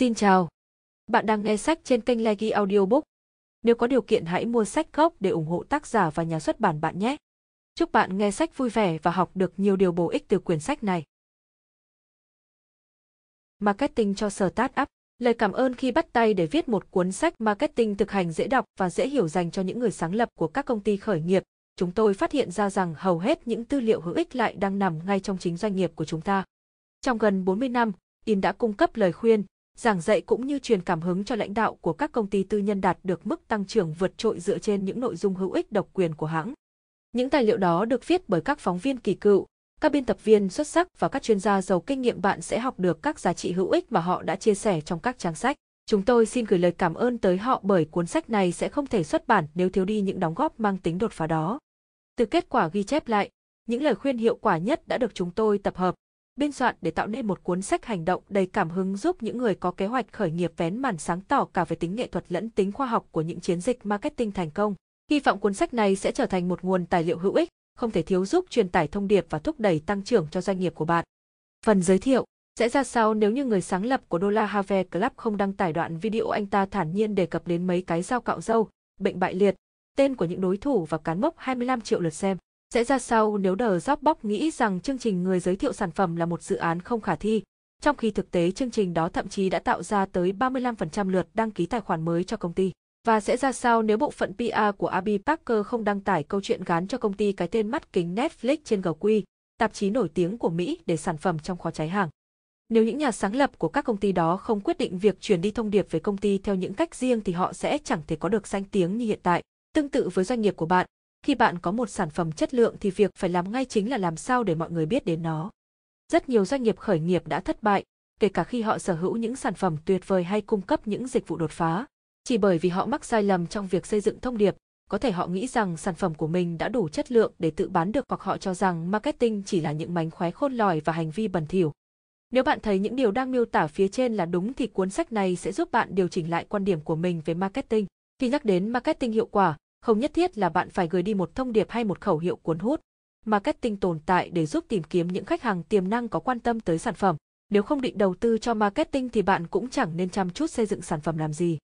Xin chào. Bạn đang nghe sách trên kênh Legi Audiobook. Nếu có điều kiện hãy mua sách gốc để ủng hộ tác giả và nhà xuất bản bạn nhé. Chúc bạn nghe sách vui vẻ và học được nhiều điều bổ ích từ quyển sách này. Marketing cho startup Lời cảm ơn khi bắt tay để viết một cuốn sách marketing thực hành dễ đọc và dễ hiểu dành cho những người sáng lập của các công ty khởi nghiệp, chúng tôi phát hiện ra rằng hầu hết những tư liệu hữu ích lại đang nằm ngay trong chính doanh nghiệp của chúng ta. Trong gần 40 năm, In đã cung cấp lời khuyên, giảng dạy cũng như truyền cảm hứng cho lãnh đạo của các công ty tư nhân đạt được mức tăng trưởng vượt trội dựa trên những nội dung hữu ích độc quyền của hãng. Những tài liệu đó được viết bởi các phóng viên kỳ cựu, các biên tập viên xuất sắc và các chuyên gia giàu kinh nghiệm bạn sẽ học được các giá trị hữu ích mà họ đã chia sẻ trong các trang sách. Chúng tôi xin gửi lời cảm ơn tới họ bởi cuốn sách này sẽ không thể xuất bản nếu thiếu đi những đóng góp mang tính đột phá đó. Từ kết quả ghi chép lại, những lời khuyên hiệu quả nhất đã được chúng tôi tập hợp biên soạn để tạo nên một cuốn sách hành động đầy cảm hứng giúp những người có kế hoạch khởi nghiệp vén màn sáng tỏ cả về tính nghệ thuật lẫn tính khoa học của những chiến dịch marketing thành công. Hy vọng cuốn sách này sẽ trở thành một nguồn tài liệu hữu ích, không thể thiếu giúp truyền tải thông điệp và thúc đẩy tăng trưởng cho doanh nghiệp của bạn. Phần giới thiệu sẽ ra sao nếu như người sáng lập của Dollar Harvey Club không đăng tải đoạn video anh ta thản nhiên đề cập đến mấy cái dao cạo râu, bệnh bại liệt, tên của những đối thủ và cán mốc 25 triệu lượt xem. Sẽ ra sao nếu đờ dóc bóc nghĩ rằng chương trình người giới thiệu sản phẩm là một dự án không khả thi, trong khi thực tế chương trình đó thậm chí đã tạo ra tới 35% lượt đăng ký tài khoản mới cho công ty. Và sẽ ra sao nếu bộ phận PR của Abby Parker không đăng tải câu chuyện gán cho công ty cái tên mắt kính Netflix trên GQ, tạp chí nổi tiếng của Mỹ để sản phẩm trong kho cháy hàng. Nếu những nhà sáng lập của các công ty đó không quyết định việc chuyển đi thông điệp về công ty theo những cách riêng thì họ sẽ chẳng thể có được danh tiếng như hiện tại. Tương tự với doanh nghiệp của bạn, khi bạn có một sản phẩm chất lượng thì việc phải làm ngay chính là làm sao để mọi người biết đến nó. Rất nhiều doanh nghiệp khởi nghiệp đã thất bại, kể cả khi họ sở hữu những sản phẩm tuyệt vời hay cung cấp những dịch vụ đột phá, chỉ bởi vì họ mắc sai lầm trong việc xây dựng thông điệp, có thể họ nghĩ rằng sản phẩm của mình đã đủ chất lượng để tự bán được hoặc họ cho rằng marketing chỉ là những mánh khóe khôn lòi và hành vi bẩn thỉu. Nếu bạn thấy những điều đang miêu tả phía trên là đúng thì cuốn sách này sẽ giúp bạn điều chỉnh lại quan điểm của mình về marketing. Khi nhắc đến marketing hiệu quả, không nhất thiết là bạn phải gửi đi một thông điệp hay một khẩu hiệu cuốn hút. Marketing tồn tại để giúp tìm kiếm những khách hàng tiềm năng có quan tâm tới sản phẩm. Nếu không định đầu tư cho marketing thì bạn cũng chẳng nên chăm chút xây dựng sản phẩm làm gì.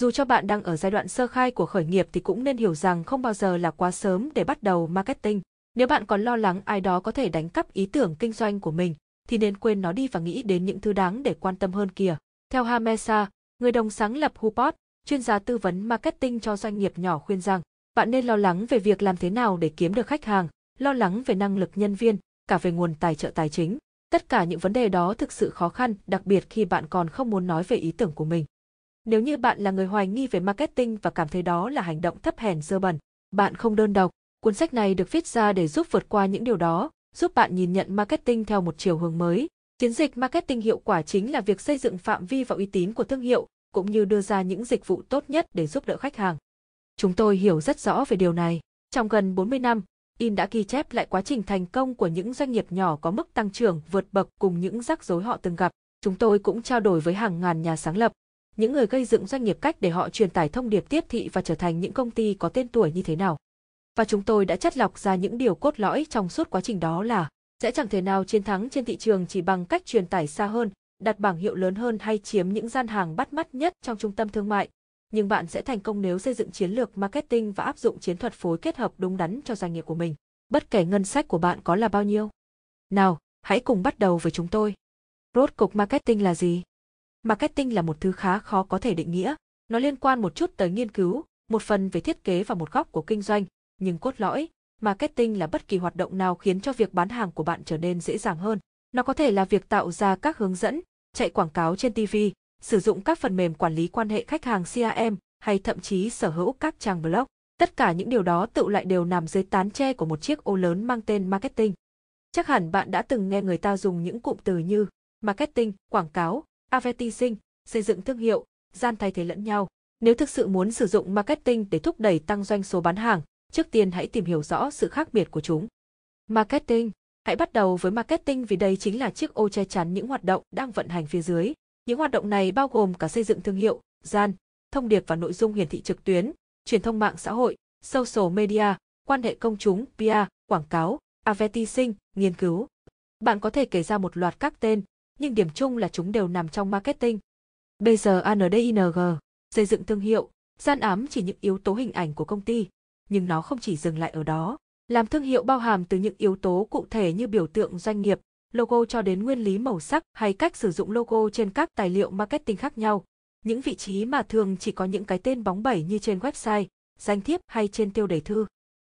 Dù cho bạn đang ở giai đoạn sơ khai của khởi nghiệp thì cũng nên hiểu rằng không bao giờ là quá sớm để bắt đầu marketing. Nếu bạn còn lo lắng ai đó có thể đánh cắp ý tưởng kinh doanh của mình, thì nên quên nó đi và nghĩ đến những thứ đáng để quan tâm hơn kìa. Theo Hamesa, người đồng sáng lập Hubot, chuyên gia tư vấn marketing cho doanh nghiệp nhỏ khuyên rằng, bạn nên lo lắng về việc làm thế nào để kiếm được khách hàng, lo lắng về năng lực nhân viên, cả về nguồn tài trợ tài chính. Tất cả những vấn đề đó thực sự khó khăn, đặc biệt khi bạn còn không muốn nói về ý tưởng của mình. Nếu như bạn là người hoài nghi về marketing và cảm thấy đó là hành động thấp hèn dơ bẩn, bạn không đơn độc. Cuốn sách này được viết ra để giúp vượt qua những điều đó, giúp bạn nhìn nhận marketing theo một chiều hướng mới. Chiến dịch marketing hiệu quả chính là việc xây dựng phạm vi và uy tín của thương hiệu, cũng như đưa ra những dịch vụ tốt nhất để giúp đỡ khách hàng. Chúng tôi hiểu rất rõ về điều này. Trong gần 40 năm, In đã ghi chép lại quá trình thành công của những doanh nghiệp nhỏ có mức tăng trưởng vượt bậc cùng những rắc rối họ từng gặp. Chúng tôi cũng trao đổi với hàng ngàn nhà sáng lập, những người gây dựng doanh nghiệp cách để họ truyền tải thông điệp tiếp thị và trở thành những công ty có tên tuổi như thế nào. Và chúng tôi đã chất lọc ra những điều cốt lõi trong suốt quá trình đó là sẽ chẳng thể nào chiến thắng trên thị trường chỉ bằng cách truyền tải xa hơn, đặt bảng hiệu lớn hơn hay chiếm những gian hàng bắt mắt nhất trong trung tâm thương mại. Nhưng bạn sẽ thành công nếu xây dựng chiến lược marketing và áp dụng chiến thuật phối kết hợp đúng đắn cho doanh nghiệp của mình. Bất kể ngân sách của bạn có là bao nhiêu. Nào, hãy cùng bắt đầu với chúng tôi. Rốt cục marketing là gì? Marketing là một thứ khá khó có thể định nghĩa. Nó liên quan một chút tới nghiên cứu, một phần về thiết kế và một góc của kinh doanh, nhưng cốt lõi, marketing là bất kỳ hoạt động nào khiến cho việc bán hàng của bạn trở nên dễ dàng hơn. Nó có thể là việc tạo ra các hướng dẫn, chạy quảng cáo trên TV, sử dụng các phần mềm quản lý quan hệ khách hàng CRM hay thậm chí sở hữu các trang blog. Tất cả những điều đó tự lại đều nằm dưới tán tre của một chiếc ô lớn mang tên marketing. Chắc hẳn bạn đã từng nghe người ta dùng những cụm từ như marketing, quảng cáo, advertising, xây dựng thương hiệu, gian thay thế lẫn nhau. Nếu thực sự muốn sử dụng marketing để thúc đẩy tăng doanh số bán hàng, trước tiên hãy tìm hiểu rõ sự khác biệt của chúng. Marketing Hãy bắt đầu với marketing vì đây chính là chiếc ô che chắn những hoạt động đang vận hành phía dưới. Những hoạt động này bao gồm cả xây dựng thương hiệu, gian, thông điệp và nội dung hiển thị trực tuyến, truyền thông mạng xã hội, social media, quan hệ công chúng, PR, quảng cáo, advertising, nghiên cứu. Bạn có thể kể ra một loạt các tên, nhưng điểm chung là chúng đều nằm trong marketing. Bây giờ ANDING, xây dựng thương hiệu, gian ám chỉ những yếu tố hình ảnh của công ty, nhưng nó không chỉ dừng lại ở đó. Làm thương hiệu bao hàm từ những yếu tố cụ thể như biểu tượng doanh nghiệp, logo cho đến nguyên lý màu sắc hay cách sử dụng logo trên các tài liệu marketing khác nhau. Những vị trí mà thường chỉ có những cái tên bóng bẩy như trên website, danh thiếp hay trên tiêu đề thư.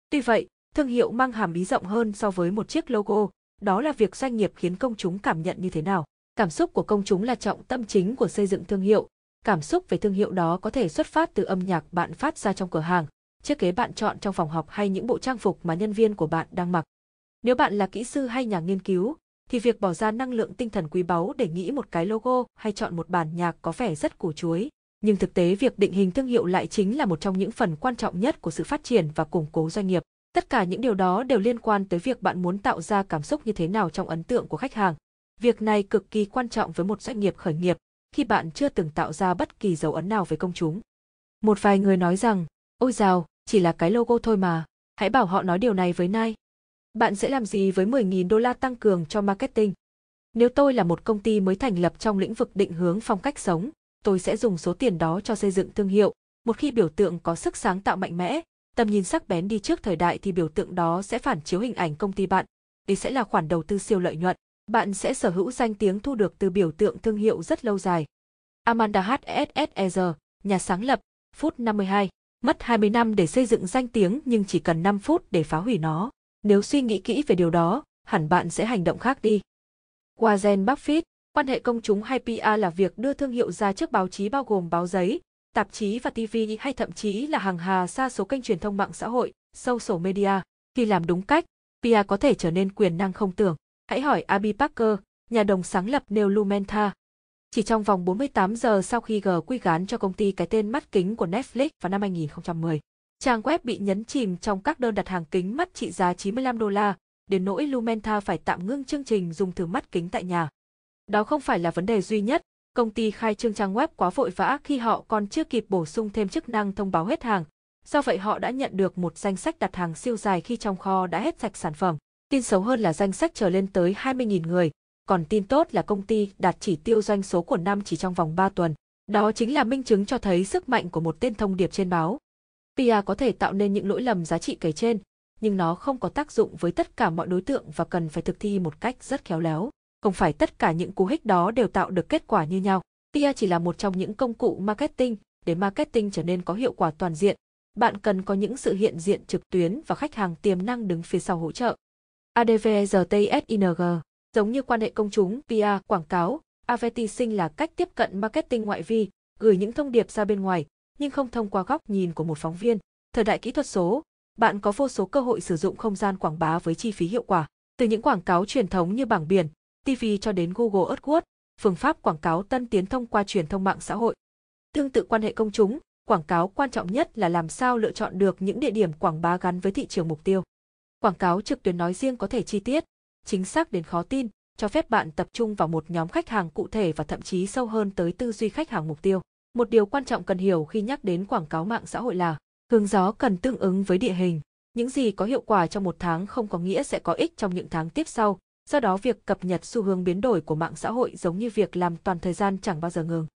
Tuy vậy, thương hiệu mang hàm ý rộng hơn so với một chiếc logo, đó là việc doanh nghiệp khiến công chúng cảm nhận như thế nào. Cảm xúc của công chúng là trọng tâm chính của xây dựng thương hiệu. Cảm xúc về thương hiệu đó có thể xuất phát từ âm nhạc bạn phát ra trong cửa hàng, chiếc ghế bạn chọn trong phòng học hay những bộ trang phục mà nhân viên của bạn đang mặc. Nếu bạn là kỹ sư hay nhà nghiên cứu, thì việc bỏ ra năng lượng tinh thần quý báu để nghĩ một cái logo hay chọn một bản nhạc có vẻ rất củ chuối. Nhưng thực tế việc định hình thương hiệu lại chính là một trong những phần quan trọng nhất của sự phát triển và củng cố doanh nghiệp. Tất cả những điều đó đều liên quan tới việc bạn muốn tạo ra cảm xúc như thế nào trong ấn tượng của khách hàng. Việc này cực kỳ quan trọng với một doanh nghiệp khởi nghiệp khi bạn chưa từng tạo ra bất kỳ dấu ấn nào với công chúng. Một vài người nói rằng, ôi rào chỉ là cái logo thôi mà, hãy bảo họ nói điều này với Nike. Bạn sẽ làm gì với 10.000 đô la tăng cường cho marketing? Nếu tôi là một công ty mới thành lập trong lĩnh vực định hướng phong cách sống, tôi sẽ dùng số tiền đó cho xây dựng thương hiệu. Một khi biểu tượng có sức sáng tạo mạnh mẽ, tầm nhìn sắc bén đi trước thời đại thì biểu tượng đó sẽ phản chiếu hình ảnh công ty bạn. Đây sẽ là khoản đầu tư siêu lợi nhuận. Bạn sẽ sở hữu danh tiếng thu được từ biểu tượng thương hiệu rất lâu dài. Amanda H S S E R nhà sáng lập, phút 52 mất 20 năm để xây dựng danh tiếng nhưng chỉ cần 5 phút để phá hủy nó. Nếu suy nghĩ kỹ về điều đó, hẳn bạn sẽ hành động khác đi. Warren Buffett, quan hệ công chúng hay PR là việc đưa thương hiệu ra trước báo chí bao gồm báo giấy, tạp chí và TV hay thậm chí là hàng hà xa số kênh truyền thông mạng xã hội, social media. Khi làm đúng cách, PR có thể trở nên quyền năng không tưởng. Hãy hỏi Abby Parker, nhà đồng sáng lập Neolumenta, chỉ trong vòng 48 giờ sau khi G quy gán cho công ty cái tên mắt kính của Netflix vào năm 2010, trang web bị nhấn chìm trong các đơn đặt hàng kính mắt trị giá 95 đô la, đến nỗi Lumenta phải tạm ngưng chương trình dùng thử mắt kính tại nhà. Đó không phải là vấn đề duy nhất, công ty khai trương trang web quá vội vã khi họ còn chưa kịp bổ sung thêm chức năng thông báo hết hàng. Do vậy họ đã nhận được một danh sách đặt hàng siêu dài khi trong kho đã hết sạch sản phẩm. Tin xấu hơn là danh sách trở lên tới 20.000 người, còn tin tốt là công ty đạt chỉ tiêu doanh số của năm chỉ trong vòng 3 tuần. Đó chính là minh chứng cho thấy sức mạnh của một tên thông điệp trên báo. PR có thể tạo nên những lỗi lầm giá trị kể trên, nhưng nó không có tác dụng với tất cả mọi đối tượng và cần phải thực thi một cách rất khéo léo. Không phải tất cả những cú hích đó đều tạo được kết quả như nhau. PR chỉ là một trong những công cụ marketing để marketing trở nên có hiệu quả toàn diện. Bạn cần có những sự hiện diện trực tuyến và khách hàng tiềm năng đứng phía sau hỗ trợ. ADVRTSING giống như quan hệ công chúng, PR, quảng cáo, advertising là cách tiếp cận marketing ngoại vi, gửi những thông điệp ra bên ngoài, nhưng không thông qua góc nhìn của một phóng viên. Thời đại kỹ thuật số, bạn có vô số cơ hội sử dụng không gian quảng bá với chi phí hiệu quả. Từ những quảng cáo truyền thống như bảng biển, TV cho đến Google AdWords, phương pháp quảng cáo tân tiến thông qua truyền thông mạng xã hội. Tương tự quan hệ công chúng, quảng cáo quan trọng nhất là làm sao lựa chọn được những địa điểm quảng bá gắn với thị trường mục tiêu. Quảng cáo trực tuyến nói riêng có thể chi tiết, chính xác đến khó tin, cho phép bạn tập trung vào một nhóm khách hàng cụ thể và thậm chí sâu hơn tới tư duy khách hàng mục tiêu. Một điều quan trọng cần hiểu khi nhắc đến quảng cáo mạng xã hội là hướng gió cần tương ứng với địa hình. Những gì có hiệu quả trong một tháng không có nghĩa sẽ có ích trong những tháng tiếp sau, do đó việc cập nhật xu hướng biến đổi của mạng xã hội giống như việc làm toàn thời gian chẳng bao giờ ngừng.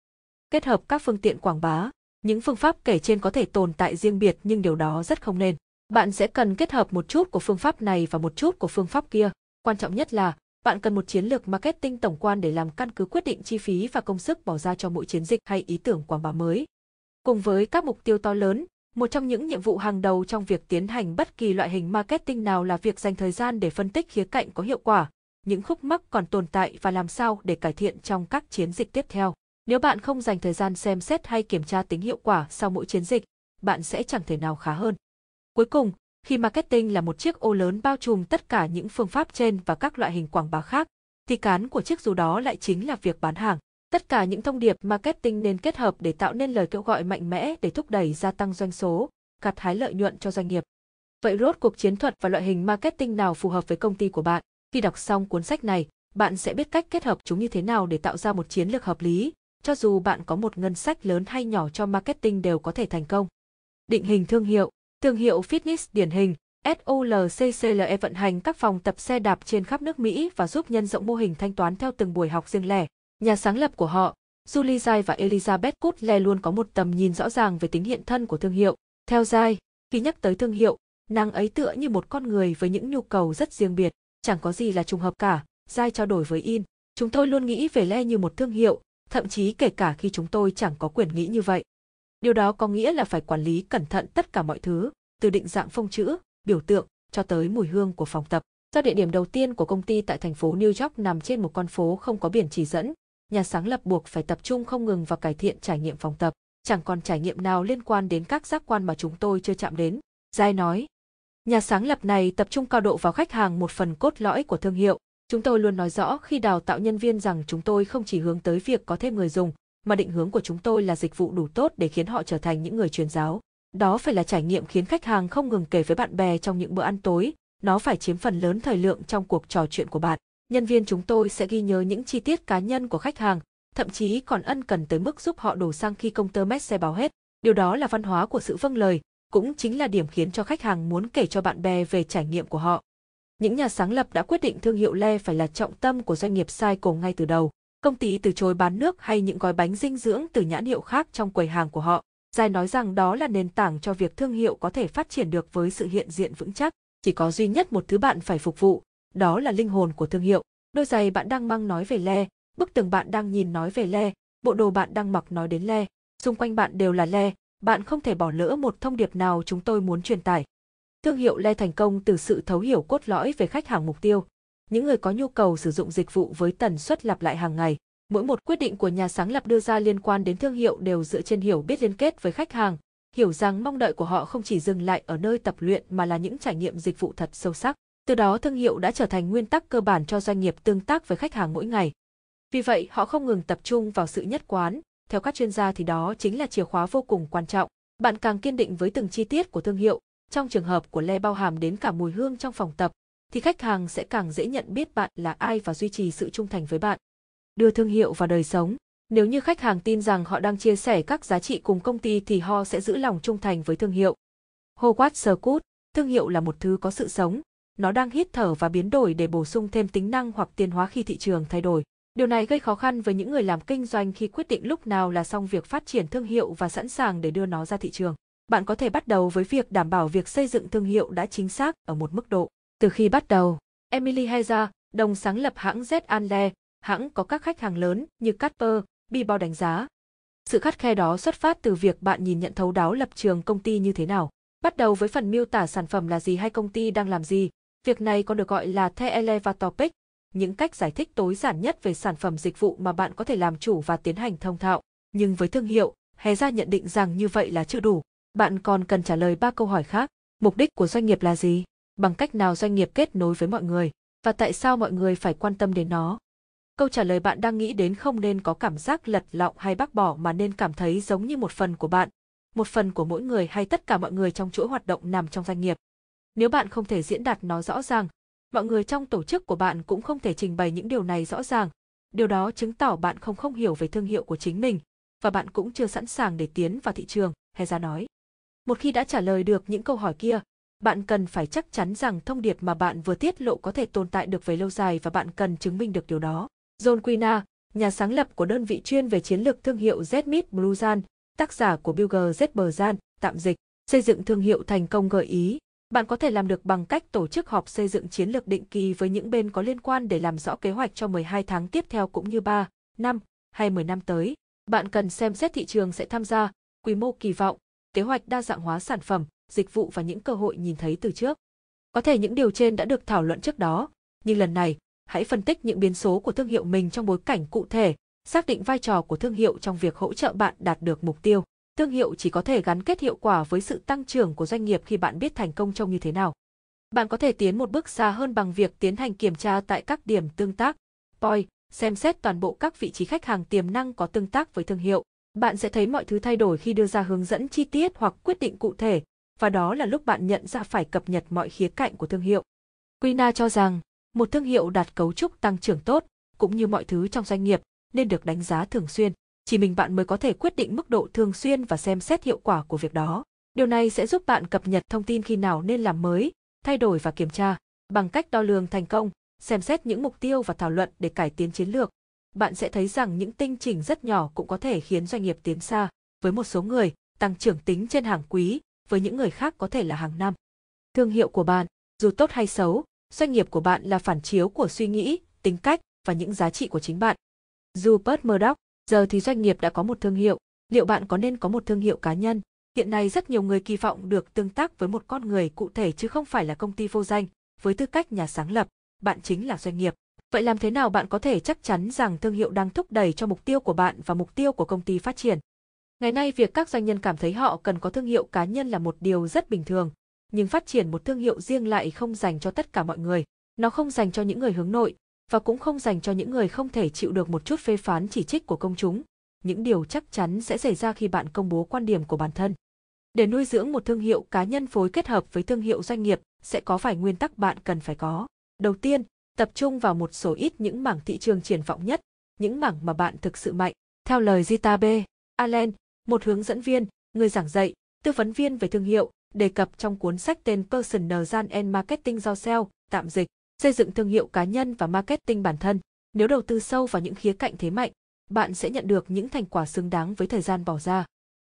Kết hợp các phương tiện quảng bá, những phương pháp kể trên có thể tồn tại riêng biệt nhưng điều đó rất không nên. Bạn sẽ cần kết hợp một chút của phương pháp này và một chút của phương pháp kia. Quan trọng nhất là, bạn cần một chiến lược marketing tổng quan để làm căn cứ quyết định chi phí và công sức bỏ ra cho mỗi chiến dịch hay ý tưởng quảng bá mới. Cùng với các mục tiêu to lớn, một trong những nhiệm vụ hàng đầu trong việc tiến hành bất kỳ loại hình marketing nào là việc dành thời gian để phân tích khía cạnh có hiệu quả, những khúc mắc còn tồn tại và làm sao để cải thiện trong các chiến dịch tiếp theo. Nếu bạn không dành thời gian xem xét hay kiểm tra tính hiệu quả sau mỗi chiến dịch, bạn sẽ chẳng thể nào khá hơn. Cuối cùng, khi marketing là một chiếc ô lớn bao trùm tất cả những phương pháp trên và các loại hình quảng bá khác, thì cán của chiếc dù đó lại chính là việc bán hàng. Tất cả những thông điệp marketing nên kết hợp để tạo nên lời kêu gọi mạnh mẽ để thúc đẩy gia tăng doanh số, gặt hái lợi nhuận cho doanh nghiệp. Vậy rốt cuộc chiến thuật và loại hình marketing nào phù hợp với công ty của bạn? Khi đọc xong cuốn sách này, bạn sẽ biết cách kết hợp chúng như thế nào để tạo ra một chiến lược hợp lý, cho dù bạn có một ngân sách lớn hay nhỏ cho marketing đều có thể thành công. Định hình thương hiệu Thương hiệu fitness điển hình, SOLCCLE vận hành các phòng tập xe đạp trên khắp nước Mỹ và giúp nhân rộng mô hình thanh toán theo từng buổi học riêng lẻ. Nhà sáng lập của họ, Julie Zai và Elizabeth Kutle luôn có một tầm nhìn rõ ràng về tính hiện thân của thương hiệu. Theo Zai, khi nhắc tới thương hiệu, nàng ấy tựa như một con người với những nhu cầu rất riêng biệt, chẳng có gì là trùng hợp cả, Zai trao đổi với In. Chúng tôi luôn nghĩ về Le như một thương hiệu, thậm chí kể cả khi chúng tôi chẳng có quyền nghĩ như vậy. Điều đó có nghĩa là phải quản lý cẩn thận tất cả mọi thứ, từ định dạng phông chữ, biểu tượng, cho tới mùi hương của phòng tập. Do địa điểm đầu tiên của công ty tại thành phố New York nằm trên một con phố không có biển chỉ dẫn, nhà sáng lập buộc phải tập trung không ngừng vào cải thiện trải nghiệm phòng tập. Chẳng còn trải nghiệm nào liên quan đến các giác quan mà chúng tôi chưa chạm đến. Giai nói, nhà sáng lập này tập trung cao độ vào khách hàng một phần cốt lõi của thương hiệu. Chúng tôi luôn nói rõ khi đào tạo nhân viên rằng chúng tôi không chỉ hướng tới việc có thêm người dùng, mà định hướng của chúng tôi là dịch vụ đủ tốt để khiến họ trở thành những người truyền giáo. Đó phải là trải nghiệm khiến khách hàng không ngừng kể với bạn bè trong những bữa ăn tối, nó phải chiếm phần lớn thời lượng trong cuộc trò chuyện của bạn. Nhân viên chúng tôi sẽ ghi nhớ những chi tiết cá nhân của khách hàng, thậm chí còn ân cần tới mức giúp họ đổ xăng khi công tơ mét xe báo hết. Điều đó là văn hóa của sự vâng lời, cũng chính là điểm khiến cho khách hàng muốn kể cho bạn bè về trải nghiệm của họ. Những nhà sáng lập đã quyết định thương hiệu Le phải là trọng tâm của doanh nghiệp Cycle ngay từ đầu. Công ty từ chối bán nước hay những gói bánh dinh dưỡng từ nhãn hiệu khác trong quầy hàng của họ. Giai nói rằng đó là nền tảng cho việc thương hiệu có thể phát triển được với sự hiện diện vững chắc. Chỉ có duy nhất một thứ bạn phải phục vụ, đó là linh hồn của thương hiệu. Đôi giày bạn đang mang nói về le, bức tường bạn đang nhìn nói về le, bộ đồ bạn đang mặc nói đến le, xung quanh bạn đều là le, bạn không thể bỏ lỡ một thông điệp nào chúng tôi muốn truyền tải. Thương hiệu le thành công từ sự thấu hiểu cốt lõi về khách hàng mục tiêu những người có nhu cầu sử dụng dịch vụ với tần suất lặp lại hàng ngày. Mỗi một quyết định của nhà sáng lập đưa ra liên quan đến thương hiệu đều dựa trên hiểu biết liên kết với khách hàng, hiểu rằng mong đợi của họ không chỉ dừng lại ở nơi tập luyện mà là những trải nghiệm dịch vụ thật sâu sắc. Từ đó thương hiệu đã trở thành nguyên tắc cơ bản cho doanh nghiệp tương tác với khách hàng mỗi ngày. Vì vậy, họ không ngừng tập trung vào sự nhất quán, theo các chuyên gia thì đó chính là chìa khóa vô cùng quan trọng. Bạn càng kiên định với từng chi tiết của thương hiệu, trong trường hợp của Le bao hàm đến cả mùi hương trong phòng tập, thì khách hàng sẽ càng dễ nhận biết bạn là ai và duy trì sự trung thành với bạn. Đưa thương hiệu vào đời sống. Nếu như khách hàng tin rằng họ đang chia sẻ các giá trị cùng công ty thì họ sẽ giữ lòng trung thành với thương hiệu. Howard Circuit, thương hiệu là một thứ có sự sống, nó đang hít thở và biến đổi để bổ sung thêm tính năng hoặc tiến hóa khi thị trường thay đổi. Điều này gây khó khăn với những người làm kinh doanh khi quyết định lúc nào là xong việc phát triển thương hiệu và sẵn sàng để đưa nó ra thị trường. Bạn có thể bắt đầu với việc đảm bảo việc xây dựng thương hiệu đã chính xác ở một mức độ. Từ khi bắt đầu, Emily Heiser, đồng sáng lập hãng Z Anle, hãng có các khách hàng lớn như Casper, Bibao đánh giá. Sự khắt khe đó xuất phát từ việc bạn nhìn nhận thấu đáo lập trường công ty như thế nào. Bắt đầu với phần miêu tả sản phẩm là gì hay công ty đang làm gì. Việc này còn được gọi là the elevator pitch, những cách giải thích tối giản nhất về sản phẩm dịch vụ mà bạn có thể làm chủ và tiến hành thông thạo. Nhưng với thương hiệu, Hè ra nhận định rằng như vậy là chưa đủ. Bạn còn cần trả lời ba câu hỏi khác. Mục đích của doanh nghiệp là gì? bằng cách nào doanh nghiệp kết nối với mọi người và tại sao mọi người phải quan tâm đến nó câu trả lời bạn đang nghĩ đến không nên có cảm giác lật lọng hay bác bỏ mà nên cảm thấy giống như một phần của bạn một phần của mỗi người hay tất cả mọi người trong chuỗi hoạt động nằm trong doanh nghiệp nếu bạn không thể diễn đạt nó rõ ràng mọi người trong tổ chức của bạn cũng không thể trình bày những điều này rõ ràng điều đó chứng tỏ bạn không không hiểu về thương hiệu của chính mình và bạn cũng chưa sẵn sàng để tiến vào thị trường hay ra nói một khi đã trả lời được những câu hỏi kia bạn cần phải chắc chắn rằng thông điệp mà bạn vừa tiết lộ có thể tồn tại được về lâu dài và bạn cần chứng minh được điều đó. John Quina, nhà sáng lập của đơn vị chuyên về chiến lược thương hiệu Zmit Bluezan, tác giả của Bilger Zberzan, tạm dịch, xây dựng thương hiệu thành công gợi ý. Bạn có thể làm được bằng cách tổ chức họp xây dựng chiến lược định kỳ với những bên có liên quan để làm rõ kế hoạch cho 12 tháng tiếp theo cũng như 3, 5 hay 10 năm tới. Bạn cần xem xét thị trường sẽ tham gia, quy mô kỳ vọng, kế hoạch đa dạng hóa sản phẩm, dịch vụ và những cơ hội nhìn thấy từ trước. Có thể những điều trên đã được thảo luận trước đó, nhưng lần này, hãy phân tích những biến số của thương hiệu mình trong bối cảnh cụ thể, xác định vai trò của thương hiệu trong việc hỗ trợ bạn đạt được mục tiêu. Thương hiệu chỉ có thể gắn kết hiệu quả với sự tăng trưởng của doanh nghiệp khi bạn biết thành công trông như thế nào. Bạn có thể tiến một bước xa hơn bằng việc tiến hành kiểm tra tại các điểm tương tác, POI, xem xét toàn bộ các vị trí khách hàng tiềm năng có tương tác với thương hiệu. Bạn sẽ thấy mọi thứ thay đổi khi đưa ra hướng dẫn chi tiết hoặc quyết định cụ thể, và đó là lúc bạn nhận ra phải cập nhật mọi khía cạnh của thương hiệu. Quina cho rằng, một thương hiệu đạt cấu trúc tăng trưởng tốt, cũng như mọi thứ trong doanh nghiệp, nên được đánh giá thường xuyên. Chỉ mình bạn mới có thể quyết định mức độ thường xuyên và xem xét hiệu quả của việc đó. Điều này sẽ giúp bạn cập nhật thông tin khi nào nên làm mới, thay đổi và kiểm tra. Bằng cách đo lường thành công, xem xét những mục tiêu và thảo luận để cải tiến chiến lược, bạn sẽ thấy rằng những tinh chỉnh rất nhỏ cũng có thể khiến doanh nghiệp tiến xa. Với một số người, tăng trưởng tính trên hàng quý với những người khác có thể là hàng năm. Thương hiệu của bạn, dù tốt hay xấu, doanh nghiệp của bạn là phản chiếu của suy nghĩ, tính cách và những giá trị của chính bạn. Rupert Murdoch, giờ thì doanh nghiệp đã có một thương hiệu, liệu bạn có nên có một thương hiệu cá nhân? Hiện nay rất nhiều người kỳ vọng được tương tác với một con người cụ thể chứ không phải là công ty vô danh, với tư cách nhà sáng lập, bạn chính là doanh nghiệp. Vậy làm thế nào bạn có thể chắc chắn rằng thương hiệu đang thúc đẩy cho mục tiêu của bạn và mục tiêu của công ty phát triển? Ngày nay việc các doanh nhân cảm thấy họ cần có thương hiệu cá nhân là một điều rất bình thường, nhưng phát triển một thương hiệu riêng lại không dành cho tất cả mọi người. Nó không dành cho những người hướng nội và cũng không dành cho những người không thể chịu được một chút phê phán chỉ trích của công chúng. Những điều chắc chắn sẽ xảy ra khi bạn công bố quan điểm của bản thân. Để nuôi dưỡng một thương hiệu cá nhân phối kết hợp với thương hiệu doanh nghiệp sẽ có vài nguyên tắc bạn cần phải có. Đầu tiên, tập trung vào một số ít những mảng thị trường triển vọng nhất, những mảng mà bạn thực sự mạnh. Theo lời Zita B. Allen, một hướng dẫn viên, người giảng dạy, tư vấn viên về thương hiệu, đề cập trong cuốn sách tên Personal Gian and Marketing do SEO, tạm dịch, xây dựng thương hiệu cá nhân và marketing bản thân. Nếu đầu tư sâu vào những khía cạnh thế mạnh, bạn sẽ nhận được những thành quả xứng đáng với thời gian bỏ ra.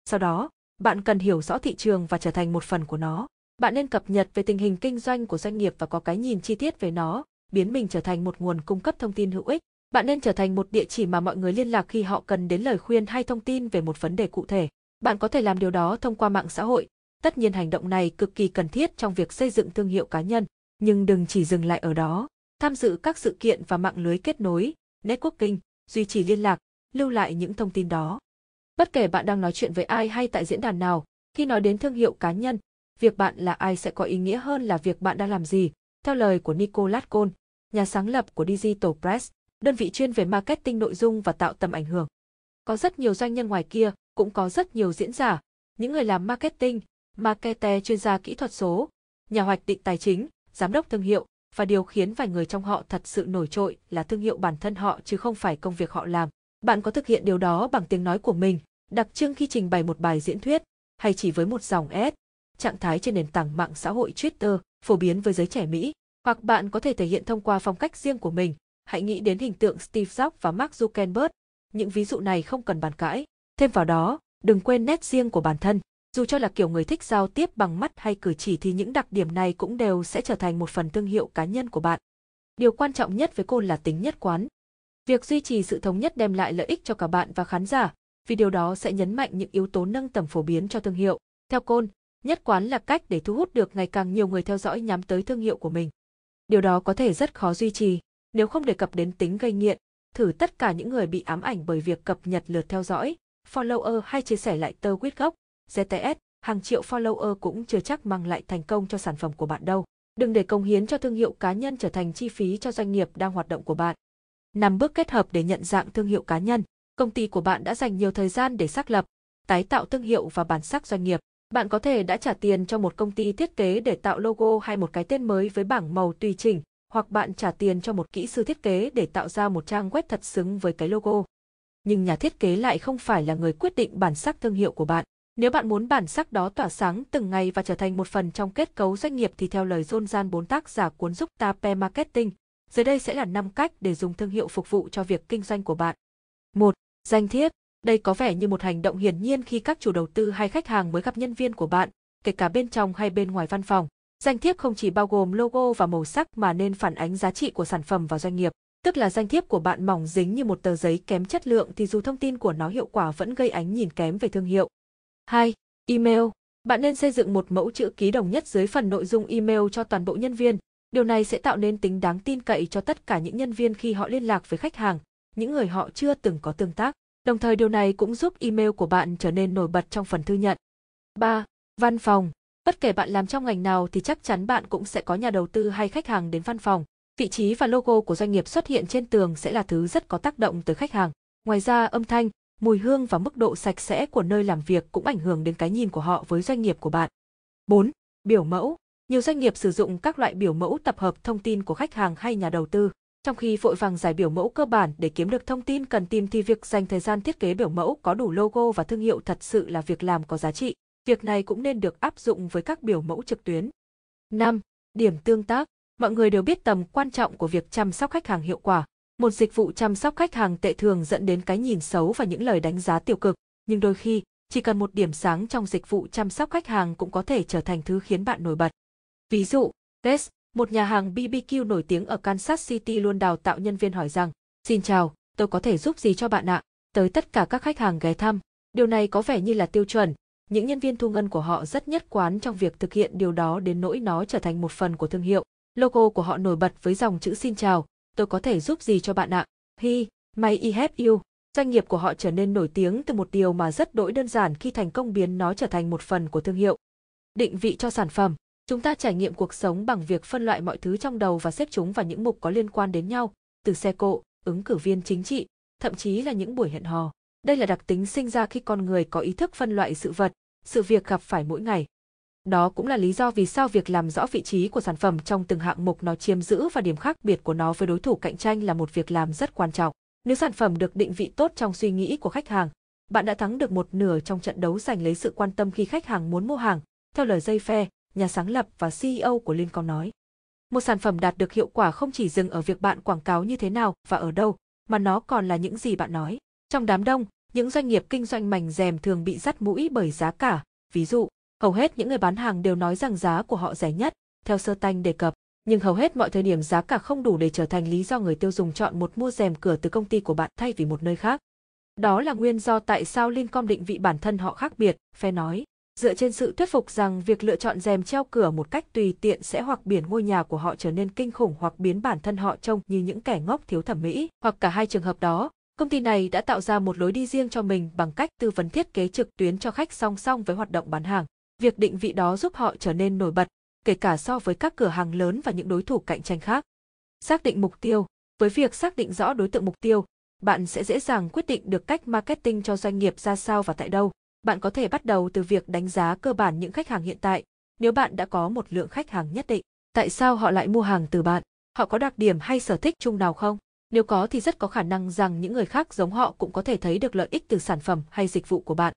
Sau đó, bạn cần hiểu rõ thị trường và trở thành một phần của nó. Bạn nên cập nhật về tình hình kinh doanh của doanh nghiệp và có cái nhìn chi tiết về nó, biến mình trở thành một nguồn cung cấp thông tin hữu ích bạn nên trở thành một địa chỉ mà mọi người liên lạc khi họ cần đến lời khuyên hay thông tin về một vấn đề cụ thể. Bạn có thể làm điều đó thông qua mạng xã hội. Tất nhiên hành động này cực kỳ cần thiết trong việc xây dựng thương hiệu cá nhân, nhưng đừng chỉ dừng lại ở đó. Tham dự các sự kiện và mạng lưới kết nối, networking, duy trì liên lạc, lưu lại những thông tin đó. Bất kể bạn đang nói chuyện với ai hay tại diễn đàn nào, khi nói đến thương hiệu cá nhân, việc bạn là ai sẽ có ý nghĩa hơn là việc bạn đang làm gì, theo lời của Nicolas Cole, nhà sáng lập của Digital Press đơn vị chuyên về marketing nội dung và tạo tầm ảnh hưởng. Có rất nhiều doanh nhân ngoài kia, cũng có rất nhiều diễn giả, những người làm marketing, marketer chuyên gia kỹ thuật số, nhà hoạch định tài chính, giám đốc thương hiệu và điều khiến vài người trong họ thật sự nổi trội là thương hiệu bản thân họ chứ không phải công việc họ làm. Bạn có thực hiện điều đó bằng tiếng nói của mình, đặc trưng khi trình bày một bài diễn thuyết hay chỉ với một dòng S, trạng thái trên nền tảng mạng xã hội Twitter phổ biến với giới trẻ Mỹ, hoặc bạn có thể thể hiện thông qua phong cách riêng của mình, hãy nghĩ đến hình tượng Steve Jobs và Mark Zuckerberg. Những ví dụ này không cần bàn cãi. Thêm vào đó, đừng quên nét riêng của bản thân. Dù cho là kiểu người thích giao tiếp bằng mắt hay cử chỉ thì những đặc điểm này cũng đều sẽ trở thành một phần thương hiệu cá nhân của bạn. Điều quan trọng nhất với cô là tính nhất quán. Việc duy trì sự thống nhất đem lại lợi ích cho cả bạn và khán giả, vì điều đó sẽ nhấn mạnh những yếu tố nâng tầm phổ biến cho thương hiệu. Theo cô, nhất quán là cách để thu hút được ngày càng nhiều người theo dõi nhắm tới thương hiệu của mình. Điều đó có thể rất khó duy trì nếu không đề cập đến tính gây nghiện, thử tất cả những người bị ám ảnh bởi việc cập nhật lượt theo dõi, follower hay chia sẻ lại tơ quýt gốc, GTS, hàng triệu follower cũng chưa chắc mang lại thành công cho sản phẩm của bạn đâu. Đừng để công hiến cho thương hiệu cá nhân trở thành chi phí cho doanh nghiệp đang hoạt động của bạn. Năm bước kết hợp để nhận dạng thương hiệu cá nhân. Công ty của bạn đã dành nhiều thời gian để xác lập, tái tạo thương hiệu và bản sắc doanh nghiệp. Bạn có thể đã trả tiền cho một công ty thiết kế để tạo logo hay một cái tên mới với bảng màu tùy chỉnh, hoặc bạn trả tiền cho một kỹ sư thiết kế để tạo ra một trang web thật xứng với cái logo. Nhưng nhà thiết kế lại không phải là người quyết định bản sắc thương hiệu của bạn. Nếu bạn muốn bản sắc đó tỏa sáng từng ngày và trở thành một phần trong kết cấu doanh nghiệp thì theo lời John Gian 4 tác giả cuốn giúp ta pe Marketing, dưới đây sẽ là 5 cách để dùng thương hiệu phục vụ cho việc kinh doanh của bạn. 1. Danh thiếp. Đây có vẻ như một hành động hiển nhiên khi các chủ đầu tư hay khách hàng mới gặp nhân viên của bạn, kể cả bên trong hay bên ngoài văn phòng. Danh thiếp không chỉ bao gồm logo và màu sắc mà nên phản ánh giá trị của sản phẩm và doanh nghiệp. Tức là danh thiếp của bạn mỏng dính như một tờ giấy kém chất lượng thì dù thông tin của nó hiệu quả vẫn gây ánh nhìn kém về thương hiệu. 2. Email. Bạn nên xây dựng một mẫu chữ ký đồng nhất dưới phần nội dung email cho toàn bộ nhân viên. Điều này sẽ tạo nên tính đáng tin cậy cho tất cả những nhân viên khi họ liên lạc với khách hàng, những người họ chưa từng có tương tác. Đồng thời điều này cũng giúp email của bạn trở nên nổi bật trong phần thư nhận. 3. Văn phòng. Bất kể bạn làm trong ngành nào thì chắc chắn bạn cũng sẽ có nhà đầu tư hay khách hàng đến văn phòng. Vị trí và logo của doanh nghiệp xuất hiện trên tường sẽ là thứ rất có tác động tới khách hàng. Ngoài ra, âm thanh, mùi hương và mức độ sạch sẽ của nơi làm việc cũng ảnh hưởng đến cái nhìn của họ với doanh nghiệp của bạn. 4. Biểu mẫu. Nhiều doanh nghiệp sử dụng các loại biểu mẫu tập hợp thông tin của khách hàng hay nhà đầu tư. Trong khi vội vàng giải biểu mẫu cơ bản để kiếm được thông tin cần tìm thì việc dành thời gian thiết kế biểu mẫu có đủ logo và thương hiệu thật sự là việc làm có giá trị. Việc này cũng nên được áp dụng với các biểu mẫu trực tuyến. 5. Điểm tương tác. Mọi người đều biết tầm quan trọng của việc chăm sóc khách hàng hiệu quả. Một dịch vụ chăm sóc khách hàng tệ thường dẫn đến cái nhìn xấu và những lời đánh giá tiêu cực, nhưng đôi khi, chỉ cần một điểm sáng trong dịch vụ chăm sóc khách hàng cũng có thể trở thành thứ khiến bạn nổi bật. Ví dụ, Tess, một nhà hàng BBQ nổi tiếng ở Kansas City luôn đào tạo nhân viên hỏi rằng, Xin chào, tôi có thể giúp gì cho bạn ạ? Tới tất cả các khách hàng ghé thăm. Điều này có vẻ như là tiêu chuẩn, những nhân viên thu ngân của họ rất nhất quán trong việc thực hiện điều đó đến nỗi nó trở thành một phần của thương hiệu. Logo của họ nổi bật với dòng chữ xin chào, tôi có thể giúp gì cho bạn ạ? Hi, may I help you. Doanh nghiệp của họ trở nên nổi tiếng từ một điều mà rất đỗi đơn giản khi thành công biến nó trở thành một phần của thương hiệu. Định vị cho sản phẩm. Chúng ta trải nghiệm cuộc sống bằng việc phân loại mọi thứ trong đầu và xếp chúng vào những mục có liên quan đến nhau, từ xe cộ, ứng cử viên chính trị, thậm chí là những buổi hẹn hò. Đây là đặc tính sinh ra khi con người có ý thức phân loại sự vật, sự việc gặp phải mỗi ngày. Đó cũng là lý do vì sao việc làm rõ vị trí của sản phẩm trong từng hạng mục nó chiếm giữ và điểm khác biệt của nó với đối thủ cạnh tranh là một việc làm rất quan trọng. Nếu sản phẩm được định vị tốt trong suy nghĩ của khách hàng, bạn đã thắng được một nửa trong trận đấu giành lấy sự quan tâm khi khách hàng muốn mua hàng, theo lời dây phe, nhà sáng lập và CEO của Lincoln nói. Một sản phẩm đạt được hiệu quả không chỉ dừng ở việc bạn quảng cáo như thế nào và ở đâu, mà nó còn là những gì bạn nói. Trong đám đông, những doanh nghiệp kinh doanh mảnh rèm thường bị dắt mũi bởi giá cả, ví dụ, hầu hết những người bán hàng đều nói rằng giá của họ rẻ nhất, theo sơ tanh đề cập, nhưng hầu hết mọi thời điểm giá cả không đủ để trở thành lý do người tiêu dùng chọn một mua rèm cửa từ công ty của bạn thay vì một nơi khác. Đó là nguyên do tại sao Lincom định vị bản thân họ khác biệt, phe nói. Dựa trên sự thuyết phục rằng việc lựa chọn rèm treo cửa một cách tùy tiện sẽ hoặc biển ngôi nhà của họ trở nên kinh khủng hoặc biến bản thân họ trông như những kẻ ngốc thiếu thẩm mỹ, hoặc cả hai trường hợp đó, Công ty này đã tạo ra một lối đi riêng cho mình bằng cách tư vấn thiết kế trực tuyến cho khách song song với hoạt động bán hàng. Việc định vị đó giúp họ trở nên nổi bật, kể cả so với các cửa hàng lớn và những đối thủ cạnh tranh khác. Xác định mục tiêu Với việc xác định rõ đối tượng mục tiêu, bạn sẽ dễ dàng quyết định được cách marketing cho doanh nghiệp ra sao và tại đâu. Bạn có thể bắt đầu từ việc đánh giá cơ bản những khách hàng hiện tại, nếu bạn đã có một lượng khách hàng nhất định. Tại sao họ lại mua hàng từ bạn? Họ có đặc điểm hay sở thích chung nào không? Nếu có thì rất có khả năng rằng những người khác giống họ cũng có thể thấy được lợi ích từ sản phẩm hay dịch vụ của bạn.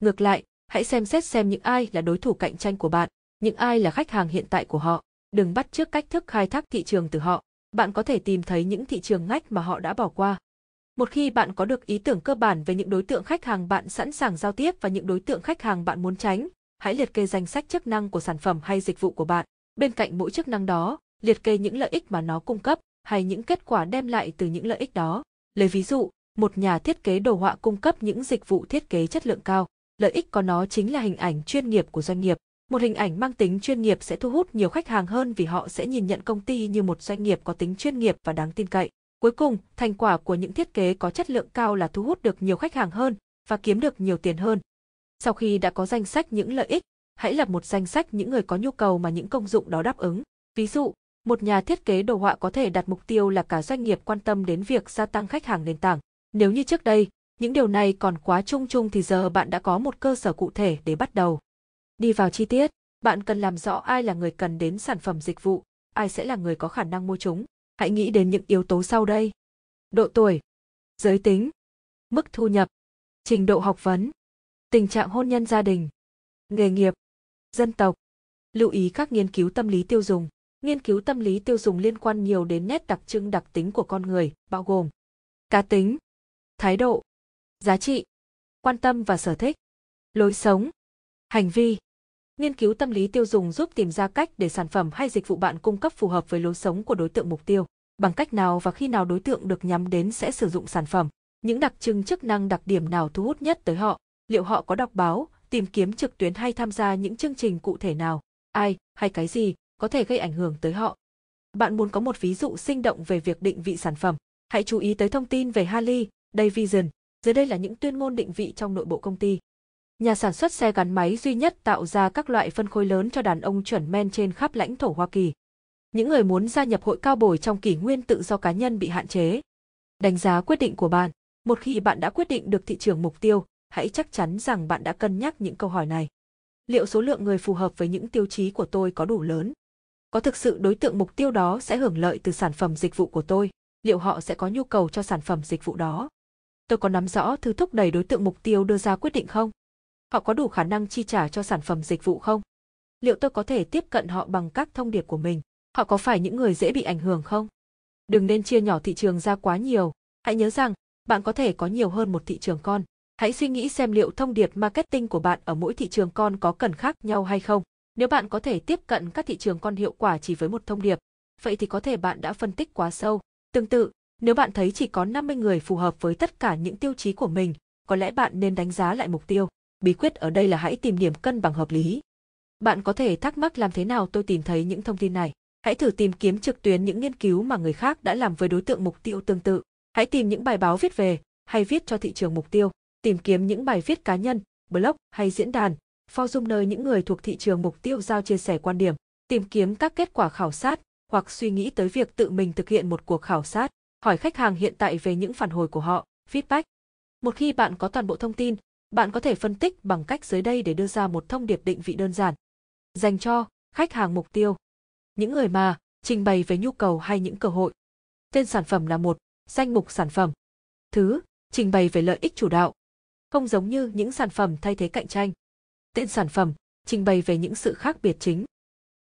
Ngược lại, hãy xem xét xem những ai là đối thủ cạnh tranh của bạn, những ai là khách hàng hiện tại của họ. Đừng bắt trước cách thức khai thác thị trường từ họ. Bạn có thể tìm thấy những thị trường ngách mà họ đã bỏ qua. Một khi bạn có được ý tưởng cơ bản về những đối tượng khách hàng bạn sẵn sàng giao tiếp và những đối tượng khách hàng bạn muốn tránh, hãy liệt kê danh sách chức năng của sản phẩm hay dịch vụ của bạn. Bên cạnh mỗi chức năng đó, liệt kê những lợi ích mà nó cung cấp, hay những kết quả đem lại từ những lợi ích đó. Lấy ví dụ, một nhà thiết kế đồ họa cung cấp những dịch vụ thiết kế chất lượng cao, lợi ích có nó chính là hình ảnh chuyên nghiệp của doanh nghiệp. Một hình ảnh mang tính chuyên nghiệp sẽ thu hút nhiều khách hàng hơn vì họ sẽ nhìn nhận công ty như một doanh nghiệp có tính chuyên nghiệp và đáng tin cậy. Cuối cùng, thành quả của những thiết kế có chất lượng cao là thu hút được nhiều khách hàng hơn và kiếm được nhiều tiền hơn. Sau khi đã có danh sách những lợi ích, hãy lập một danh sách những người có nhu cầu mà những công dụng đó đáp ứng. Ví dụ, một nhà thiết kế đồ họa có thể đặt mục tiêu là cả doanh nghiệp quan tâm đến việc gia tăng khách hàng nền tảng. Nếu như trước đây, những điều này còn quá chung chung thì giờ bạn đã có một cơ sở cụ thể để bắt đầu. Đi vào chi tiết, bạn cần làm rõ ai là người cần đến sản phẩm dịch vụ, ai sẽ là người có khả năng mua chúng. Hãy nghĩ đến những yếu tố sau đây. Độ tuổi, giới tính, mức thu nhập, trình độ học vấn, tình trạng hôn nhân gia đình, nghề nghiệp, dân tộc. Lưu ý các nghiên cứu tâm lý tiêu dùng. Nghiên cứu tâm lý tiêu dùng liên quan nhiều đến nét đặc trưng đặc tính của con người, bao gồm cá tính, thái độ, giá trị, quan tâm và sở thích, lối sống, hành vi. Nghiên cứu tâm lý tiêu dùng giúp tìm ra cách để sản phẩm hay dịch vụ bạn cung cấp phù hợp với lối sống của đối tượng mục tiêu, bằng cách nào và khi nào đối tượng được nhắm đến sẽ sử dụng sản phẩm, những đặc trưng chức năng đặc điểm nào thu hút nhất tới họ, liệu họ có đọc báo, tìm kiếm trực tuyến hay tham gia những chương trình cụ thể nào, ai hay cái gì có thể gây ảnh hưởng tới họ. Bạn muốn có một ví dụ sinh động về việc định vị sản phẩm, hãy chú ý tới thông tin về Harley, Davidson. Dưới đây là những tuyên ngôn định vị trong nội bộ công ty. Nhà sản xuất xe gắn máy duy nhất tạo ra các loại phân khối lớn cho đàn ông chuẩn men trên khắp lãnh thổ Hoa Kỳ. Những người muốn gia nhập hội cao bồi trong kỷ nguyên tự do cá nhân bị hạn chế. Đánh giá quyết định của bạn. Một khi bạn đã quyết định được thị trường mục tiêu, hãy chắc chắn rằng bạn đã cân nhắc những câu hỏi này. Liệu số lượng người phù hợp với những tiêu chí của tôi có đủ lớn? có thực sự đối tượng mục tiêu đó sẽ hưởng lợi từ sản phẩm dịch vụ của tôi liệu họ sẽ có nhu cầu cho sản phẩm dịch vụ đó tôi có nắm rõ thứ thúc đẩy đối tượng mục tiêu đưa ra quyết định không họ có đủ khả năng chi trả cho sản phẩm dịch vụ không liệu tôi có thể tiếp cận họ bằng các thông điệp của mình họ có phải những người dễ bị ảnh hưởng không đừng nên chia nhỏ thị trường ra quá nhiều hãy nhớ rằng bạn có thể có nhiều hơn một thị trường con hãy suy nghĩ xem liệu thông điệp marketing của bạn ở mỗi thị trường con có cần khác nhau hay không nếu bạn có thể tiếp cận các thị trường con hiệu quả chỉ với một thông điệp, vậy thì có thể bạn đã phân tích quá sâu. Tương tự, nếu bạn thấy chỉ có 50 người phù hợp với tất cả những tiêu chí của mình, có lẽ bạn nên đánh giá lại mục tiêu. Bí quyết ở đây là hãy tìm điểm cân bằng hợp lý. Bạn có thể thắc mắc làm thế nào tôi tìm thấy những thông tin này? Hãy thử tìm kiếm trực tuyến những nghiên cứu mà người khác đã làm với đối tượng mục tiêu tương tự. Hãy tìm những bài báo viết về hay viết cho thị trường mục tiêu, tìm kiếm những bài viết cá nhân, blog hay diễn đàn Forum nơi những người thuộc thị trường mục tiêu giao chia sẻ quan điểm, tìm kiếm các kết quả khảo sát hoặc suy nghĩ tới việc tự mình thực hiện một cuộc khảo sát, hỏi khách hàng hiện tại về những phản hồi của họ, feedback. Một khi bạn có toàn bộ thông tin, bạn có thể phân tích bằng cách dưới đây để đưa ra một thông điệp định vị đơn giản dành cho khách hàng mục tiêu. Những người mà trình bày về nhu cầu hay những cơ hội. Tên sản phẩm là một, danh mục sản phẩm. Thứ, trình bày về lợi ích chủ đạo. Không giống như những sản phẩm thay thế cạnh tranh, tên sản phẩm, trình bày về những sự khác biệt chính.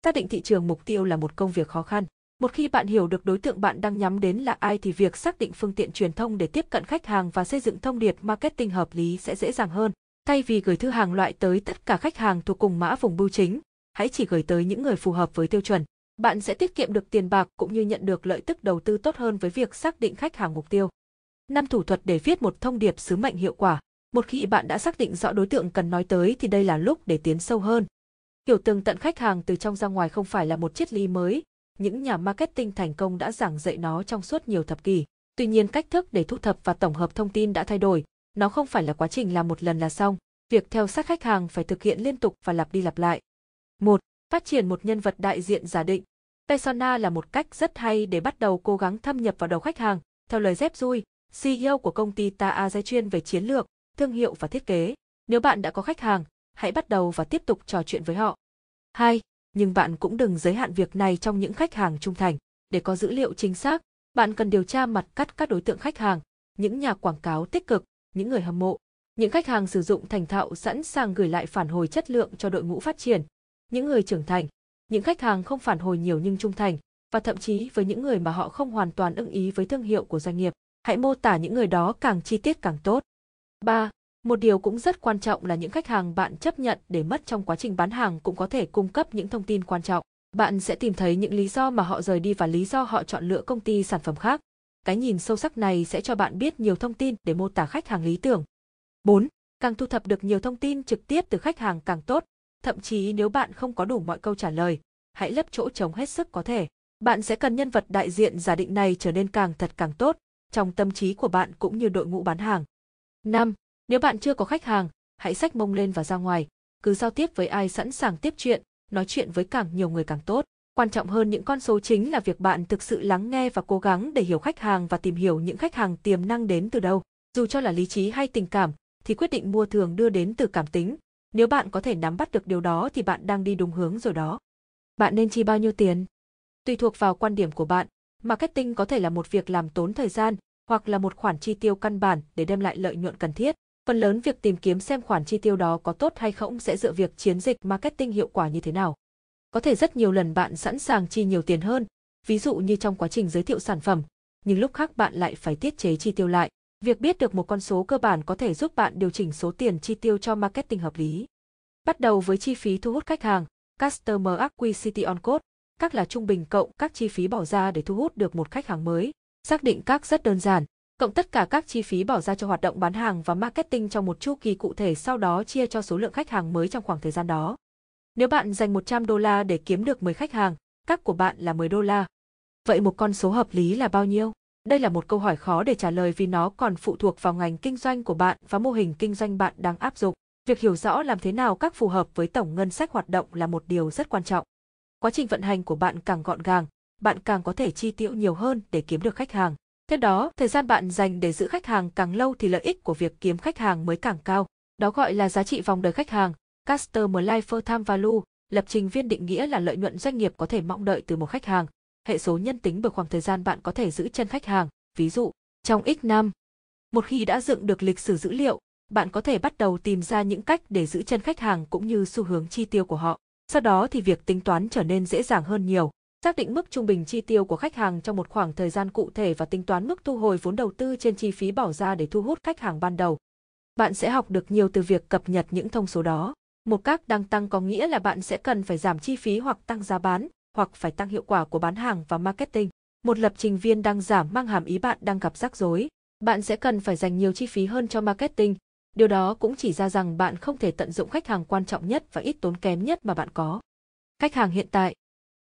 Xác định thị trường mục tiêu là một công việc khó khăn. Một khi bạn hiểu được đối tượng bạn đang nhắm đến là ai thì việc xác định phương tiện truyền thông để tiếp cận khách hàng và xây dựng thông điệp marketing hợp lý sẽ dễ dàng hơn. Thay vì gửi thư hàng loại tới tất cả khách hàng thuộc cùng mã vùng bưu chính, hãy chỉ gửi tới những người phù hợp với tiêu chuẩn. Bạn sẽ tiết kiệm được tiền bạc cũng như nhận được lợi tức đầu tư tốt hơn với việc xác định khách hàng mục tiêu. Năm thủ thuật để viết một thông điệp sứ mệnh hiệu quả. Một khi bạn đã xác định rõ đối tượng cần nói tới thì đây là lúc để tiến sâu hơn. Hiểu tường tận khách hàng từ trong ra ngoài không phải là một triết lý mới, những nhà marketing thành công đã giảng dạy nó trong suốt nhiều thập kỷ. Tuy nhiên cách thức để thu thập và tổng hợp thông tin đã thay đổi, nó không phải là quá trình làm một lần là xong, việc theo sát khách hàng phải thực hiện liên tục và lặp đi lặp lại. 1. Phát triển một nhân vật đại diện giả định. Persona là một cách rất hay để bắt đầu cố gắng thâm nhập vào đầu khách hàng. Theo lời Jeff Rui, CEO của công ty Ta Azai chuyên về chiến lược, thương hiệu và thiết kế. Nếu bạn đã có khách hàng, hãy bắt đầu và tiếp tục trò chuyện với họ. 2. Nhưng bạn cũng đừng giới hạn việc này trong những khách hàng trung thành. Để có dữ liệu chính xác, bạn cần điều tra mặt cắt các đối tượng khách hàng, những nhà quảng cáo tích cực, những người hâm mộ. Những khách hàng sử dụng thành thạo sẵn sàng gửi lại phản hồi chất lượng cho đội ngũ phát triển. Những người trưởng thành, những khách hàng không phản hồi nhiều nhưng trung thành, và thậm chí với những người mà họ không hoàn toàn ưng ý với thương hiệu của doanh nghiệp. Hãy mô tả những người đó càng chi tiết càng tốt. 3. Một điều cũng rất quan trọng là những khách hàng bạn chấp nhận để mất trong quá trình bán hàng cũng có thể cung cấp những thông tin quan trọng. Bạn sẽ tìm thấy những lý do mà họ rời đi và lý do họ chọn lựa công ty sản phẩm khác. Cái nhìn sâu sắc này sẽ cho bạn biết nhiều thông tin để mô tả khách hàng lý tưởng. 4. Càng thu thập được nhiều thông tin trực tiếp từ khách hàng càng tốt, thậm chí nếu bạn không có đủ mọi câu trả lời, hãy lấp chỗ trống hết sức có thể. Bạn sẽ cần nhân vật đại diện giả định này trở nên càng thật càng tốt, trong tâm trí của bạn cũng như đội ngũ bán hàng. 5. Nếu bạn chưa có khách hàng, hãy sách mông lên và ra ngoài, cứ giao tiếp với ai sẵn sàng tiếp chuyện, nói chuyện với càng nhiều người càng tốt. Quan trọng hơn những con số chính là việc bạn thực sự lắng nghe và cố gắng để hiểu khách hàng và tìm hiểu những khách hàng tiềm năng đến từ đâu. Dù cho là lý trí hay tình cảm, thì quyết định mua thường đưa đến từ cảm tính. Nếu bạn có thể nắm bắt được điều đó thì bạn đang đi đúng hướng rồi đó. Bạn nên chi bao nhiêu tiền? Tùy thuộc vào quan điểm của bạn, marketing có thể là một việc làm tốn thời gian, hoặc là một khoản chi tiêu căn bản để đem lại lợi nhuận cần thiết. Phần lớn việc tìm kiếm xem khoản chi tiêu đó có tốt hay không sẽ dựa việc chiến dịch marketing hiệu quả như thế nào. Có thể rất nhiều lần bạn sẵn sàng chi nhiều tiền hơn, ví dụ như trong quá trình giới thiệu sản phẩm, nhưng lúc khác bạn lại phải tiết chế chi tiêu lại. Việc biết được một con số cơ bản có thể giúp bạn điều chỉnh số tiền chi tiêu cho marketing hợp lý. Bắt đầu với chi phí thu hút khách hàng, Customer Acquisition Cost, các là trung bình cộng các chi phí bỏ ra để thu hút được một khách hàng mới xác định các rất đơn giản, cộng tất cả các chi phí bỏ ra cho hoạt động bán hàng và marketing trong một chu kỳ cụ thể sau đó chia cho số lượng khách hàng mới trong khoảng thời gian đó. Nếu bạn dành 100 đô la để kiếm được 10 khách hàng, các của bạn là 10 đô la. Vậy một con số hợp lý là bao nhiêu? Đây là một câu hỏi khó để trả lời vì nó còn phụ thuộc vào ngành kinh doanh của bạn và mô hình kinh doanh bạn đang áp dụng. Việc hiểu rõ làm thế nào các phù hợp với tổng ngân sách hoạt động là một điều rất quan trọng. Quá trình vận hành của bạn càng gọn gàng, bạn càng có thể chi tiêu nhiều hơn để kiếm được khách hàng. Tiếp đó, thời gian bạn dành để giữ khách hàng càng lâu thì lợi ích của việc kiếm khách hàng mới càng cao. Đó gọi là giá trị vòng đời khách hàng, Customer Lifetime Value, lập trình viên định nghĩa là lợi nhuận doanh nghiệp có thể mong đợi từ một khách hàng, hệ số nhân tính bởi khoảng thời gian bạn có thể giữ chân khách hàng, ví dụ, trong x năm. Một khi đã dựng được lịch sử dữ liệu, bạn có thể bắt đầu tìm ra những cách để giữ chân khách hàng cũng như xu hướng chi tiêu của họ. Sau đó thì việc tính toán trở nên dễ dàng hơn nhiều xác định mức trung bình chi tiêu của khách hàng trong một khoảng thời gian cụ thể và tính toán mức thu hồi vốn đầu tư trên chi phí bỏ ra để thu hút khách hàng ban đầu. Bạn sẽ học được nhiều từ việc cập nhật những thông số đó. Một các đang tăng có nghĩa là bạn sẽ cần phải giảm chi phí hoặc tăng giá bán, hoặc phải tăng hiệu quả của bán hàng và marketing. Một lập trình viên đang giảm mang hàm ý bạn đang gặp rắc rối. Bạn sẽ cần phải dành nhiều chi phí hơn cho marketing. Điều đó cũng chỉ ra rằng bạn không thể tận dụng khách hàng quan trọng nhất và ít tốn kém nhất mà bạn có. Khách hàng hiện tại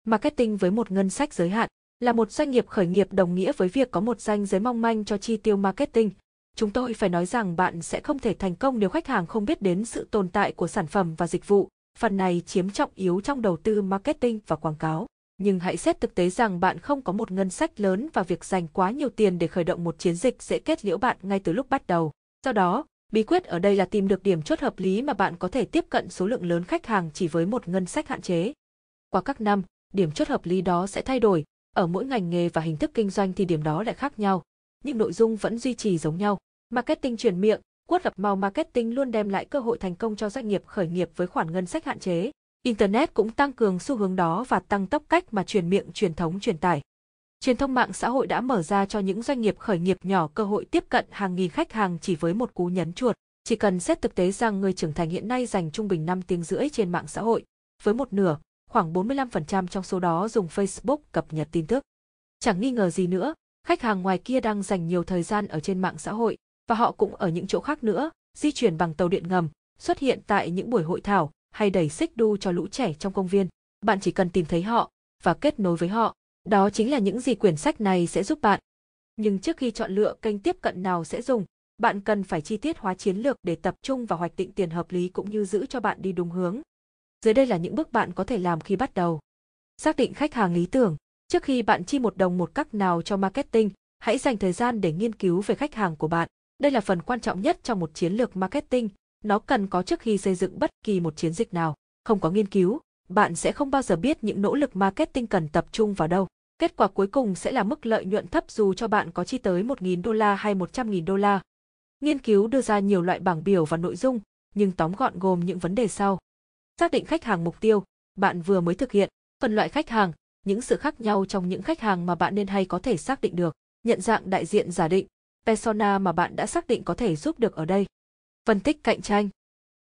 Marketing với một ngân sách giới hạn là một doanh nghiệp khởi nghiệp đồng nghĩa với việc có một danh giới mong manh cho chi tiêu marketing. Chúng tôi phải nói rằng bạn sẽ không thể thành công nếu khách hàng không biết đến sự tồn tại của sản phẩm và dịch vụ. Phần này chiếm trọng yếu trong đầu tư marketing và quảng cáo. Nhưng hãy xét thực tế rằng bạn không có một ngân sách lớn và việc dành quá nhiều tiền để khởi động một chiến dịch sẽ kết liễu bạn ngay từ lúc bắt đầu. Do đó, bí quyết ở đây là tìm được điểm chốt hợp lý mà bạn có thể tiếp cận số lượng lớn khách hàng chỉ với một ngân sách hạn chế. Qua các năm, điểm chốt hợp lý đó sẽ thay đổi, ở mỗi ngành nghề và hình thức kinh doanh thì điểm đó lại khác nhau, nhưng nội dung vẫn duy trì giống nhau. Marketing truyền miệng, quất lập màu marketing luôn đem lại cơ hội thành công cho doanh nghiệp khởi nghiệp với khoản ngân sách hạn chế. Internet cũng tăng cường xu hướng đó và tăng tốc cách mà truyền miệng truyền thống truyền tải. Truyền thông mạng xã hội đã mở ra cho những doanh nghiệp khởi nghiệp nhỏ cơ hội tiếp cận hàng nghìn khách hàng chỉ với một cú nhấn chuột. Chỉ cần xét thực tế rằng người trưởng thành hiện nay dành trung bình 5 tiếng rưỡi trên mạng xã hội, với một nửa khoảng 45% trong số đó dùng Facebook cập nhật tin tức. Chẳng nghi ngờ gì nữa, khách hàng ngoài kia đang dành nhiều thời gian ở trên mạng xã hội và họ cũng ở những chỗ khác nữa, di chuyển bằng tàu điện ngầm, xuất hiện tại những buổi hội thảo hay đẩy xích đu cho lũ trẻ trong công viên. Bạn chỉ cần tìm thấy họ và kết nối với họ. Đó chính là những gì quyển sách này sẽ giúp bạn. Nhưng trước khi chọn lựa kênh tiếp cận nào sẽ dùng, bạn cần phải chi tiết hóa chiến lược để tập trung và hoạch định tiền hợp lý cũng như giữ cho bạn đi đúng hướng. Dưới đây là những bước bạn có thể làm khi bắt đầu. Xác định khách hàng lý tưởng. Trước khi bạn chi một đồng một cắc nào cho marketing, hãy dành thời gian để nghiên cứu về khách hàng của bạn. Đây là phần quan trọng nhất trong một chiến lược marketing, nó cần có trước khi xây dựng bất kỳ một chiến dịch nào. Không có nghiên cứu, bạn sẽ không bao giờ biết những nỗ lực marketing cần tập trung vào đâu. Kết quả cuối cùng sẽ là mức lợi nhuận thấp dù cho bạn có chi tới 1.000 đô la hay 100.000 đô la. Nghiên cứu đưa ra nhiều loại bảng biểu và nội dung, nhưng tóm gọn gồm những vấn đề sau xác định khách hàng mục tiêu bạn vừa mới thực hiện, phân loại khách hàng, những sự khác nhau trong những khách hàng mà bạn nên hay có thể xác định được, nhận dạng đại diện giả định, persona mà bạn đã xác định có thể giúp được ở đây. Phân tích cạnh tranh.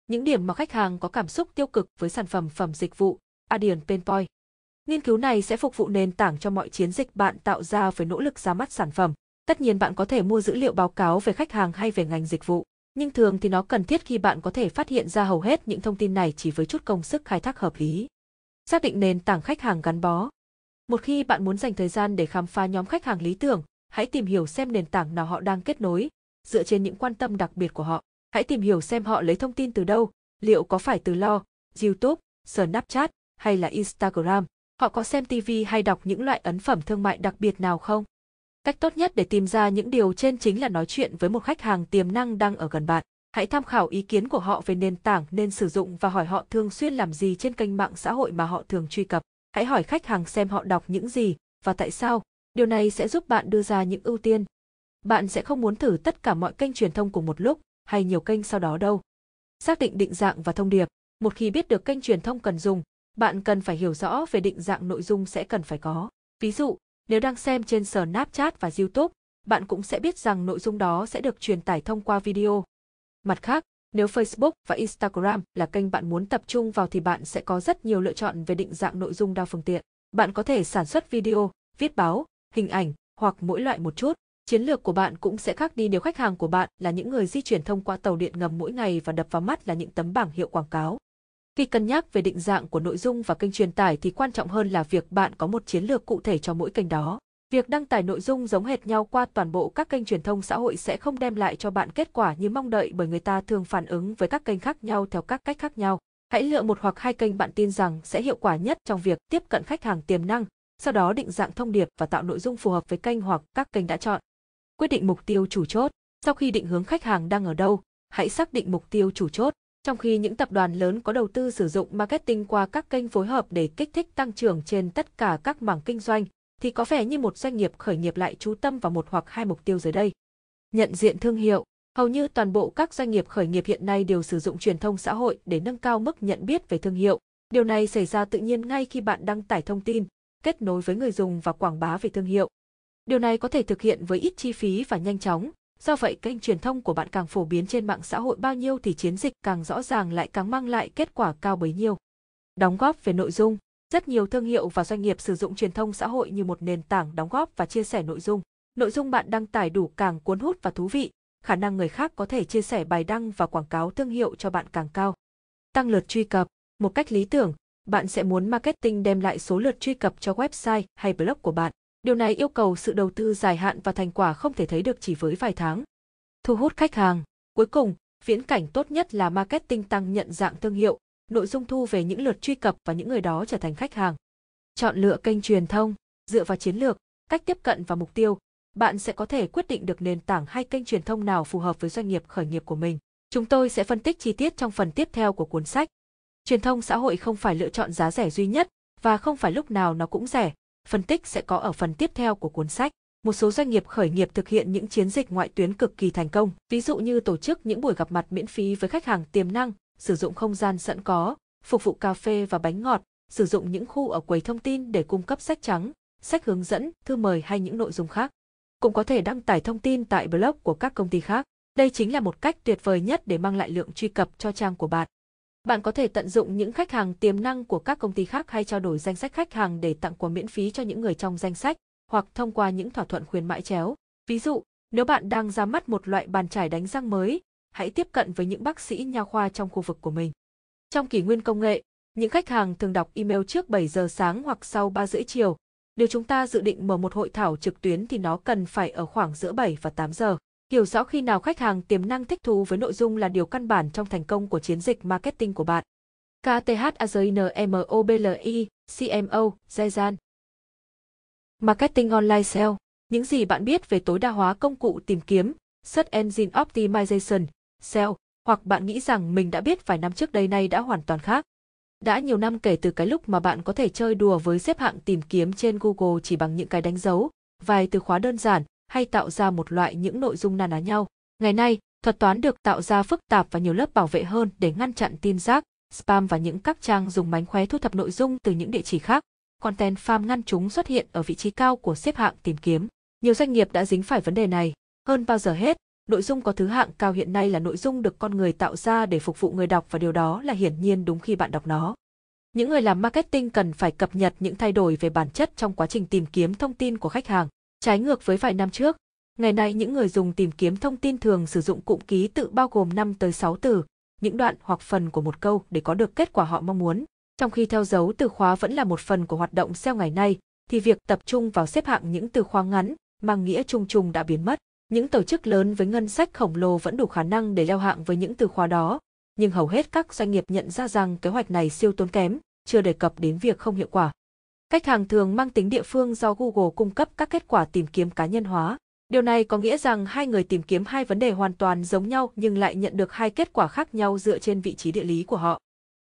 Những điểm mà khách hàng có cảm xúc tiêu cực với sản phẩm phẩm dịch vụ, Adyen pinpoint. Nghiên cứu này sẽ phục vụ nền tảng cho mọi chiến dịch bạn tạo ra với nỗ lực ra mắt sản phẩm. Tất nhiên bạn có thể mua dữ liệu báo cáo về khách hàng hay về ngành dịch vụ nhưng thường thì nó cần thiết khi bạn có thể phát hiện ra hầu hết những thông tin này chỉ với chút công sức khai thác hợp lý. Xác định nền tảng khách hàng gắn bó. Một khi bạn muốn dành thời gian để khám phá nhóm khách hàng lý tưởng, hãy tìm hiểu xem nền tảng nào họ đang kết nối, dựa trên những quan tâm đặc biệt của họ. Hãy tìm hiểu xem họ lấy thông tin từ đâu, liệu có phải từ lo, YouTube, Snapchat hay là Instagram. Họ có xem TV hay đọc những loại ấn phẩm thương mại đặc biệt nào không? Cách tốt nhất để tìm ra những điều trên chính là nói chuyện với một khách hàng tiềm năng đang ở gần bạn. Hãy tham khảo ý kiến của họ về nền tảng nên sử dụng và hỏi họ thường xuyên làm gì trên kênh mạng xã hội mà họ thường truy cập. Hãy hỏi khách hàng xem họ đọc những gì và tại sao. Điều này sẽ giúp bạn đưa ra những ưu tiên. Bạn sẽ không muốn thử tất cả mọi kênh truyền thông cùng một lúc hay nhiều kênh sau đó đâu. Xác định định dạng và thông điệp. Một khi biết được kênh truyền thông cần dùng, bạn cần phải hiểu rõ về định dạng nội dung sẽ cần phải có. Ví dụ, nếu đang xem trên sở Snapchat và YouTube, bạn cũng sẽ biết rằng nội dung đó sẽ được truyền tải thông qua video. Mặt khác, nếu Facebook và Instagram là kênh bạn muốn tập trung vào thì bạn sẽ có rất nhiều lựa chọn về định dạng nội dung đa phương tiện. Bạn có thể sản xuất video, viết báo, hình ảnh hoặc mỗi loại một chút. Chiến lược của bạn cũng sẽ khác đi nếu khách hàng của bạn là những người di chuyển thông qua tàu điện ngầm mỗi ngày và đập vào mắt là những tấm bảng hiệu quảng cáo. Khi cân nhắc về định dạng của nội dung và kênh truyền tải thì quan trọng hơn là việc bạn có một chiến lược cụ thể cho mỗi kênh đó. Việc đăng tải nội dung giống hệt nhau qua toàn bộ các kênh truyền thông xã hội sẽ không đem lại cho bạn kết quả như mong đợi bởi người ta thường phản ứng với các kênh khác nhau theo các cách khác nhau. Hãy lựa một hoặc hai kênh bạn tin rằng sẽ hiệu quả nhất trong việc tiếp cận khách hàng tiềm năng, sau đó định dạng thông điệp và tạo nội dung phù hợp với kênh hoặc các kênh đã chọn. Quyết định mục tiêu chủ chốt. Sau khi định hướng khách hàng đang ở đâu, hãy xác định mục tiêu chủ chốt trong khi những tập đoàn lớn có đầu tư sử dụng marketing qua các kênh phối hợp để kích thích tăng trưởng trên tất cả các mảng kinh doanh, thì có vẻ như một doanh nghiệp khởi nghiệp lại chú tâm vào một hoặc hai mục tiêu dưới đây. Nhận diện thương hiệu Hầu như toàn bộ các doanh nghiệp khởi nghiệp hiện nay đều sử dụng truyền thông xã hội để nâng cao mức nhận biết về thương hiệu. Điều này xảy ra tự nhiên ngay khi bạn đăng tải thông tin, kết nối với người dùng và quảng bá về thương hiệu. Điều này có thể thực hiện với ít chi phí và nhanh chóng, Do vậy kênh truyền thông của bạn càng phổ biến trên mạng xã hội bao nhiêu thì chiến dịch càng rõ ràng lại càng mang lại kết quả cao bấy nhiêu. Đóng góp về nội dung Rất nhiều thương hiệu và doanh nghiệp sử dụng truyền thông xã hội như một nền tảng đóng góp và chia sẻ nội dung. Nội dung bạn đăng tải đủ càng cuốn hút và thú vị, khả năng người khác có thể chia sẻ bài đăng và quảng cáo thương hiệu cho bạn càng cao. Tăng lượt truy cập Một cách lý tưởng, bạn sẽ muốn marketing đem lại số lượt truy cập cho website hay blog của bạn. Điều này yêu cầu sự đầu tư dài hạn và thành quả không thể thấy được chỉ với vài tháng. Thu hút khách hàng. Cuối cùng, viễn cảnh tốt nhất là marketing tăng nhận dạng thương hiệu, nội dung thu về những lượt truy cập và những người đó trở thành khách hàng. Chọn lựa kênh truyền thông, dựa vào chiến lược, cách tiếp cận và mục tiêu, bạn sẽ có thể quyết định được nền tảng hay kênh truyền thông nào phù hợp với doanh nghiệp khởi nghiệp của mình. Chúng tôi sẽ phân tích chi tiết trong phần tiếp theo của cuốn sách. Truyền thông xã hội không phải lựa chọn giá rẻ duy nhất và không phải lúc nào nó cũng rẻ, phân tích sẽ có ở phần tiếp theo của cuốn sách. Một số doanh nghiệp khởi nghiệp thực hiện những chiến dịch ngoại tuyến cực kỳ thành công, ví dụ như tổ chức những buổi gặp mặt miễn phí với khách hàng tiềm năng, sử dụng không gian sẵn có, phục vụ cà phê và bánh ngọt, sử dụng những khu ở quầy thông tin để cung cấp sách trắng, sách hướng dẫn, thư mời hay những nội dung khác. Cũng có thể đăng tải thông tin tại blog của các công ty khác. Đây chính là một cách tuyệt vời nhất để mang lại lượng truy cập cho trang của bạn. Bạn có thể tận dụng những khách hàng tiềm năng của các công ty khác hay trao đổi danh sách khách hàng để tặng quà miễn phí cho những người trong danh sách hoặc thông qua những thỏa thuận khuyến mãi chéo. Ví dụ, nếu bạn đang ra mắt một loại bàn chải đánh răng mới, hãy tiếp cận với những bác sĩ nha khoa trong khu vực của mình. Trong kỷ nguyên công nghệ, những khách hàng thường đọc email trước 7 giờ sáng hoặc sau 3 rưỡi chiều. Nếu chúng ta dự định mở một hội thảo trực tuyến thì nó cần phải ở khoảng giữa 7 và 8 giờ. Hiểu rõ khi nào khách hàng tiềm năng thích thú với nội dung là điều căn bản trong thành công của chiến dịch marketing của bạn. KTH AZINMOBLI, e CMO, Zaijan. Marketing Online SEO Những gì bạn biết về tối đa hóa công cụ tìm kiếm, Search Engine Optimization, SEO, hoặc bạn nghĩ rằng mình đã biết vài năm trước đây nay đã hoàn toàn khác. Đã nhiều năm kể từ cái lúc mà bạn có thể chơi đùa với xếp hạng tìm kiếm trên Google chỉ bằng những cái đánh dấu, vài từ khóa đơn giản, hay tạo ra một loại những nội dung na ná nhau. Ngày nay, thuật toán được tạo ra phức tạp và nhiều lớp bảo vệ hơn để ngăn chặn tin rác, spam và những các trang dùng mánh khóe thu thập nội dung từ những địa chỉ khác. Content farm ngăn chúng xuất hiện ở vị trí cao của xếp hạng tìm kiếm. Nhiều doanh nghiệp đã dính phải vấn đề này. Hơn bao giờ hết, nội dung có thứ hạng cao hiện nay là nội dung được con người tạo ra để phục vụ người đọc và điều đó là hiển nhiên đúng khi bạn đọc nó. Những người làm marketing cần phải cập nhật những thay đổi về bản chất trong quá trình tìm kiếm thông tin của khách hàng. Trái ngược với vài năm trước, ngày nay những người dùng tìm kiếm thông tin thường sử dụng cụm ký tự bao gồm 5 tới 6 từ, những đoạn hoặc phần của một câu để có được kết quả họ mong muốn. Trong khi theo dấu từ khóa vẫn là một phần của hoạt động SEO ngày nay, thì việc tập trung vào xếp hạng những từ khóa ngắn mang nghĩa chung chung đã biến mất. Những tổ chức lớn với ngân sách khổng lồ vẫn đủ khả năng để leo hạng với những từ khóa đó, nhưng hầu hết các doanh nghiệp nhận ra rằng kế hoạch này siêu tốn kém, chưa đề cập đến việc không hiệu quả. Khách hàng thường mang tính địa phương do Google cung cấp các kết quả tìm kiếm cá nhân hóa. Điều này có nghĩa rằng hai người tìm kiếm hai vấn đề hoàn toàn giống nhau nhưng lại nhận được hai kết quả khác nhau dựa trên vị trí địa lý của họ.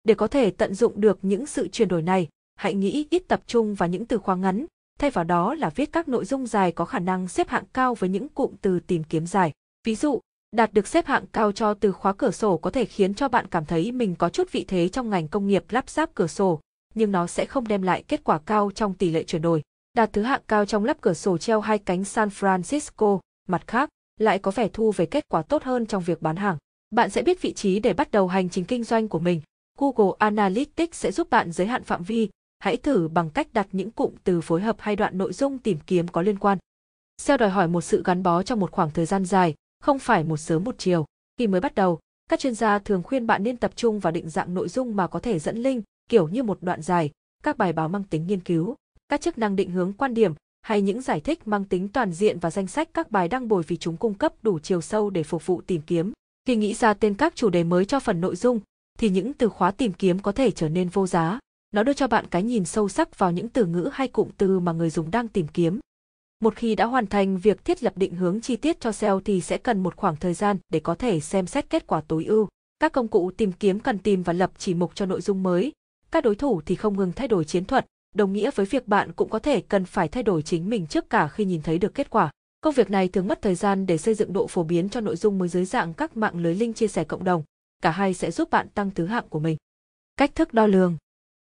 Để có thể tận dụng được những sự chuyển đổi này, hãy nghĩ ít tập trung vào những từ khóa ngắn, thay vào đó là viết các nội dung dài có khả năng xếp hạng cao với những cụm từ tìm kiếm dài. Ví dụ, đạt được xếp hạng cao cho từ khóa cửa sổ có thể khiến cho bạn cảm thấy mình có chút vị thế trong ngành công nghiệp lắp ráp cửa sổ, nhưng nó sẽ không đem lại kết quả cao trong tỷ lệ chuyển đổi. Đạt thứ hạng cao trong lắp cửa sổ treo hai cánh San Francisco, mặt khác, lại có vẻ thu về kết quả tốt hơn trong việc bán hàng. Bạn sẽ biết vị trí để bắt đầu hành trình kinh doanh của mình. Google Analytics sẽ giúp bạn giới hạn phạm vi, hãy thử bằng cách đặt những cụm từ phối hợp hay đoạn nội dung tìm kiếm có liên quan. SEO đòi hỏi một sự gắn bó trong một khoảng thời gian dài, không phải một sớm một chiều. Khi mới bắt đầu, các chuyên gia thường khuyên bạn nên tập trung vào định dạng nội dung mà có thể dẫn link, kiểu như một đoạn dài, các bài báo mang tính nghiên cứu, các chức năng định hướng quan điểm hay những giải thích mang tính toàn diện và danh sách các bài đăng bồi vì chúng cung cấp đủ chiều sâu để phục vụ tìm kiếm. Khi nghĩ ra tên các chủ đề mới cho phần nội dung, thì những từ khóa tìm kiếm có thể trở nên vô giá. Nó đưa cho bạn cái nhìn sâu sắc vào những từ ngữ hay cụm từ mà người dùng đang tìm kiếm. Một khi đã hoàn thành việc thiết lập định hướng chi tiết cho SEO thì sẽ cần một khoảng thời gian để có thể xem xét kết quả tối ưu. Các công cụ tìm kiếm cần tìm và lập chỉ mục cho nội dung mới, các đối thủ thì không ngừng thay đổi chiến thuật, đồng nghĩa với việc bạn cũng có thể cần phải thay đổi chính mình trước cả khi nhìn thấy được kết quả. Công việc này thường mất thời gian để xây dựng độ phổ biến cho nội dung mới dưới dạng các mạng lưới link chia sẻ cộng đồng, cả hai sẽ giúp bạn tăng thứ hạng của mình. Cách thức đo lường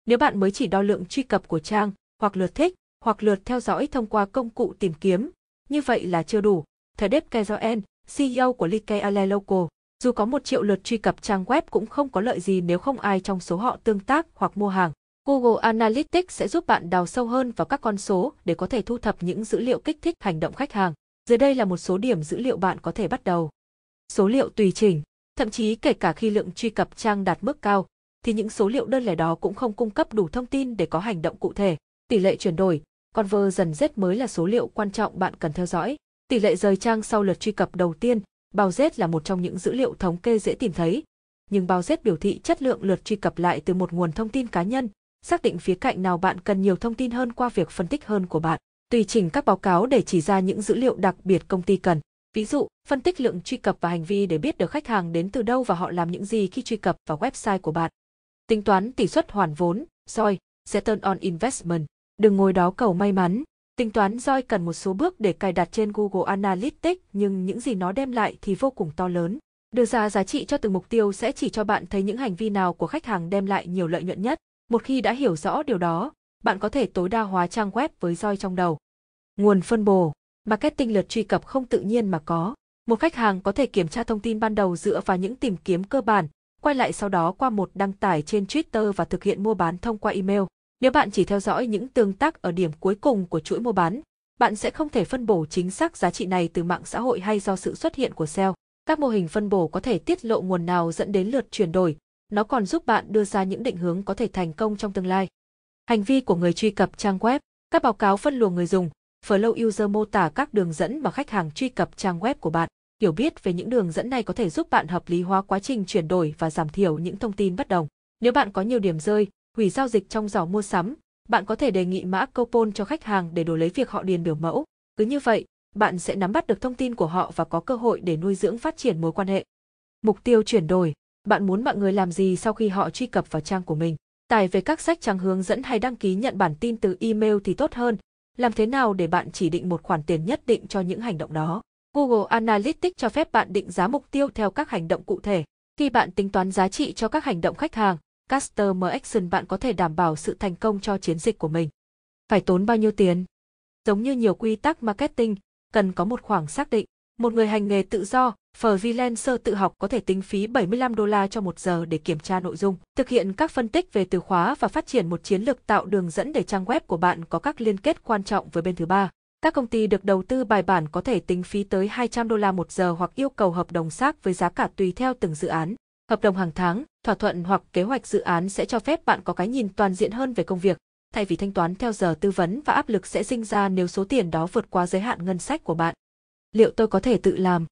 Nếu bạn mới chỉ đo lượng truy cập của trang, hoặc lượt thích, hoặc lượt theo dõi thông qua công cụ tìm kiếm, như vậy là chưa đủ. Thời Dave Kezoen, CEO của Like Local, dù có một triệu lượt truy cập trang web cũng không có lợi gì nếu không ai trong số họ tương tác hoặc mua hàng. Google Analytics sẽ giúp bạn đào sâu hơn vào các con số để có thể thu thập những dữ liệu kích thích hành động khách hàng. Dưới đây là một số điểm dữ liệu bạn có thể bắt đầu. Số liệu tùy chỉnh, thậm chí kể cả khi lượng truy cập trang đạt mức cao, thì những số liệu đơn lẻ đó cũng không cung cấp đủ thông tin để có hành động cụ thể. Tỷ lệ chuyển đổi, conversion rate mới là số liệu quan trọng bạn cần theo dõi. Tỷ lệ rời trang sau lượt truy cập đầu tiên, Bao Z là một trong những dữ liệu thống kê dễ tìm thấy, nhưng Bao Z biểu thị chất lượng lượt truy cập lại từ một nguồn thông tin cá nhân, xác định phía cạnh nào bạn cần nhiều thông tin hơn qua việc phân tích hơn của bạn. Tùy chỉnh các báo cáo để chỉ ra những dữ liệu đặc biệt công ty cần. Ví dụ, phân tích lượng truy cập và hành vi để biết được khách hàng đến từ đâu và họ làm những gì khi truy cập vào website của bạn. Tính toán tỷ suất hoàn vốn, ROI, Return on Investment. Đừng ngồi đó cầu may mắn, Tính toán roi cần một số bước để cài đặt trên Google Analytics nhưng những gì nó đem lại thì vô cùng to lớn. Đưa ra giá trị cho từng mục tiêu sẽ chỉ cho bạn thấy những hành vi nào của khách hàng đem lại nhiều lợi nhuận nhất. Một khi đã hiểu rõ điều đó, bạn có thể tối đa hóa trang web với roi trong đầu. Nguồn phân bổ Marketing lượt truy cập không tự nhiên mà có. Một khách hàng có thể kiểm tra thông tin ban đầu dựa vào những tìm kiếm cơ bản, quay lại sau đó qua một đăng tải trên Twitter và thực hiện mua bán thông qua email. Nếu bạn chỉ theo dõi những tương tác ở điểm cuối cùng của chuỗi mua bán, bạn sẽ không thể phân bổ chính xác giá trị này từ mạng xã hội hay do sự xuất hiện của sale. Các mô hình phân bổ có thể tiết lộ nguồn nào dẫn đến lượt chuyển đổi, nó còn giúp bạn đưa ra những định hướng có thể thành công trong tương lai. Hành vi của người truy cập trang web, các báo cáo phân luồng người dùng, flow user mô tả các đường dẫn mà khách hàng truy cập trang web của bạn. Hiểu biết về những đường dẫn này có thể giúp bạn hợp lý hóa quá trình chuyển đổi và giảm thiểu những thông tin bất đồng. Nếu bạn có nhiều điểm rơi, hủy giao dịch trong giỏ mua sắm, bạn có thể đề nghị mã coupon cho khách hàng để đổi lấy việc họ điền biểu mẫu. Cứ như vậy, bạn sẽ nắm bắt được thông tin của họ và có cơ hội để nuôi dưỡng phát triển mối quan hệ. Mục tiêu chuyển đổi, bạn muốn mọi người làm gì sau khi họ truy cập vào trang của mình? Tải về các sách trang hướng dẫn hay đăng ký nhận bản tin từ email thì tốt hơn. Làm thế nào để bạn chỉ định một khoản tiền nhất định cho những hành động đó? Google Analytics cho phép bạn định giá mục tiêu theo các hành động cụ thể. Khi bạn tính toán giá trị cho các hành động khách hàng, Customer Action bạn có thể đảm bảo sự thành công cho chiến dịch của mình. Phải tốn bao nhiêu tiền? Giống như nhiều quy tắc marketing, cần có một khoảng xác định. Một người hành nghề tự do, freelancer tự học có thể tính phí 75 đô la cho một giờ để kiểm tra nội dung, thực hiện các phân tích về từ khóa và phát triển một chiến lược tạo đường dẫn để trang web của bạn có các liên kết quan trọng với bên thứ ba. Các công ty được đầu tư bài bản có thể tính phí tới 200 đô la một giờ hoặc yêu cầu hợp đồng xác với giá cả tùy theo từng dự án hợp đồng hàng tháng, thỏa thuận hoặc kế hoạch dự án sẽ cho phép bạn có cái nhìn toàn diện hơn về công việc, thay vì thanh toán theo giờ tư vấn và áp lực sẽ sinh ra nếu số tiền đó vượt quá giới hạn ngân sách của bạn. Liệu tôi có thể tự làm?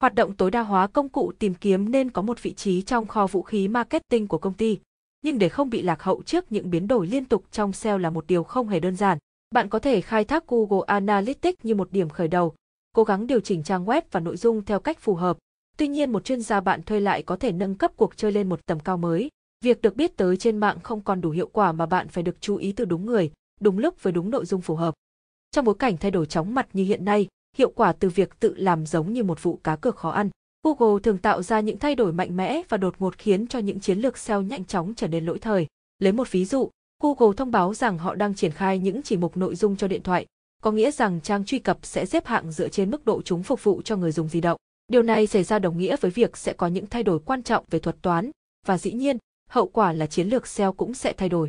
Hoạt động tối đa hóa công cụ tìm kiếm nên có một vị trí trong kho vũ khí marketing của công ty, nhưng để không bị lạc hậu trước những biến đổi liên tục trong SEO là một điều không hề đơn giản. Bạn có thể khai thác Google Analytics như một điểm khởi đầu, cố gắng điều chỉnh trang web và nội dung theo cách phù hợp, Tuy nhiên một chuyên gia bạn thuê lại có thể nâng cấp cuộc chơi lên một tầm cao mới. Việc được biết tới trên mạng không còn đủ hiệu quả mà bạn phải được chú ý từ đúng người, đúng lúc với đúng nội dung phù hợp. Trong bối cảnh thay đổi chóng mặt như hiện nay, hiệu quả từ việc tự làm giống như một vụ cá cược khó ăn. Google thường tạo ra những thay đổi mạnh mẽ và đột ngột khiến cho những chiến lược SEO nhanh chóng trở nên lỗi thời. Lấy một ví dụ, Google thông báo rằng họ đang triển khai những chỉ mục nội dung cho điện thoại, có nghĩa rằng trang truy cập sẽ xếp hạng dựa trên mức độ chúng phục vụ cho người dùng di động. Điều này xảy ra đồng nghĩa với việc sẽ có những thay đổi quan trọng về thuật toán, và dĩ nhiên, hậu quả là chiến lược SEO cũng sẽ thay đổi.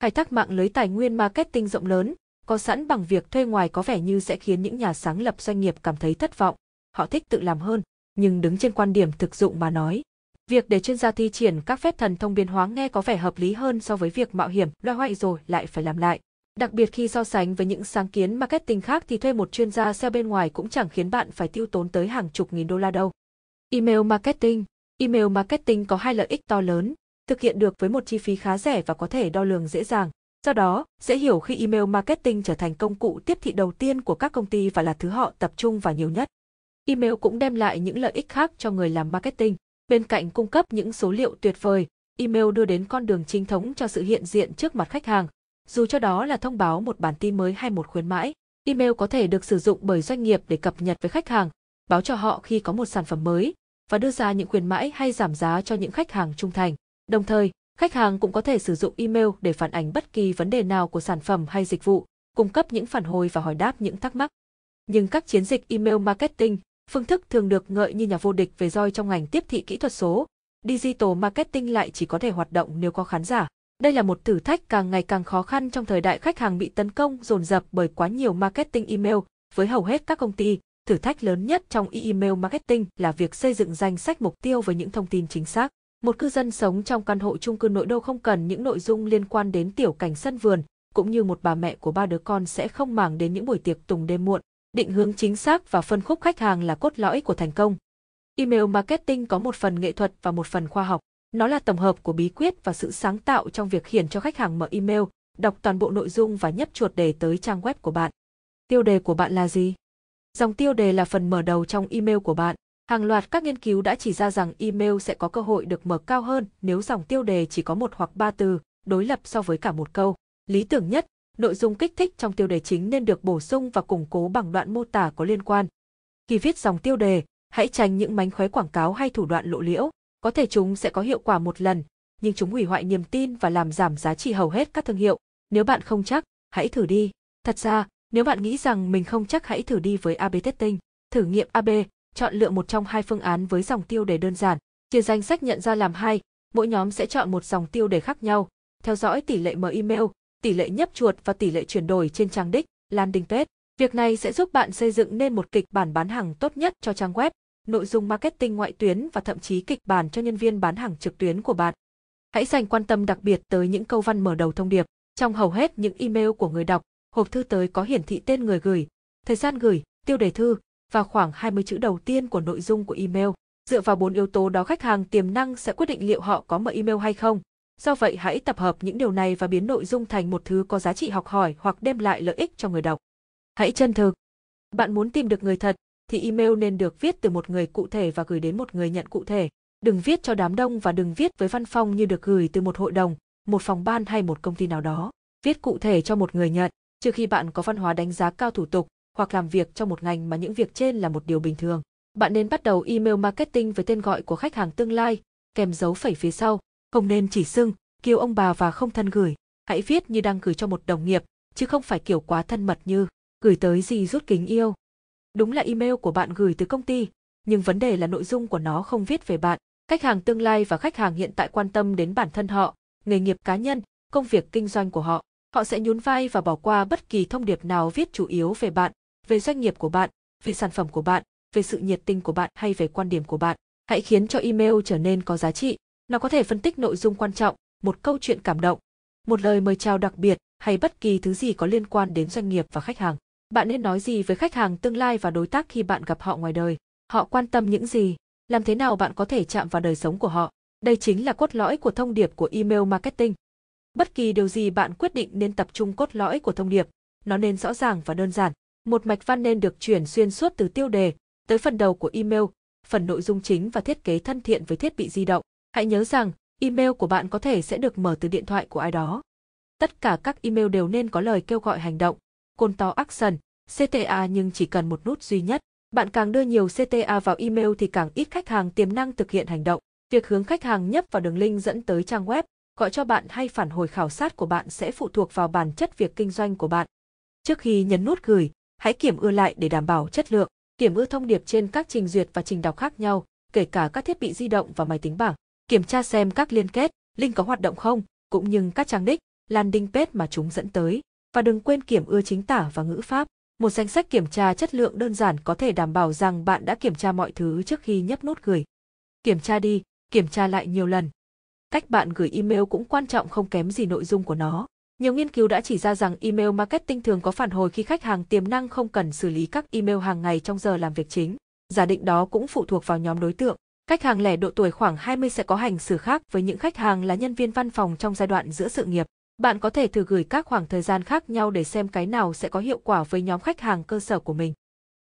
Khai thác mạng lưới tài nguyên marketing rộng lớn, có sẵn bằng việc thuê ngoài có vẻ như sẽ khiến những nhà sáng lập doanh nghiệp cảm thấy thất vọng, họ thích tự làm hơn, nhưng đứng trên quan điểm thực dụng mà nói. Việc để chuyên gia thi triển các phép thần thông biến hóa nghe có vẻ hợp lý hơn so với việc mạo hiểm loay hoay rồi lại phải làm lại. Đặc biệt khi so sánh với những sáng kiến marketing khác thì thuê một chuyên gia SEO bên ngoài cũng chẳng khiến bạn phải tiêu tốn tới hàng chục nghìn đô la đâu. Email marketing Email marketing có hai lợi ích to lớn, thực hiện được với một chi phí khá rẻ và có thể đo lường dễ dàng. Do đó, dễ hiểu khi email marketing trở thành công cụ tiếp thị đầu tiên của các công ty và là thứ họ tập trung vào nhiều nhất. Email cũng đem lại những lợi ích khác cho người làm marketing. Bên cạnh cung cấp những số liệu tuyệt vời, email đưa đến con đường chính thống cho sự hiện diện trước mặt khách hàng, dù cho đó là thông báo một bản tin mới hay một khuyến mãi. Email có thể được sử dụng bởi doanh nghiệp để cập nhật với khách hàng, báo cho họ khi có một sản phẩm mới và đưa ra những khuyến mãi hay giảm giá cho những khách hàng trung thành. Đồng thời, khách hàng cũng có thể sử dụng email để phản ánh bất kỳ vấn đề nào của sản phẩm hay dịch vụ, cung cấp những phản hồi và hỏi đáp những thắc mắc. Nhưng các chiến dịch email marketing, phương thức thường được ngợi như nhà vô địch về roi trong ngành tiếp thị kỹ thuật số, digital marketing lại chỉ có thể hoạt động nếu có khán giả. Đây là một thử thách càng ngày càng khó khăn trong thời đại khách hàng bị tấn công dồn dập bởi quá nhiều marketing email, với hầu hết các công ty, thử thách lớn nhất trong email marketing là việc xây dựng danh sách mục tiêu với những thông tin chính xác. Một cư dân sống trong căn hộ chung cư nội đô không cần những nội dung liên quan đến tiểu cảnh sân vườn, cũng như một bà mẹ của ba đứa con sẽ không màng đến những buổi tiệc tùng đêm muộn. Định hướng chính xác và phân khúc khách hàng là cốt lõi của thành công. Email marketing có một phần nghệ thuật và một phần khoa học. Nó là tổng hợp của bí quyết và sự sáng tạo trong việc hiển cho khách hàng mở email, đọc toàn bộ nội dung và nhấp chuột đề tới trang web của bạn. Tiêu đề của bạn là gì? Dòng tiêu đề là phần mở đầu trong email của bạn. Hàng loạt các nghiên cứu đã chỉ ra rằng email sẽ có cơ hội được mở cao hơn nếu dòng tiêu đề chỉ có một hoặc ba từ, đối lập so với cả một câu. Lý tưởng nhất, nội dung kích thích trong tiêu đề chính nên được bổ sung và củng cố bằng đoạn mô tả có liên quan. Khi viết dòng tiêu đề, hãy tránh những mánh khóe quảng cáo hay thủ đoạn lộ liễu. Có thể chúng sẽ có hiệu quả một lần, nhưng chúng hủy hoại niềm tin và làm giảm giá trị hầu hết các thương hiệu. Nếu bạn không chắc, hãy thử đi. Thật ra, nếu bạn nghĩ rằng mình không chắc hãy thử đi với AB testing. Thử nghiệm AB, chọn lựa một trong hai phương án với dòng tiêu đề đơn giản. Chia danh sách nhận ra làm hai, mỗi nhóm sẽ chọn một dòng tiêu đề khác nhau. Theo dõi tỷ lệ mở email, tỷ lệ nhấp chuột và tỷ lệ chuyển đổi trên trang đích, landing page. Việc này sẽ giúp bạn xây dựng nên một kịch bản bán hàng tốt nhất cho trang web nội dung marketing ngoại tuyến và thậm chí kịch bản cho nhân viên bán hàng trực tuyến của bạn. Hãy dành quan tâm đặc biệt tới những câu văn mở đầu thông điệp. Trong hầu hết những email của người đọc, hộp thư tới có hiển thị tên người gửi, thời gian gửi, tiêu đề thư và khoảng 20 chữ đầu tiên của nội dung của email. Dựa vào bốn yếu tố đó khách hàng tiềm năng sẽ quyết định liệu họ có mở email hay không. Do vậy hãy tập hợp những điều này và biến nội dung thành một thứ có giá trị học hỏi hoặc đem lại lợi ích cho người đọc. Hãy chân thực. Bạn muốn tìm được người thật, thì email nên được viết từ một người cụ thể và gửi đến một người nhận cụ thể. Đừng viết cho đám đông và đừng viết với văn phòng như được gửi từ một hội đồng, một phòng ban hay một công ty nào đó. Viết cụ thể cho một người nhận, trừ khi bạn có văn hóa đánh giá cao thủ tục hoặc làm việc trong một ngành mà những việc trên là một điều bình thường. Bạn nên bắt đầu email marketing với tên gọi của khách hàng tương lai, kèm dấu phẩy phía sau, không nên chỉ xưng, kêu ông bà và không thân gửi. Hãy viết như đang gửi cho một đồng nghiệp, chứ không phải kiểu quá thân mật như gửi tới gì rút kính yêu. Đúng là email của bạn gửi từ công ty, nhưng vấn đề là nội dung của nó không viết về bạn. Khách hàng tương lai và khách hàng hiện tại quan tâm đến bản thân họ, nghề nghiệp cá nhân, công việc kinh doanh của họ. Họ sẽ nhún vai và bỏ qua bất kỳ thông điệp nào viết chủ yếu về bạn, về doanh nghiệp của bạn, về sản phẩm của bạn, về sự nhiệt tình của bạn hay về quan điểm của bạn. Hãy khiến cho email trở nên có giá trị. Nó có thể phân tích nội dung quan trọng, một câu chuyện cảm động, một lời mời chào đặc biệt hay bất kỳ thứ gì có liên quan đến doanh nghiệp và khách hàng. Bạn nên nói gì với khách hàng tương lai và đối tác khi bạn gặp họ ngoài đời? Họ quan tâm những gì? Làm thế nào bạn có thể chạm vào đời sống của họ? Đây chính là cốt lõi của thông điệp của email marketing. Bất kỳ điều gì bạn quyết định nên tập trung cốt lõi của thông điệp, nó nên rõ ràng và đơn giản. Một mạch văn nên được chuyển xuyên suốt từ tiêu đề tới phần đầu của email, phần nội dung chính và thiết kế thân thiện với thiết bị di động. Hãy nhớ rằng, email của bạn có thể sẽ được mở từ điện thoại của ai đó. Tất cả các email đều nên có lời kêu gọi hành động, côn to action, CTA nhưng chỉ cần một nút duy nhất. Bạn càng đưa nhiều CTA vào email thì càng ít khách hàng tiềm năng thực hiện hành động. Việc hướng khách hàng nhấp vào đường link dẫn tới trang web, gọi cho bạn hay phản hồi khảo sát của bạn sẽ phụ thuộc vào bản chất việc kinh doanh của bạn. Trước khi nhấn nút gửi, hãy kiểm ưa lại để đảm bảo chất lượng, kiểm ưa thông điệp trên các trình duyệt và trình đọc khác nhau, kể cả các thiết bị di động và máy tính bảng. Kiểm tra xem các liên kết, link có hoạt động không, cũng như các trang đích, landing page mà chúng dẫn tới. Và đừng quên kiểm ưa chính tả và ngữ pháp. Một danh sách kiểm tra chất lượng đơn giản có thể đảm bảo rằng bạn đã kiểm tra mọi thứ trước khi nhấp nút gửi. Kiểm tra đi, kiểm tra lại nhiều lần. Cách bạn gửi email cũng quan trọng không kém gì nội dung của nó. Nhiều nghiên cứu đã chỉ ra rằng email marketing thường có phản hồi khi khách hàng tiềm năng không cần xử lý các email hàng ngày trong giờ làm việc chính. Giả định đó cũng phụ thuộc vào nhóm đối tượng. Khách hàng lẻ độ tuổi khoảng 20 sẽ có hành xử khác với những khách hàng là nhân viên văn phòng trong giai đoạn giữa sự nghiệp. Bạn có thể thử gửi các khoảng thời gian khác nhau để xem cái nào sẽ có hiệu quả với nhóm khách hàng cơ sở của mình.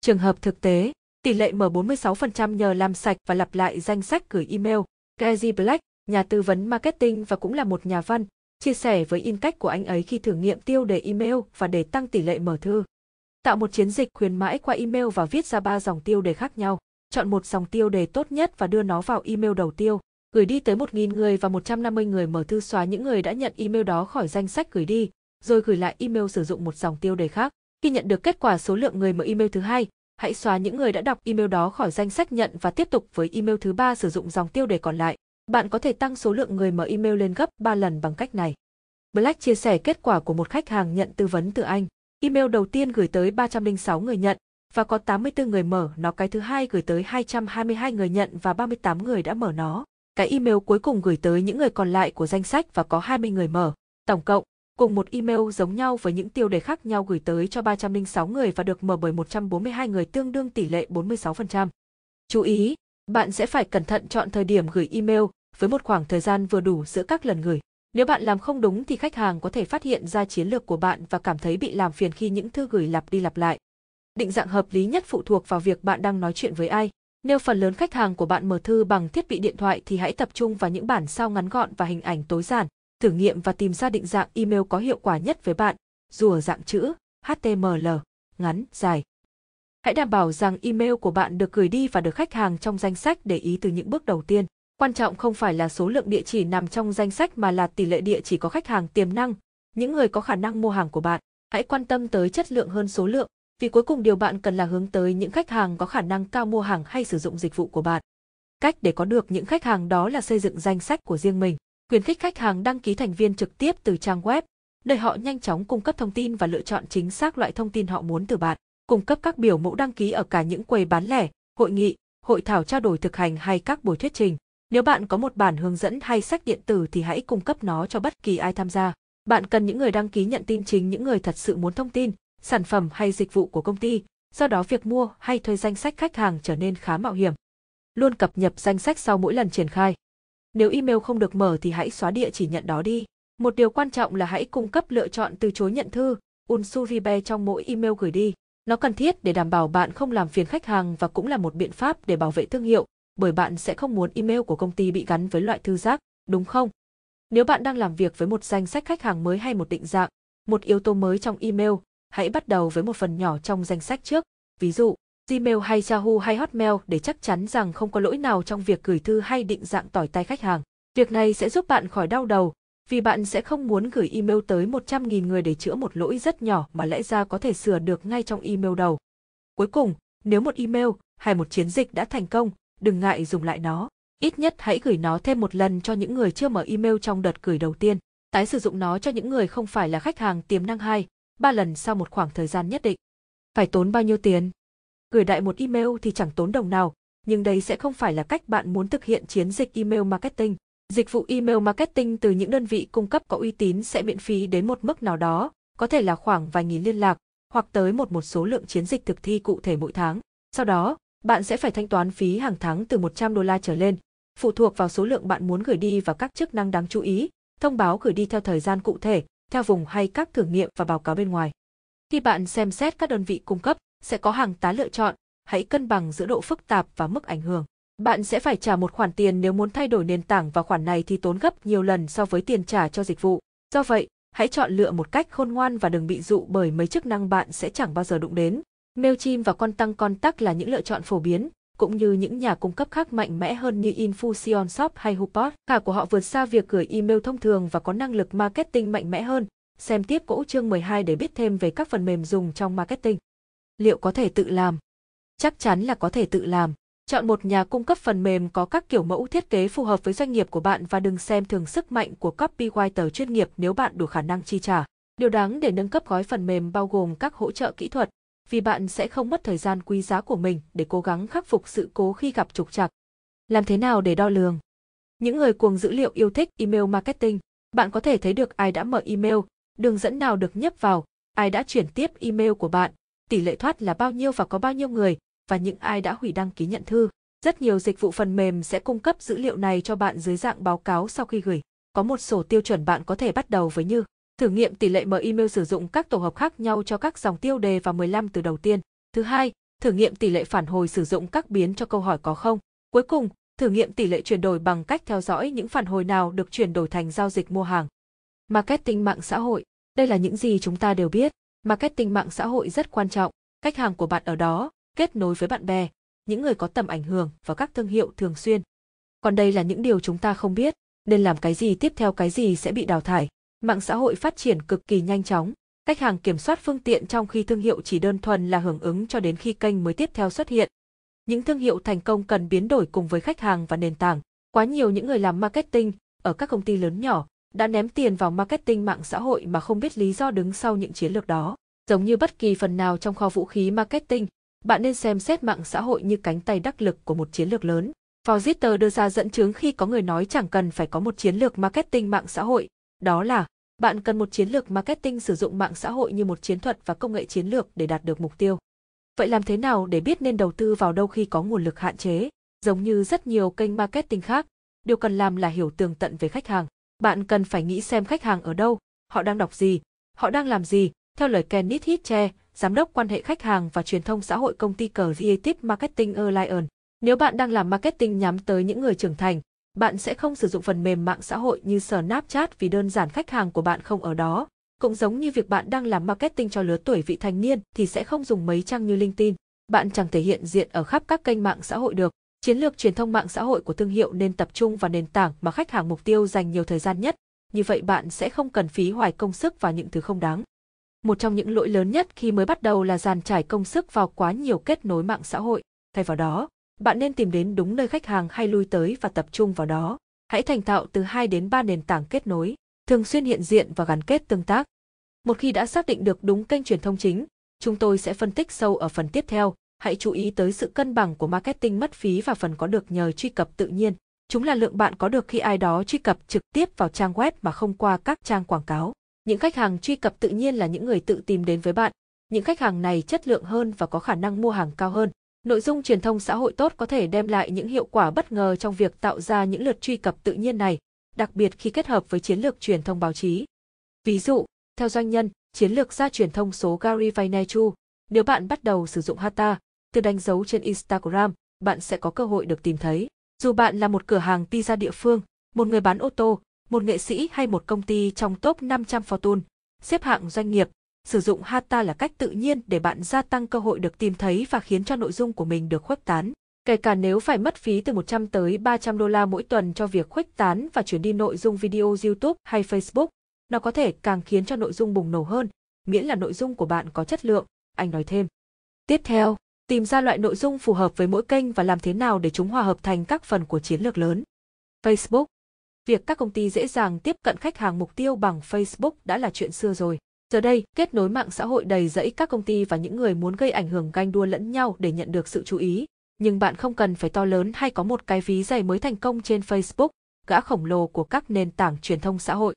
Trường hợp thực tế, tỷ lệ mở 46 nhờ làm sạch và lặp lại danh sách gửi email. Gary Black, nhà tư vấn marketing và cũng là một nhà văn, chia sẻ với in cách của anh ấy khi thử nghiệm tiêu đề email và để tăng tỷ lệ mở thư. Tạo một chiến dịch khuyến mãi qua email và viết ra ba dòng tiêu đề khác nhau. Chọn một dòng tiêu đề tốt nhất và đưa nó vào email đầu tiêu gửi đi tới 1.000 người và 150 người mở thư xóa những người đã nhận email đó khỏi danh sách gửi đi, rồi gửi lại email sử dụng một dòng tiêu đề khác. Khi nhận được kết quả số lượng người mở email thứ hai, hãy xóa những người đã đọc email đó khỏi danh sách nhận và tiếp tục với email thứ ba sử dụng dòng tiêu đề còn lại. Bạn có thể tăng số lượng người mở email lên gấp 3 lần bằng cách này. Black chia sẻ kết quả của một khách hàng nhận tư vấn từ Anh. Email đầu tiên gửi tới 306 người nhận và có 84 người mở nó cái thứ hai gửi tới 222 người nhận và 38 người đã mở nó. Cái email cuối cùng gửi tới những người còn lại của danh sách và có 20 người mở. Tổng cộng, cùng một email giống nhau với những tiêu đề khác nhau gửi tới cho 306 người và được mở bởi 142 người tương đương tỷ lệ 46%. Chú ý, bạn sẽ phải cẩn thận chọn thời điểm gửi email với một khoảng thời gian vừa đủ giữa các lần gửi. Nếu bạn làm không đúng thì khách hàng có thể phát hiện ra chiến lược của bạn và cảm thấy bị làm phiền khi những thư gửi lặp đi lặp lại. Định dạng hợp lý nhất phụ thuộc vào việc bạn đang nói chuyện với ai. Nếu phần lớn khách hàng của bạn mở thư bằng thiết bị điện thoại thì hãy tập trung vào những bản sao ngắn gọn và hình ảnh tối giản, thử nghiệm và tìm ra định dạng email có hiệu quả nhất với bạn, dù ở dạng chữ, HTML, ngắn, dài. Hãy đảm bảo rằng email của bạn được gửi đi và được khách hàng trong danh sách để ý từ những bước đầu tiên. Quan trọng không phải là số lượng địa chỉ nằm trong danh sách mà là tỷ lệ địa chỉ có khách hàng tiềm năng, những người có khả năng mua hàng của bạn. Hãy quan tâm tới chất lượng hơn số lượng vì cuối cùng điều bạn cần là hướng tới những khách hàng có khả năng cao mua hàng hay sử dụng dịch vụ của bạn. Cách để có được những khách hàng đó là xây dựng danh sách của riêng mình, khuyến khích khách hàng đăng ký thành viên trực tiếp từ trang web, nơi họ nhanh chóng cung cấp thông tin và lựa chọn chính xác loại thông tin họ muốn từ bạn, cung cấp các biểu mẫu đăng ký ở cả những quầy bán lẻ, hội nghị, hội thảo trao đổi thực hành hay các buổi thuyết trình. Nếu bạn có một bản hướng dẫn hay sách điện tử thì hãy cung cấp nó cho bất kỳ ai tham gia. Bạn cần những người đăng ký nhận tin chính những người thật sự muốn thông tin, sản phẩm hay dịch vụ của công ty, do đó việc mua hay thuê danh sách khách hàng trở nên khá mạo hiểm. Luôn cập nhật danh sách sau mỗi lần triển khai. Nếu email không được mở thì hãy xóa địa chỉ nhận đó đi. Một điều quan trọng là hãy cung cấp lựa chọn từ chối nhận thư, unsuribe trong mỗi email gửi đi. Nó cần thiết để đảm bảo bạn không làm phiền khách hàng và cũng là một biện pháp để bảo vệ thương hiệu, bởi bạn sẽ không muốn email của công ty bị gắn với loại thư rác, đúng không? Nếu bạn đang làm việc với một danh sách khách hàng mới hay một định dạng, một yếu tố mới trong email Hãy bắt đầu với một phần nhỏ trong danh sách trước, ví dụ Gmail hay Yahoo hay Hotmail để chắc chắn rằng không có lỗi nào trong việc gửi thư hay định dạng tỏi tay khách hàng. Việc này sẽ giúp bạn khỏi đau đầu, vì bạn sẽ không muốn gửi email tới 100.000 người để chữa một lỗi rất nhỏ mà lẽ ra có thể sửa được ngay trong email đầu. Cuối cùng, nếu một email hay một chiến dịch đã thành công, đừng ngại dùng lại nó. Ít nhất hãy gửi nó thêm một lần cho những người chưa mở email trong đợt gửi đầu tiên. Tái sử dụng nó cho những người không phải là khách hàng tiềm năng hay ba lần sau một khoảng thời gian nhất định. Phải tốn bao nhiêu tiền? Gửi đại một email thì chẳng tốn đồng nào, nhưng đây sẽ không phải là cách bạn muốn thực hiện chiến dịch email marketing. Dịch vụ email marketing từ những đơn vị cung cấp có uy tín sẽ miễn phí đến một mức nào đó, có thể là khoảng vài nghìn liên lạc, hoặc tới một một số lượng chiến dịch thực thi cụ thể mỗi tháng. Sau đó, bạn sẽ phải thanh toán phí hàng tháng từ 100 đô la trở lên, phụ thuộc vào số lượng bạn muốn gửi đi và các chức năng đáng chú ý, thông báo gửi đi theo thời gian cụ thể, theo vùng hay các thử nghiệm và báo cáo bên ngoài. Khi bạn xem xét các đơn vị cung cấp, sẽ có hàng tá lựa chọn, hãy cân bằng giữa độ phức tạp và mức ảnh hưởng. Bạn sẽ phải trả một khoản tiền nếu muốn thay đổi nền tảng và khoản này thì tốn gấp nhiều lần so với tiền trả cho dịch vụ. Do vậy, hãy chọn lựa một cách khôn ngoan và đừng bị dụ bởi mấy chức năng bạn sẽ chẳng bao giờ đụng đến. MailChimp và con tăng con tắc là những lựa chọn phổ biến, cũng như những nhà cung cấp khác mạnh mẽ hơn như Infusion Shop hay Hubot. Cả của họ vượt xa việc gửi email thông thường và có năng lực marketing mạnh mẽ hơn. Xem tiếp cỗ chương 12 để biết thêm về các phần mềm dùng trong marketing. Liệu có thể tự làm? Chắc chắn là có thể tự làm. Chọn một nhà cung cấp phần mềm có các kiểu mẫu thiết kế phù hợp với doanh nghiệp của bạn và đừng xem thường sức mạnh của copywriter chuyên nghiệp nếu bạn đủ khả năng chi trả. Điều đáng để nâng cấp gói phần mềm bao gồm các hỗ trợ kỹ thuật, vì bạn sẽ không mất thời gian quý giá của mình để cố gắng khắc phục sự cố khi gặp trục trặc. Làm thế nào để đo lường? Những người cuồng dữ liệu yêu thích email marketing, bạn có thể thấy được ai đã mở email, đường dẫn nào được nhấp vào, ai đã chuyển tiếp email của bạn, tỷ lệ thoát là bao nhiêu và có bao nhiêu người, và những ai đã hủy đăng ký nhận thư. Rất nhiều dịch vụ phần mềm sẽ cung cấp dữ liệu này cho bạn dưới dạng báo cáo sau khi gửi. Có một sổ tiêu chuẩn bạn có thể bắt đầu với như Thử nghiệm tỷ lệ mở email sử dụng các tổ hợp khác nhau cho các dòng tiêu đề và 15 từ đầu tiên. Thứ hai, thử nghiệm tỷ lệ phản hồi sử dụng các biến cho câu hỏi có không. Cuối cùng, thử nghiệm tỷ lệ chuyển đổi bằng cách theo dõi những phản hồi nào được chuyển đổi thành giao dịch mua hàng. Marketing mạng xã hội, đây là những gì chúng ta đều biết, marketing mạng xã hội rất quan trọng, khách hàng của bạn ở đó, kết nối với bạn bè, những người có tầm ảnh hưởng và các thương hiệu thường xuyên. Còn đây là những điều chúng ta không biết, nên làm cái gì tiếp theo cái gì sẽ bị đào thải. Mạng xã hội phát triển cực kỳ nhanh chóng, Khách hàng kiểm soát phương tiện trong khi thương hiệu chỉ đơn thuần là hưởng ứng cho đến khi kênh mới tiếp theo xuất hiện. Những thương hiệu thành công cần biến đổi cùng với khách hàng và nền tảng. Quá nhiều những người làm marketing ở các công ty lớn nhỏ đã ném tiền vào marketing mạng xã hội mà không biết lý do đứng sau những chiến lược đó. Giống như bất kỳ phần nào trong kho vũ khí marketing, bạn nên xem xét mạng xã hội như cánh tay đắc lực của một chiến lược lớn. Forrester đưa ra dẫn chứng khi có người nói chẳng cần phải có một chiến lược marketing mạng xã hội đó là, bạn cần một chiến lược marketing sử dụng mạng xã hội như một chiến thuật và công nghệ chiến lược để đạt được mục tiêu. Vậy làm thế nào để biết nên đầu tư vào đâu khi có nguồn lực hạn chế? Giống như rất nhiều kênh marketing khác, điều cần làm là hiểu tường tận về khách hàng. Bạn cần phải nghĩ xem khách hàng ở đâu, họ đang đọc gì, họ đang làm gì. Theo lời Kenneth Hitche, giám đốc quan hệ khách hàng và truyền thông xã hội công ty Creative Marketing Alliance, nếu bạn đang làm marketing nhắm tới những người trưởng thành, bạn sẽ không sử dụng phần mềm mạng xã hội như Snapchat vì đơn giản khách hàng của bạn không ở đó. Cũng giống như việc bạn đang làm marketing cho lứa tuổi vị thành niên thì sẽ không dùng mấy trang như LinkedIn. Bạn chẳng thể hiện diện ở khắp các kênh mạng xã hội được. Chiến lược truyền thông mạng xã hội của thương hiệu nên tập trung vào nền tảng mà khách hàng mục tiêu dành nhiều thời gian nhất. Như vậy bạn sẽ không cần phí hoài công sức vào những thứ không đáng. Một trong những lỗi lớn nhất khi mới bắt đầu là dàn trải công sức vào quá nhiều kết nối mạng xã hội. Thay vào đó, bạn nên tìm đến đúng nơi khách hàng hay lui tới và tập trung vào đó. Hãy thành thạo từ 2 đến 3 nền tảng kết nối, thường xuyên hiện diện và gắn kết tương tác. Một khi đã xác định được đúng kênh truyền thông chính, chúng tôi sẽ phân tích sâu ở phần tiếp theo. Hãy chú ý tới sự cân bằng của marketing mất phí và phần có được nhờ truy cập tự nhiên. Chúng là lượng bạn có được khi ai đó truy cập trực tiếp vào trang web mà không qua các trang quảng cáo. Những khách hàng truy cập tự nhiên là những người tự tìm đến với bạn. Những khách hàng này chất lượng hơn và có khả năng mua hàng cao hơn. Nội dung truyền thông xã hội tốt có thể đem lại những hiệu quả bất ngờ trong việc tạo ra những lượt truy cập tự nhiên này, đặc biệt khi kết hợp với chiến lược truyền thông báo chí. Ví dụ, theo doanh nhân, chiến lược gia truyền thông số Gary Vaynerchuk, nếu bạn bắt đầu sử dụng Hata, từ đánh dấu trên Instagram, bạn sẽ có cơ hội được tìm thấy. Dù bạn là một cửa hàng pizza địa phương, một người bán ô tô, một nghệ sĩ hay một công ty trong top 500 Fortune, xếp hạng doanh nghiệp, sử dụng Hata là cách tự nhiên để bạn gia tăng cơ hội được tìm thấy và khiến cho nội dung của mình được khuếch tán. Kể cả nếu phải mất phí từ 100 tới 300 đô la mỗi tuần cho việc khuếch tán và chuyển đi nội dung video YouTube hay Facebook, nó có thể càng khiến cho nội dung bùng nổ hơn, miễn là nội dung của bạn có chất lượng, anh nói thêm. Tiếp theo, tìm ra loại nội dung phù hợp với mỗi kênh và làm thế nào để chúng hòa hợp thành các phần của chiến lược lớn. Facebook Việc các công ty dễ dàng tiếp cận khách hàng mục tiêu bằng Facebook đã là chuyện xưa rồi. Giờ đây, kết nối mạng xã hội đầy rẫy các công ty và những người muốn gây ảnh hưởng ganh đua lẫn nhau để nhận được sự chú ý. Nhưng bạn không cần phải to lớn hay có một cái ví dày mới thành công trên Facebook, gã khổng lồ của các nền tảng truyền thông xã hội.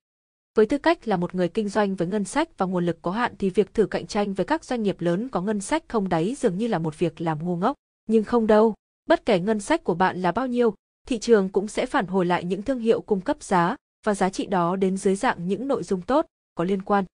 Với tư cách là một người kinh doanh với ngân sách và nguồn lực có hạn thì việc thử cạnh tranh với các doanh nghiệp lớn có ngân sách không đáy dường như là một việc làm ngu ngốc. Nhưng không đâu, bất kể ngân sách của bạn là bao nhiêu, thị trường cũng sẽ phản hồi lại những thương hiệu cung cấp giá và giá trị đó đến dưới dạng những nội dung tốt, có liên quan.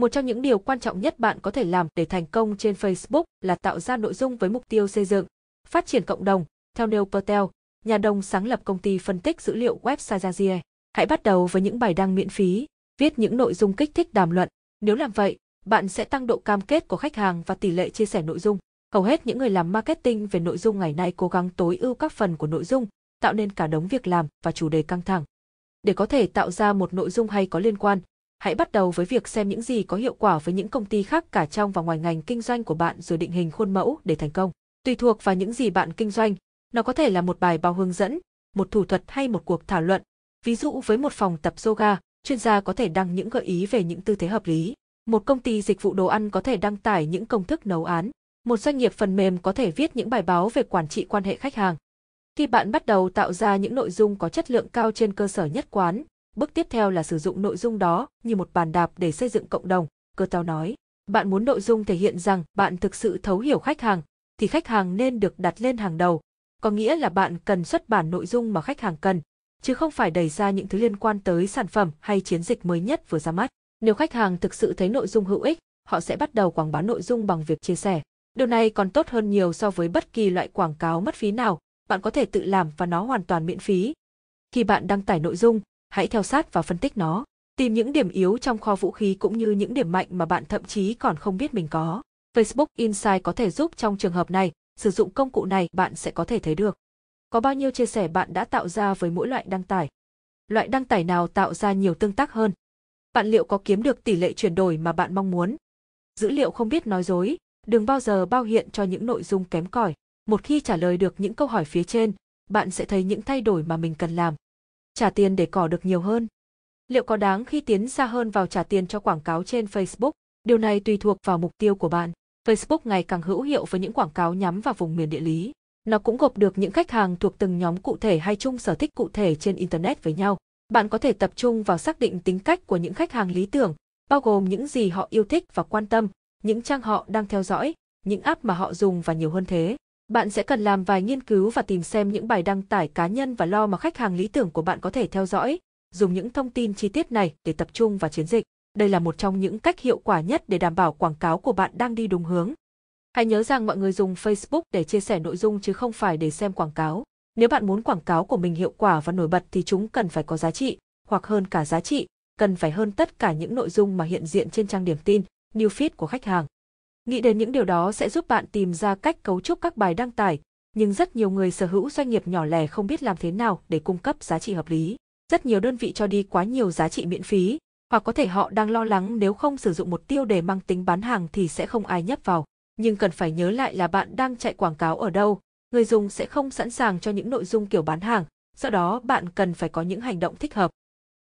Một trong những điều quan trọng nhất bạn có thể làm để thành công trên Facebook là tạo ra nội dung với mục tiêu xây dựng, phát triển cộng đồng. Theo Neil Patel, nhà đồng sáng lập công ty phân tích dữ liệu website Zazie, hãy bắt đầu với những bài đăng miễn phí, viết những nội dung kích thích đàm luận. Nếu làm vậy, bạn sẽ tăng độ cam kết của khách hàng và tỷ lệ chia sẻ nội dung. Hầu hết những người làm marketing về nội dung ngày nay cố gắng tối ưu các phần của nội dung, tạo nên cả đống việc làm và chủ đề căng thẳng. Để có thể tạo ra một nội dung hay có liên quan, hãy bắt đầu với việc xem những gì có hiệu quả với những công ty khác cả trong và ngoài ngành kinh doanh của bạn rồi định hình khuôn mẫu để thành công. Tùy thuộc vào những gì bạn kinh doanh, nó có thể là một bài báo hướng dẫn, một thủ thuật hay một cuộc thảo luận. Ví dụ với một phòng tập yoga, chuyên gia có thể đăng những gợi ý về những tư thế hợp lý. Một công ty dịch vụ đồ ăn có thể đăng tải những công thức nấu án. Một doanh nghiệp phần mềm có thể viết những bài báo về quản trị quan hệ khách hàng. Khi bạn bắt đầu tạo ra những nội dung có chất lượng cao trên cơ sở nhất quán, Bước tiếp theo là sử dụng nội dung đó như một bàn đạp để xây dựng cộng đồng, cơ tao nói. Bạn muốn nội dung thể hiện rằng bạn thực sự thấu hiểu khách hàng, thì khách hàng nên được đặt lên hàng đầu. Có nghĩa là bạn cần xuất bản nội dung mà khách hàng cần, chứ không phải đẩy ra những thứ liên quan tới sản phẩm hay chiến dịch mới nhất vừa ra mắt. Nếu khách hàng thực sự thấy nội dung hữu ích, họ sẽ bắt đầu quảng bá nội dung bằng việc chia sẻ. Điều này còn tốt hơn nhiều so với bất kỳ loại quảng cáo mất phí nào, bạn có thể tự làm và nó hoàn toàn miễn phí. Khi bạn đăng tải nội dung, hãy theo sát và phân tích nó, tìm những điểm yếu trong kho vũ khí cũng như những điểm mạnh mà bạn thậm chí còn không biết mình có. Facebook Insight có thể giúp trong trường hợp này, sử dụng công cụ này bạn sẽ có thể thấy được. Có bao nhiêu chia sẻ bạn đã tạo ra với mỗi loại đăng tải? Loại đăng tải nào tạo ra nhiều tương tác hơn? Bạn liệu có kiếm được tỷ lệ chuyển đổi mà bạn mong muốn? Dữ liệu không biết nói dối, đừng bao giờ bao hiện cho những nội dung kém cỏi. Một khi trả lời được những câu hỏi phía trên, bạn sẽ thấy những thay đổi mà mình cần làm trả tiền để cỏ được nhiều hơn. Liệu có đáng khi tiến xa hơn vào trả tiền cho quảng cáo trên Facebook? Điều này tùy thuộc vào mục tiêu của bạn. Facebook ngày càng hữu hiệu với những quảng cáo nhắm vào vùng miền địa lý. Nó cũng gộp được những khách hàng thuộc từng nhóm cụ thể hay chung sở thích cụ thể trên Internet với nhau. Bạn có thể tập trung vào xác định tính cách của những khách hàng lý tưởng, bao gồm những gì họ yêu thích và quan tâm, những trang họ đang theo dõi, những app mà họ dùng và nhiều hơn thế. Bạn sẽ cần làm vài nghiên cứu và tìm xem những bài đăng tải cá nhân và lo mà khách hàng lý tưởng của bạn có thể theo dõi, dùng những thông tin chi tiết này để tập trung vào chiến dịch. Đây là một trong những cách hiệu quả nhất để đảm bảo quảng cáo của bạn đang đi đúng hướng. Hãy nhớ rằng mọi người dùng Facebook để chia sẻ nội dung chứ không phải để xem quảng cáo. Nếu bạn muốn quảng cáo của mình hiệu quả và nổi bật thì chúng cần phải có giá trị, hoặc hơn cả giá trị, cần phải hơn tất cả những nội dung mà hiện diện trên trang điểm tin, new feed của khách hàng. Nghĩ đến những điều đó sẽ giúp bạn tìm ra cách cấu trúc các bài đăng tải, nhưng rất nhiều người sở hữu doanh nghiệp nhỏ lẻ không biết làm thế nào để cung cấp giá trị hợp lý. Rất nhiều đơn vị cho đi quá nhiều giá trị miễn phí, hoặc có thể họ đang lo lắng nếu không sử dụng một tiêu đề mang tính bán hàng thì sẽ không ai nhấp vào. Nhưng cần phải nhớ lại là bạn đang chạy quảng cáo ở đâu, người dùng sẽ không sẵn sàng cho những nội dung kiểu bán hàng, do đó bạn cần phải có những hành động thích hợp.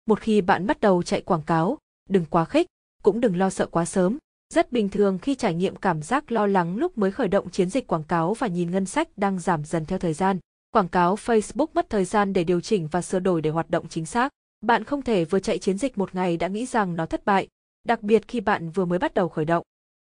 Một khi bạn bắt đầu chạy quảng cáo, đừng quá khích, cũng đừng lo sợ quá sớm, rất bình thường khi trải nghiệm cảm giác lo lắng lúc mới khởi động chiến dịch quảng cáo và nhìn ngân sách đang giảm dần theo thời gian. Quảng cáo Facebook mất thời gian để điều chỉnh và sửa đổi để hoạt động chính xác. Bạn không thể vừa chạy chiến dịch một ngày đã nghĩ rằng nó thất bại, đặc biệt khi bạn vừa mới bắt đầu khởi động.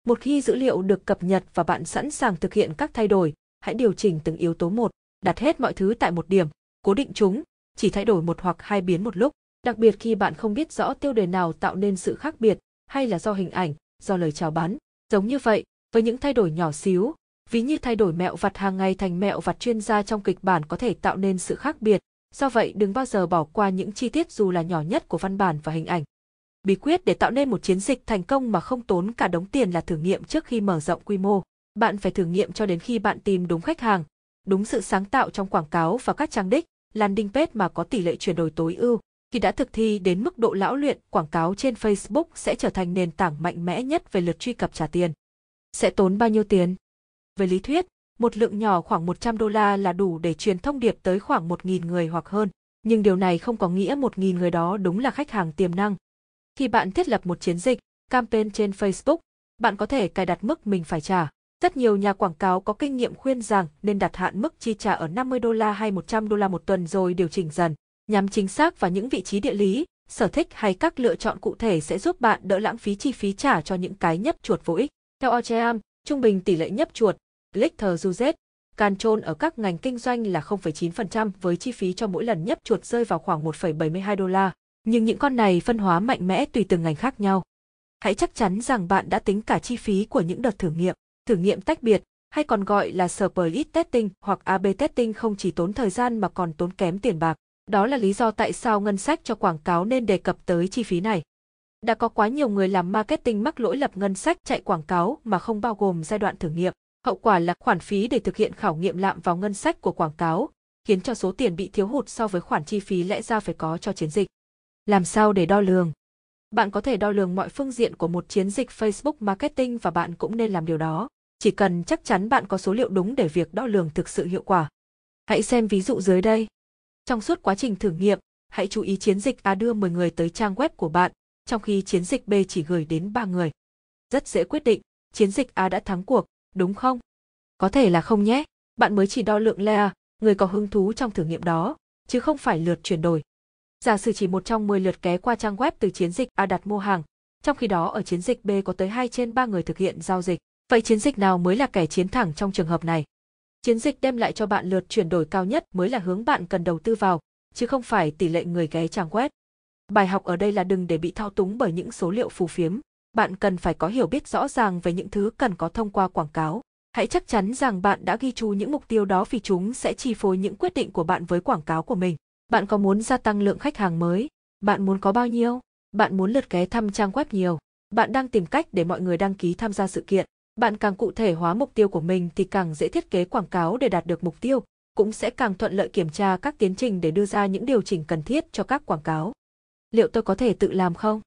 Một khi dữ liệu được cập nhật và bạn sẵn sàng thực hiện các thay đổi, hãy điều chỉnh từng yếu tố một, đặt hết mọi thứ tại một điểm, cố định chúng, chỉ thay đổi một hoặc hai biến một lúc, đặc biệt khi bạn không biết rõ tiêu đề nào tạo nên sự khác biệt hay là do hình ảnh, do lời chào bán. Giống như vậy, với những thay đổi nhỏ xíu, ví như thay đổi mẹo vặt hàng ngày thành mẹo vặt chuyên gia trong kịch bản có thể tạo nên sự khác biệt, do vậy đừng bao giờ bỏ qua những chi tiết dù là nhỏ nhất của văn bản và hình ảnh. Bí quyết để tạo nên một chiến dịch thành công mà không tốn cả đống tiền là thử nghiệm trước khi mở rộng quy mô. Bạn phải thử nghiệm cho đến khi bạn tìm đúng khách hàng, đúng sự sáng tạo trong quảng cáo và các trang đích, landing page mà có tỷ lệ chuyển đổi tối ưu. Khi đã thực thi đến mức độ lão luyện, quảng cáo trên Facebook sẽ trở thành nền tảng mạnh mẽ nhất về lượt truy cập trả tiền. Sẽ tốn bao nhiêu tiền? Về lý thuyết, một lượng nhỏ khoảng 100 đô la là đủ để truyền thông điệp tới khoảng 1.000 người hoặc hơn, nhưng điều này không có nghĩa 1.000 người đó đúng là khách hàng tiềm năng. Khi bạn thiết lập một chiến dịch, campaign trên Facebook, bạn có thể cài đặt mức mình phải trả. Rất nhiều nhà quảng cáo có kinh nghiệm khuyên rằng nên đặt hạn mức chi trả ở 50 đô la hay 100 đô la một tuần rồi điều chỉnh dần. Nhắm chính xác vào những vị trí địa lý, sở thích hay các lựa chọn cụ thể sẽ giúp bạn đỡ lãng phí chi phí trả cho những cái nhấp chuột vô ích. Theo Ocheam, trung bình tỷ lệ nhấp chuột, Lichter Juzet, can trôn ở các ngành kinh doanh là 0,9% với chi phí cho mỗi lần nhấp chuột rơi vào khoảng 1,72 đô la. Nhưng những con này phân hóa mạnh mẽ tùy từng ngành khác nhau. Hãy chắc chắn rằng bạn đã tính cả chi phí của những đợt thử nghiệm, thử nghiệm tách biệt, hay còn gọi là split testing hoặc AB testing không chỉ tốn thời gian mà còn tốn kém tiền bạc. Đó là lý do tại sao ngân sách cho quảng cáo nên đề cập tới chi phí này. Đã có quá nhiều người làm marketing mắc lỗi lập ngân sách chạy quảng cáo mà không bao gồm giai đoạn thử nghiệm. Hậu quả là khoản phí để thực hiện khảo nghiệm lạm vào ngân sách của quảng cáo, khiến cho số tiền bị thiếu hụt so với khoản chi phí lẽ ra phải có cho chiến dịch. Làm sao để đo lường? Bạn có thể đo lường mọi phương diện của một chiến dịch Facebook marketing và bạn cũng nên làm điều đó. Chỉ cần chắc chắn bạn có số liệu đúng để việc đo lường thực sự hiệu quả. Hãy xem ví dụ dưới đây. Trong suốt quá trình thử nghiệm, hãy chú ý chiến dịch A đưa 10 người tới trang web của bạn, trong khi chiến dịch B chỉ gửi đến 3 người. Rất dễ quyết định, chiến dịch A đã thắng cuộc, đúng không? Có thể là không nhé, bạn mới chỉ đo lượng layer, người có hứng thú trong thử nghiệm đó, chứ không phải lượt chuyển đổi. Giả sử chỉ một trong 10 lượt ké qua trang web từ chiến dịch A đặt mua hàng, trong khi đó ở chiến dịch B có tới 2 trên 3 người thực hiện giao dịch. Vậy chiến dịch nào mới là kẻ chiến thẳng trong trường hợp này? Chiến dịch đem lại cho bạn lượt chuyển đổi cao nhất mới là hướng bạn cần đầu tư vào, chứ không phải tỷ lệ người ghé trang web. Bài học ở đây là đừng để bị thao túng bởi những số liệu phù phiếm. Bạn cần phải có hiểu biết rõ ràng về những thứ cần có thông qua quảng cáo. Hãy chắc chắn rằng bạn đã ghi chú những mục tiêu đó vì chúng sẽ chi phối những quyết định của bạn với quảng cáo của mình. Bạn có muốn gia tăng lượng khách hàng mới? Bạn muốn có bao nhiêu? Bạn muốn lượt ghé thăm trang web nhiều? Bạn đang tìm cách để mọi người đăng ký tham gia sự kiện. Bạn càng cụ thể hóa mục tiêu của mình thì càng dễ thiết kế quảng cáo để đạt được mục tiêu, cũng sẽ càng thuận lợi kiểm tra các tiến trình để đưa ra những điều chỉnh cần thiết cho các quảng cáo. Liệu tôi có thể tự làm không?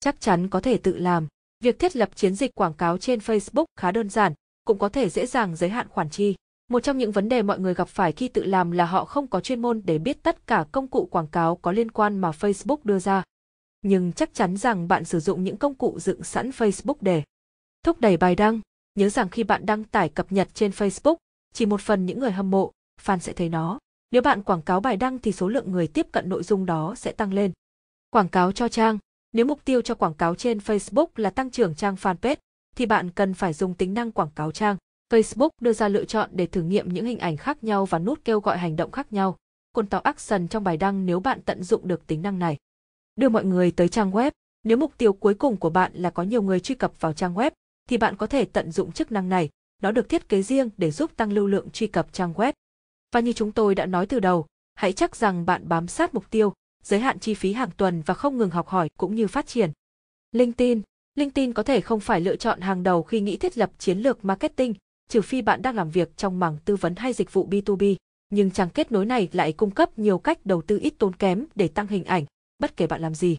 Chắc chắn có thể tự làm. Việc thiết lập chiến dịch quảng cáo trên Facebook khá đơn giản, cũng có thể dễ dàng giới hạn khoản chi. Một trong những vấn đề mọi người gặp phải khi tự làm là họ không có chuyên môn để biết tất cả công cụ quảng cáo có liên quan mà Facebook đưa ra. Nhưng chắc chắn rằng bạn sử dụng những công cụ dựng sẵn Facebook để thúc đẩy bài đăng, Nhớ rằng khi bạn đăng tải cập nhật trên Facebook, chỉ một phần những người hâm mộ, fan sẽ thấy nó. Nếu bạn quảng cáo bài đăng thì số lượng người tiếp cận nội dung đó sẽ tăng lên. Quảng cáo cho trang Nếu mục tiêu cho quảng cáo trên Facebook là tăng trưởng trang fanpage, thì bạn cần phải dùng tính năng quảng cáo trang. Facebook đưa ra lựa chọn để thử nghiệm những hình ảnh khác nhau và nút kêu gọi hành động khác nhau. Côn tàu action trong bài đăng nếu bạn tận dụng được tính năng này. Đưa mọi người tới trang web. Nếu mục tiêu cuối cùng của bạn là có nhiều người truy cập vào trang web, thì bạn có thể tận dụng chức năng này, nó được thiết kế riêng để giúp tăng lưu lượng truy cập trang web. Và như chúng tôi đã nói từ đầu, hãy chắc rằng bạn bám sát mục tiêu, giới hạn chi phí hàng tuần và không ngừng học hỏi cũng như phát triển. LinkedIn LinkedIn có thể không phải lựa chọn hàng đầu khi nghĩ thiết lập chiến lược marketing, trừ phi bạn đang làm việc trong mảng tư vấn hay dịch vụ B2B, nhưng trang kết nối này lại cung cấp nhiều cách đầu tư ít tốn kém để tăng hình ảnh, bất kể bạn làm gì.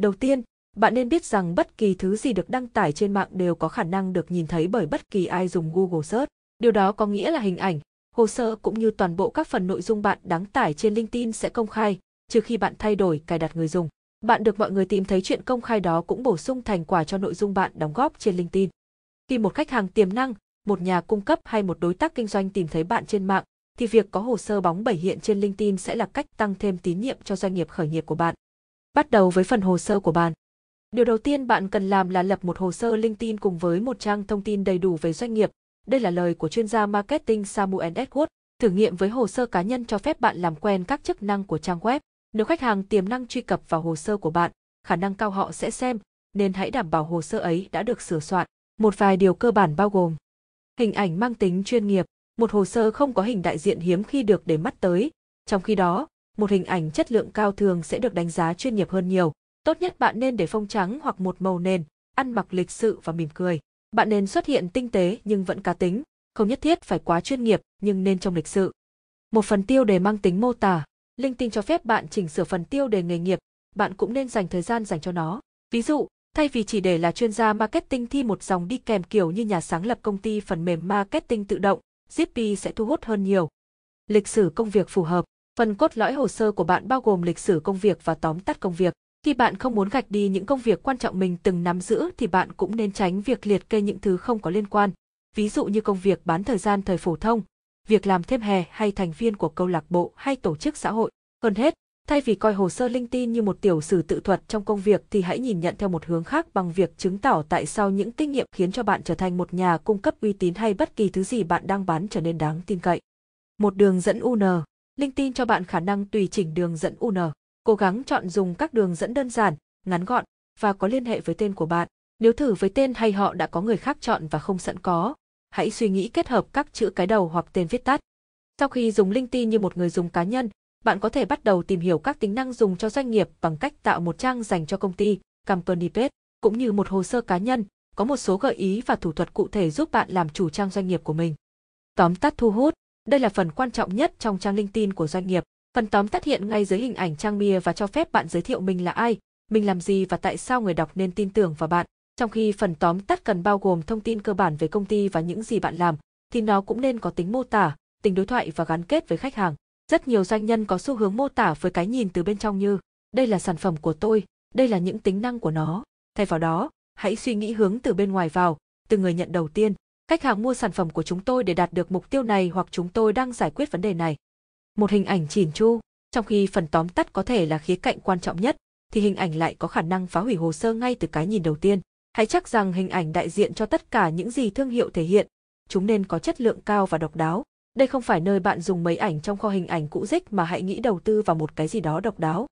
Đầu tiên, bạn nên biết rằng bất kỳ thứ gì được đăng tải trên mạng đều có khả năng được nhìn thấy bởi bất kỳ ai dùng Google Search. Điều đó có nghĩa là hình ảnh, hồ sơ cũng như toàn bộ các phần nội dung bạn đăng tải trên LinkedIn sẽ công khai, trừ khi bạn thay đổi cài đặt người dùng. Bạn được mọi người tìm thấy chuyện công khai đó cũng bổ sung thành quả cho nội dung bạn đóng góp trên LinkedIn. Khi một khách hàng tiềm năng, một nhà cung cấp hay một đối tác kinh doanh tìm thấy bạn trên mạng, thì việc có hồ sơ bóng bẩy hiện trên LinkedIn sẽ là cách tăng thêm tín nhiệm cho doanh nghiệp khởi nghiệp của bạn. Bắt đầu với phần hồ sơ của bạn. Điều đầu tiên bạn cần làm là lập một hồ sơ LinkedIn cùng với một trang thông tin đầy đủ về doanh nghiệp. Đây là lời của chuyên gia marketing Samuel Edward. Thử nghiệm với hồ sơ cá nhân cho phép bạn làm quen các chức năng của trang web. Nếu khách hàng tiềm năng truy cập vào hồ sơ của bạn, khả năng cao họ sẽ xem, nên hãy đảm bảo hồ sơ ấy đã được sửa soạn. Một vài điều cơ bản bao gồm Hình ảnh mang tính chuyên nghiệp, một hồ sơ không có hình đại diện hiếm khi được để mắt tới, trong khi đó, một hình ảnh chất lượng cao thường sẽ được đánh giá chuyên nghiệp hơn nhiều Tốt nhất bạn nên để phông trắng hoặc một màu nền, ăn mặc lịch sự và mỉm cười. Bạn nên xuất hiện tinh tế nhưng vẫn cá tính, không nhất thiết phải quá chuyên nghiệp nhưng nên trong lịch sự. Một phần tiêu đề mang tính mô tả, linh tinh cho phép bạn chỉnh sửa phần tiêu đề nghề nghiệp, bạn cũng nên dành thời gian dành cho nó. Ví dụ, thay vì chỉ để là chuyên gia marketing thi một dòng đi kèm kiểu như nhà sáng lập công ty phần mềm marketing tự động, Zippy sẽ thu hút hơn nhiều. Lịch sử công việc phù hợp Phần cốt lõi hồ sơ của bạn bao gồm lịch sử công việc và tóm tắt công việc. Khi bạn không muốn gạch đi những công việc quan trọng mình từng nắm giữ thì bạn cũng nên tránh việc liệt kê những thứ không có liên quan, ví dụ như công việc bán thời gian thời phổ thông, việc làm thêm hè hay thành viên của câu lạc bộ hay tổ chức xã hội. Hơn hết, thay vì coi hồ sơ LinkedIn như một tiểu sử tự thuật trong công việc thì hãy nhìn nhận theo một hướng khác bằng việc chứng tỏ tại sao những kinh nghiệm khiến cho bạn trở thành một nhà cung cấp uy tín hay bất kỳ thứ gì bạn đang bán trở nên đáng tin cậy. Một đường dẫn UN, LinkedIn cho bạn khả năng tùy chỉnh đường dẫn UN. Cố gắng chọn dùng các đường dẫn đơn giản, ngắn gọn và có liên hệ với tên của bạn. Nếu thử với tên hay họ đã có người khác chọn và không sẵn có, hãy suy nghĩ kết hợp các chữ cái đầu hoặc tên viết tắt. Sau khi dùng LinkedIn như một người dùng cá nhân, bạn có thể bắt đầu tìm hiểu các tính năng dùng cho doanh nghiệp bằng cách tạo một trang dành cho công ty, company page, cũng như một hồ sơ cá nhân, có một số gợi ý và thủ thuật cụ thể giúp bạn làm chủ trang doanh nghiệp của mình. Tóm tắt thu hút, đây là phần quan trọng nhất trong trang LinkedIn của doanh nghiệp. Phần tóm tắt hiện ngay dưới hình ảnh Trang Mia và cho phép bạn giới thiệu mình là ai, mình làm gì và tại sao người đọc nên tin tưởng vào bạn. Trong khi phần tóm tắt cần bao gồm thông tin cơ bản về công ty và những gì bạn làm, thì nó cũng nên có tính mô tả, tính đối thoại và gắn kết với khách hàng. Rất nhiều doanh nhân có xu hướng mô tả với cái nhìn từ bên trong như, đây là sản phẩm của tôi, đây là những tính năng của nó. Thay vào đó, hãy suy nghĩ hướng từ bên ngoài vào, từ người nhận đầu tiên. Khách hàng mua sản phẩm của chúng tôi để đạt được mục tiêu này hoặc chúng tôi đang giải quyết vấn đề này một hình ảnh chỉn chu trong khi phần tóm tắt có thể là khía cạnh quan trọng nhất thì hình ảnh lại có khả năng phá hủy hồ sơ ngay từ cái nhìn đầu tiên hãy chắc rằng hình ảnh đại diện cho tất cả những gì thương hiệu thể hiện chúng nên có chất lượng cao và độc đáo đây không phải nơi bạn dùng mấy ảnh trong kho hình ảnh cũ rích mà hãy nghĩ đầu tư vào một cái gì đó độc đáo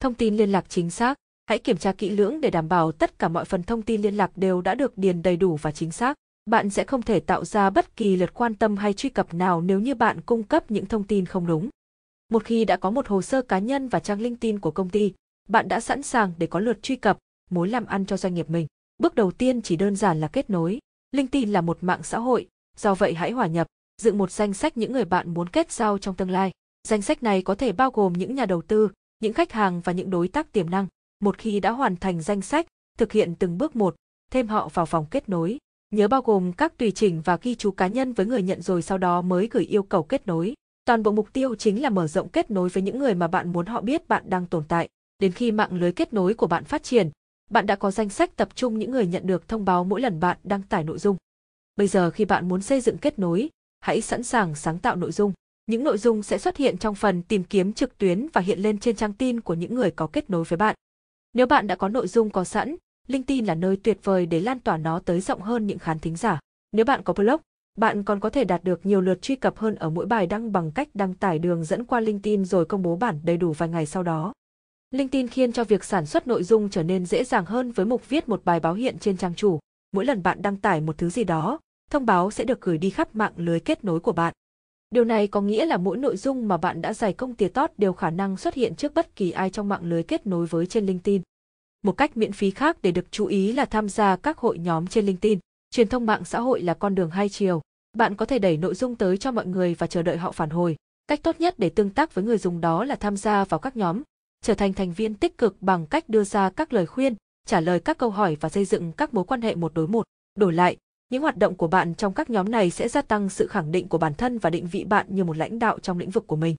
thông tin liên lạc chính xác hãy kiểm tra kỹ lưỡng để đảm bảo tất cả mọi phần thông tin liên lạc đều đã được điền đầy đủ và chính xác bạn sẽ không thể tạo ra bất kỳ lượt quan tâm hay truy cập nào nếu như bạn cung cấp những thông tin không đúng. Một khi đã có một hồ sơ cá nhân và trang LinkedIn của công ty, bạn đã sẵn sàng để có lượt truy cập, mối làm ăn cho doanh nghiệp mình. Bước đầu tiên chỉ đơn giản là kết nối. LinkedIn là một mạng xã hội, do vậy hãy hòa nhập, dựng một danh sách những người bạn muốn kết giao trong tương lai. Danh sách này có thể bao gồm những nhà đầu tư, những khách hàng và những đối tác tiềm năng. Một khi đã hoàn thành danh sách, thực hiện từng bước một, thêm họ vào vòng kết nối nhớ bao gồm các tùy chỉnh và ghi chú cá nhân với người nhận rồi sau đó mới gửi yêu cầu kết nối. Toàn bộ mục tiêu chính là mở rộng kết nối với những người mà bạn muốn họ biết bạn đang tồn tại. Đến khi mạng lưới kết nối của bạn phát triển, bạn đã có danh sách tập trung những người nhận được thông báo mỗi lần bạn đăng tải nội dung. Bây giờ khi bạn muốn xây dựng kết nối, hãy sẵn sàng sáng tạo nội dung. Những nội dung sẽ xuất hiện trong phần tìm kiếm trực tuyến và hiện lên trên trang tin của những người có kết nối với bạn. Nếu bạn đã có nội dung có sẵn, Linh tin là nơi tuyệt vời để lan tỏa nó tới rộng hơn những khán thính giả. Nếu bạn có blog, bạn còn có thể đạt được nhiều lượt truy cập hơn ở mỗi bài đăng bằng cách đăng tải đường dẫn qua LinkedIn rồi công bố bản đầy đủ vài ngày sau đó. LinkedIn khiến cho việc sản xuất nội dung trở nên dễ dàng hơn với mục viết một bài báo hiện trên trang chủ. Mỗi lần bạn đăng tải một thứ gì đó, thông báo sẽ được gửi đi khắp mạng lưới kết nối của bạn. Điều này có nghĩa là mỗi nội dung mà bạn đã giải công tỉa tót đều khả năng xuất hiện trước bất kỳ ai trong mạng lưới kết nối với trên LinkedIn. Một cách miễn phí khác để được chú ý là tham gia các hội nhóm trên LinkedIn. Truyền thông mạng xã hội là con đường hai chiều. Bạn có thể đẩy nội dung tới cho mọi người và chờ đợi họ phản hồi. Cách tốt nhất để tương tác với người dùng đó là tham gia vào các nhóm, trở thành thành viên tích cực bằng cách đưa ra các lời khuyên, trả lời các câu hỏi và xây dựng các mối quan hệ một đối một. Đổi lại, những hoạt động của bạn trong các nhóm này sẽ gia tăng sự khẳng định của bản thân và định vị bạn như một lãnh đạo trong lĩnh vực của mình.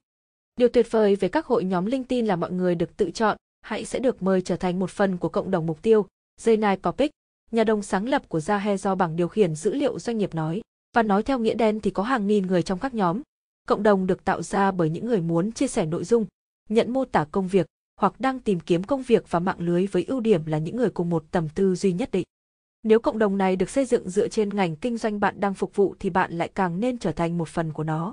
Điều tuyệt vời về các hội nhóm LinkedIn là mọi người được tự chọn, hãy sẽ được mời trở thành một phần của cộng đồng mục tiêu, Zenai Popic, nhà đồng sáng lập của Zahe do bảng điều khiển dữ liệu doanh nghiệp nói. Và nói theo nghĩa đen thì có hàng nghìn người trong các nhóm. Cộng đồng được tạo ra bởi những người muốn chia sẻ nội dung, nhận mô tả công việc hoặc đang tìm kiếm công việc và mạng lưới với ưu điểm là những người cùng một tầm tư duy nhất định. Nếu cộng đồng này được xây dựng dựa trên ngành kinh doanh bạn đang phục vụ thì bạn lại càng nên trở thành một phần của nó.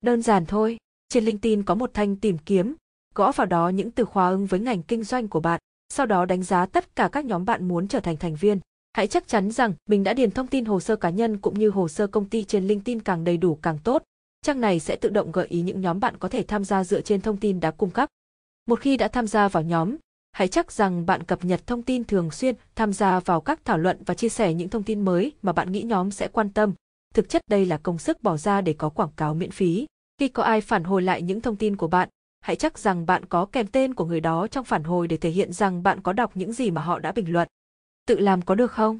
Đơn giản thôi, trên LinkedIn có một thanh tìm kiếm gõ vào đó những từ khóa ứng với ngành kinh doanh của bạn, sau đó đánh giá tất cả các nhóm bạn muốn trở thành thành viên. Hãy chắc chắn rằng mình đã điền thông tin hồ sơ cá nhân cũng như hồ sơ công ty trên LinkedIn càng đầy đủ càng tốt. Trang này sẽ tự động gợi ý những nhóm bạn có thể tham gia dựa trên thông tin đã cung cấp. Một khi đã tham gia vào nhóm, hãy chắc rằng bạn cập nhật thông tin thường xuyên, tham gia vào các thảo luận và chia sẻ những thông tin mới mà bạn nghĩ nhóm sẽ quan tâm. Thực chất đây là công sức bỏ ra để có quảng cáo miễn phí. Khi có ai phản hồi lại những thông tin của bạn, hãy chắc rằng bạn có kèm tên của người đó trong phản hồi để thể hiện rằng bạn có đọc những gì mà họ đã bình luận. Tự làm có được không?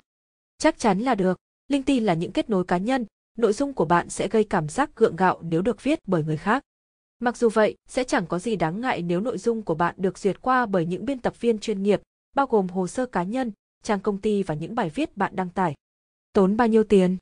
Chắc chắn là được. LinkedIn là những kết nối cá nhân, nội dung của bạn sẽ gây cảm giác gượng gạo nếu được viết bởi người khác. Mặc dù vậy, sẽ chẳng có gì đáng ngại nếu nội dung của bạn được duyệt qua bởi những biên tập viên chuyên nghiệp, bao gồm hồ sơ cá nhân, trang công ty và những bài viết bạn đăng tải. Tốn bao nhiêu tiền?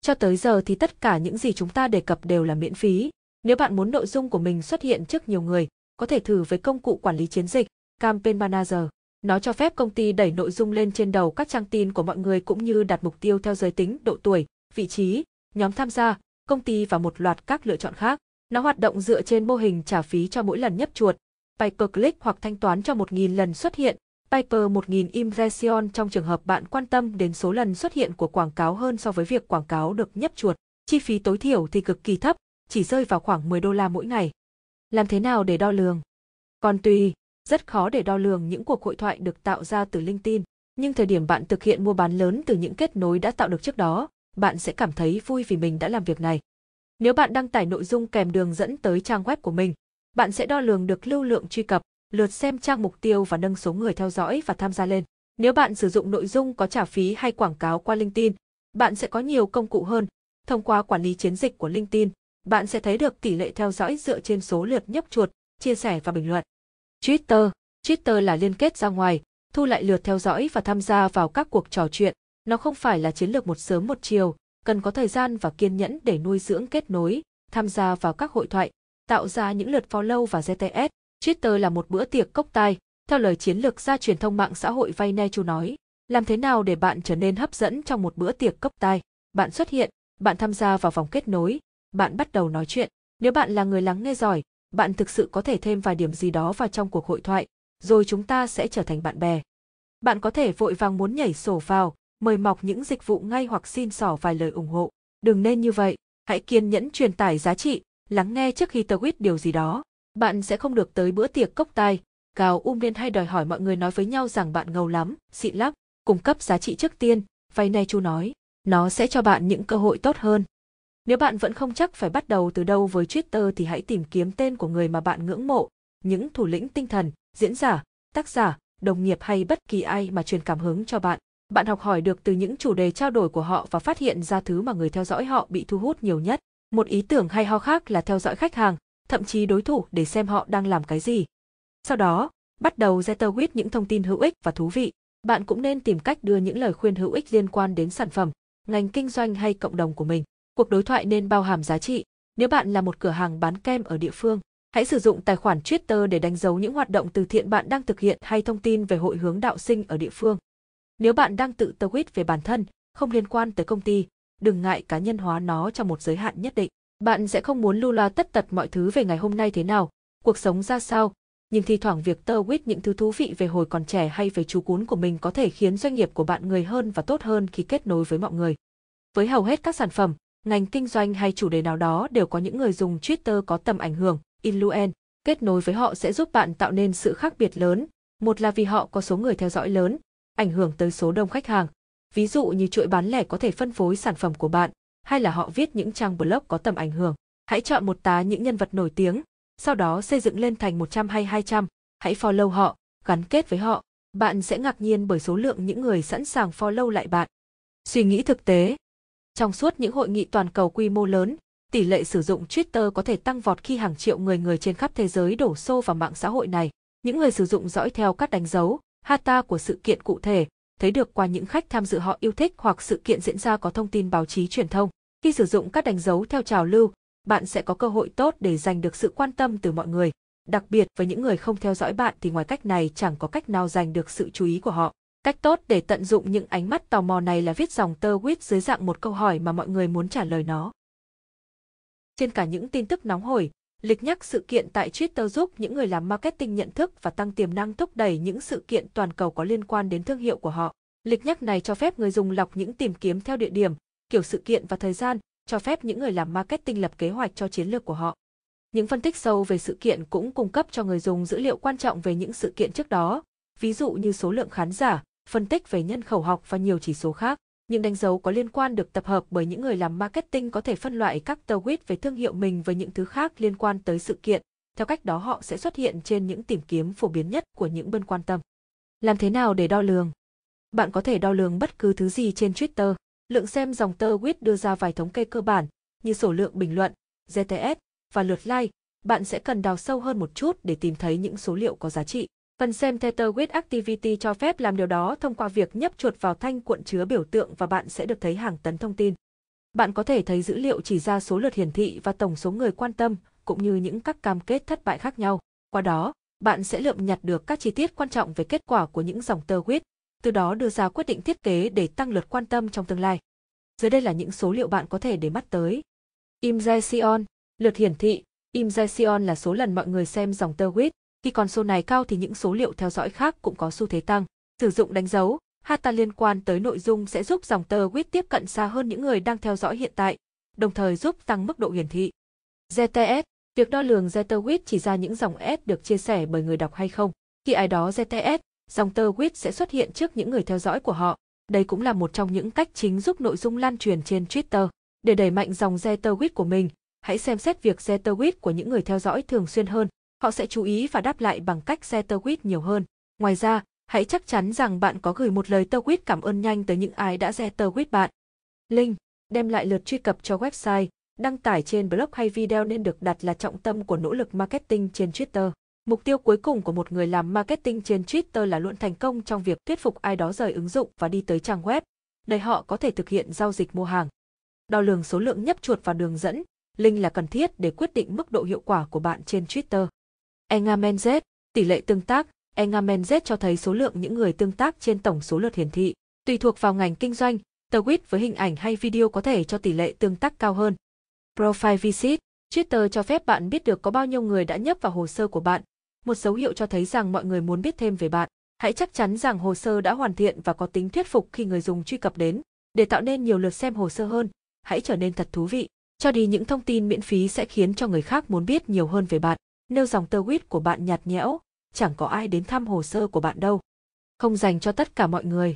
Cho tới giờ thì tất cả những gì chúng ta đề cập đều là miễn phí, nếu bạn muốn nội dung của mình xuất hiện trước nhiều người, có thể thử với công cụ quản lý chiến dịch, Campaign Manager. Nó cho phép công ty đẩy nội dung lên trên đầu các trang tin của mọi người cũng như đặt mục tiêu theo giới tính, độ tuổi, vị trí, nhóm tham gia, công ty và một loạt các lựa chọn khác. Nó hoạt động dựa trên mô hình trả phí cho mỗi lần nhấp chuột, pay per click hoặc thanh toán cho 1.000 lần xuất hiện, pay per 1.000 impression trong trường hợp bạn quan tâm đến số lần xuất hiện của quảng cáo hơn so với việc quảng cáo được nhấp chuột. Chi phí tối thiểu thì cực kỳ thấp, chỉ rơi vào khoảng 10 đô la mỗi ngày. Làm thế nào để đo lường? Còn tùy, rất khó để đo lường những cuộc hội thoại được tạo ra từ LinkedIn, nhưng thời điểm bạn thực hiện mua bán lớn từ những kết nối đã tạo được trước đó, bạn sẽ cảm thấy vui vì mình đã làm việc này. Nếu bạn đăng tải nội dung kèm đường dẫn tới trang web của mình, bạn sẽ đo lường được lưu lượng truy cập, lượt xem trang mục tiêu và nâng số người theo dõi và tham gia lên. Nếu bạn sử dụng nội dung có trả phí hay quảng cáo qua LinkedIn, bạn sẽ có nhiều công cụ hơn thông qua quản lý chiến dịch của LinkedIn bạn sẽ thấy được tỷ lệ theo dõi dựa trên số lượt nhấp chuột, chia sẻ và bình luận. Twitter Twitter là liên kết ra ngoài, thu lại lượt theo dõi và tham gia vào các cuộc trò chuyện. Nó không phải là chiến lược một sớm một chiều, cần có thời gian và kiên nhẫn để nuôi dưỡng kết nối, tham gia vào các hội thoại, tạo ra những lượt follow và GTS. Twitter là một bữa tiệc cốc tai, theo lời chiến lược gia truyền thông mạng xã hội Vay Ne Chu nói. Làm thế nào để bạn trở nên hấp dẫn trong một bữa tiệc cốc tai? Bạn xuất hiện, bạn tham gia vào vòng kết nối, bạn bắt đầu nói chuyện. Nếu bạn là người lắng nghe giỏi, bạn thực sự có thể thêm vài điểm gì đó vào trong cuộc hội thoại, rồi chúng ta sẽ trở thành bạn bè. Bạn có thể vội vàng muốn nhảy sổ vào, mời mọc những dịch vụ ngay hoặc xin sỏ vài lời ủng hộ. Đừng nên như vậy, hãy kiên nhẫn truyền tải giá trị, lắng nghe trước khi tờ quyết điều gì đó. Bạn sẽ không được tới bữa tiệc cốc tai, cào um lên hay đòi hỏi mọi người nói với nhau rằng bạn ngầu lắm, xịn lắm, cung cấp giá trị trước tiên, vay nay chú nói. Nó sẽ cho bạn những cơ hội tốt hơn. Nếu bạn vẫn không chắc phải bắt đầu từ đâu với Twitter thì hãy tìm kiếm tên của người mà bạn ngưỡng mộ, những thủ lĩnh tinh thần, diễn giả, tác giả, đồng nghiệp hay bất kỳ ai mà truyền cảm hứng cho bạn. Bạn học hỏi được từ những chủ đề trao đổi của họ và phát hiện ra thứ mà người theo dõi họ bị thu hút nhiều nhất. Một ý tưởng hay ho khác là theo dõi khách hàng, thậm chí đối thủ để xem họ đang làm cái gì. Sau đó, bắt đầu Zetterwit những thông tin hữu ích và thú vị. Bạn cũng nên tìm cách đưa những lời khuyên hữu ích liên quan đến sản phẩm, ngành kinh doanh hay cộng đồng của mình cuộc đối thoại nên bao hàm giá trị nếu bạn là một cửa hàng bán kem ở địa phương hãy sử dụng tài khoản twitter để đánh dấu những hoạt động từ thiện bạn đang thực hiện hay thông tin về hội hướng đạo sinh ở địa phương nếu bạn đang tự tơ quýt về bản thân không liên quan tới công ty đừng ngại cá nhân hóa nó trong một giới hạn nhất định bạn sẽ không muốn lưu loa tất tật mọi thứ về ngày hôm nay thế nào cuộc sống ra sao nhưng thi thoảng việc tơ quýt những thứ thú vị về hồi còn trẻ hay về chú cún của mình có thể khiến doanh nghiệp của bạn người hơn và tốt hơn khi kết nối với mọi người với hầu hết các sản phẩm ngành kinh doanh hay chủ đề nào đó đều có những người dùng Twitter có tầm ảnh hưởng, influence. Kết nối với họ sẽ giúp bạn tạo nên sự khác biệt lớn. Một là vì họ có số người theo dõi lớn, ảnh hưởng tới số đông khách hàng. Ví dụ như chuỗi bán lẻ có thể phân phối sản phẩm của bạn, hay là họ viết những trang blog có tầm ảnh hưởng. Hãy chọn một tá những nhân vật nổi tiếng, sau đó xây dựng lên thành 100 hay 200. Hãy follow họ, gắn kết với họ. Bạn sẽ ngạc nhiên bởi số lượng những người sẵn sàng follow lại bạn. Suy nghĩ thực tế, trong suốt những hội nghị toàn cầu quy mô lớn, tỷ lệ sử dụng Twitter có thể tăng vọt khi hàng triệu người người trên khắp thế giới đổ xô vào mạng xã hội này. Những người sử dụng dõi theo các đánh dấu, #hata của sự kiện cụ thể, thấy được qua những khách tham dự họ yêu thích hoặc sự kiện diễn ra có thông tin báo chí truyền thông. Khi sử dụng các đánh dấu theo trào lưu, bạn sẽ có cơ hội tốt để giành được sự quan tâm từ mọi người. Đặc biệt với những người không theo dõi bạn thì ngoài cách này chẳng có cách nào giành được sự chú ý của họ. Cách tốt để tận dụng những ánh mắt tò mò này là viết dòng tơ quýt dưới dạng một câu hỏi mà mọi người muốn trả lời nó. Trên cả những tin tức nóng hổi, lịch nhắc sự kiện tại Twitter giúp những người làm marketing nhận thức và tăng tiềm năng thúc đẩy những sự kiện toàn cầu có liên quan đến thương hiệu của họ. Lịch nhắc này cho phép người dùng lọc những tìm kiếm theo địa điểm, kiểu sự kiện và thời gian, cho phép những người làm marketing lập kế hoạch cho chiến lược của họ. Những phân tích sâu về sự kiện cũng cung cấp cho người dùng dữ liệu quan trọng về những sự kiện trước đó, ví dụ như số lượng khán giả, phân tích về nhân khẩu học và nhiều chỉ số khác. Những đánh dấu có liên quan được tập hợp bởi những người làm marketing có thể phân loại các tờ tweet về thương hiệu mình với những thứ khác liên quan tới sự kiện. Theo cách đó họ sẽ xuất hiện trên những tìm kiếm phổ biến nhất của những bên quan tâm. Làm thế nào để đo lường? Bạn có thể đo lường bất cứ thứ gì trên Twitter. Lượng xem dòng tơ tweet đưa ra vài thống kê cơ bản như số lượng bình luận, GTS và lượt like. Bạn sẽ cần đào sâu hơn một chút để tìm thấy những số liệu có giá trị. Phần xem Tether with Activity cho phép làm điều đó thông qua việc nhấp chuột vào thanh cuộn chứa biểu tượng và bạn sẽ được thấy hàng tấn thông tin. Bạn có thể thấy dữ liệu chỉ ra số lượt hiển thị và tổng số người quan tâm, cũng như những các cam kết thất bại khác nhau. Qua đó, bạn sẽ lượm nhặt được các chi tiết quan trọng về kết quả của những dòng tơ huyết, từ đó đưa ra quyết định thiết kế để tăng lượt quan tâm trong tương lai. Dưới đây là những số liệu bạn có thể để mắt tới. Imjection, lượt hiển thị. Imjection là số lần mọi người xem dòng tơ huyết, khi con số này cao thì những số liệu theo dõi khác cũng có xu thế tăng. Sử dụng đánh dấu, Hata liên quan tới nội dung sẽ giúp dòng tờ web tiếp cận xa hơn những người đang theo dõi hiện tại, đồng thời giúp tăng mức độ hiển thị. GTS Việc đo lường ZTWit chỉ ra những dòng S được chia sẻ bởi người đọc hay không. Khi ai đó ZTS, dòng tơ WIT sẽ xuất hiện trước những người theo dõi của họ. Đây cũng là một trong những cách chính giúp nội dung lan truyền trên Twitter. Để đẩy mạnh dòng ZTWit của mình, hãy xem xét việc ZTWit của những người theo dõi thường xuyên hơn họ sẽ chú ý và đáp lại bằng cách share tơ quýt nhiều hơn. Ngoài ra, hãy chắc chắn rằng bạn có gửi một lời tơ quýt cảm ơn nhanh tới những ai đã share tơ quýt bạn. Link, đem lại lượt truy cập cho website, đăng tải trên blog hay video nên được đặt là trọng tâm của nỗ lực marketing trên Twitter. Mục tiêu cuối cùng của một người làm marketing trên Twitter là luôn thành công trong việc thuyết phục ai đó rời ứng dụng và đi tới trang web, để họ có thể thực hiện giao dịch mua hàng. Đo lường số lượng nhấp chuột và đường dẫn, link là cần thiết để quyết định mức độ hiệu quả của bạn trên Twitter. Engamen Z, tỷ lệ tương tác, Engamen Z cho thấy số lượng những người tương tác trên tổng số lượt hiển thị. Tùy thuộc vào ngành kinh doanh, tweet với hình ảnh hay video có thể cho tỷ lệ tương tác cao hơn. Profile visit, Twitter cho phép bạn biết được có bao nhiêu người đã nhấp vào hồ sơ của bạn, một dấu hiệu cho thấy rằng mọi người muốn biết thêm về bạn. Hãy chắc chắn rằng hồ sơ đã hoàn thiện và có tính thuyết phục khi người dùng truy cập đến. Để tạo nên nhiều lượt xem hồ sơ hơn, hãy trở nên thật thú vị. Cho đi những thông tin miễn phí sẽ khiến cho người khác muốn biết nhiều hơn về bạn nêu dòng tơ quýt của bạn nhạt nhẽo, chẳng có ai đến thăm hồ sơ của bạn đâu. Không dành cho tất cả mọi người.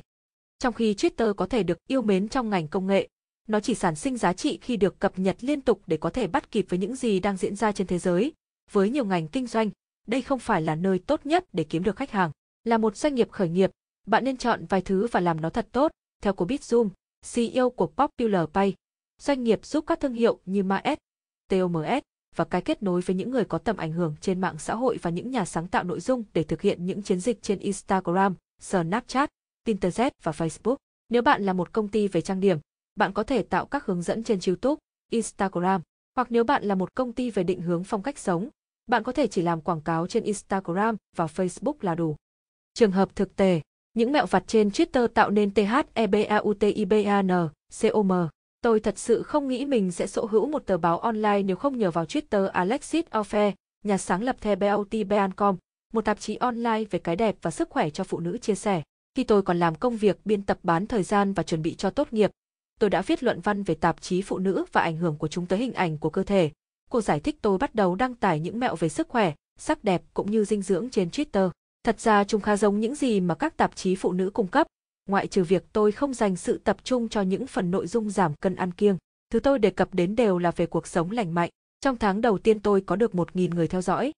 Trong khi Twitter có thể được yêu mến trong ngành công nghệ, nó chỉ sản sinh giá trị khi được cập nhật liên tục để có thể bắt kịp với những gì đang diễn ra trên thế giới. Với nhiều ngành kinh doanh, đây không phải là nơi tốt nhất để kiếm được khách hàng. Là một doanh nghiệp khởi nghiệp, bạn nên chọn vài thứ và làm nó thật tốt, theo của Bitzoom, CEO của Popular Pay. Doanh nghiệp giúp các thương hiệu như Maes, TOMS, và cái kết nối với những người có tầm ảnh hưởng trên mạng xã hội và những nhà sáng tạo nội dung để thực hiện những chiến dịch trên Instagram, Snapchat, Pinterest và Facebook. Nếu bạn là một công ty về trang điểm, bạn có thể tạo các hướng dẫn trên YouTube, Instagram, hoặc nếu bạn là một công ty về định hướng phong cách sống, bạn có thể chỉ làm quảng cáo trên Instagram và Facebook là đủ. Trường hợp thực tế, những mẹo vặt trên Twitter tạo nên THEBAUTIBAN, e e COM. Tôi thật sự không nghĩ mình sẽ sở hữu một tờ báo online nếu không nhờ vào Twitter Alexis Ofe, nhà sáng lập The Beauty Beancom, một tạp chí online về cái đẹp và sức khỏe cho phụ nữ chia sẻ. Khi tôi còn làm công việc biên tập bán thời gian và chuẩn bị cho tốt nghiệp, tôi đã viết luận văn về tạp chí phụ nữ và ảnh hưởng của chúng tới hình ảnh của cơ thể. Cô giải thích tôi bắt đầu đăng tải những mẹo về sức khỏe, sắc đẹp cũng như dinh dưỡng trên Twitter. Thật ra chúng khá giống những gì mà các tạp chí phụ nữ cung cấp, ngoại trừ việc tôi không dành sự tập trung cho những phần nội dung giảm cân ăn kiêng, thứ tôi đề cập đến đều là về cuộc sống lành mạnh. Trong tháng đầu tiên tôi có được 1.000 người theo dõi.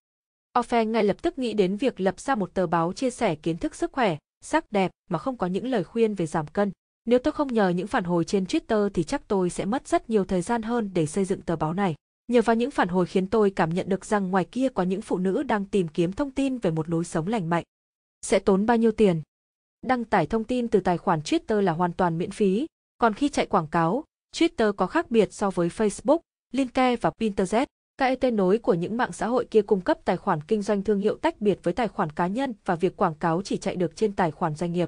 O'Fen ngay lập tức nghĩ đến việc lập ra một tờ báo chia sẻ kiến thức sức khỏe, sắc đẹp mà không có những lời khuyên về giảm cân. Nếu tôi không nhờ những phản hồi trên Twitter thì chắc tôi sẽ mất rất nhiều thời gian hơn để xây dựng tờ báo này. Nhờ vào những phản hồi khiến tôi cảm nhận được rằng ngoài kia có những phụ nữ đang tìm kiếm thông tin về một lối sống lành mạnh. Sẽ tốn bao nhiêu tiền? Đăng tải thông tin từ tài khoản Twitter là hoàn toàn miễn phí, còn khi chạy quảng cáo, Twitter có khác biệt so với Facebook, LinkedIn và Pinterest. Các ET nối của những mạng xã hội kia cung cấp tài khoản kinh doanh thương hiệu tách biệt với tài khoản cá nhân và việc quảng cáo chỉ chạy được trên tài khoản doanh nghiệp.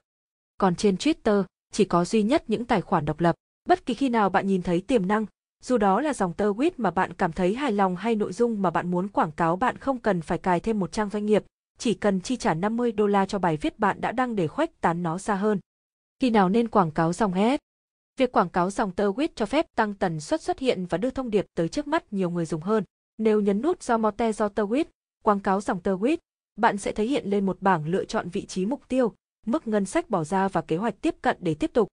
Còn trên Twitter, chỉ có duy nhất những tài khoản độc lập. Bất kỳ khi nào bạn nhìn thấy tiềm năng, dù đó là dòng tơ wit mà bạn cảm thấy hài lòng hay nội dung mà bạn muốn quảng cáo bạn không cần phải cài thêm một trang doanh nghiệp chỉ cần chi trả 50 đô la cho bài viết bạn đã đăng để khoách tán nó xa hơn. Khi nào nên quảng cáo dòng ad? Việc quảng cáo dòng tơ wit cho phép tăng tần suất xuất hiện và đưa thông điệp tới trước mắt nhiều người dùng hơn. Nếu nhấn nút do Mote do tơ wit, quảng cáo dòng tơ wit, bạn sẽ thấy hiện lên một bảng lựa chọn vị trí mục tiêu, mức ngân sách bỏ ra và kế hoạch tiếp cận để tiếp tục.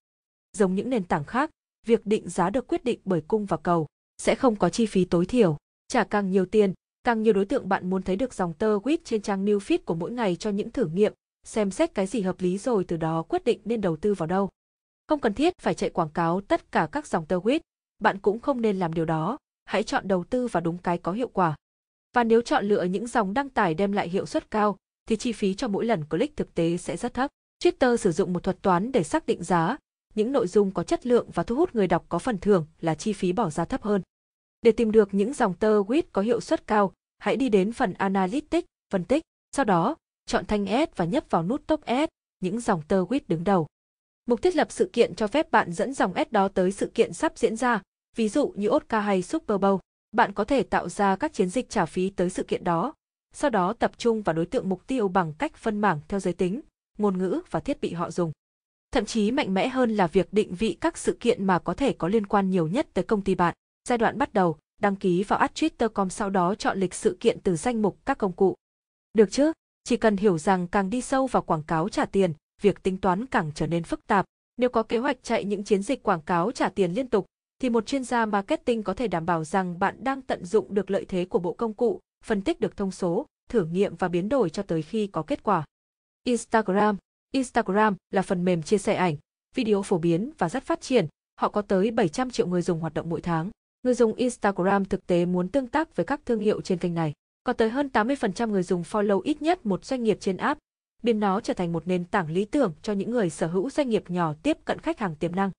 Giống những nền tảng khác, việc định giá được quyết định bởi cung và cầu, sẽ không có chi phí tối thiểu. Trả càng nhiều tiền, Càng nhiều đối tượng bạn muốn thấy được dòng tơ quýt trên trang new feed của mỗi ngày cho những thử nghiệm, xem xét cái gì hợp lý rồi từ đó quyết định nên đầu tư vào đâu. Không cần thiết phải chạy quảng cáo tất cả các dòng tơ quýt, bạn cũng không nên làm điều đó, hãy chọn đầu tư vào đúng cái có hiệu quả. Và nếu chọn lựa những dòng đăng tải đem lại hiệu suất cao, thì chi phí cho mỗi lần click thực tế sẽ rất thấp. Twitter sử dụng một thuật toán để xác định giá, những nội dung có chất lượng và thu hút người đọc có phần thưởng là chi phí bỏ ra thấp hơn. Để tìm được những dòng tơ wheat có hiệu suất cao, hãy đi đến phần Analytics, phân tích, sau đó chọn thanh S và nhấp vào nút top S, những dòng tơ wheat đứng đầu. Mục thiết lập sự kiện cho phép bạn dẫn dòng S đó tới sự kiện sắp diễn ra, ví dụ như Oscar hay Super Bowl. Bạn có thể tạo ra các chiến dịch trả phí tới sự kiện đó, sau đó tập trung vào đối tượng mục tiêu bằng cách phân mảng theo giới tính, ngôn ngữ và thiết bị họ dùng. Thậm chí mạnh mẽ hơn là việc định vị các sự kiện mà có thể có liên quan nhiều nhất tới công ty bạn. Giai đoạn bắt đầu, đăng ký vào ad Twitter.com sau đó chọn lịch sự kiện từ danh mục các công cụ. Được chứ? Chỉ cần hiểu rằng càng đi sâu vào quảng cáo trả tiền, việc tính toán càng trở nên phức tạp. Nếu có kế hoạch chạy những chiến dịch quảng cáo trả tiền liên tục, thì một chuyên gia marketing có thể đảm bảo rằng bạn đang tận dụng được lợi thế của bộ công cụ, phân tích được thông số, thử nghiệm và biến đổi cho tới khi có kết quả. Instagram Instagram là phần mềm chia sẻ ảnh, video phổ biến và rất phát triển, họ có tới 700 triệu người dùng hoạt động mỗi tháng. Người dùng Instagram thực tế muốn tương tác với các thương hiệu trên kênh này. Có tới hơn 80% người dùng follow ít nhất một doanh nghiệp trên app, biến nó trở thành một nền tảng lý tưởng cho những người sở hữu doanh nghiệp nhỏ tiếp cận khách hàng tiềm năng.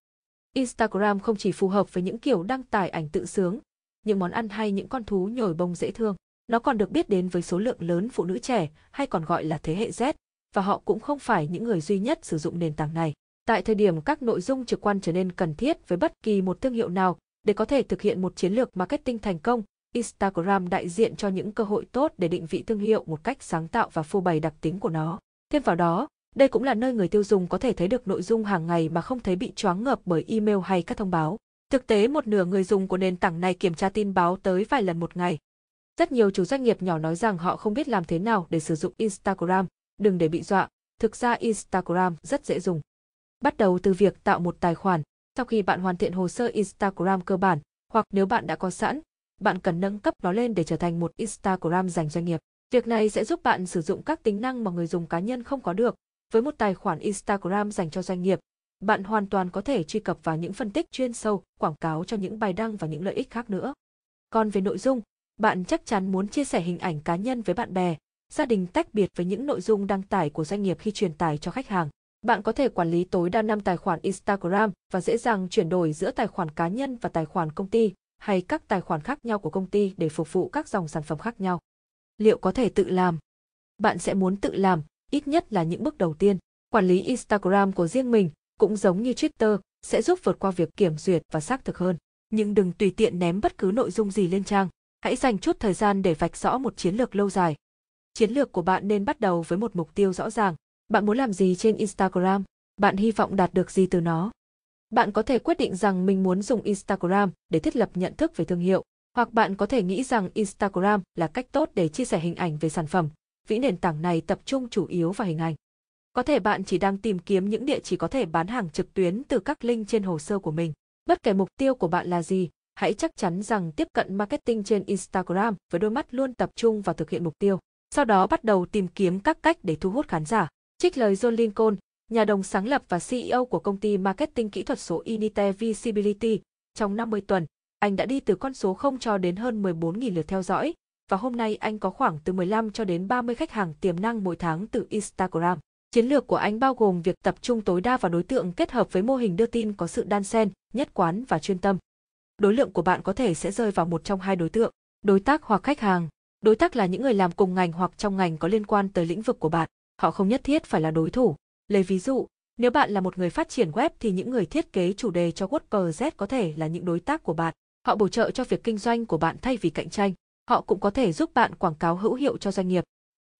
Instagram không chỉ phù hợp với những kiểu đăng tải ảnh tự sướng, những món ăn hay những con thú nhồi bông dễ thương, nó còn được biết đến với số lượng lớn phụ nữ trẻ hay còn gọi là thế hệ Z, và họ cũng không phải những người duy nhất sử dụng nền tảng này. Tại thời điểm các nội dung trực quan trở nên cần thiết với bất kỳ một thương hiệu nào, để có thể thực hiện một chiến lược marketing thành công, Instagram đại diện cho những cơ hội tốt để định vị thương hiệu một cách sáng tạo và phô bày đặc tính của nó. Thêm vào đó, đây cũng là nơi người tiêu dùng có thể thấy được nội dung hàng ngày mà không thấy bị choáng ngợp bởi email hay các thông báo. Thực tế một nửa người dùng của nền tảng này kiểm tra tin báo tới vài lần một ngày. Rất nhiều chủ doanh nghiệp nhỏ nói rằng họ không biết làm thế nào để sử dụng Instagram, đừng để bị dọa, thực ra Instagram rất dễ dùng. Bắt đầu từ việc tạo một tài khoản, sau khi bạn hoàn thiện hồ sơ Instagram cơ bản, hoặc nếu bạn đã có sẵn, bạn cần nâng cấp nó lên để trở thành một Instagram dành doanh nghiệp. Việc này sẽ giúp bạn sử dụng các tính năng mà người dùng cá nhân không có được. Với một tài khoản Instagram dành cho doanh nghiệp, bạn hoàn toàn có thể truy cập vào những phân tích chuyên sâu, quảng cáo cho những bài đăng và những lợi ích khác nữa. Còn về nội dung, bạn chắc chắn muốn chia sẻ hình ảnh cá nhân với bạn bè, gia đình tách biệt với những nội dung đăng tải của doanh nghiệp khi truyền tải cho khách hàng. Bạn có thể quản lý tối đa 5 tài khoản Instagram và dễ dàng chuyển đổi giữa tài khoản cá nhân và tài khoản công ty hay các tài khoản khác nhau của công ty để phục vụ các dòng sản phẩm khác nhau. Liệu có thể tự làm? Bạn sẽ muốn tự làm, ít nhất là những bước đầu tiên. Quản lý Instagram của riêng mình cũng giống như Twitter sẽ giúp vượt qua việc kiểm duyệt và xác thực hơn. Nhưng đừng tùy tiện ném bất cứ nội dung gì lên trang. Hãy dành chút thời gian để vạch rõ một chiến lược lâu dài. Chiến lược của bạn nên bắt đầu với một mục tiêu rõ ràng, bạn muốn làm gì trên Instagram? Bạn hy vọng đạt được gì từ nó? Bạn có thể quyết định rằng mình muốn dùng Instagram để thiết lập nhận thức về thương hiệu, hoặc bạn có thể nghĩ rằng Instagram là cách tốt để chia sẻ hình ảnh về sản phẩm, vì nền tảng này tập trung chủ yếu vào hình ảnh. Có thể bạn chỉ đang tìm kiếm những địa chỉ có thể bán hàng trực tuyến từ các link trên hồ sơ của mình. Bất kể mục tiêu của bạn là gì, hãy chắc chắn rằng tiếp cận marketing trên Instagram với đôi mắt luôn tập trung vào thực hiện mục tiêu. Sau đó bắt đầu tìm kiếm các cách để thu hút khán giả. Trích lời John Lincoln, nhà đồng sáng lập và CEO của công ty marketing kỹ thuật số Inite Visibility, trong 50 tuần, anh đã đi từ con số 0 cho đến hơn 14.000 lượt theo dõi, và hôm nay anh có khoảng từ 15 cho đến 30 khách hàng tiềm năng mỗi tháng từ Instagram. Chiến lược của anh bao gồm việc tập trung tối đa vào đối tượng kết hợp với mô hình đưa tin có sự đan xen, nhất quán và chuyên tâm. Đối lượng của bạn có thể sẽ rơi vào một trong hai đối tượng, đối tác hoặc khách hàng. Đối tác là những người làm cùng ngành hoặc trong ngành có liên quan tới lĩnh vực của bạn họ không nhất thiết phải là đối thủ. Lấy ví dụ, nếu bạn là một người phát triển web thì những người thiết kế chủ đề cho WordPress có thể là những đối tác của bạn. Họ bổ trợ cho việc kinh doanh của bạn thay vì cạnh tranh. Họ cũng có thể giúp bạn quảng cáo hữu hiệu cho doanh nghiệp.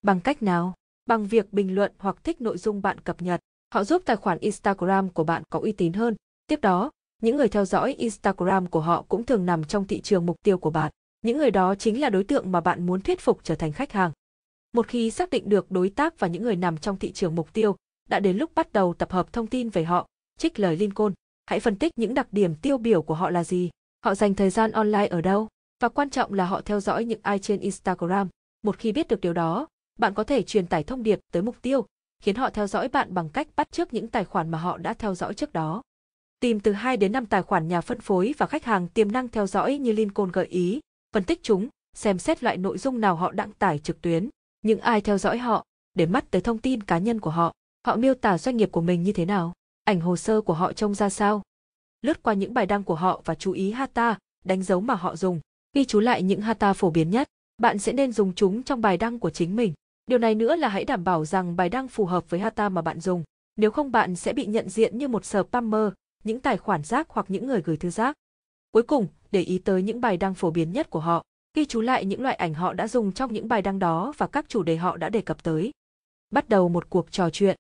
Bằng cách nào? Bằng việc bình luận hoặc thích nội dung bạn cập nhật. Họ giúp tài khoản Instagram của bạn có uy tín hơn. Tiếp đó, những người theo dõi Instagram của họ cũng thường nằm trong thị trường mục tiêu của bạn. Những người đó chính là đối tượng mà bạn muốn thuyết phục trở thành khách hàng. Một khi xác định được đối tác và những người nằm trong thị trường mục tiêu, đã đến lúc bắt đầu tập hợp thông tin về họ, trích lời Lincoln. Hãy phân tích những đặc điểm tiêu biểu của họ là gì, họ dành thời gian online ở đâu, và quan trọng là họ theo dõi những ai trên Instagram. Một khi biết được điều đó, bạn có thể truyền tải thông điệp tới mục tiêu, khiến họ theo dõi bạn bằng cách bắt trước những tài khoản mà họ đã theo dõi trước đó. Tìm từ 2 đến 5 tài khoản nhà phân phối và khách hàng tiềm năng theo dõi như Lincoln gợi ý, phân tích chúng, xem xét loại nội dung nào họ đăng tải trực tuyến, những ai theo dõi họ, để mắt tới thông tin cá nhân của họ, họ miêu tả doanh nghiệp của mình như thế nào, ảnh hồ sơ của họ trông ra sao. Lướt qua những bài đăng của họ và chú ý hashtag, đánh dấu mà họ dùng, ghi chú lại những hashtag phổ biến nhất, bạn sẽ nên dùng chúng trong bài đăng của chính mình. Điều này nữa là hãy đảm bảo rằng bài đăng phù hợp với hashtag mà bạn dùng, nếu không bạn sẽ bị nhận diện như một spammer, những tài khoản rác hoặc những người gửi thư rác. Cuối cùng, để ý tới những bài đăng phổ biến nhất của họ ghi chú lại những loại ảnh họ đã dùng trong những bài đăng đó và các chủ đề họ đã đề cập tới. Bắt đầu một cuộc trò chuyện.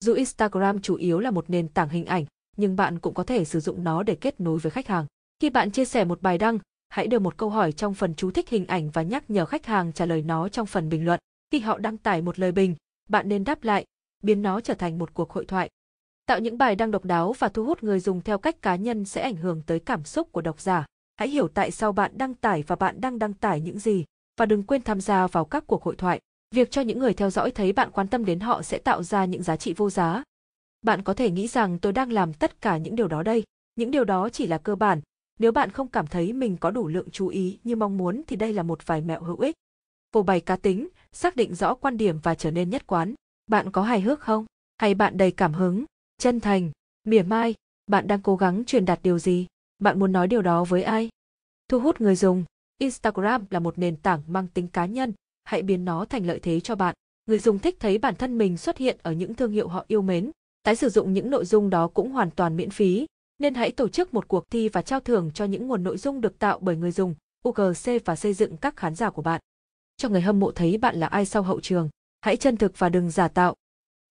Dù Instagram chủ yếu là một nền tảng hình ảnh, nhưng bạn cũng có thể sử dụng nó để kết nối với khách hàng. Khi bạn chia sẻ một bài đăng, hãy đưa một câu hỏi trong phần chú thích hình ảnh và nhắc nhở khách hàng trả lời nó trong phần bình luận. Khi họ đăng tải một lời bình, bạn nên đáp lại, biến nó trở thành một cuộc hội thoại. Tạo những bài đăng độc đáo và thu hút người dùng theo cách cá nhân sẽ ảnh hưởng tới cảm xúc của độc giả hãy hiểu tại sao bạn đăng tải và bạn đang đăng tải những gì, và đừng quên tham gia vào các cuộc hội thoại. Việc cho những người theo dõi thấy bạn quan tâm đến họ sẽ tạo ra những giá trị vô giá. Bạn có thể nghĩ rằng tôi đang làm tất cả những điều đó đây, những điều đó chỉ là cơ bản, nếu bạn không cảm thấy mình có đủ lượng chú ý như mong muốn thì đây là một vài mẹo hữu ích. Phô bày cá tính, xác định rõ quan điểm và trở nên nhất quán. Bạn có hài hước không? Hay bạn đầy cảm hứng, chân thành, mỉa mai, bạn đang cố gắng truyền đạt điều gì? Bạn muốn nói điều đó với ai? Thu hút người dùng. Instagram là một nền tảng mang tính cá nhân, hãy biến nó thành lợi thế cho bạn. Người dùng thích thấy bản thân mình xuất hiện ở những thương hiệu họ yêu mến. Tái sử dụng những nội dung đó cũng hoàn toàn miễn phí, nên hãy tổ chức một cuộc thi và trao thưởng cho những nguồn nội dung được tạo bởi người dùng, UGC và xây dựng các khán giả của bạn. Cho người hâm mộ thấy bạn là ai sau hậu trường, hãy chân thực và đừng giả tạo.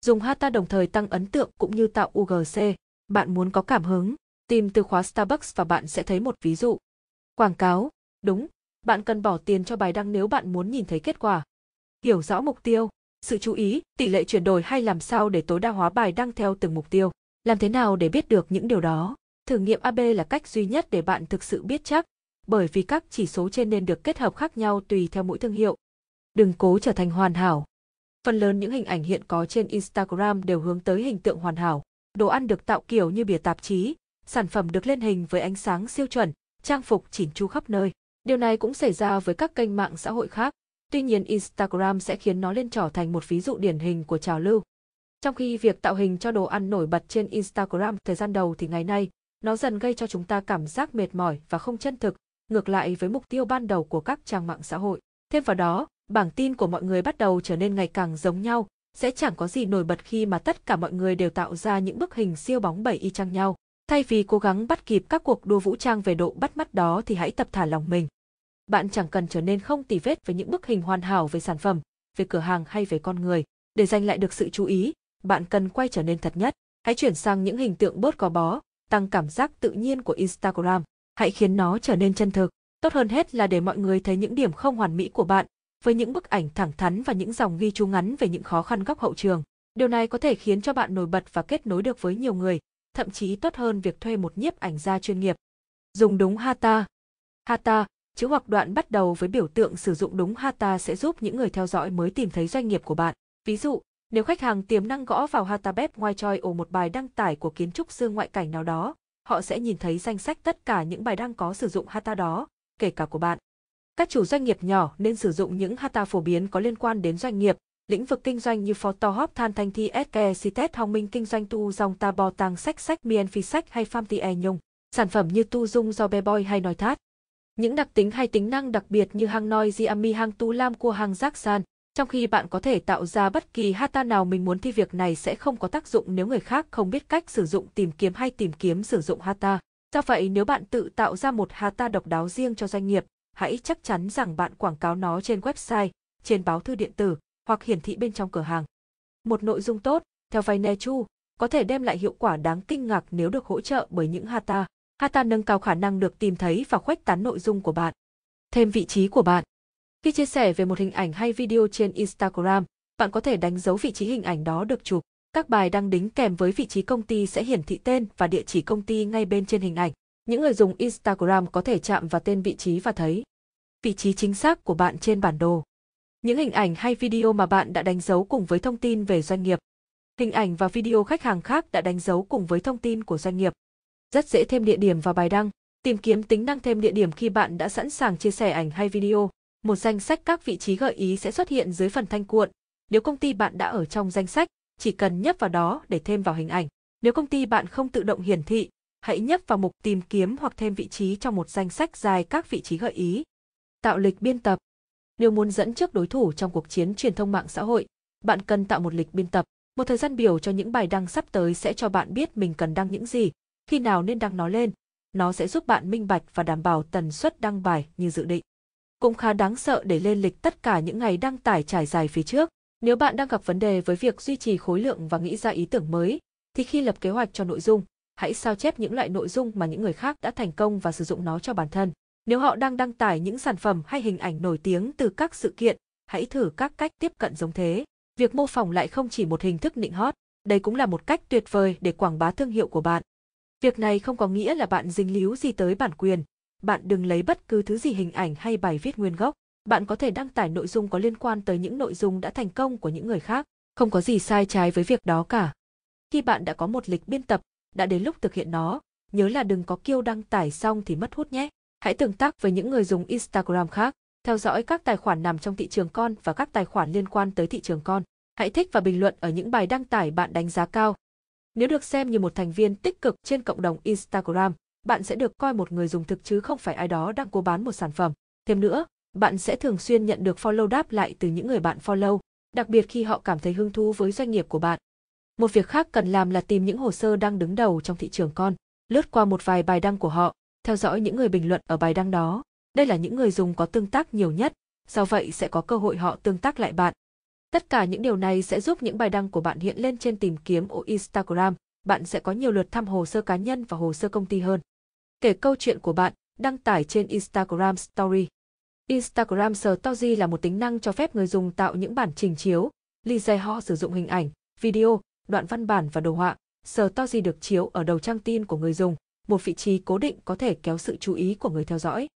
Dùng hashtag đồng thời tăng ấn tượng cũng như tạo UGC, bạn muốn có cảm hứng Tìm từ khóa Starbucks và bạn sẽ thấy một ví dụ. Quảng cáo, đúng, bạn cần bỏ tiền cho bài đăng nếu bạn muốn nhìn thấy kết quả. Hiểu rõ mục tiêu, sự chú ý, tỷ lệ chuyển đổi hay làm sao để tối đa hóa bài đăng theo từng mục tiêu. Làm thế nào để biết được những điều đó? Thử nghiệm AB là cách duy nhất để bạn thực sự biết chắc, bởi vì các chỉ số trên nên được kết hợp khác nhau tùy theo mỗi thương hiệu. Đừng cố trở thành hoàn hảo. Phần lớn những hình ảnh hiện có trên Instagram đều hướng tới hình tượng hoàn hảo. Đồ ăn được tạo kiểu như bìa tạp chí, sản phẩm được lên hình với ánh sáng siêu chuẩn, trang phục chỉn chu khắp nơi. Điều này cũng xảy ra với các kênh mạng xã hội khác. Tuy nhiên Instagram sẽ khiến nó lên trở thành một ví dụ điển hình của trào lưu. Trong khi việc tạo hình cho đồ ăn nổi bật trên Instagram thời gian đầu thì ngày nay, nó dần gây cho chúng ta cảm giác mệt mỏi và không chân thực, ngược lại với mục tiêu ban đầu của các trang mạng xã hội. Thêm vào đó, bảng tin của mọi người bắt đầu trở nên ngày càng giống nhau, sẽ chẳng có gì nổi bật khi mà tất cả mọi người đều tạo ra những bức hình siêu bóng bẩy y chang nhau. Thay vì cố gắng bắt kịp các cuộc đua vũ trang về độ bắt mắt đó thì hãy tập thả lòng mình. Bạn chẳng cần trở nên không tỉ vết với những bức hình hoàn hảo về sản phẩm, về cửa hàng hay về con người. Để giành lại được sự chú ý, bạn cần quay trở nên thật nhất. Hãy chuyển sang những hình tượng bớt có bó, tăng cảm giác tự nhiên của Instagram. Hãy khiến nó trở nên chân thực. Tốt hơn hết là để mọi người thấy những điểm không hoàn mỹ của bạn, với những bức ảnh thẳng thắn và những dòng ghi chú ngắn về những khó khăn góc hậu trường. Điều này có thể khiến cho bạn nổi bật và kết nối được với nhiều người thậm chí tốt hơn việc thuê một nhiếp ảnh gia chuyên nghiệp. Dùng đúng Hata. Hata, chữ hoặc đoạn bắt đầu với biểu tượng sử dụng đúng Hata sẽ giúp những người theo dõi mới tìm thấy doanh nghiệp của bạn. Ví dụ, nếu khách hàng tiềm năng gõ vào Hata Bếp ngoài choi ở một bài đăng tải của kiến trúc sư ngoại cảnh nào đó, họ sẽ nhìn thấy danh sách tất cả những bài đăng có sử dụng Hata đó, kể cả của bạn. Các chủ doanh nghiệp nhỏ nên sử dụng những Hata phổ biến có liên quan đến doanh nghiệp, lĩnh vực kinh doanh như phó to hop than thanh thi ske sitet hong minh kinh doanh tu dòng ta bò tàng sách sách miền phi sách hay pham ti e nhung sản phẩm như tu dung do be boy hay nói thát những đặc tính hay tính năng đặc biệt như hang noi diami, hang tu lam cua hang giác san trong khi bạn có thể tạo ra bất kỳ hata nào mình muốn thì việc này sẽ không có tác dụng nếu người khác không biết cách sử dụng tìm kiếm hay tìm kiếm sử dụng hata do vậy nếu bạn tự tạo ra một hata độc đáo riêng cho doanh nghiệp hãy chắc chắn rằng bạn quảng cáo nó trên website trên báo thư điện tử hoặc hiển thị bên trong cửa hàng. Một nội dung tốt, theo chu có thể đem lại hiệu quả đáng kinh ngạc nếu được hỗ trợ bởi những Hata. Hata nâng cao khả năng được tìm thấy và khuếch tán nội dung của bạn. Thêm vị trí của bạn. Khi chia sẻ về một hình ảnh hay video trên Instagram, bạn có thể đánh dấu vị trí hình ảnh đó được chụp. Các bài đăng đính kèm với vị trí công ty sẽ hiển thị tên và địa chỉ công ty ngay bên trên hình ảnh. Những người dùng Instagram có thể chạm vào tên vị trí và thấy vị trí chính xác của bạn trên bản đồ những hình ảnh hay video mà bạn đã đánh dấu cùng với thông tin về doanh nghiệp. Hình ảnh và video khách hàng khác đã đánh dấu cùng với thông tin của doanh nghiệp. Rất dễ thêm địa điểm vào bài đăng, tìm kiếm tính năng thêm địa điểm khi bạn đã sẵn sàng chia sẻ ảnh hay video. Một danh sách các vị trí gợi ý sẽ xuất hiện dưới phần thanh cuộn. Nếu công ty bạn đã ở trong danh sách, chỉ cần nhấp vào đó để thêm vào hình ảnh. Nếu công ty bạn không tự động hiển thị, hãy nhấp vào mục tìm kiếm hoặc thêm vị trí trong một danh sách dài các vị trí gợi ý. Tạo lịch biên tập nếu muốn dẫn trước đối thủ trong cuộc chiến truyền thông mạng xã hội, bạn cần tạo một lịch biên tập, một thời gian biểu cho những bài đăng sắp tới sẽ cho bạn biết mình cần đăng những gì, khi nào nên đăng nó lên. Nó sẽ giúp bạn minh bạch và đảm bảo tần suất đăng bài như dự định. Cũng khá đáng sợ để lên lịch tất cả những ngày đăng tải trải dài phía trước. Nếu bạn đang gặp vấn đề với việc duy trì khối lượng và nghĩ ra ý tưởng mới, thì khi lập kế hoạch cho nội dung, hãy sao chép những loại nội dung mà những người khác đã thành công và sử dụng nó cho bản thân. Nếu họ đang đăng tải những sản phẩm hay hình ảnh nổi tiếng từ các sự kiện, hãy thử các cách tiếp cận giống thế. Việc mô phỏng lại không chỉ một hình thức nịnh hot, đây cũng là một cách tuyệt vời để quảng bá thương hiệu của bạn. Việc này không có nghĩa là bạn dính líu gì tới bản quyền. Bạn đừng lấy bất cứ thứ gì hình ảnh hay bài viết nguyên gốc. Bạn có thể đăng tải nội dung có liên quan tới những nội dung đã thành công của những người khác. Không có gì sai trái với việc đó cả. Khi bạn đã có một lịch biên tập, đã đến lúc thực hiện nó, nhớ là đừng có kêu đăng tải xong thì mất hút nhé. Hãy tương tác với những người dùng Instagram khác, theo dõi các tài khoản nằm trong thị trường con và các tài khoản liên quan tới thị trường con. Hãy thích và bình luận ở những bài đăng tải bạn đánh giá cao. Nếu được xem như một thành viên tích cực trên cộng đồng Instagram, bạn sẽ được coi một người dùng thực chứ không phải ai đó đang cố bán một sản phẩm. Thêm nữa, bạn sẽ thường xuyên nhận được follow đáp lại từ những người bạn follow, đặc biệt khi họ cảm thấy hứng thú với doanh nghiệp của bạn. Một việc khác cần làm là tìm những hồ sơ đang đứng đầu trong thị trường con, lướt qua một vài bài đăng của họ theo dõi những người bình luận ở bài đăng đó. Đây là những người dùng có tương tác nhiều nhất, do vậy sẽ có cơ hội họ tương tác lại bạn. Tất cả những điều này sẽ giúp những bài đăng của bạn hiện lên trên tìm kiếm ở Instagram, bạn sẽ có nhiều lượt thăm hồ sơ cá nhân và hồ sơ công ty hơn. Kể câu chuyện của bạn, đăng tải trên Instagram Story. Instagram Story là một tính năng cho phép người dùng tạo những bản trình chiếu, lý Lise họ sử dụng hình ảnh, video, đoạn văn bản và đồ họa. Story được chiếu ở đầu trang tin của người dùng một vị trí cố định có thể kéo sự chú ý của người theo dõi.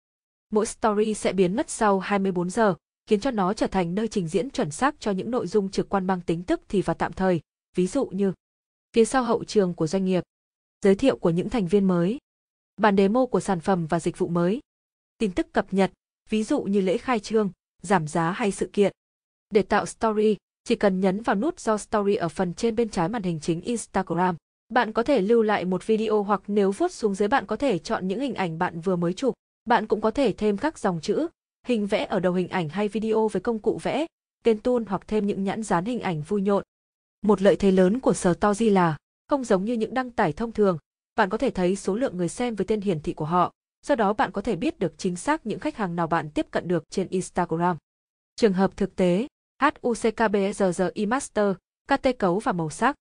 Mỗi story sẽ biến mất sau 24 giờ, khiến cho nó trở thành nơi trình diễn chuẩn xác cho những nội dung trực quan mang tính tức thì và tạm thời, ví dụ như phía sau hậu trường của doanh nghiệp, giới thiệu của những thành viên mới, bản demo của sản phẩm và dịch vụ mới, tin tức cập nhật, ví dụ như lễ khai trương, giảm giá hay sự kiện. Để tạo story, chỉ cần nhấn vào nút do story ở phần trên bên trái màn hình chính Instagram. Bạn có thể lưu lại một video hoặc nếu vuốt xuống dưới bạn có thể chọn những hình ảnh bạn vừa mới chụp. Bạn cũng có thể thêm các dòng chữ, hình vẽ ở đầu hình ảnh hay video với công cụ vẽ, tên tool hoặc thêm những nhãn dán hình ảnh vui nhộn. Một lợi thế lớn của Story là không giống như những đăng tải thông thường, bạn có thể thấy số lượng người xem với tên hiển thị của họ, Sau đó bạn có thể biết được chính xác những khách hàng nào bạn tiếp cận được trên Instagram. Trường hợp thực tế, HUCKBSRI e e Master, KT cấu và màu sắc.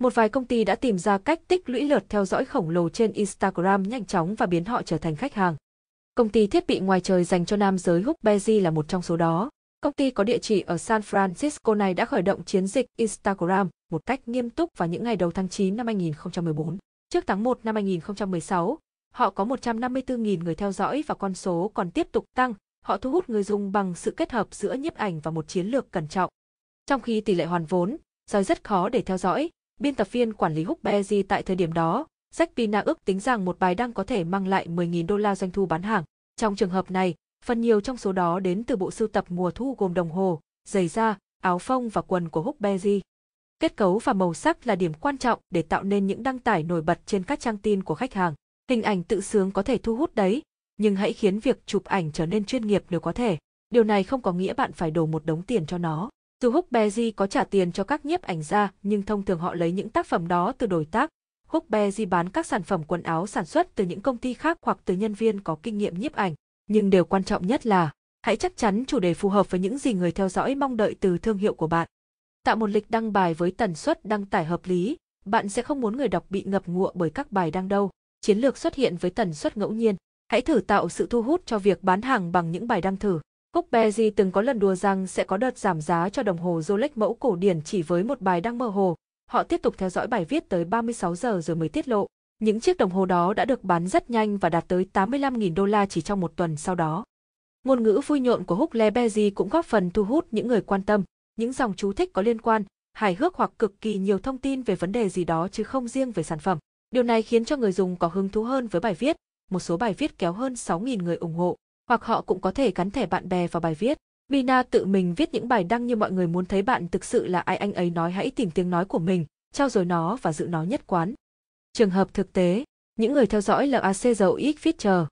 Một vài công ty đã tìm ra cách tích lũy lượt theo dõi khổng lồ trên Instagram nhanh chóng và biến họ trở thành khách hàng. Công ty thiết bị ngoài trời dành cho nam giới Húc Bezi là một trong số đó. Công ty có địa chỉ ở San Francisco này đã khởi động chiến dịch Instagram một cách nghiêm túc vào những ngày đầu tháng 9 năm 2014. Trước tháng 1 năm 2016, họ có 154.000 người theo dõi và con số còn tiếp tục tăng. Họ thu hút người dùng bằng sự kết hợp giữa nhiếp ảnh và một chiến lược cẩn trọng. Trong khi tỷ lệ hoàn vốn, roi rất khó để theo dõi, Biên tập viên quản lý Hukbezi tại thời điểm đó, Jack ước tính rằng một bài đăng có thể mang lại 10.000 đô la doanh thu bán hàng. Trong trường hợp này, phần nhiều trong số đó đến từ bộ sưu tập mùa thu gồm đồng hồ, giày da, áo phông và quần của Hukbezi. Kết cấu và màu sắc là điểm quan trọng để tạo nên những đăng tải nổi bật trên các trang tin của khách hàng. Hình ảnh tự sướng có thể thu hút đấy, nhưng hãy khiến việc chụp ảnh trở nên chuyên nghiệp nếu có thể. Điều này không có nghĩa bạn phải đổ một đống tiền cho nó. Dù Hukbeji có trả tiền cho các nhiếp ảnh gia, nhưng thông thường họ lấy những tác phẩm đó từ đối tác. Húc Hukbeji bán các sản phẩm quần áo sản xuất từ những công ty khác hoặc từ nhân viên có kinh nghiệm nhiếp ảnh, nhưng điều quan trọng nhất là hãy chắc chắn chủ đề phù hợp với những gì người theo dõi mong đợi từ thương hiệu của bạn. Tạo một lịch đăng bài với tần suất đăng tải hợp lý, bạn sẽ không muốn người đọc bị ngập ngụa bởi các bài đăng đâu. Chiến lược xuất hiện với tần suất ngẫu nhiên, hãy thử tạo sự thu hút cho việc bán hàng bằng những bài đăng thử. Cúc Beji từng có lần đùa rằng sẽ có đợt giảm giá cho đồng hồ Rolex mẫu cổ điển chỉ với một bài đăng mơ hồ. Họ tiếp tục theo dõi bài viết tới 36 giờ rồi mới tiết lộ. Những chiếc đồng hồ đó đã được bán rất nhanh và đạt tới 85.000 đô la chỉ trong một tuần sau đó. Ngôn ngữ vui nhộn của Húc Le Beji cũng góp phần thu hút những người quan tâm. Những dòng chú thích có liên quan, hài hước hoặc cực kỳ nhiều thông tin về vấn đề gì đó chứ không riêng về sản phẩm. Điều này khiến cho người dùng có hứng thú hơn với bài viết. Một số bài viết kéo hơn 6.000 người ủng hộ hoặc họ cũng có thể gắn thẻ bạn bè vào bài viết. Bina tự mình viết những bài đăng như mọi người muốn thấy bạn thực sự là ai anh ấy nói hãy tìm tiếng nói của mình, trao dồi nó và giữ nó nhất quán. Trường hợp thực tế, những người theo dõi LAC dầu ít viết chờ.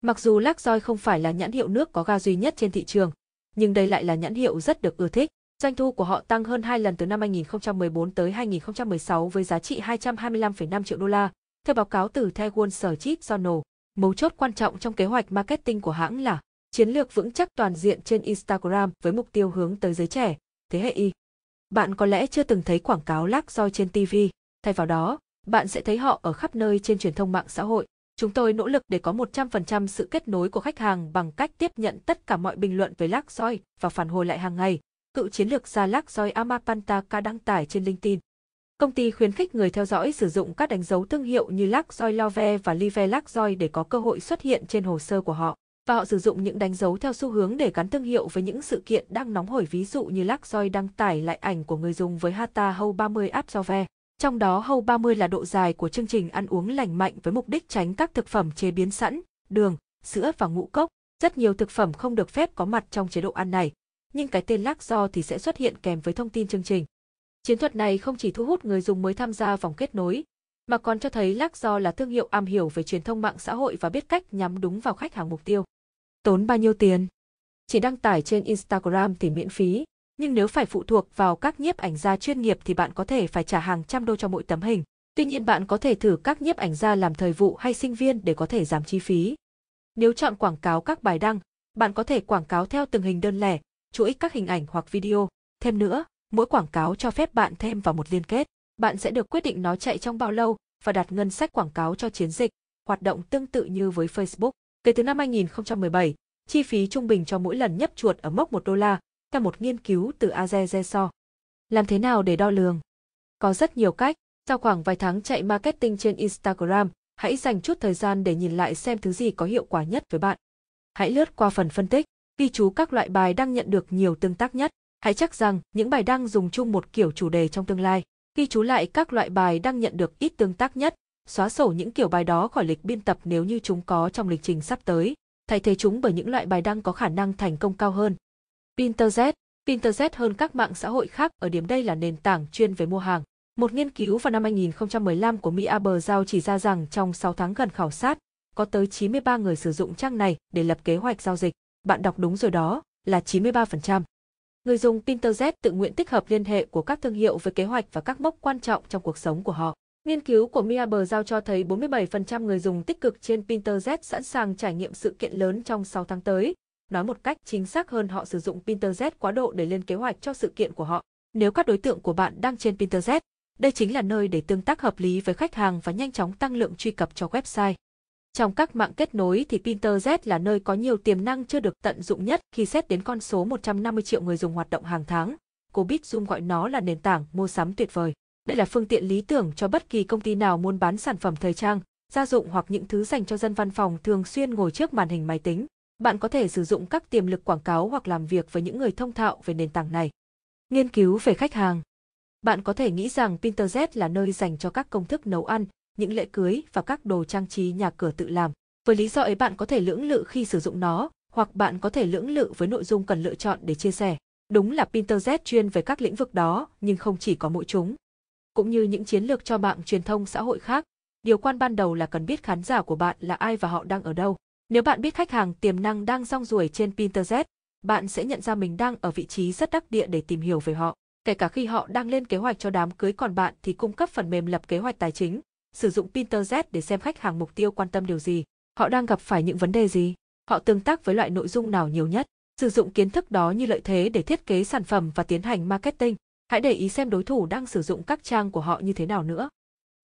Mặc dù Lacroix không phải là nhãn hiệu nước có ga duy nhất trên thị trường, nhưng đây lại là nhãn hiệu rất được ưa thích. Doanh thu của họ tăng hơn 2 lần từ năm 2014 tới 2016 với giá trị 225,5 triệu đô la, theo báo cáo từ The Wall Street Journal. Mấu chốt quan trọng trong kế hoạch marketing của hãng là chiến lược vững chắc toàn diện trên Instagram với mục tiêu hướng tới giới trẻ, thế hệ Y. Bạn có lẽ chưa từng thấy quảng cáo lắc roi trên TV, thay vào đó, bạn sẽ thấy họ ở khắp nơi trên truyền thông mạng xã hội. Chúng tôi nỗ lực để có 100% sự kết nối của khách hàng bằng cách tiếp nhận tất cả mọi bình luận về lắc roi và phản hồi lại hàng ngày. Cựu chiến lược gia lác roi ca đăng tải trên LinkedIn. Công ty khuyến khích người theo dõi sử dụng các đánh dấu thương hiệu như Luxoy Love và Live Luxoy để có cơ hội xuất hiện trên hồ sơ của họ và họ sử dụng những đánh dấu theo xu hướng để gắn thương hiệu với những sự kiện đang nóng hổi ví dụ như Luxoy đăng tải lại ảnh của người dùng với Hata Hou 30 app LoVe Trong đó Hou 30 là độ dài của chương trình ăn uống lành mạnh với mục đích tránh các thực phẩm chế biến sẵn, đường, sữa và ngũ cốc. Rất nhiều thực phẩm không được phép có mặt trong chế độ ăn này, nhưng cái tên Luxo thì sẽ xuất hiện kèm với thông tin chương trình. Chiến thuật này không chỉ thu hút người dùng mới tham gia vòng kết nối, mà còn cho thấy Lakdo là thương hiệu am hiểu về truyền thông mạng xã hội và biết cách nhắm đúng vào khách hàng mục tiêu. Tốn bao nhiêu tiền? Chỉ đăng tải trên Instagram thì miễn phí, nhưng nếu phải phụ thuộc vào các nhiếp ảnh gia chuyên nghiệp thì bạn có thể phải trả hàng trăm đô cho mỗi tấm hình. Tuy nhiên bạn có thể thử các nhiếp ảnh gia làm thời vụ hay sinh viên để có thể giảm chi phí. Nếu chọn quảng cáo các bài đăng, bạn có thể quảng cáo theo từng hình đơn lẻ, chuỗi các hình ảnh hoặc video. Thêm nữa, Mỗi quảng cáo cho phép bạn thêm vào một liên kết. Bạn sẽ được quyết định nó chạy trong bao lâu và đặt ngân sách quảng cáo cho chiến dịch, hoạt động tương tự như với Facebook. Kể từ năm 2017, chi phí trung bình cho mỗi lần nhấp chuột ở mốc 1 đô la, theo một nghiên cứu từ Azereso. Làm thế nào để đo lường? Có rất nhiều cách, sau khoảng vài tháng chạy marketing trên Instagram, hãy dành chút thời gian để nhìn lại xem thứ gì có hiệu quả nhất với bạn. Hãy lướt qua phần phân tích, ghi chú các loại bài đang nhận được nhiều tương tác nhất. Hãy chắc rằng những bài đăng dùng chung một kiểu chủ đề trong tương lai, ghi chú lại các loại bài đang nhận được ít tương tác nhất, xóa sổ những kiểu bài đó khỏi lịch biên tập nếu như chúng có trong lịch trình sắp tới, thay thế chúng bởi những loại bài đăng có khả năng thành công cao hơn. Pinterest Pinterest hơn các mạng xã hội khác ở điểm đây là nền tảng chuyên về mua hàng. Một nghiên cứu vào năm 2015 của Mỹ Abergao chỉ ra rằng trong 6 tháng gần khảo sát, có tới 93 người sử dụng trang này để lập kế hoạch giao dịch. Bạn đọc đúng rồi đó, là 93%. Người dùng Pinterest tự nguyện tích hợp liên hệ của các thương hiệu với kế hoạch và các mốc quan trọng trong cuộc sống của họ. Nghiên cứu của Miaber giao cho thấy 47% người dùng tích cực trên Pinterest sẵn sàng trải nghiệm sự kiện lớn trong 6 tháng tới. Nói một cách chính xác hơn họ sử dụng Pinterest quá độ để lên kế hoạch cho sự kiện của họ. Nếu các đối tượng của bạn đang trên Pinterest, đây chính là nơi để tương tác hợp lý với khách hàng và nhanh chóng tăng lượng truy cập cho website. Trong các mạng kết nối thì Pinterest là nơi có nhiều tiềm năng chưa được tận dụng nhất khi xét đến con số 150 triệu người dùng hoạt động hàng tháng. Cô Bích Dung gọi nó là nền tảng mua sắm tuyệt vời. Đây là phương tiện lý tưởng cho bất kỳ công ty nào muốn bán sản phẩm thời trang, gia dụng hoặc những thứ dành cho dân văn phòng thường xuyên ngồi trước màn hình máy tính. Bạn có thể sử dụng các tiềm lực quảng cáo hoặc làm việc với những người thông thạo về nền tảng này. Nghiên cứu về khách hàng Bạn có thể nghĩ rằng Pinterest là nơi dành cho các công thức nấu ăn, những lễ cưới và các đồ trang trí nhà cửa tự làm. Với lý do ấy bạn có thể lưỡng lự khi sử dụng nó, hoặc bạn có thể lưỡng lự với nội dung cần lựa chọn để chia sẻ. Đúng là Pinterest chuyên về các lĩnh vực đó, nhưng không chỉ có mỗi chúng. Cũng như những chiến lược cho mạng truyền thông xã hội khác, điều quan ban đầu là cần biết khán giả của bạn là ai và họ đang ở đâu. Nếu bạn biết khách hàng tiềm năng đang rong ruổi trên Pinterest, bạn sẽ nhận ra mình đang ở vị trí rất đắc địa để tìm hiểu về họ. Kể cả khi họ đang lên kế hoạch cho đám cưới còn bạn thì cung cấp phần mềm lập kế hoạch tài chính, sử dụng Pinterest để xem khách hàng mục tiêu quan tâm điều gì, họ đang gặp phải những vấn đề gì, họ tương tác với loại nội dung nào nhiều nhất. Sử dụng kiến thức đó như lợi thế để thiết kế sản phẩm và tiến hành marketing. Hãy để ý xem đối thủ đang sử dụng các trang của họ như thế nào nữa.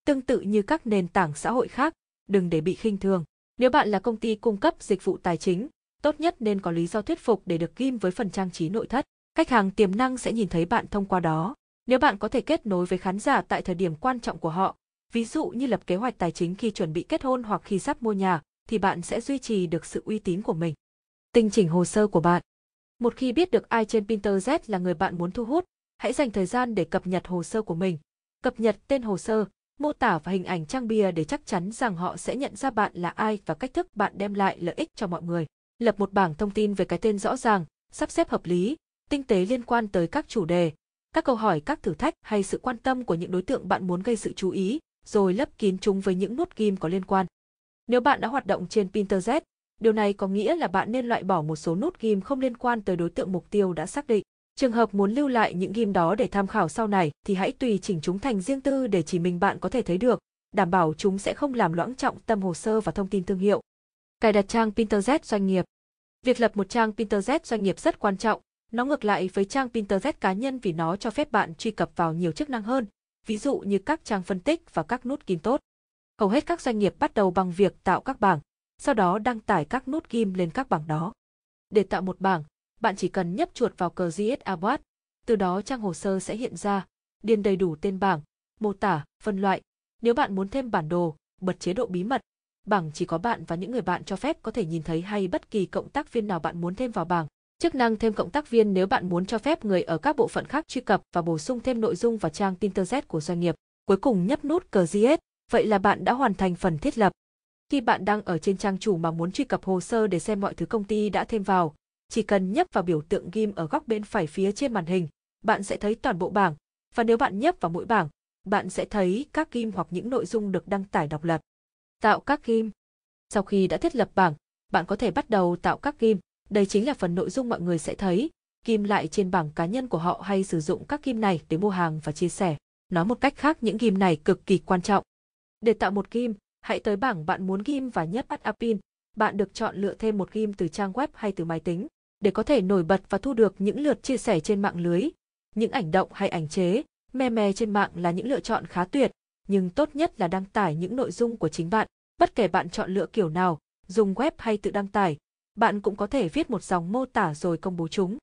Tương tự như các nền tảng xã hội khác, đừng để bị khinh thường. Nếu bạn là công ty cung cấp dịch vụ tài chính, tốt nhất nên có lý do thuyết phục để được ghim với phần trang trí nội thất. Khách hàng tiềm năng sẽ nhìn thấy bạn thông qua đó. Nếu bạn có thể kết nối với khán giả tại thời điểm quan trọng của họ, ví dụ như lập kế hoạch tài chính khi chuẩn bị kết hôn hoặc khi sắp mua nhà, thì bạn sẽ duy trì được sự uy tín của mình. Tinh chỉnh hồ sơ của bạn. Một khi biết được ai trên Pinterest là người bạn muốn thu hút, hãy dành thời gian để cập nhật hồ sơ của mình. Cập nhật tên hồ sơ, mô tả và hình ảnh trang bìa để chắc chắn rằng họ sẽ nhận ra bạn là ai và cách thức bạn đem lại lợi ích cho mọi người. Lập một bảng thông tin về cái tên rõ ràng, sắp xếp hợp lý, tinh tế liên quan tới các chủ đề, các câu hỏi, các thử thách hay sự quan tâm của những đối tượng bạn muốn gây sự chú ý, rồi lấp kín chúng với những nút ghim có liên quan. Nếu bạn đã hoạt động trên Pinterest, điều này có nghĩa là bạn nên loại bỏ một số nút ghim không liên quan tới đối tượng mục tiêu đã xác định. Trường hợp muốn lưu lại những ghim đó để tham khảo sau này thì hãy tùy chỉnh chúng thành riêng tư để chỉ mình bạn có thể thấy được, đảm bảo chúng sẽ không làm loãng trọng tâm hồ sơ và thông tin thương hiệu. Cài đặt trang Pinterest doanh nghiệp Việc lập một trang Pinterest doanh nghiệp rất quan trọng, nó ngược lại với trang Pinterest cá nhân vì nó cho phép bạn truy cập vào nhiều chức năng hơn, ví dụ như các trang phân tích và các nút kim tốt. Hầu hết các doanh nghiệp bắt đầu bằng việc tạo các bảng, sau đó đăng tải các nút kim lên các bảng đó. Để tạo một bảng, bạn chỉ cần nhấp chuột vào cờ GSA Boat, từ đó trang hồ sơ sẽ hiện ra, điền đầy đủ tên bảng, mô tả, phân loại. Nếu bạn muốn thêm bản đồ, bật chế độ bí mật. Bảng chỉ có bạn và những người bạn cho phép có thể nhìn thấy hay bất kỳ cộng tác viên nào bạn muốn thêm vào bảng. Chức năng thêm cộng tác viên nếu bạn muốn cho phép người ở các bộ phận khác truy cập và bổ sung thêm nội dung vào trang tin Internet của doanh nghiệp. Cuối cùng nhấp nút cờ GS, vậy là bạn đã hoàn thành phần thiết lập. Khi bạn đang ở trên trang chủ mà muốn truy cập hồ sơ để xem mọi thứ công ty đã thêm vào, chỉ cần nhấp vào biểu tượng ghim ở góc bên phải phía trên màn hình, bạn sẽ thấy toàn bộ bảng, và nếu bạn nhấp vào mỗi bảng, bạn sẽ thấy các ghim hoặc những nội dung được đăng tải độc lập. Tạo các ghim Sau khi đã thiết lập bảng, bạn có thể bắt đầu tạo các ghim. Đây chính là phần nội dung mọi người sẽ thấy, kim lại trên bảng cá nhân của họ hay sử dụng các kim này để mua hàng và chia sẻ. Nói một cách khác những kim này cực kỳ quan trọng. Để tạo một kim, hãy tới bảng bạn muốn kim và nhấp bắt pin. Bạn được chọn lựa thêm một kim từ trang web hay từ máy tính để có thể nổi bật và thu được những lượt chia sẻ trên mạng lưới. Những ảnh động hay ảnh chế, meme trên mạng là những lựa chọn khá tuyệt, nhưng tốt nhất là đăng tải những nội dung của chính bạn. Bất kể bạn chọn lựa kiểu nào, dùng web hay tự đăng tải, bạn cũng có thể viết một dòng mô tả rồi công bố chúng.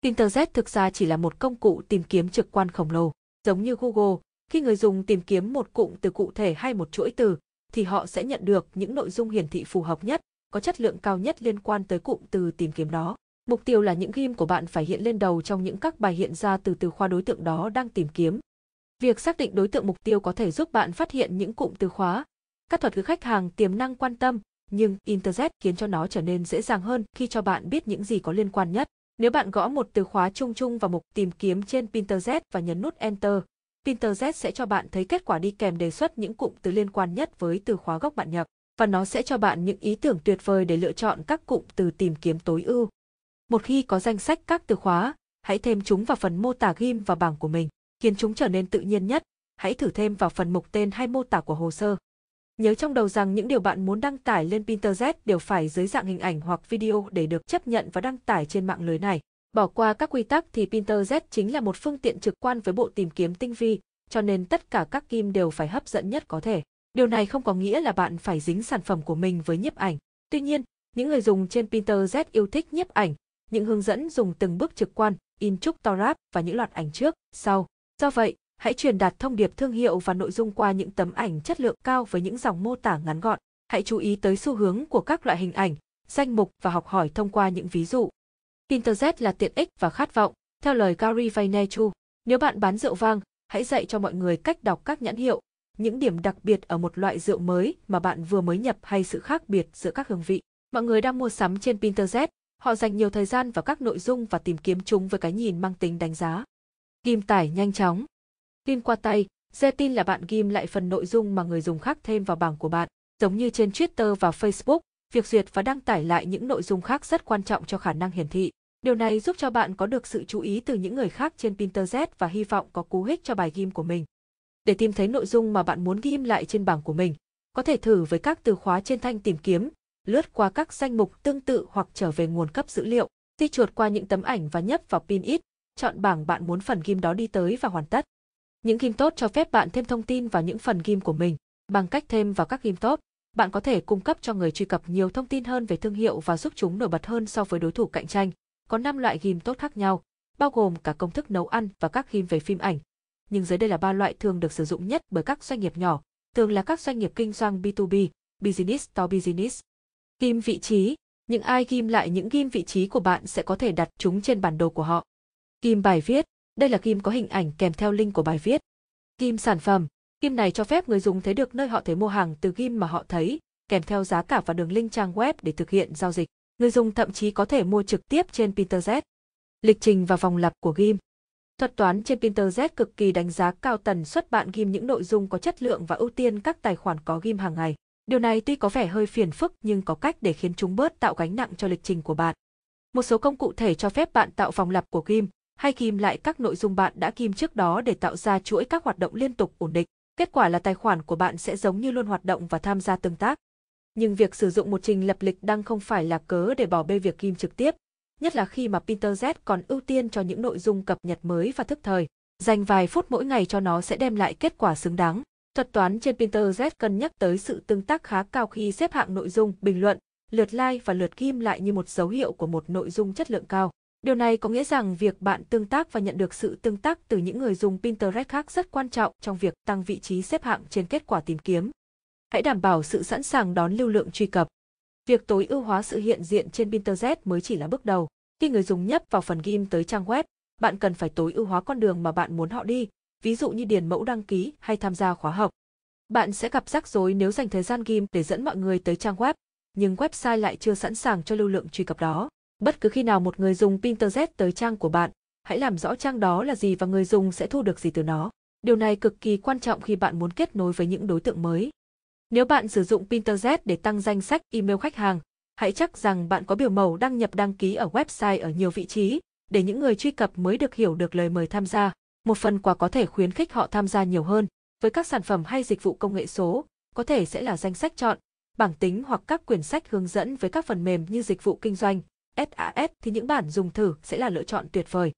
Internet thực ra chỉ là một công cụ tìm kiếm trực quan khổng lồ. Giống như Google, khi người dùng tìm kiếm một cụm từ cụ thể hay một chuỗi từ, thì họ sẽ nhận được những nội dung hiển thị phù hợp nhất, có chất lượng cao nhất liên quan tới cụm từ tìm kiếm đó. Mục tiêu là những ghim của bạn phải hiện lên đầu trong những các bài hiện ra từ từ khóa đối tượng đó đang tìm kiếm. Việc xác định đối tượng mục tiêu có thể giúp bạn phát hiện những cụm từ khóa, các thuật ngữ khách hàng tiềm năng quan tâm, nhưng Internet khiến cho nó trở nên dễ dàng hơn khi cho bạn biết những gì có liên quan nhất. Nếu bạn gõ một từ khóa chung chung vào mục tìm kiếm trên Pinterest và nhấn nút Enter, Pinterest sẽ cho bạn thấy kết quả đi kèm đề xuất những cụm từ liên quan nhất với từ khóa gốc bạn nhập và nó sẽ cho bạn những ý tưởng tuyệt vời để lựa chọn các cụm từ tìm kiếm tối ưu. Một khi có danh sách các từ khóa, hãy thêm chúng vào phần mô tả ghim và bảng của mình, khiến chúng trở nên tự nhiên nhất. Hãy thử thêm vào phần mục tên hay mô tả của hồ sơ. Nhớ trong đầu rằng những điều bạn muốn đăng tải lên Pinterest đều phải dưới dạng hình ảnh hoặc video để được chấp nhận và đăng tải trên mạng lưới này. Bỏ qua các quy tắc thì Pinterest chính là một phương tiện trực quan với bộ tìm kiếm tinh vi, cho nên tất cả các kim đều phải hấp dẫn nhất có thể. Điều này không có nghĩa là bạn phải dính sản phẩm của mình với nhiếp ảnh. Tuy nhiên, những người dùng trên Pinterest yêu thích nhiếp ảnh, những hướng dẫn dùng từng bước trực quan, in chúc torap và những loạt ảnh trước, sau. Do vậy, Hãy truyền đạt thông điệp thương hiệu và nội dung qua những tấm ảnh chất lượng cao với những dòng mô tả ngắn gọn. Hãy chú ý tới xu hướng của các loại hình ảnh, danh mục và học hỏi thông qua những ví dụ. Pinterest là tiện ích và khát vọng, theo lời Gary Vaynerchuk. Nếu bạn bán rượu vang, hãy dạy cho mọi người cách đọc các nhãn hiệu, những điểm đặc biệt ở một loại rượu mới mà bạn vừa mới nhập hay sự khác biệt giữa các hương vị. Mọi người đang mua sắm trên Pinterest, họ dành nhiều thời gian vào các nội dung và tìm kiếm chúng với cái nhìn mang tính đánh giá. Kim tải nhanh chóng Tin qua tay, tin là bạn ghim lại phần nội dung mà người dùng khác thêm vào bảng của bạn. Giống như trên Twitter và Facebook, việc duyệt và đăng tải lại những nội dung khác rất quan trọng cho khả năng hiển thị. Điều này giúp cho bạn có được sự chú ý từ những người khác trên Pinterest và hy vọng có cú hích cho bài ghim của mình. Để tìm thấy nội dung mà bạn muốn ghim lại trên bảng của mình, có thể thử với các từ khóa trên thanh tìm kiếm, lướt qua các danh mục tương tự hoặc trở về nguồn cấp dữ liệu, di chuột qua những tấm ảnh và nhấp vào pin ít, chọn bảng bạn muốn phần ghim đó đi tới và hoàn tất. Những ghim tốt cho phép bạn thêm thông tin vào những phần ghim của mình. Bằng cách thêm vào các ghim tốt, bạn có thể cung cấp cho người truy cập nhiều thông tin hơn về thương hiệu và giúp chúng nổi bật hơn so với đối thủ cạnh tranh. Có 5 loại ghim tốt khác nhau, bao gồm cả công thức nấu ăn và các ghim về phim ảnh. Nhưng dưới đây là ba loại thường được sử dụng nhất bởi các doanh nghiệp nhỏ, thường là các doanh nghiệp kinh doanh B2B, business to business. Ghim vị trí, những ai ghim lại những ghim vị trí của bạn sẽ có thể đặt chúng trên bản đồ của họ. Ghim bài viết, đây là kim có hình ảnh kèm theo link của bài viết. Kim sản phẩm. Kim này cho phép người dùng thấy được nơi họ thấy mua hàng từ kim mà họ thấy, kèm theo giá cả và đường link trang web để thực hiện giao dịch. Người dùng thậm chí có thể mua trực tiếp trên Pinterest. Lịch trình và vòng lặp của kim. Thuật toán trên Pinterest cực kỳ đánh giá cao tần suất bạn ghim những nội dung có chất lượng và ưu tiên các tài khoản có ghim hàng ngày. Điều này tuy có vẻ hơi phiền phức nhưng có cách để khiến chúng bớt tạo gánh nặng cho lịch trình của bạn. Một số công cụ thể cho phép bạn tạo vòng lặp của ghim, hay kim lại các nội dung bạn đã kim trước đó để tạo ra chuỗi các hoạt động liên tục ổn định. Kết quả là tài khoản của bạn sẽ giống như luôn hoạt động và tham gia tương tác. Nhưng việc sử dụng một trình lập lịch đăng không phải là cớ để bỏ bê việc kim trực tiếp, nhất là khi mà Pinterest còn ưu tiên cho những nội dung cập nhật mới và thức thời. Dành vài phút mỗi ngày cho nó sẽ đem lại kết quả xứng đáng. Thuật toán trên Pinterest cân nhắc tới sự tương tác khá cao khi xếp hạng nội dung, bình luận, lượt like và lượt kim lại như một dấu hiệu của một nội dung chất lượng cao. Điều này có nghĩa rằng việc bạn tương tác và nhận được sự tương tác từ những người dùng Pinterest khác rất quan trọng trong việc tăng vị trí xếp hạng trên kết quả tìm kiếm. Hãy đảm bảo sự sẵn sàng đón lưu lượng truy cập. Việc tối ưu hóa sự hiện diện trên Pinterest mới chỉ là bước đầu. Khi người dùng nhấp vào phần ghim tới trang web, bạn cần phải tối ưu hóa con đường mà bạn muốn họ đi, ví dụ như điền mẫu đăng ký hay tham gia khóa học. Bạn sẽ gặp rắc rối nếu dành thời gian ghim để dẫn mọi người tới trang web, nhưng website lại chưa sẵn sàng cho lưu lượng truy cập đó. Bất cứ khi nào một người dùng Pinterest tới trang của bạn, hãy làm rõ trang đó là gì và người dùng sẽ thu được gì từ nó. Điều này cực kỳ quan trọng khi bạn muốn kết nối với những đối tượng mới. Nếu bạn sử dụng Pinterest để tăng danh sách email khách hàng, hãy chắc rằng bạn có biểu mẫu đăng nhập đăng ký ở website ở nhiều vị trí để những người truy cập mới được hiểu được lời mời tham gia. Một phần quà có thể khuyến khích họ tham gia nhiều hơn. Với các sản phẩm hay dịch vụ công nghệ số, có thể sẽ là danh sách chọn, bảng tính hoặc các quyển sách hướng dẫn với các phần mềm như dịch vụ kinh doanh, SAS thì những bản dùng thử sẽ là lựa chọn tuyệt vời.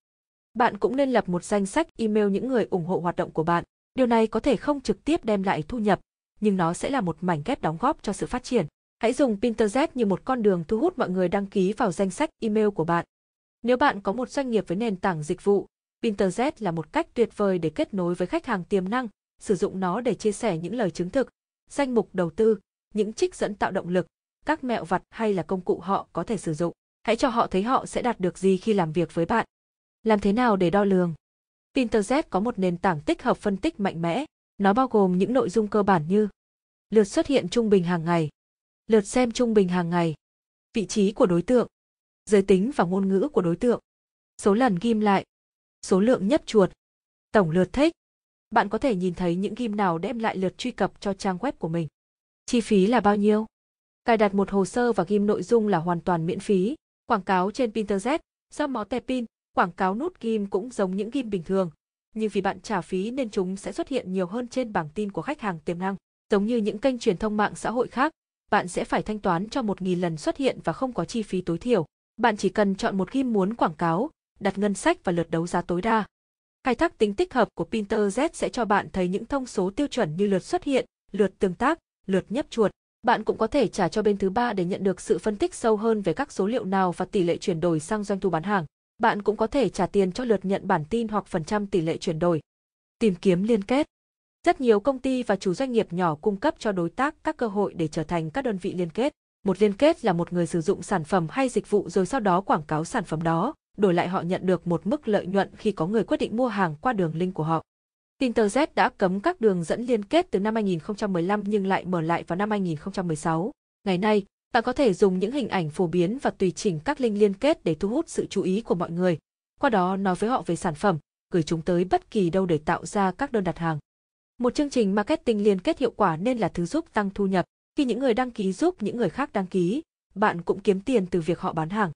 Bạn cũng nên lập một danh sách email những người ủng hộ hoạt động của bạn. Điều này có thể không trực tiếp đem lại thu nhập, nhưng nó sẽ là một mảnh ghép đóng góp cho sự phát triển. Hãy dùng Pinterest như một con đường thu hút mọi người đăng ký vào danh sách email của bạn. Nếu bạn có một doanh nghiệp với nền tảng dịch vụ, Pinterest là một cách tuyệt vời để kết nối với khách hàng tiềm năng, sử dụng nó để chia sẻ những lời chứng thực, danh mục đầu tư, những trích dẫn tạo động lực, các mẹo vặt hay là công cụ họ có thể sử dụng. Hãy cho họ thấy họ sẽ đạt được gì khi làm việc với bạn. Làm thế nào để đo lường? Pinterest có một nền tảng tích hợp phân tích mạnh mẽ. Nó bao gồm những nội dung cơ bản như lượt xuất hiện trung bình hàng ngày, lượt xem trung bình hàng ngày, vị trí của đối tượng, giới tính và ngôn ngữ của đối tượng, số lần ghim lại, số lượng nhấp chuột, tổng lượt thích. Bạn có thể nhìn thấy những ghim nào đem lại lượt truy cập cho trang web của mình. Chi phí là bao nhiêu? Cài đặt một hồ sơ và ghim nội dung là hoàn toàn miễn phí. Quảng cáo trên Pinterest, do mó tè pin, quảng cáo nút ghim cũng giống những ghim bình thường. Nhưng vì bạn trả phí nên chúng sẽ xuất hiện nhiều hơn trên bảng tin của khách hàng tiềm năng. Giống như những kênh truyền thông mạng xã hội khác, bạn sẽ phải thanh toán cho 1.000 lần xuất hiện và không có chi phí tối thiểu. Bạn chỉ cần chọn một ghim muốn quảng cáo, đặt ngân sách và lượt đấu giá tối đa. Khai thác tính tích hợp của Pinterest sẽ cho bạn thấy những thông số tiêu chuẩn như lượt xuất hiện, lượt tương tác, lượt nhấp chuột, bạn cũng có thể trả cho bên thứ ba để nhận được sự phân tích sâu hơn về các số liệu nào và tỷ lệ chuyển đổi sang doanh thu bán hàng. Bạn cũng có thể trả tiền cho lượt nhận bản tin hoặc phần trăm tỷ lệ chuyển đổi. Tìm kiếm liên kết. Rất nhiều công ty và chủ doanh nghiệp nhỏ cung cấp cho đối tác các cơ hội để trở thành các đơn vị liên kết. Một liên kết là một người sử dụng sản phẩm hay dịch vụ rồi sau đó quảng cáo sản phẩm đó, đổi lại họ nhận được một mức lợi nhuận khi có người quyết định mua hàng qua đường link của họ. Pinterest đã cấm các đường dẫn liên kết từ năm 2015 nhưng lại mở lại vào năm 2016. Ngày nay, bạn có thể dùng những hình ảnh phổ biến và tùy chỉnh các link liên kết để thu hút sự chú ý của mọi người, qua đó nói với họ về sản phẩm, gửi chúng tới bất kỳ đâu để tạo ra các đơn đặt hàng. Một chương trình marketing liên kết hiệu quả nên là thứ giúp tăng thu nhập, khi những người đăng ký giúp những người khác đăng ký, bạn cũng kiếm tiền từ việc họ bán hàng.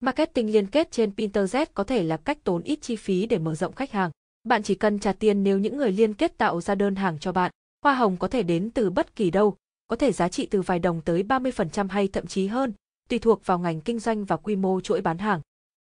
Marketing liên kết trên Pinterest có thể là cách tốn ít chi phí để mở rộng khách hàng. Bạn chỉ cần trả tiền nếu những người liên kết tạo ra đơn hàng cho bạn. Hoa hồng có thể đến từ bất kỳ đâu, có thể giá trị từ vài đồng tới 30% hay thậm chí hơn, tùy thuộc vào ngành kinh doanh và quy mô chuỗi bán hàng.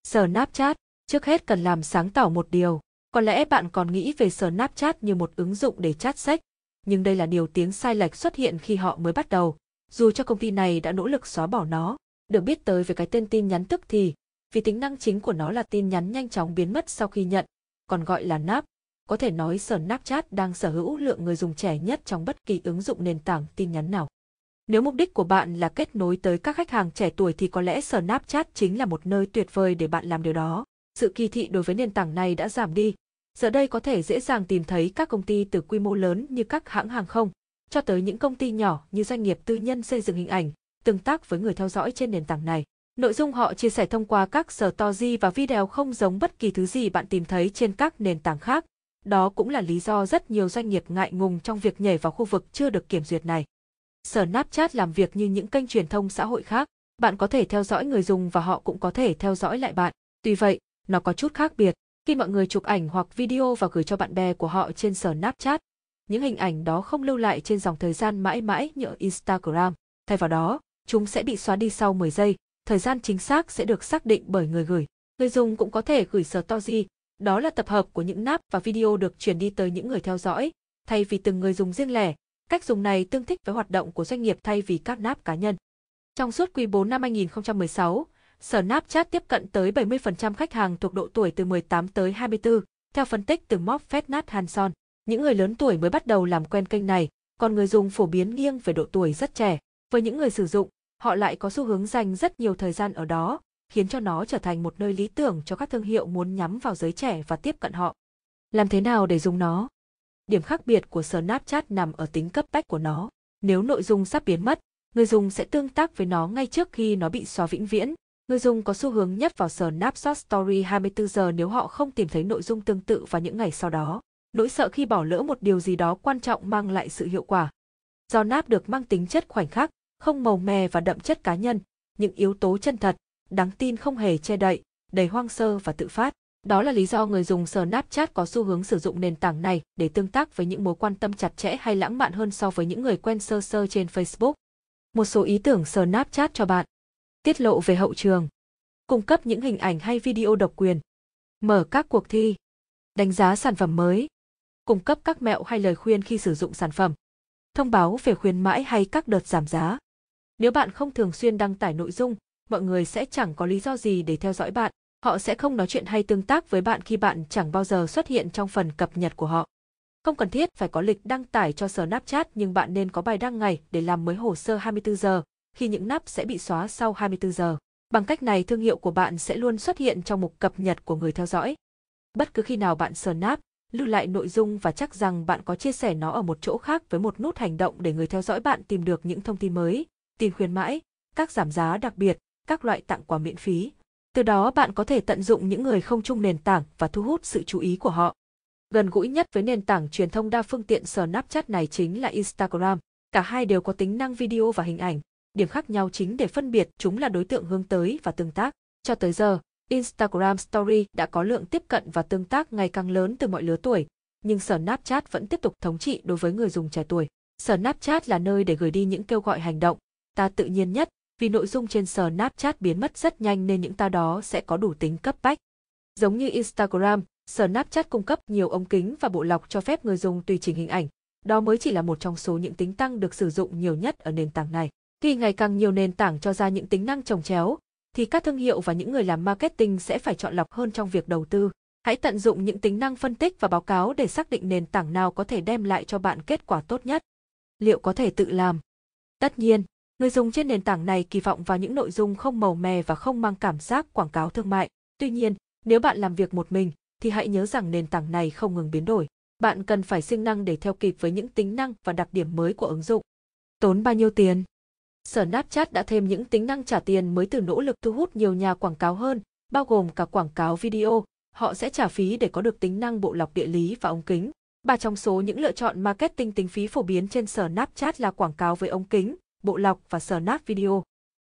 Sở Snapchat, trước hết cần làm sáng tỏ một điều. Có lẽ bạn còn nghĩ về Sở Snapchat như một ứng dụng để chat sách, nhưng đây là điều tiếng sai lệch xuất hiện khi họ mới bắt đầu, dù cho công ty này đã nỗ lực xóa bỏ nó. Được biết tới về cái tên tin nhắn tức thì, vì tính năng chính của nó là tin nhắn nhanh chóng biến mất sau khi nhận, còn gọi là Nap. Có thể nói sở Snapchat đang sở hữu lượng người dùng trẻ nhất trong bất kỳ ứng dụng nền tảng tin nhắn nào. Nếu mục đích của bạn là kết nối tới các khách hàng trẻ tuổi thì có lẽ sở Snapchat chính là một nơi tuyệt vời để bạn làm điều đó. Sự kỳ thị đối với nền tảng này đã giảm đi. Giờ đây có thể dễ dàng tìm thấy các công ty từ quy mô lớn như các hãng hàng không, cho tới những công ty nhỏ như doanh nghiệp tư nhân xây dựng hình ảnh, tương tác với người theo dõi trên nền tảng này. Nội dung họ chia sẻ thông qua các story và video không giống bất kỳ thứ gì bạn tìm thấy trên các nền tảng khác. Đó cũng là lý do rất nhiều doanh nghiệp ngại ngùng trong việc nhảy vào khu vực chưa được kiểm duyệt này. Sở Snapchat làm việc như những kênh truyền thông xã hội khác, bạn có thể theo dõi người dùng và họ cũng có thể theo dõi lại bạn. Tuy vậy, nó có chút khác biệt khi mọi người chụp ảnh hoặc video và gửi cho bạn bè của họ trên sở Snapchat. Những hình ảnh đó không lưu lại trên dòng thời gian mãi mãi như Instagram. Thay vào đó, chúng sẽ bị xóa đi sau 10 giây thời gian chính xác sẽ được xác định bởi người gửi. Người dùng cũng có thể gửi story, đó là tập hợp của những nắp và video được truyền đi tới những người theo dõi, thay vì từng người dùng riêng lẻ. Cách dùng này tương thích với hoạt động của doanh nghiệp thay vì các nắp cá nhân. Trong suốt quý 4 năm 2016, Sở Snapchat tiếp cận tới 70% khách hàng thuộc độ tuổi từ 18 tới 24, theo phân tích từ Moffett Nat Hanson. Những người lớn tuổi mới bắt đầu làm quen kênh này, còn người dùng phổ biến nghiêng về độ tuổi rất trẻ. Với những người sử dụng, họ lại có xu hướng dành rất nhiều thời gian ở đó, khiến cho nó trở thành một nơi lý tưởng cho các thương hiệu muốn nhắm vào giới trẻ và tiếp cận họ. Làm thế nào để dùng nó? Điểm khác biệt của Snapchat nằm ở tính cấp bách của nó. Nếu nội dung sắp biến mất, người dùng sẽ tương tác với nó ngay trước khi nó bị xóa vĩnh viễn. Người dùng có xu hướng nhấp vào Snapchat Story 24 giờ nếu họ không tìm thấy nội dung tương tự vào những ngày sau đó. Nỗi sợ khi bỏ lỡ một điều gì đó quan trọng mang lại sự hiệu quả. Do nap được mang tính chất khoảnh khắc, không màu mè và đậm chất cá nhân, những yếu tố chân thật, đáng tin không hề che đậy, đầy hoang sơ và tự phát. Đó là lý do người dùng Snapchat có xu hướng sử dụng nền tảng này để tương tác với những mối quan tâm chặt chẽ hay lãng mạn hơn so với những người quen sơ sơ trên Facebook. Một số ý tưởng Snapchat cho bạn. Tiết lộ về hậu trường. Cung cấp những hình ảnh hay video độc quyền. Mở các cuộc thi. Đánh giá sản phẩm mới. Cung cấp các mẹo hay lời khuyên khi sử dụng sản phẩm. Thông báo về khuyến mãi hay các đợt giảm giá. Nếu bạn không thường xuyên đăng tải nội dung, mọi người sẽ chẳng có lý do gì để theo dõi bạn. Họ sẽ không nói chuyện hay tương tác với bạn khi bạn chẳng bao giờ xuất hiện trong phần cập nhật của họ. Không cần thiết phải có lịch đăng tải cho Snapchat nhưng bạn nên có bài đăng ngày để làm mới hồ sơ 24 giờ, khi những nắp sẽ bị xóa sau 24 giờ. Bằng cách này thương hiệu của bạn sẽ luôn xuất hiện trong mục cập nhật của người theo dõi. Bất cứ khi nào bạn Snap, lưu lại nội dung và chắc rằng bạn có chia sẻ nó ở một chỗ khác với một nút hành động để người theo dõi bạn tìm được những thông tin mới tin khuyến mãi, các giảm giá đặc biệt, các loại tặng quà miễn phí. Từ đó bạn có thể tận dụng những người không chung nền tảng và thu hút sự chú ý của họ. Gần gũi nhất với nền tảng truyền thông đa phương tiện Snapchat này chính là Instagram. Cả hai đều có tính năng video và hình ảnh. Điểm khác nhau chính để phân biệt chúng là đối tượng hướng tới và tương tác. Cho tới giờ, Instagram Story đã có lượng tiếp cận và tương tác ngày càng lớn từ mọi lứa tuổi, nhưng Snapchat vẫn tiếp tục thống trị đối với người dùng trẻ tuổi. Snapchat là nơi để gửi đi những kêu gọi hành động, ta tự nhiên nhất, vì nội dung trên sờ Snapchat biến mất rất nhanh nên những ta đó sẽ có đủ tính cấp bách. Giống như Instagram, sờ Snapchat cung cấp nhiều ống kính và bộ lọc cho phép người dùng tùy chỉnh hình ảnh. Đó mới chỉ là một trong số những tính tăng được sử dụng nhiều nhất ở nền tảng này. Khi ngày càng nhiều nền tảng cho ra những tính năng trồng chéo, thì các thương hiệu và những người làm marketing sẽ phải chọn lọc hơn trong việc đầu tư. Hãy tận dụng những tính năng phân tích và báo cáo để xác định nền tảng nào có thể đem lại cho bạn kết quả tốt nhất. Liệu có thể tự làm? Tất nhiên, Người dùng trên nền tảng này kỳ vọng vào những nội dung không màu mè và không mang cảm giác quảng cáo thương mại. Tuy nhiên, nếu bạn làm việc một mình, thì hãy nhớ rằng nền tảng này không ngừng biến đổi. Bạn cần phải siêng năng để theo kịp với những tính năng và đặc điểm mới của ứng dụng. Tốn bao nhiêu tiền? Sở Snapchat đã thêm những tính năng trả tiền mới từ nỗ lực thu hút nhiều nhà quảng cáo hơn, bao gồm cả quảng cáo video. Họ sẽ trả phí để có được tính năng bộ lọc địa lý và ống kính. Ba trong số những lựa chọn marketing tính phí phổ biến trên sở Snapchat là quảng cáo với ống kính, bộ lọc và Snap Video.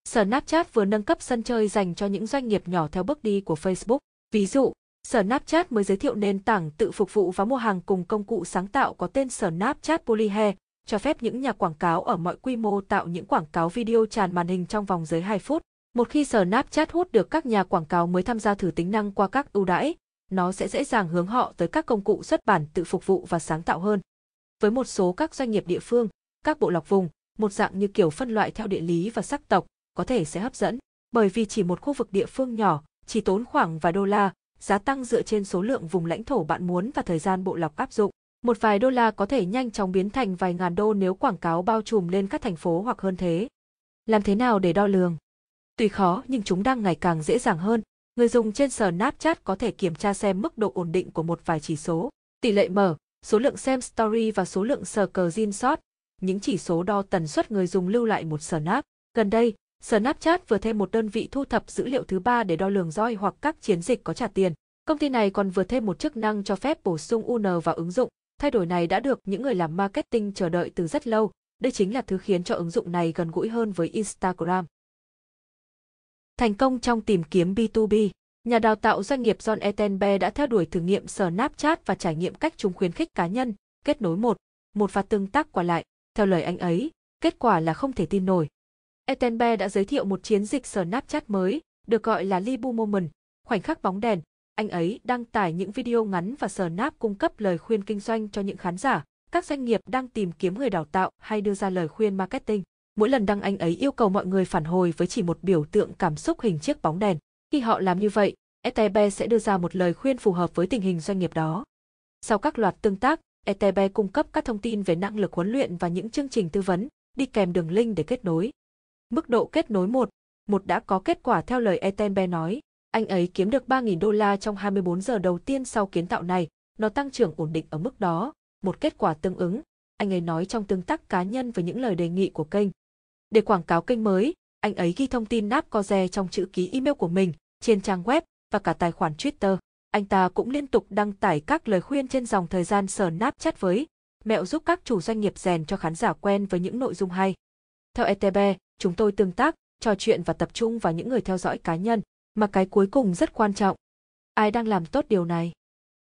Snapchat vừa nâng cấp sân chơi dành cho những doanh nghiệp nhỏ theo bước đi của Facebook. Ví dụ, Snapchat mới giới thiệu nền tảng tự phục vụ và mua hàng cùng công cụ sáng tạo có tên Snapchat Polyhe, cho phép những nhà quảng cáo ở mọi quy mô tạo những quảng cáo video tràn màn hình trong vòng dưới 2 phút. Một khi Snapchat hút được các nhà quảng cáo mới tham gia thử tính năng qua các ưu đãi, nó sẽ dễ dàng hướng họ tới các công cụ xuất bản tự phục vụ và sáng tạo hơn. Với một số các doanh nghiệp địa phương, các bộ lọc vùng, một dạng như kiểu phân loại theo địa lý và sắc tộc, có thể sẽ hấp dẫn, bởi vì chỉ một khu vực địa phương nhỏ, chỉ tốn khoảng vài đô la, giá tăng dựa trên số lượng vùng lãnh thổ bạn muốn và thời gian bộ lọc áp dụng. Một vài đô la có thể nhanh chóng biến thành vài ngàn đô nếu quảng cáo bao trùm lên các thành phố hoặc hơn thế. Làm thế nào để đo lường? Tuy khó nhưng chúng đang ngày càng dễ dàng hơn. Người dùng trên sở Snapchat có thể kiểm tra xem mức độ ổn định của một vài chỉ số, tỷ lệ mở, số lượng xem story và số lượng sở cờ circle screenshot, những chỉ số đo tần suất người dùng lưu lại một Snap. Gần đây, Snapchat vừa thêm một đơn vị thu thập dữ liệu thứ ba để đo lường roi hoặc các chiến dịch có trả tiền. Công ty này còn vừa thêm một chức năng cho phép bổ sung UN vào ứng dụng. Thay đổi này đã được những người làm marketing chờ đợi từ rất lâu. Đây chính là thứ khiến cho ứng dụng này gần gũi hơn với Instagram. Thành công trong tìm kiếm B2B Nhà đào tạo doanh nghiệp John Ettenbe đã theo đuổi thử nghiệm Snapchat và trải nghiệm cách chúng khuyến khích cá nhân, kết nối một, một và tương tác qua lại theo lời anh ấy, kết quả là không thể tin nổi. Etenbe đã giới thiệu một chiến dịch Snapchat mới, được gọi là Libu Moment, khoảnh khắc bóng đèn. Anh ấy đăng tải những video ngắn và Snap cung cấp lời khuyên kinh doanh cho những khán giả, các doanh nghiệp đang tìm kiếm người đào tạo hay đưa ra lời khuyên marketing. Mỗi lần đăng anh ấy yêu cầu mọi người phản hồi với chỉ một biểu tượng cảm xúc hình chiếc bóng đèn. Khi họ làm như vậy, Etebe sẽ đưa ra một lời khuyên phù hợp với tình hình doanh nghiệp đó. Sau các loạt tương tác, ETB cung cấp các thông tin về năng lực huấn luyện và những chương trình tư vấn, đi kèm đường link để kết nối. Mức độ kết nối 1, một đã có kết quả theo lời ETB nói, anh ấy kiếm được 3.000 đô la trong 24 giờ đầu tiên sau kiến tạo này, nó tăng trưởng ổn định ở mức đó, một kết quả tương ứng, anh ấy nói trong tương tác cá nhân với những lời đề nghị của kênh. Để quảng cáo kênh mới, anh ấy ghi thông tin nắp Nap Coze trong chữ ký email của mình, trên trang web và cả tài khoản Twitter anh ta cũng liên tục đăng tải các lời khuyên trên dòng thời gian sờ náp chat với, mẹo giúp các chủ doanh nghiệp rèn cho khán giả quen với những nội dung hay. Theo ETB, chúng tôi tương tác, trò chuyện và tập trung vào những người theo dõi cá nhân, mà cái cuối cùng rất quan trọng. Ai đang làm tốt điều này?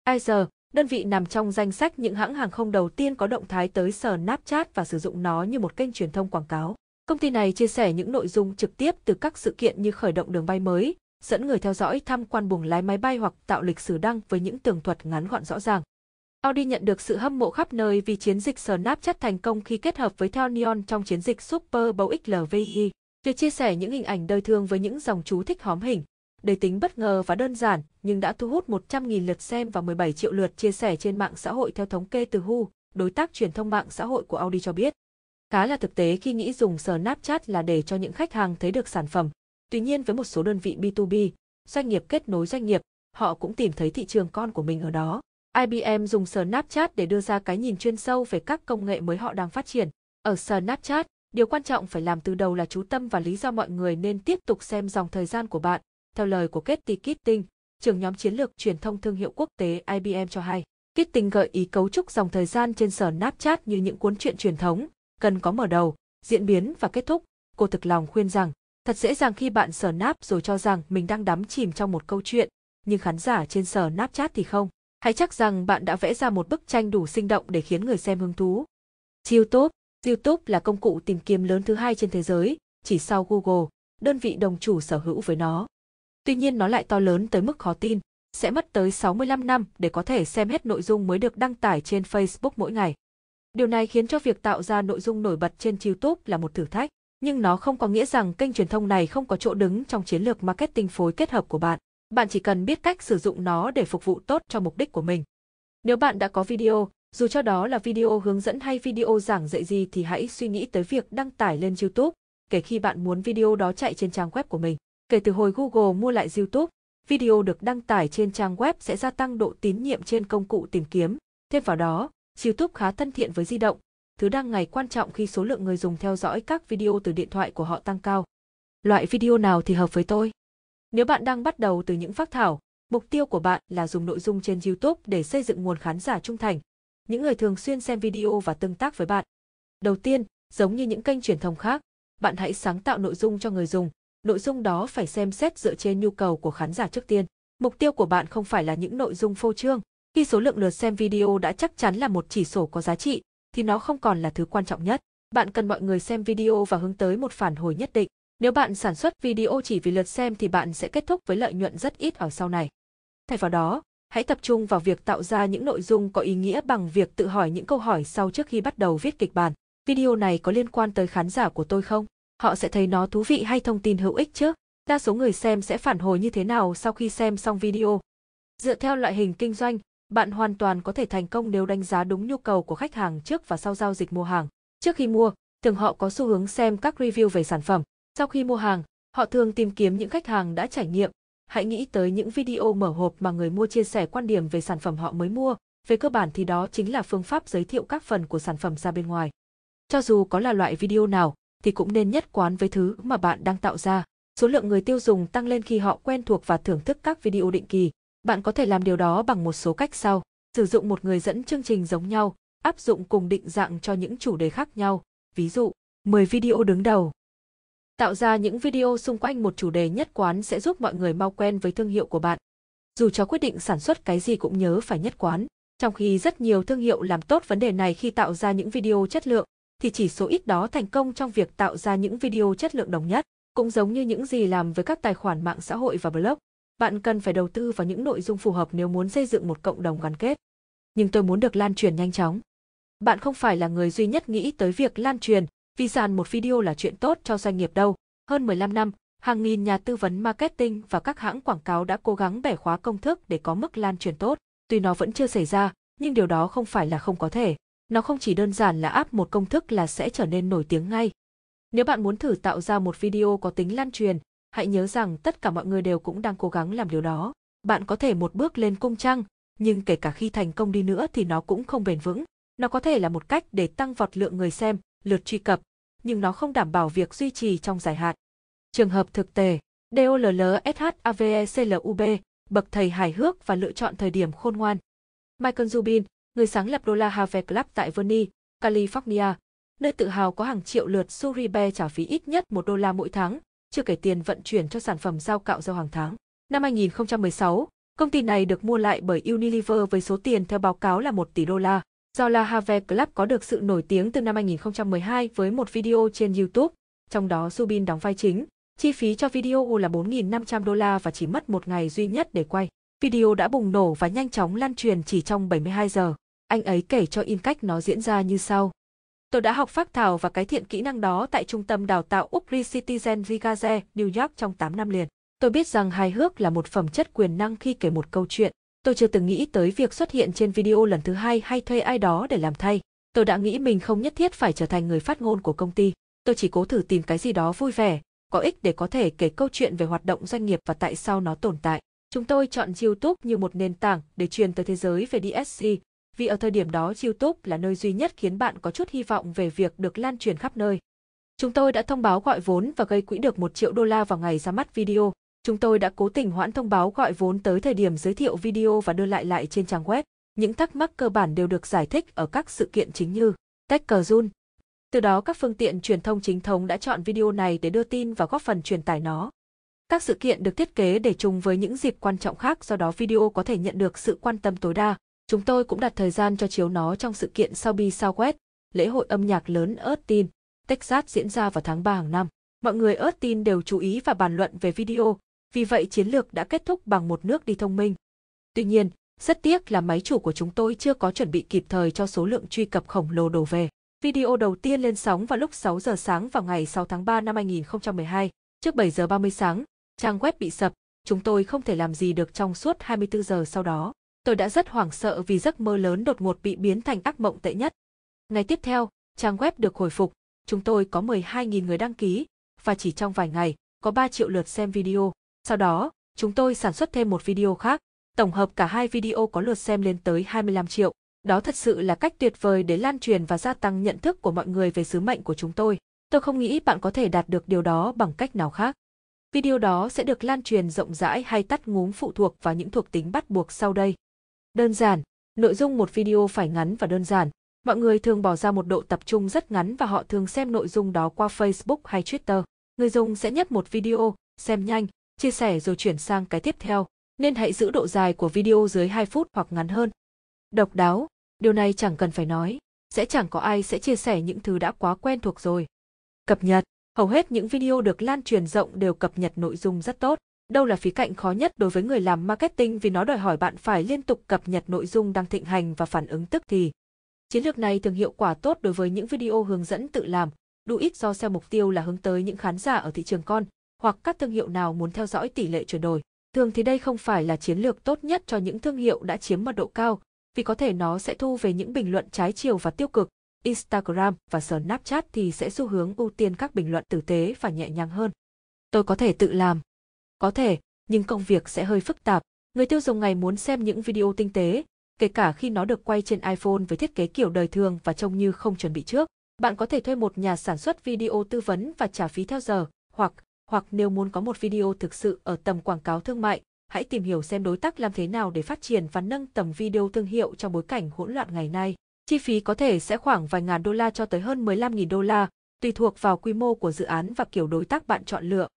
Ai giờ, đơn vị nằm trong danh sách những hãng hàng không đầu tiên có động thái tới sở Snapchat và sử dụng nó như một kênh truyền thông quảng cáo. Công ty này chia sẻ những nội dung trực tiếp từ các sự kiện như khởi động đường bay mới, dẫn người theo dõi tham quan buồng lái máy bay hoặc tạo lịch sử đăng với những tường thuật ngắn gọn rõ ràng. Audi nhận được sự hâm mộ khắp nơi vì chiến dịch Snapchat thành công khi kết hợp với theo Neon trong chiến dịch Super Bowl XLVI. Việc chia sẻ những hình ảnh đời thường với những dòng chú thích hóm hình, đầy tính bất ngờ và đơn giản nhưng đã thu hút 100.000 lượt xem và 17 triệu lượt chia sẻ trên mạng xã hội theo thống kê từ Hu, đối tác truyền thông mạng xã hội của Audi cho biết. Khá là thực tế khi nghĩ dùng Snapchat là để cho những khách hàng thấy được sản phẩm, Tuy nhiên với một số đơn vị B2B, doanh nghiệp kết nối doanh nghiệp, họ cũng tìm thấy thị trường con của mình ở đó. IBM dùng Snapchat để đưa ra cái nhìn chuyên sâu về các công nghệ mới họ đang phát triển. Ở Snapchat, điều quan trọng phải làm từ đầu là chú tâm và lý do mọi người nên tiếp tục xem dòng thời gian của bạn. Theo lời của Katie Kitting, trưởng nhóm chiến lược truyền thông thương hiệu quốc tế IBM cho hay, Kitting gợi ý cấu trúc dòng thời gian trên Snapchat như những cuốn truyện truyền thống, cần có mở đầu, diễn biến và kết thúc. Cô thực lòng khuyên rằng, Thật dễ dàng khi bạn sờ náp rồi cho rằng mình đang đắm chìm trong một câu chuyện, nhưng khán giả trên sờ náp chat thì không. Hãy chắc rằng bạn đã vẽ ra một bức tranh đủ sinh động để khiến người xem hứng thú. YouTube YouTube là công cụ tìm kiếm lớn thứ hai trên thế giới, chỉ sau Google, đơn vị đồng chủ sở hữu với nó. Tuy nhiên nó lại to lớn tới mức khó tin, sẽ mất tới 65 năm để có thể xem hết nội dung mới được đăng tải trên Facebook mỗi ngày. Điều này khiến cho việc tạo ra nội dung nổi bật trên YouTube là một thử thách nhưng nó không có nghĩa rằng kênh truyền thông này không có chỗ đứng trong chiến lược marketing phối kết hợp của bạn. Bạn chỉ cần biết cách sử dụng nó để phục vụ tốt cho mục đích của mình. Nếu bạn đã có video, dù cho đó là video hướng dẫn hay video giảng dạy gì thì hãy suy nghĩ tới việc đăng tải lên YouTube, kể khi bạn muốn video đó chạy trên trang web của mình. Kể từ hồi Google mua lại YouTube, video được đăng tải trên trang web sẽ gia tăng độ tín nhiệm trên công cụ tìm kiếm. Thêm vào đó, YouTube khá thân thiện với di động, thứ đang ngày quan trọng khi số lượng người dùng theo dõi các video từ điện thoại của họ tăng cao. Loại video nào thì hợp với tôi? Nếu bạn đang bắt đầu từ những phát thảo, mục tiêu của bạn là dùng nội dung trên YouTube để xây dựng nguồn khán giả trung thành, những người thường xuyên xem video và tương tác với bạn. Đầu tiên, giống như những kênh truyền thông khác, bạn hãy sáng tạo nội dung cho người dùng, nội dung đó phải xem xét dựa trên nhu cầu của khán giả trước tiên. Mục tiêu của bạn không phải là những nội dung phô trương, khi số lượng lượt xem video đã chắc chắn là một chỉ số có giá trị, thì nó không còn là thứ quan trọng nhất. Bạn cần mọi người xem video và hướng tới một phản hồi nhất định. Nếu bạn sản xuất video chỉ vì lượt xem thì bạn sẽ kết thúc với lợi nhuận rất ít ở sau này. Thay vào đó, hãy tập trung vào việc tạo ra những nội dung có ý nghĩa bằng việc tự hỏi những câu hỏi sau trước khi bắt đầu viết kịch bản. Video này có liên quan tới khán giả của tôi không? Họ sẽ thấy nó thú vị hay thông tin hữu ích chứ? Đa số người xem sẽ phản hồi như thế nào sau khi xem xong video? Dựa theo loại hình kinh doanh, bạn hoàn toàn có thể thành công nếu đánh giá đúng nhu cầu của khách hàng trước và sau giao dịch mua hàng. Trước khi mua, thường họ có xu hướng xem các review về sản phẩm. Sau khi mua hàng, họ thường tìm kiếm những khách hàng đã trải nghiệm. Hãy nghĩ tới những video mở hộp mà người mua chia sẻ quan điểm về sản phẩm họ mới mua. Về cơ bản thì đó chính là phương pháp giới thiệu các phần của sản phẩm ra bên ngoài. Cho dù có là loại video nào, thì cũng nên nhất quán với thứ mà bạn đang tạo ra. Số lượng người tiêu dùng tăng lên khi họ quen thuộc và thưởng thức các video định kỳ. Bạn có thể làm điều đó bằng một số cách sau. Sử dụng một người dẫn chương trình giống nhau, áp dụng cùng định dạng cho những chủ đề khác nhau, ví dụ, 10 video đứng đầu. Tạo ra những video xung quanh một chủ đề nhất quán sẽ giúp mọi người mau quen với thương hiệu của bạn. Dù cho quyết định sản xuất cái gì cũng nhớ phải nhất quán, trong khi rất nhiều thương hiệu làm tốt vấn đề này khi tạo ra những video chất lượng, thì chỉ số ít đó thành công trong việc tạo ra những video chất lượng đồng nhất, cũng giống như những gì làm với các tài khoản mạng xã hội và blog bạn cần phải đầu tư vào những nội dung phù hợp nếu muốn xây dựng một cộng đồng gắn kết. Nhưng tôi muốn được lan truyền nhanh chóng. Bạn không phải là người duy nhất nghĩ tới việc lan truyền, vì sàn một video là chuyện tốt cho doanh nghiệp đâu. Hơn 15 năm, hàng nghìn nhà tư vấn marketing và các hãng quảng cáo đã cố gắng bẻ khóa công thức để có mức lan truyền tốt. Tuy nó vẫn chưa xảy ra, nhưng điều đó không phải là không có thể. Nó không chỉ đơn giản là áp một công thức là sẽ trở nên nổi tiếng ngay. Nếu bạn muốn thử tạo ra một video có tính lan truyền, hãy nhớ rằng tất cả mọi người đều cũng đang cố gắng làm điều đó. Bạn có thể một bước lên cung trăng, nhưng kể cả khi thành công đi nữa thì nó cũng không bền vững. Nó có thể là một cách để tăng vọt lượng người xem, lượt truy cập, nhưng nó không đảm bảo việc duy trì trong dài hạn. Trường hợp thực tế, DOLLSHAVECLUB, bậc thầy hài hước và lựa chọn thời điểm khôn ngoan. Michael Zubin, người sáng lập Dollar La Have Club tại Verney, California, nơi tự hào có hàng triệu lượt Suribe trả phí ít nhất một đô la mỗi tháng, chưa kể tiền vận chuyển cho sản phẩm rau cạo rau hàng tháng. Năm 2016, công ty này được mua lại bởi Unilever với số tiền theo báo cáo là 1 tỷ đô la. Do La Have Club có được sự nổi tiếng từ năm 2012 với một video trên YouTube, trong đó Subin đóng vai chính. Chi phí cho video là 4.500 đô la và chỉ mất một ngày duy nhất để quay. Video đã bùng nổ và nhanh chóng lan truyền chỉ trong 72 giờ. Anh ấy kể cho in cách nó diễn ra như sau. Tôi đã học phát thảo và cải thiện kỹ năng đó tại trung tâm đào tạo Upri Citizen Rigaze, New York trong 8 năm liền. Tôi biết rằng hài hước là một phẩm chất quyền năng khi kể một câu chuyện. Tôi chưa từng nghĩ tới việc xuất hiện trên video lần thứ hai hay thuê ai đó để làm thay. Tôi đã nghĩ mình không nhất thiết phải trở thành người phát ngôn của công ty. Tôi chỉ cố thử tìm cái gì đó vui vẻ, có ích để có thể kể câu chuyện về hoạt động doanh nghiệp và tại sao nó tồn tại. Chúng tôi chọn YouTube như một nền tảng để truyền tới thế giới về DSC, vì ở thời điểm đó YouTube là nơi duy nhất khiến bạn có chút hy vọng về việc được lan truyền khắp nơi. Chúng tôi đã thông báo gọi vốn và gây quỹ được 1 triệu đô la vào ngày ra mắt video. Chúng tôi đã cố tình hoãn thông báo gọi vốn tới thời điểm giới thiệu video và đưa lại lại trên trang web. Những thắc mắc cơ bản đều được giải thích ở các sự kiện chính như TechCrunch. Từ đó các phương tiện truyền thông chính thống đã chọn video này để đưa tin và góp phần truyền tải nó. Các sự kiện được thiết kế để trùng với những dịp quan trọng khác do đó video có thể nhận được sự quan tâm tối đa. Chúng tôi cũng đặt thời gian cho chiếu nó trong sự kiện sau bi by Southwest, lễ hội âm nhạc lớn Austin, Texas diễn ra vào tháng 3 hàng năm. Mọi người Austin đều chú ý và bàn luận về video, vì vậy chiến lược đã kết thúc bằng một nước đi thông minh. Tuy nhiên, rất tiếc là máy chủ của chúng tôi chưa có chuẩn bị kịp thời cho số lượng truy cập khổng lồ đổ về. Video đầu tiên lên sóng vào lúc 6 giờ sáng vào ngày 6 tháng 3 năm 2012, trước 7 giờ 30 sáng, trang web bị sập, chúng tôi không thể làm gì được trong suốt 24 giờ sau đó tôi đã rất hoảng sợ vì giấc mơ lớn đột ngột bị biến thành ác mộng tệ nhất. Ngày tiếp theo, trang web được hồi phục, chúng tôi có 12.000 người đăng ký, và chỉ trong vài ngày, có 3 triệu lượt xem video. Sau đó, chúng tôi sản xuất thêm một video khác, tổng hợp cả hai video có lượt xem lên tới 25 triệu. Đó thật sự là cách tuyệt vời để lan truyền và gia tăng nhận thức của mọi người về sứ mệnh của chúng tôi. Tôi không nghĩ bạn có thể đạt được điều đó bằng cách nào khác. Video đó sẽ được lan truyền rộng rãi hay tắt ngúm phụ thuộc vào những thuộc tính bắt buộc sau đây. Đơn giản, nội dung một video phải ngắn và đơn giản. Mọi người thường bỏ ra một độ tập trung rất ngắn và họ thường xem nội dung đó qua Facebook hay Twitter. Người dùng sẽ nhấp một video, xem nhanh, chia sẻ rồi chuyển sang cái tiếp theo, nên hãy giữ độ dài của video dưới 2 phút hoặc ngắn hơn. Độc đáo, điều này chẳng cần phải nói, sẽ chẳng có ai sẽ chia sẻ những thứ đã quá quen thuộc rồi. Cập nhật, hầu hết những video được lan truyền rộng đều cập nhật nội dung rất tốt đâu là phí cạnh khó nhất đối với người làm marketing vì nó đòi hỏi bạn phải liên tục cập nhật nội dung đang thịnh hành và phản ứng tức thì. Chiến lược này thường hiệu quả tốt đối với những video hướng dẫn tự làm, đủ ít do theo mục tiêu là hướng tới những khán giả ở thị trường con hoặc các thương hiệu nào muốn theo dõi tỷ lệ chuyển đổi. Thường thì đây không phải là chiến lược tốt nhất cho những thương hiệu đã chiếm mật độ cao, vì có thể nó sẽ thu về những bình luận trái chiều và tiêu cực. Instagram và Snapchat thì sẽ xu hướng ưu tiên các bình luận tử tế và nhẹ nhàng hơn. Tôi có thể tự làm có thể, nhưng công việc sẽ hơi phức tạp. Người tiêu dùng ngày muốn xem những video tinh tế, kể cả khi nó được quay trên iPhone với thiết kế kiểu đời thường và trông như không chuẩn bị trước. Bạn có thể thuê một nhà sản xuất video tư vấn và trả phí theo giờ, hoặc hoặc nếu muốn có một video thực sự ở tầm quảng cáo thương mại, hãy tìm hiểu xem đối tác làm thế nào để phát triển và nâng tầm video thương hiệu trong bối cảnh hỗn loạn ngày nay. Chi phí có thể sẽ khoảng vài ngàn đô la cho tới hơn 15.000 đô la, tùy thuộc vào quy mô của dự án và kiểu đối tác bạn chọn lựa.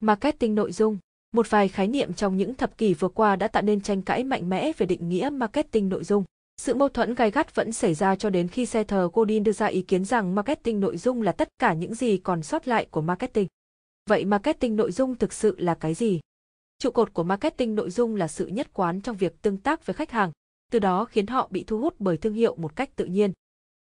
Marketing nội dung một vài khái niệm trong những thập kỷ vừa qua đã tạo nên tranh cãi mạnh mẽ về định nghĩa marketing nội dung. Sự mâu thuẫn gai gắt vẫn xảy ra cho đến khi Seth Godin đưa ra ý kiến rằng marketing nội dung là tất cả những gì còn sót lại của marketing. Vậy marketing nội dung thực sự là cái gì? Trụ cột của marketing nội dung là sự nhất quán trong việc tương tác với khách hàng, từ đó khiến họ bị thu hút bởi thương hiệu một cách tự nhiên.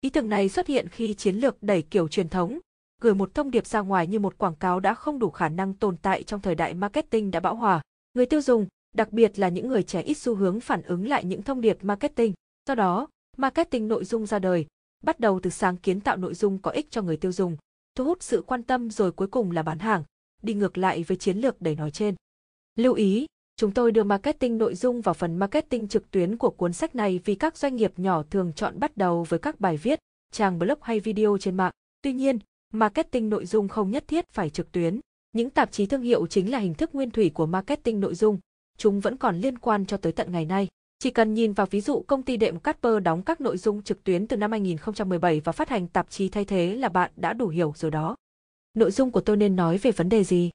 Ý tưởng này xuất hiện khi chiến lược đẩy kiểu truyền thống, gửi một thông điệp ra ngoài như một quảng cáo đã không đủ khả năng tồn tại trong thời đại marketing đã bão hòa. Người tiêu dùng, đặc biệt là những người trẻ ít xu hướng phản ứng lại những thông điệp marketing. Do đó, marketing nội dung ra đời, bắt đầu từ sáng kiến tạo nội dung có ích cho người tiêu dùng, thu hút sự quan tâm rồi cuối cùng là bán hàng, đi ngược lại với chiến lược đầy nói trên. Lưu ý, chúng tôi đưa marketing nội dung vào phần marketing trực tuyến của cuốn sách này vì các doanh nghiệp nhỏ thường chọn bắt đầu với các bài viết, trang blog hay video trên mạng. Tuy nhiên, marketing nội dung không nhất thiết phải trực tuyến. Những tạp chí thương hiệu chính là hình thức nguyên thủy của marketing nội dung, chúng vẫn còn liên quan cho tới tận ngày nay. Chỉ cần nhìn vào ví dụ công ty đệm Casper đóng các nội dung trực tuyến từ năm 2017 và phát hành tạp chí thay thế là bạn đã đủ hiểu rồi đó. Nội dung của tôi nên nói về vấn đề gì?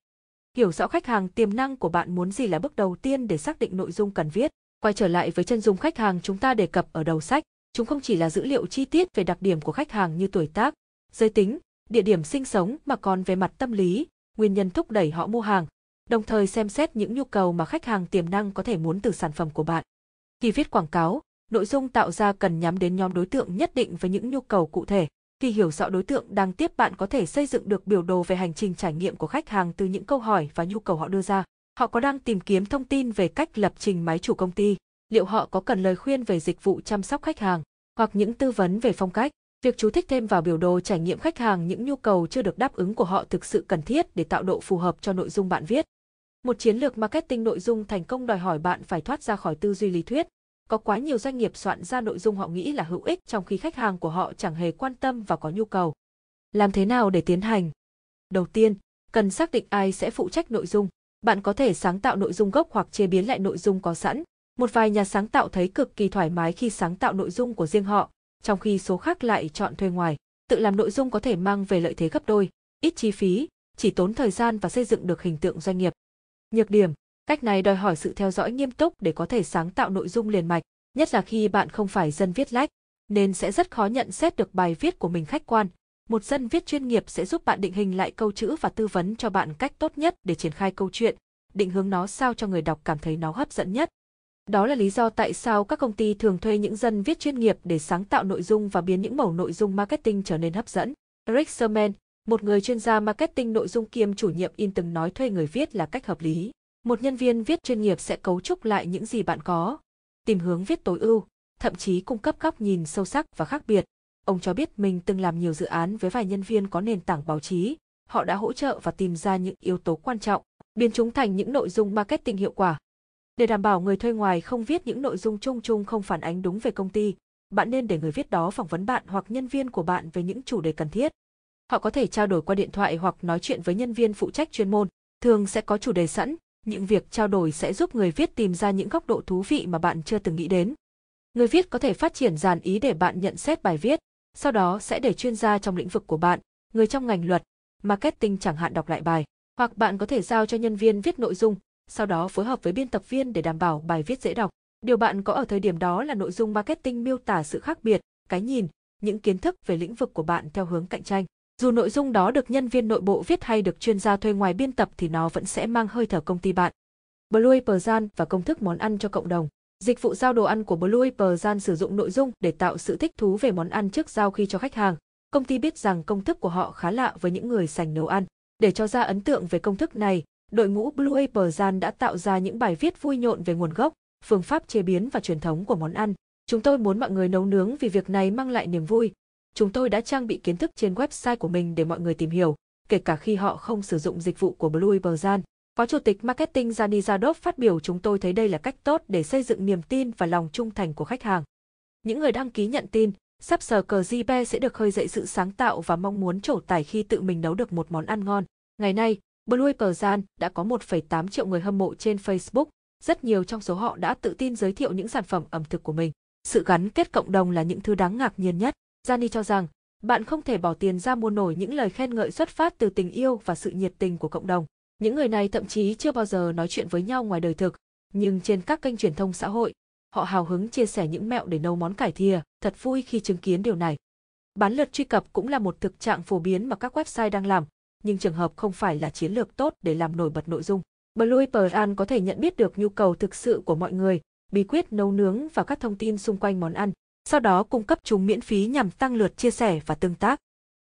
Hiểu rõ khách hàng tiềm năng của bạn muốn gì là bước đầu tiên để xác định nội dung cần viết. Quay trở lại với chân dung khách hàng chúng ta đề cập ở đầu sách, chúng không chỉ là dữ liệu chi tiết về đặc điểm của khách hàng như tuổi tác, giới tính, địa điểm sinh sống mà còn về mặt tâm lý, nguyên nhân thúc đẩy họ mua hàng, đồng thời xem xét những nhu cầu mà khách hàng tiềm năng có thể muốn từ sản phẩm của bạn. Khi viết quảng cáo, nội dung tạo ra cần nhắm đến nhóm đối tượng nhất định với những nhu cầu cụ thể. Khi hiểu rõ đối tượng đang tiếp bạn có thể xây dựng được biểu đồ về hành trình trải nghiệm của khách hàng từ những câu hỏi và nhu cầu họ đưa ra. Họ có đang tìm kiếm thông tin về cách lập trình máy chủ công ty, liệu họ có cần lời khuyên về dịch vụ chăm sóc khách hàng hoặc những tư vấn về phong cách Việc chú thích thêm vào biểu đồ trải nghiệm khách hàng những nhu cầu chưa được đáp ứng của họ thực sự cần thiết để tạo độ phù hợp cho nội dung bạn viết. Một chiến lược marketing nội dung thành công đòi hỏi bạn phải thoát ra khỏi tư duy lý thuyết. Có quá nhiều doanh nghiệp soạn ra nội dung họ nghĩ là hữu ích trong khi khách hàng của họ chẳng hề quan tâm và có nhu cầu. Làm thế nào để tiến hành? Đầu tiên, cần xác định ai sẽ phụ trách nội dung. Bạn có thể sáng tạo nội dung gốc hoặc chế biến lại nội dung có sẵn. Một vài nhà sáng tạo thấy cực kỳ thoải mái khi sáng tạo nội dung của riêng họ, trong khi số khác lại chọn thuê ngoài. Tự làm nội dung có thể mang về lợi thế gấp đôi, ít chi phí, chỉ tốn thời gian và xây dựng được hình tượng doanh nghiệp. Nhược điểm, cách này đòi hỏi sự theo dõi nghiêm túc để có thể sáng tạo nội dung liền mạch, nhất là khi bạn không phải dân viết lách, nên sẽ rất khó nhận xét được bài viết của mình khách quan. Một dân viết chuyên nghiệp sẽ giúp bạn định hình lại câu chữ và tư vấn cho bạn cách tốt nhất để triển khai câu chuyện, định hướng nó sao cho người đọc cảm thấy nó hấp dẫn nhất. Đó là lý do tại sao các công ty thường thuê những dân viết chuyên nghiệp để sáng tạo nội dung và biến những mẫu nội dung marketing trở nên hấp dẫn. Rick Sherman, một người chuyên gia marketing nội dung kiêm chủ nhiệm in từng nói thuê người viết là cách hợp lý. Một nhân viên viết chuyên nghiệp sẽ cấu trúc lại những gì bạn có, tìm hướng viết tối ưu, thậm chí cung cấp góc nhìn sâu sắc và khác biệt. Ông cho biết mình từng làm nhiều dự án với vài nhân viên có nền tảng báo chí, họ đã hỗ trợ và tìm ra những yếu tố quan trọng, biến chúng thành những nội dung marketing hiệu quả. Để đảm bảo người thuê ngoài không viết những nội dung chung chung không phản ánh đúng về công ty, bạn nên để người viết đó phỏng vấn bạn hoặc nhân viên của bạn về những chủ đề cần thiết. Họ có thể trao đổi qua điện thoại hoặc nói chuyện với nhân viên phụ trách chuyên môn, thường sẽ có chủ đề sẵn, những việc trao đổi sẽ giúp người viết tìm ra những góc độ thú vị mà bạn chưa từng nghĩ đến. Người viết có thể phát triển dàn ý để bạn nhận xét bài viết, sau đó sẽ để chuyên gia trong lĩnh vực của bạn, người trong ngành luật, marketing chẳng hạn đọc lại bài, hoặc bạn có thể giao cho nhân viên viết nội dung, sau đó phối hợp với biên tập viên để đảm bảo bài viết dễ đọc. Điều bạn có ở thời điểm đó là nội dung marketing miêu tả sự khác biệt, cái nhìn, những kiến thức về lĩnh vực của bạn theo hướng cạnh tranh. Dù nội dung đó được nhân viên nội bộ viết hay được chuyên gia thuê ngoài biên tập thì nó vẫn sẽ mang hơi thở công ty bạn. Blue Pearl và công thức món ăn cho cộng đồng. Dịch vụ giao đồ ăn của Blue Pearl sử dụng nội dung để tạo sự thích thú về món ăn trước giao khi cho khách hàng. Công ty biết rằng công thức của họ khá lạ với những người sành nấu ăn. Để cho ra ấn tượng về công thức này, đội ngũ Blue Apple Gian đã tạo ra những bài viết vui nhộn về nguồn gốc, phương pháp chế biến và truyền thống của món ăn. Chúng tôi muốn mọi người nấu nướng vì việc này mang lại niềm vui. Chúng tôi đã trang bị kiến thức trên website của mình để mọi người tìm hiểu, kể cả khi họ không sử dụng dịch vụ của Blue Apple Gian. Phó Chủ tịch Marketing Gianni Zadov phát biểu chúng tôi thấy đây là cách tốt để xây dựng niềm tin và lòng trung thành của khách hàng. Những người đăng ký nhận tin, sắp sờ cờ Jibe sẽ được khơi dậy sự sáng tạo và mong muốn trổ tài khi tự mình nấu được một món ăn ngon. Ngày nay, Blue Pearl đã có 1,8 triệu người hâm mộ trên Facebook, rất nhiều trong số họ đã tự tin giới thiệu những sản phẩm ẩm thực của mình. Sự gắn kết cộng đồng là những thứ đáng ngạc nhiên nhất. Jani cho rằng, bạn không thể bỏ tiền ra mua nổi những lời khen ngợi xuất phát từ tình yêu và sự nhiệt tình của cộng đồng. Những người này thậm chí chưa bao giờ nói chuyện với nhau ngoài đời thực, nhưng trên các kênh truyền thông xã hội, họ hào hứng chia sẻ những mẹo để nấu món cải thìa, thật vui khi chứng kiến điều này. Bán lượt truy cập cũng là một thực trạng phổ biến mà các website đang làm, nhưng trường hợp không phải là chiến lược tốt để làm nổi bật nội dung. Blue Pearl có thể nhận biết được nhu cầu thực sự của mọi người, bí quyết nấu nướng và các thông tin xung quanh món ăn, sau đó cung cấp chúng miễn phí nhằm tăng lượt chia sẻ và tương tác.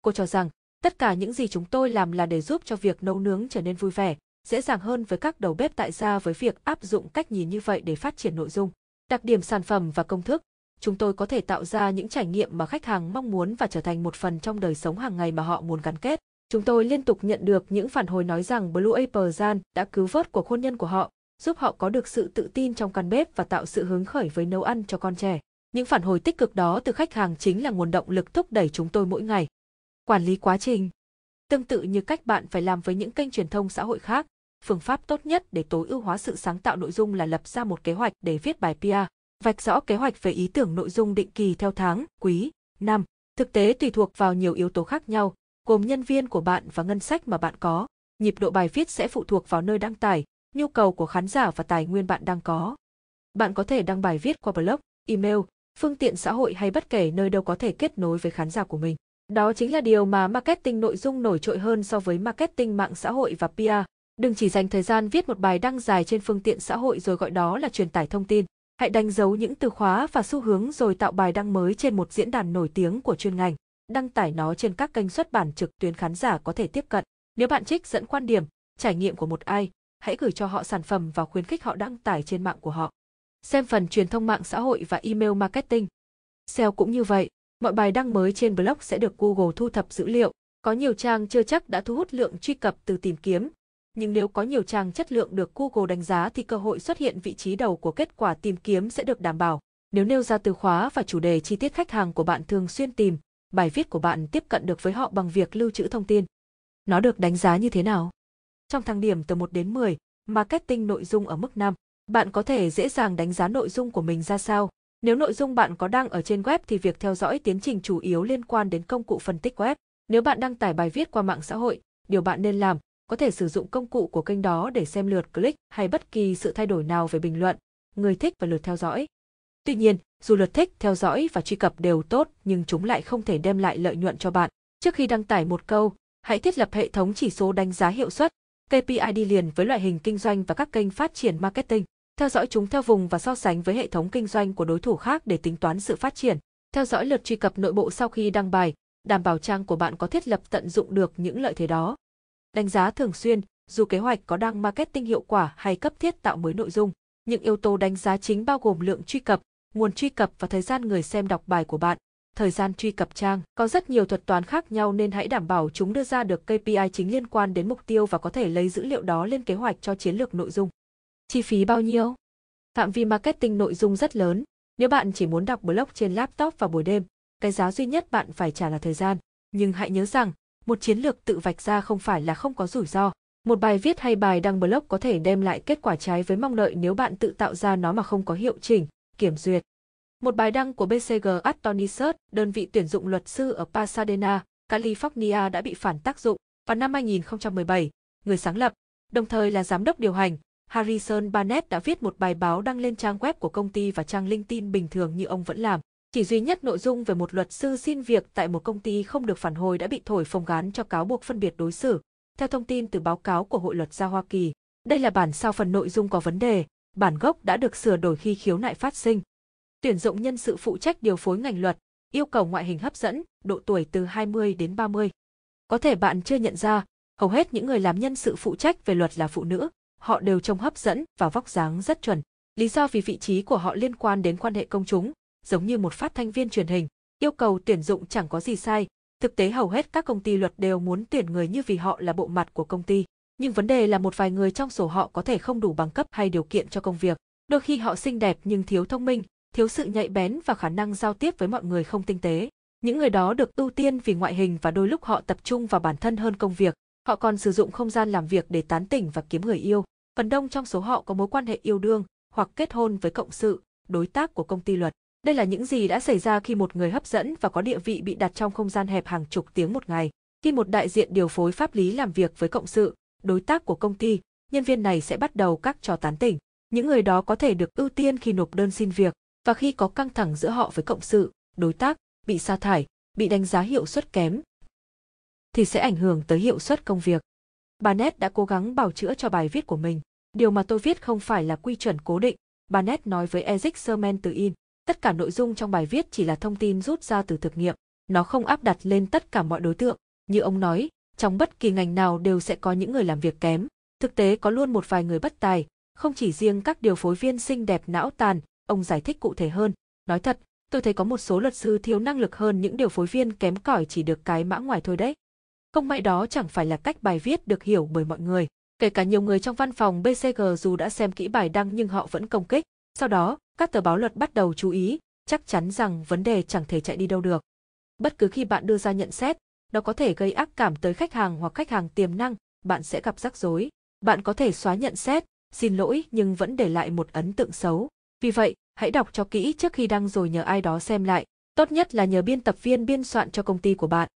Cô cho rằng, tất cả những gì chúng tôi làm là để giúp cho việc nấu nướng trở nên vui vẻ, dễ dàng hơn với các đầu bếp tại gia với việc áp dụng cách nhìn như vậy để phát triển nội dung. Đặc điểm sản phẩm và công thức, chúng tôi có thể tạo ra những trải nghiệm mà khách hàng mong muốn và trở thành một phần trong đời sống hàng ngày mà họ muốn gắn kết. Chúng tôi liên tục nhận được những phản hồi nói rằng Blue Apple Gian đã cứu vớt cuộc hôn nhân của họ, giúp họ có được sự tự tin trong căn bếp và tạo sự hứng khởi với nấu ăn cho con trẻ. Những phản hồi tích cực đó từ khách hàng chính là nguồn động lực thúc đẩy chúng tôi mỗi ngày. Quản lý quá trình Tương tự như cách bạn phải làm với những kênh truyền thông xã hội khác, phương pháp tốt nhất để tối ưu hóa sự sáng tạo nội dung là lập ra một kế hoạch để viết bài PR, vạch rõ kế hoạch về ý tưởng nội dung định kỳ theo tháng, quý, năm. Thực tế tùy thuộc vào nhiều yếu tố khác nhau, gồm nhân viên của bạn và ngân sách mà bạn có. Nhịp độ bài viết sẽ phụ thuộc vào nơi đăng tải, nhu cầu của khán giả và tài nguyên bạn đang có. Bạn có thể đăng bài viết qua blog, email, phương tiện xã hội hay bất kể nơi đâu có thể kết nối với khán giả của mình. Đó chính là điều mà marketing nội dung nổi trội hơn so với marketing mạng xã hội và PR. Đừng chỉ dành thời gian viết một bài đăng dài trên phương tiện xã hội rồi gọi đó là truyền tải thông tin. Hãy đánh dấu những từ khóa và xu hướng rồi tạo bài đăng mới trên một diễn đàn nổi tiếng của chuyên ngành đăng tải nó trên các kênh xuất bản trực tuyến khán giả có thể tiếp cận. Nếu bạn trích dẫn quan điểm, trải nghiệm của một ai, hãy gửi cho họ sản phẩm và khuyến khích họ đăng tải trên mạng của họ. Xem phần truyền thông mạng xã hội và email marketing. SEO cũng như vậy, mọi bài đăng mới trên blog sẽ được Google thu thập dữ liệu. Có nhiều trang chưa chắc đã thu hút lượng truy cập từ tìm kiếm, nhưng nếu có nhiều trang chất lượng được Google đánh giá thì cơ hội xuất hiện vị trí đầu của kết quả tìm kiếm sẽ được đảm bảo. Nếu nêu ra từ khóa và chủ đề chi tiết khách hàng của bạn thường xuyên tìm, bài viết của bạn tiếp cận được với họ bằng việc lưu trữ thông tin. Nó được đánh giá như thế nào? Trong thang điểm từ 1 đến 10, marketing nội dung ở mức 5, bạn có thể dễ dàng đánh giá nội dung của mình ra sao. Nếu nội dung bạn có đăng ở trên web thì việc theo dõi tiến trình chủ yếu liên quan đến công cụ phân tích web. Nếu bạn đăng tải bài viết qua mạng xã hội, điều bạn nên làm có thể sử dụng công cụ của kênh đó để xem lượt click hay bất kỳ sự thay đổi nào về bình luận, người thích và lượt theo dõi. Tuy nhiên, dù lượt thích, theo dõi và truy cập đều tốt nhưng chúng lại không thể đem lại lợi nhuận cho bạn. Trước khi đăng tải một câu, hãy thiết lập hệ thống chỉ số đánh giá hiệu suất, KPI đi liền với loại hình kinh doanh và các kênh phát triển marketing. Theo dõi chúng theo vùng và so sánh với hệ thống kinh doanh của đối thủ khác để tính toán sự phát triển. Theo dõi lượt truy cập nội bộ sau khi đăng bài, đảm bảo trang của bạn có thiết lập tận dụng được những lợi thế đó. Đánh giá thường xuyên, dù kế hoạch có đăng marketing hiệu quả hay cấp thiết tạo mới nội dung, những yếu tố đánh giá chính bao gồm lượng truy cập, nguồn truy cập và thời gian người xem đọc bài của bạn. Thời gian truy cập trang có rất nhiều thuật toán khác nhau nên hãy đảm bảo chúng đưa ra được KPI chính liên quan đến mục tiêu và có thể lấy dữ liệu đó lên kế hoạch cho chiến lược nội dung. Chi phí bao nhiêu? Phạm vi marketing nội dung rất lớn. Nếu bạn chỉ muốn đọc blog trên laptop vào buổi đêm, cái giá duy nhất bạn phải trả là thời gian. Nhưng hãy nhớ rằng, một chiến lược tự vạch ra không phải là không có rủi ro. Một bài viết hay bài đăng blog có thể đem lại kết quả trái với mong đợi nếu bạn tự tạo ra nó mà không có hiệu chỉnh kiểm duyệt. Một bài đăng của BCG Attorney Search, đơn vị tuyển dụng luật sư ở Pasadena, California đã bị phản tác dụng vào năm 2017, người sáng lập, đồng thời là giám đốc điều hành, Harrison Barnett đã viết một bài báo đăng lên trang web của công ty và trang LinkedIn bình thường như ông vẫn làm. Chỉ duy nhất nội dung về một luật sư xin việc tại một công ty không được phản hồi đã bị thổi phồng gán cho cáo buộc phân biệt đối xử, theo thông tin từ báo cáo của Hội luật gia Hoa Kỳ. Đây là bản sao phần nội dung có vấn đề, bản gốc đã được sửa đổi khi khiếu nại phát sinh. Tuyển dụng nhân sự phụ trách điều phối ngành luật, yêu cầu ngoại hình hấp dẫn, độ tuổi từ 20 đến 30. Có thể bạn chưa nhận ra, hầu hết những người làm nhân sự phụ trách về luật là phụ nữ, họ đều trông hấp dẫn và vóc dáng rất chuẩn. Lý do vì vị trí của họ liên quan đến quan hệ công chúng, giống như một phát thanh viên truyền hình, yêu cầu tuyển dụng chẳng có gì sai, thực tế hầu hết các công ty luật đều muốn tuyển người như vì họ là bộ mặt của công ty nhưng vấn đề là một vài người trong số họ có thể không đủ bằng cấp hay điều kiện cho công việc. Đôi khi họ xinh đẹp nhưng thiếu thông minh, thiếu sự nhạy bén và khả năng giao tiếp với mọi người không tinh tế. Những người đó được ưu tiên vì ngoại hình và đôi lúc họ tập trung vào bản thân hơn công việc. Họ còn sử dụng không gian làm việc để tán tỉnh và kiếm người yêu. Phần đông trong số họ có mối quan hệ yêu đương hoặc kết hôn với cộng sự, đối tác của công ty luật. Đây là những gì đã xảy ra khi một người hấp dẫn và có địa vị bị đặt trong không gian hẹp hàng chục tiếng một ngày. Khi một đại diện điều phối pháp lý làm việc với cộng sự, đối tác của công ty, nhân viên này sẽ bắt đầu các trò tán tỉnh. Những người đó có thể được ưu tiên khi nộp đơn xin việc và khi có căng thẳng giữa họ với cộng sự, đối tác, bị sa thải, bị đánh giá hiệu suất kém thì sẽ ảnh hưởng tới hiệu suất công việc. Barnett đã cố gắng bảo chữa cho bài viết của mình. Điều mà tôi viết không phải là quy chuẩn cố định, Barnett nói với Eric Serman từ in. Tất cả nội dung trong bài viết chỉ là thông tin rút ra từ thực nghiệm. Nó không áp đặt lên tất cả mọi đối tượng. Như ông nói, trong bất kỳ ngành nào đều sẽ có những người làm việc kém. Thực tế có luôn một vài người bất tài, không chỉ riêng các điều phối viên xinh đẹp não tàn, ông giải thích cụ thể hơn. Nói thật, tôi thấy có một số luật sư thiếu năng lực hơn những điều phối viên kém cỏi chỉ được cái mã ngoài thôi đấy. Công mại đó chẳng phải là cách bài viết được hiểu bởi mọi người. Kể cả nhiều người trong văn phòng BCG dù đã xem kỹ bài đăng nhưng họ vẫn công kích. Sau đó, các tờ báo luật bắt đầu chú ý, chắc chắn rằng vấn đề chẳng thể chạy đi đâu được. Bất cứ khi bạn đưa ra nhận xét, đó có thể gây ác cảm tới khách hàng hoặc khách hàng tiềm năng, bạn sẽ gặp rắc rối. Bạn có thể xóa nhận xét, xin lỗi nhưng vẫn để lại một ấn tượng xấu. Vì vậy, hãy đọc cho kỹ trước khi đăng rồi nhờ ai đó xem lại, tốt nhất là nhờ biên tập viên biên soạn cho công ty của bạn.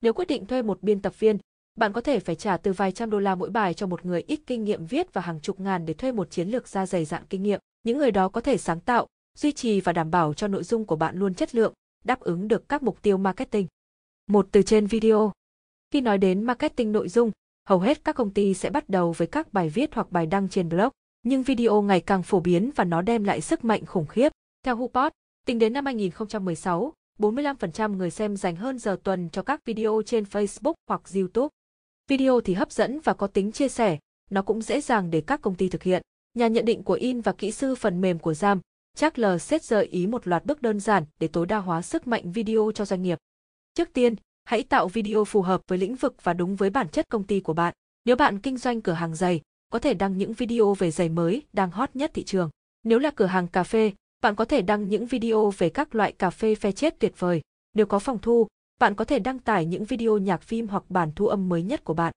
Nếu quyết định thuê một biên tập viên, bạn có thể phải trả từ vài trăm đô la mỗi bài cho một người ít kinh nghiệm viết và hàng chục ngàn để thuê một chiến lược gia dày dạn kinh nghiệm. Những người đó có thể sáng tạo, duy trì và đảm bảo cho nội dung của bạn luôn chất lượng, đáp ứng được các mục tiêu marketing. Một từ trên video. Khi nói đến marketing nội dung, hầu hết các công ty sẽ bắt đầu với các bài viết hoặc bài đăng trên blog, nhưng video ngày càng phổ biến và nó đem lại sức mạnh khủng khiếp. Theo Hubot, tính đến năm 2016, 45% người xem dành hơn giờ tuần cho các video trên Facebook hoặc YouTube. Video thì hấp dẫn và có tính chia sẻ, nó cũng dễ dàng để các công ty thực hiện. Nhà nhận định của in và kỹ sư phần mềm của Jam, Jack L. Seth gợi ý một loạt bước đơn giản để tối đa hóa sức mạnh video cho doanh nghiệp. Trước tiên, hãy tạo video phù hợp với lĩnh vực và đúng với bản chất công ty của bạn. Nếu bạn kinh doanh cửa hàng giày, có thể đăng những video về giày mới đang hot nhất thị trường. Nếu là cửa hàng cà phê, bạn có thể đăng những video về các loại cà phê phe chết tuyệt vời. Nếu có phòng thu, bạn có thể đăng tải những video nhạc phim hoặc bản thu âm mới nhất của bạn.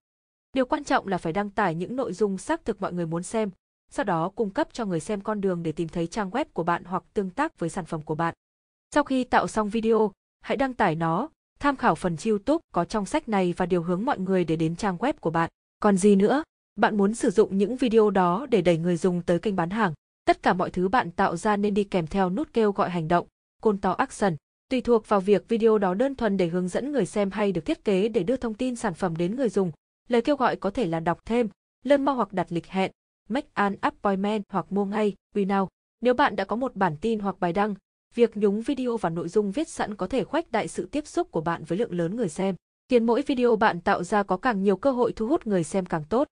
Điều quan trọng là phải đăng tải những nội dung xác thực mọi người muốn xem, sau đó cung cấp cho người xem con đường để tìm thấy trang web của bạn hoặc tương tác với sản phẩm của bạn. Sau khi tạo xong video, hãy đăng tải nó Tham khảo phần YouTube có trong sách này và điều hướng mọi người để đến trang web của bạn. Còn gì nữa, bạn muốn sử dụng những video đó để đẩy người dùng tới kênh bán hàng. Tất cả mọi thứ bạn tạo ra nên đi kèm theo nút kêu gọi hành động, call to action. Tùy thuộc vào việc video đó đơn thuần để hướng dẫn người xem hay được thiết kế để đưa thông tin sản phẩm đến người dùng. Lời kêu gọi có thể là đọc thêm, learn more hoặc đặt lịch hẹn, make an appointment hoặc mua ngay, we now. Nếu bạn đã có một bản tin hoặc bài đăng, Việc nhúng video và nội dung viết sẵn có thể khuếch đại sự tiếp xúc của bạn với lượng lớn người xem, khiến mỗi video bạn tạo ra có càng nhiều cơ hội thu hút người xem càng tốt.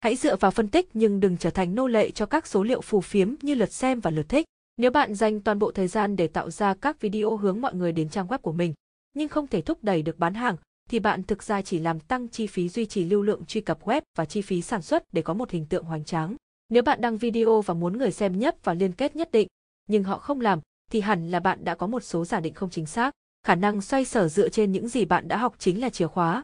Hãy dựa vào phân tích nhưng đừng trở thành nô lệ cho các số liệu phù phiếm như lượt xem và lượt thích. Nếu bạn dành toàn bộ thời gian để tạo ra các video hướng mọi người đến trang web của mình, nhưng không thể thúc đẩy được bán hàng, thì bạn thực ra chỉ làm tăng chi phí duy trì lưu lượng truy cập web và chi phí sản xuất để có một hình tượng hoành tráng. Nếu bạn đăng video và muốn người xem nhấp vào liên kết nhất định, nhưng họ không làm, thì hẳn là bạn đã có một số giả định không chính xác. Khả năng xoay sở dựa trên những gì bạn đã học chính là chìa khóa.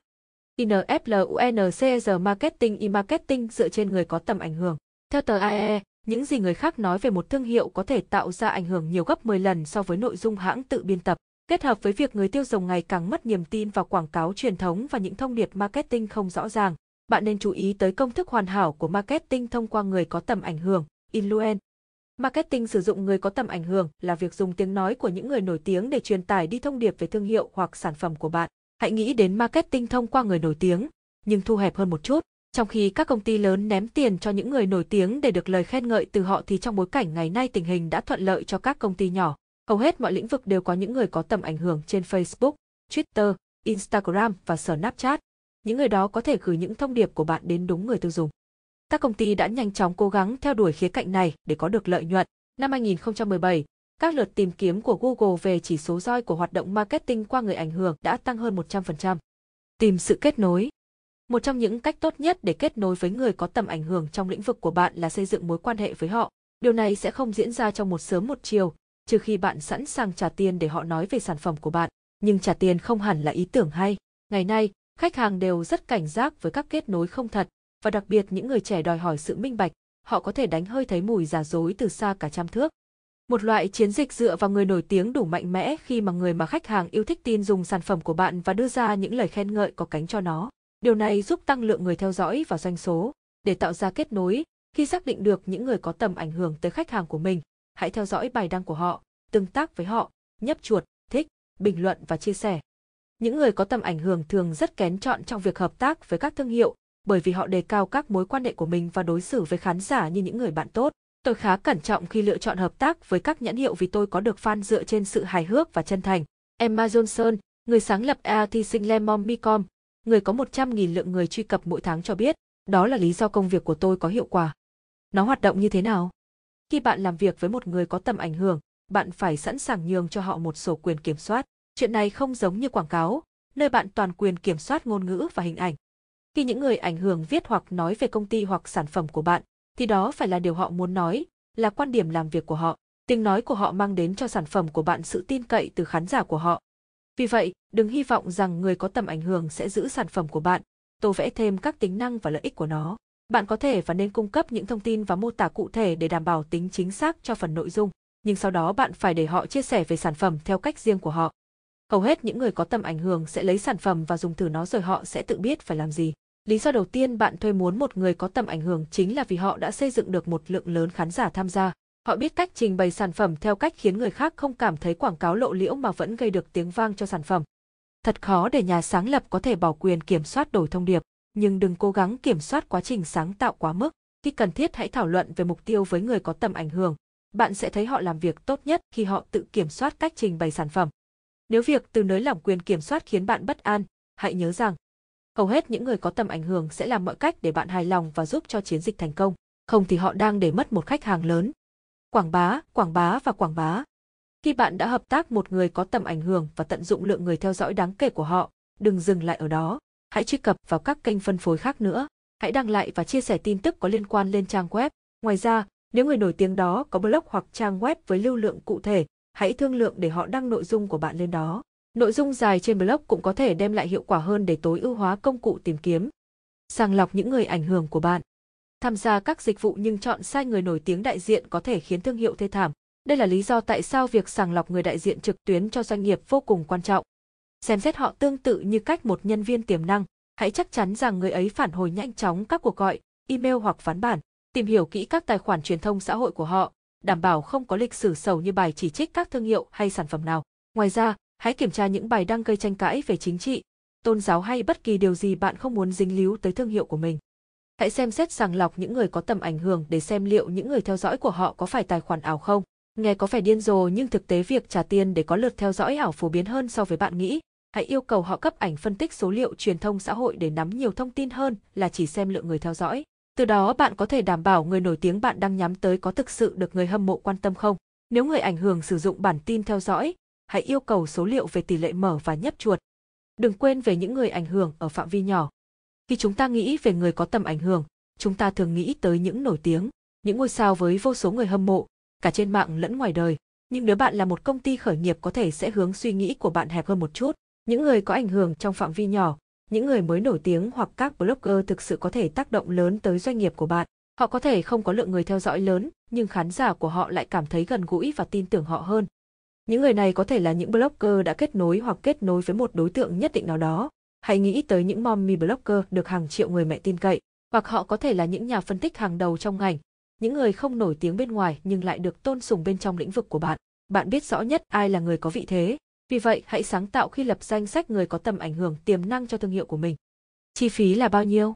INFLUNCR Marketing e-marketing dựa trên người có tầm ảnh hưởng. Theo tờ AE, những gì người khác nói về một thương hiệu có thể tạo ra ảnh hưởng nhiều gấp 10 lần so với nội dung hãng tự biên tập. Kết hợp với việc người tiêu dùng ngày càng mất niềm tin vào quảng cáo truyền thống và những thông điệp marketing không rõ ràng, bạn nên chú ý tới công thức hoàn hảo của marketing thông qua người có tầm ảnh hưởng, influence. Marketing sử dụng người có tầm ảnh hưởng là việc dùng tiếng nói của những người nổi tiếng để truyền tải đi thông điệp về thương hiệu hoặc sản phẩm của bạn. Hãy nghĩ đến marketing thông qua người nổi tiếng, nhưng thu hẹp hơn một chút. Trong khi các công ty lớn ném tiền cho những người nổi tiếng để được lời khen ngợi từ họ thì trong bối cảnh ngày nay tình hình đã thuận lợi cho các công ty nhỏ. Hầu hết mọi lĩnh vực đều có những người có tầm ảnh hưởng trên Facebook, Twitter, Instagram và Snapchat. Những người đó có thể gửi những thông điệp của bạn đến đúng người tiêu dùng. Các công ty đã nhanh chóng cố gắng theo đuổi khía cạnh này để có được lợi nhuận. Năm 2017, các lượt tìm kiếm của Google về chỉ số roi của hoạt động marketing qua người ảnh hưởng đã tăng hơn 100%. Tìm sự kết nối Một trong những cách tốt nhất để kết nối với người có tầm ảnh hưởng trong lĩnh vực của bạn là xây dựng mối quan hệ với họ. Điều này sẽ không diễn ra trong một sớm một chiều, trừ khi bạn sẵn sàng trả tiền để họ nói về sản phẩm của bạn. Nhưng trả tiền không hẳn là ý tưởng hay. Ngày nay, khách hàng đều rất cảnh giác với các kết nối không thật, và đặc biệt những người trẻ đòi hỏi sự minh bạch, họ có thể đánh hơi thấy mùi giả dối từ xa cả trăm thước. Một loại chiến dịch dựa vào người nổi tiếng đủ mạnh mẽ khi mà người mà khách hàng yêu thích tin dùng sản phẩm của bạn và đưa ra những lời khen ngợi có cánh cho nó. Điều này giúp tăng lượng người theo dõi và doanh số để tạo ra kết nối khi xác định được những người có tầm ảnh hưởng tới khách hàng của mình. Hãy theo dõi bài đăng của họ, tương tác với họ, nhấp chuột, thích, bình luận và chia sẻ. Những người có tầm ảnh hưởng thường rất kén chọn trong việc hợp tác với các thương hiệu bởi vì họ đề cao các mối quan hệ của mình và đối xử với khán giả như những người bạn tốt. Tôi khá cẩn trọng khi lựa chọn hợp tác với các nhãn hiệu vì tôi có được fan dựa trên sự hài hước và chân thành. Emma Johnson, người sáng lập AT Sinh Lemon Bicom, người có 100.000 lượng người truy cập mỗi tháng cho biết, đó là lý do công việc của tôi có hiệu quả. Nó hoạt động như thế nào? Khi bạn làm việc với một người có tầm ảnh hưởng, bạn phải sẵn sàng nhường cho họ một số quyền kiểm soát. Chuyện này không giống như quảng cáo, nơi bạn toàn quyền kiểm soát ngôn ngữ và hình ảnh. Khi những người ảnh hưởng viết hoặc nói về công ty hoặc sản phẩm của bạn, thì đó phải là điều họ muốn nói, là quan điểm làm việc của họ. Tiếng nói của họ mang đến cho sản phẩm của bạn sự tin cậy từ khán giả của họ. Vì vậy, đừng hy vọng rằng người có tầm ảnh hưởng sẽ giữ sản phẩm của bạn, tô vẽ thêm các tính năng và lợi ích của nó. Bạn có thể và nên cung cấp những thông tin và mô tả cụ thể để đảm bảo tính chính xác cho phần nội dung, nhưng sau đó bạn phải để họ chia sẻ về sản phẩm theo cách riêng của họ. Hầu hết những người có tầm ảnh hưởng sẽ lấy sản phẩm và dùng thử nó rồi họ sẽ tự biết phải làm gì. Lý do đầu tiên bạn thuê muốn một người có tầm ảnh hưởng chính là vì họ đã xây dựng được một lượng lớn khán giả tham gia. Họ biết cách trình bày sản phẩm theo cách khiến người khác không cảm thấy quảng cáo lộ liễu mà vẫn gây được tiếng vang cho sản phẩm. Thật khó để nhà sáng lập có thể bảo quyền kiểm soát đổi thông điệp, nhưng đừng cố gắng kiểm soát quá trình sáng tạo quá mức. Khi cần thiết hãy thảo luận về mục tiêu với người có tầm ảnh hưởng. Bạn sẽ thấy họ làm việc tốt nhất khi họ tự kiểm soát cách trình bày sản phẩm. Nếu việc từ nới lỏng quyền kiểm soát khiến bạn bất an, hãy nhớ rằng Hầu hết những người có tầm ảnh hưởng sẽ làm mọi cách để bạn hài lòng và giúp cho chiến dịch thành công, không thì họ đang để mất một khách hàng lớn. Quảng bá, quảng bá và quảng bá. Khi bạn đã hợp tác một người có tầm ảnh hưởng và tận dụng lượng người theo dõi đáng kể của họ, đừng dừng lại ở đó, hãy truy cập vào các kênh phân phối khác nữa. Hãy đăng lại và chia sẻ tin tức có liên quan lên trang web. Ngoài ra, nếu người nổi tiếng đó có blog hoặc trang web với lưu lượng cụ thể, hãy thương lượng để họ đăng nội dung của bạn lên đó. Nội dung dài trên blog cũng có thể đem lại hiệu quả hơn để tối ưu hóa công cụ tìm kiếm. Sàng lọc những người ảnh hưởng của bạn. Tham gia các dịch vụ nhưng chọn sai người nổi tiếng đại diện có thể khiến thương hiệu thê thảm. Đây là lý do tại sao việc sàng lọc người đại diện trực tuyến cho doanh nghiệp vô cùng quan trọng. Xem xét họ tương tự như cách một nhân viên tiềm năng, hãy chắc chắn rằng người ấy phản hồi nhanh chóng các cuộc gọi, email hoặc phán bản, tìm hiểu kỹ các tài khoản truyền thông xã hội của họ, đảm bảo không có lịch sử xấu như bài chỉ trích các thương hiệu hay sản phẩm nào. Ngoài ra, Hãy kiểm tra những bài đăng gây tranh cãi về chính trị, tôn giáo hay bất kỳ điều gì bạn không muốn dính líu tới thương hiệu của mình. Hãy xem xét sàng lọc những người có tầm ảnh hưởng để xem liệu những người theo dõi của họ có phải tài khoản ảo không. Nghe có vẻ điên rồ nhưng thực tế việc trả tiền để có lượt theo dõi ảo phổ biến hơn so với bạn nghĩ. Hãy yêu cầu họ cấp ảnh phân tích số liệu truyền thông xã hội để nắm nhiều thông tin hơn là chỉ xem lượng người theo dõi. Từ đó bạn có thể đảm bảo người nổi tiếng bạn đang nhắm tới có thực sự được người hâm mộ quan tâm không. Nếu người ảnh hưởng sử dụng bản tin theo dõi, hãy yêu cầu số liệu về tỷ lệ mở và nhấp chuột. Đừng quên về những người ảnh hưởng ở phạm vi nhỏ. Khi chúng ta nghĩ về người có tầm ảnh hưởng, chúng ta thường nghĩ tới những nổi tiếng, những ngôi sao với vô số người hâm mộ, cả trên mạng lẫn ngoài đời. Nhưng nếu bạn là một công ty khởi nghiệp có thể sẽ hướng suy nghĩ của bạn hẹp hơn một chút. Những người có ảnh hưởng trong phạm vi nhỏ, những người mới nổi tiếng hoặc các blogger thực sự có thể tác động lớn tới doanh nghiệp của bạn. Họ có thể không có lượng người theo dõi lớn, nhưng khán giả của họ lại cảm thấy gần gũi và tin tưởng họ hơn. Những người này có thể là những blogger đã kết nối hoặc kết nối với một đối tượng nhất định nào đó. Hãy nghĩ tới những mommy blogger được hàng triệu người mẹ tin cậy, hoặc họ có thể là những nhà phân tích hàng đầu trong ngành, những người không nổi tiếng bên ngoài nhưng lại được tôn sùng bên trong lĩnh vực của bạn. Bạn biết rõ nhất ai là người có vị thế, vì vậy hãy sáng tạo khi lập danh sách người có tầm ảnh hưởng tiềm năng cho thương hiệu của mình. Chi phí là bao nhiêu?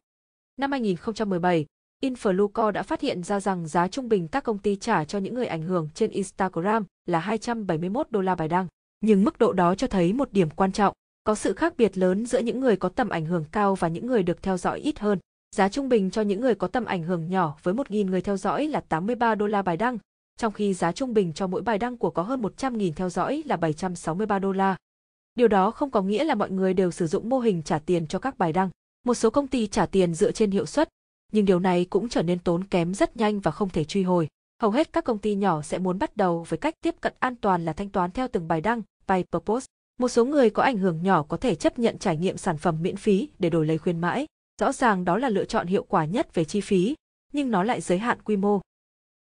Năm 2017, Influco đã phát hiện ra rằng giá trung bình các công ty trả cho những người ảnh hưởng trên Instagram là 271 đô la bài đăng. Nhưng mức độ đó cho thấy một điểm quan trọng, có sự khác biệt lớn giữa những người có tầm ảnh hưởng cao và những người được theo dõi ít hơn. Giá trung bình cho những người có tầm ảnh hưởng nhỏ với 1.000 người theo dõi là 83 đô la bài đăng, trong khi giá trung bình cho mỗi bài đăng của có hơn 100.000 theo dõi là 763 đô la. Điều đó không có nghĩa là mọi người đều sử dụng mô hình trả tiền cho các bài đăng. Một số công ty trả tiền dựa trên hiệu suất, nhưng điều này cũng trở nên tốn kém rất nhanh và không thể truy hồi. Hầu hết các công ty nhỏ sẽ muốn bắt đầu với cách tiếp cận an toàn là thanh toán theo từng bài đăng, bài per post. Một số người có ảnh hưởng nhỏ có thể chấp nhận trải nghiệm sản phẩm miễn phí để đổi lấy khuyến mãi. Rõ ràng đó là lựa chọn hiệu quả nhất về chi phí, nhưng nó lại giới hạn quy mô.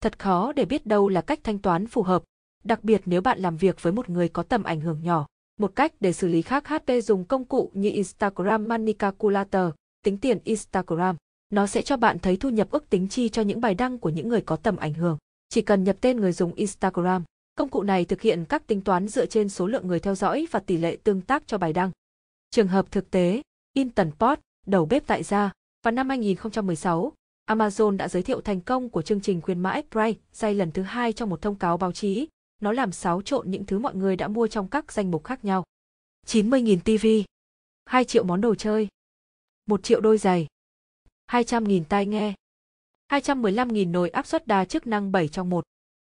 Thật khó để biết đâu là cách thanh toán phù hợp, đặc biệt nếu bạn làm việc với một người có tầm ảnh hưởng nhỏ. Một cách để xử lý khác HP dùng công cụ như Instagram Money tính tiền Instagram. Nó sẽ cho bạn thấy thu nhập ước tính chi cho những bài đăng của những người có tầm ảnh hưởng. Chỉ cần nhập tên người dùng Instagram, công cụ này thực hiện các tính toán dựa trên số lượng người theo dõi và tỷ lệ tương tác cho bài đăng. Trường hợp thực tế, Inton Pot, đầu bếp tại gia, vào năm 2016, Amazon đã giới thiệu thành công của chương trình khuyến mãi Prime Day lần thứ hai trong một thông cáo báo chí. Nó làm xáo trộn những thứ mọi người đã mua trong các danh mục khác nhau. 90.000 TV, 2 triệu món đồ chơi, 1 triệu đôi giày. 200.000 tai nghe. 215.000 nồi áp suất đa chức năng 7 trong 1.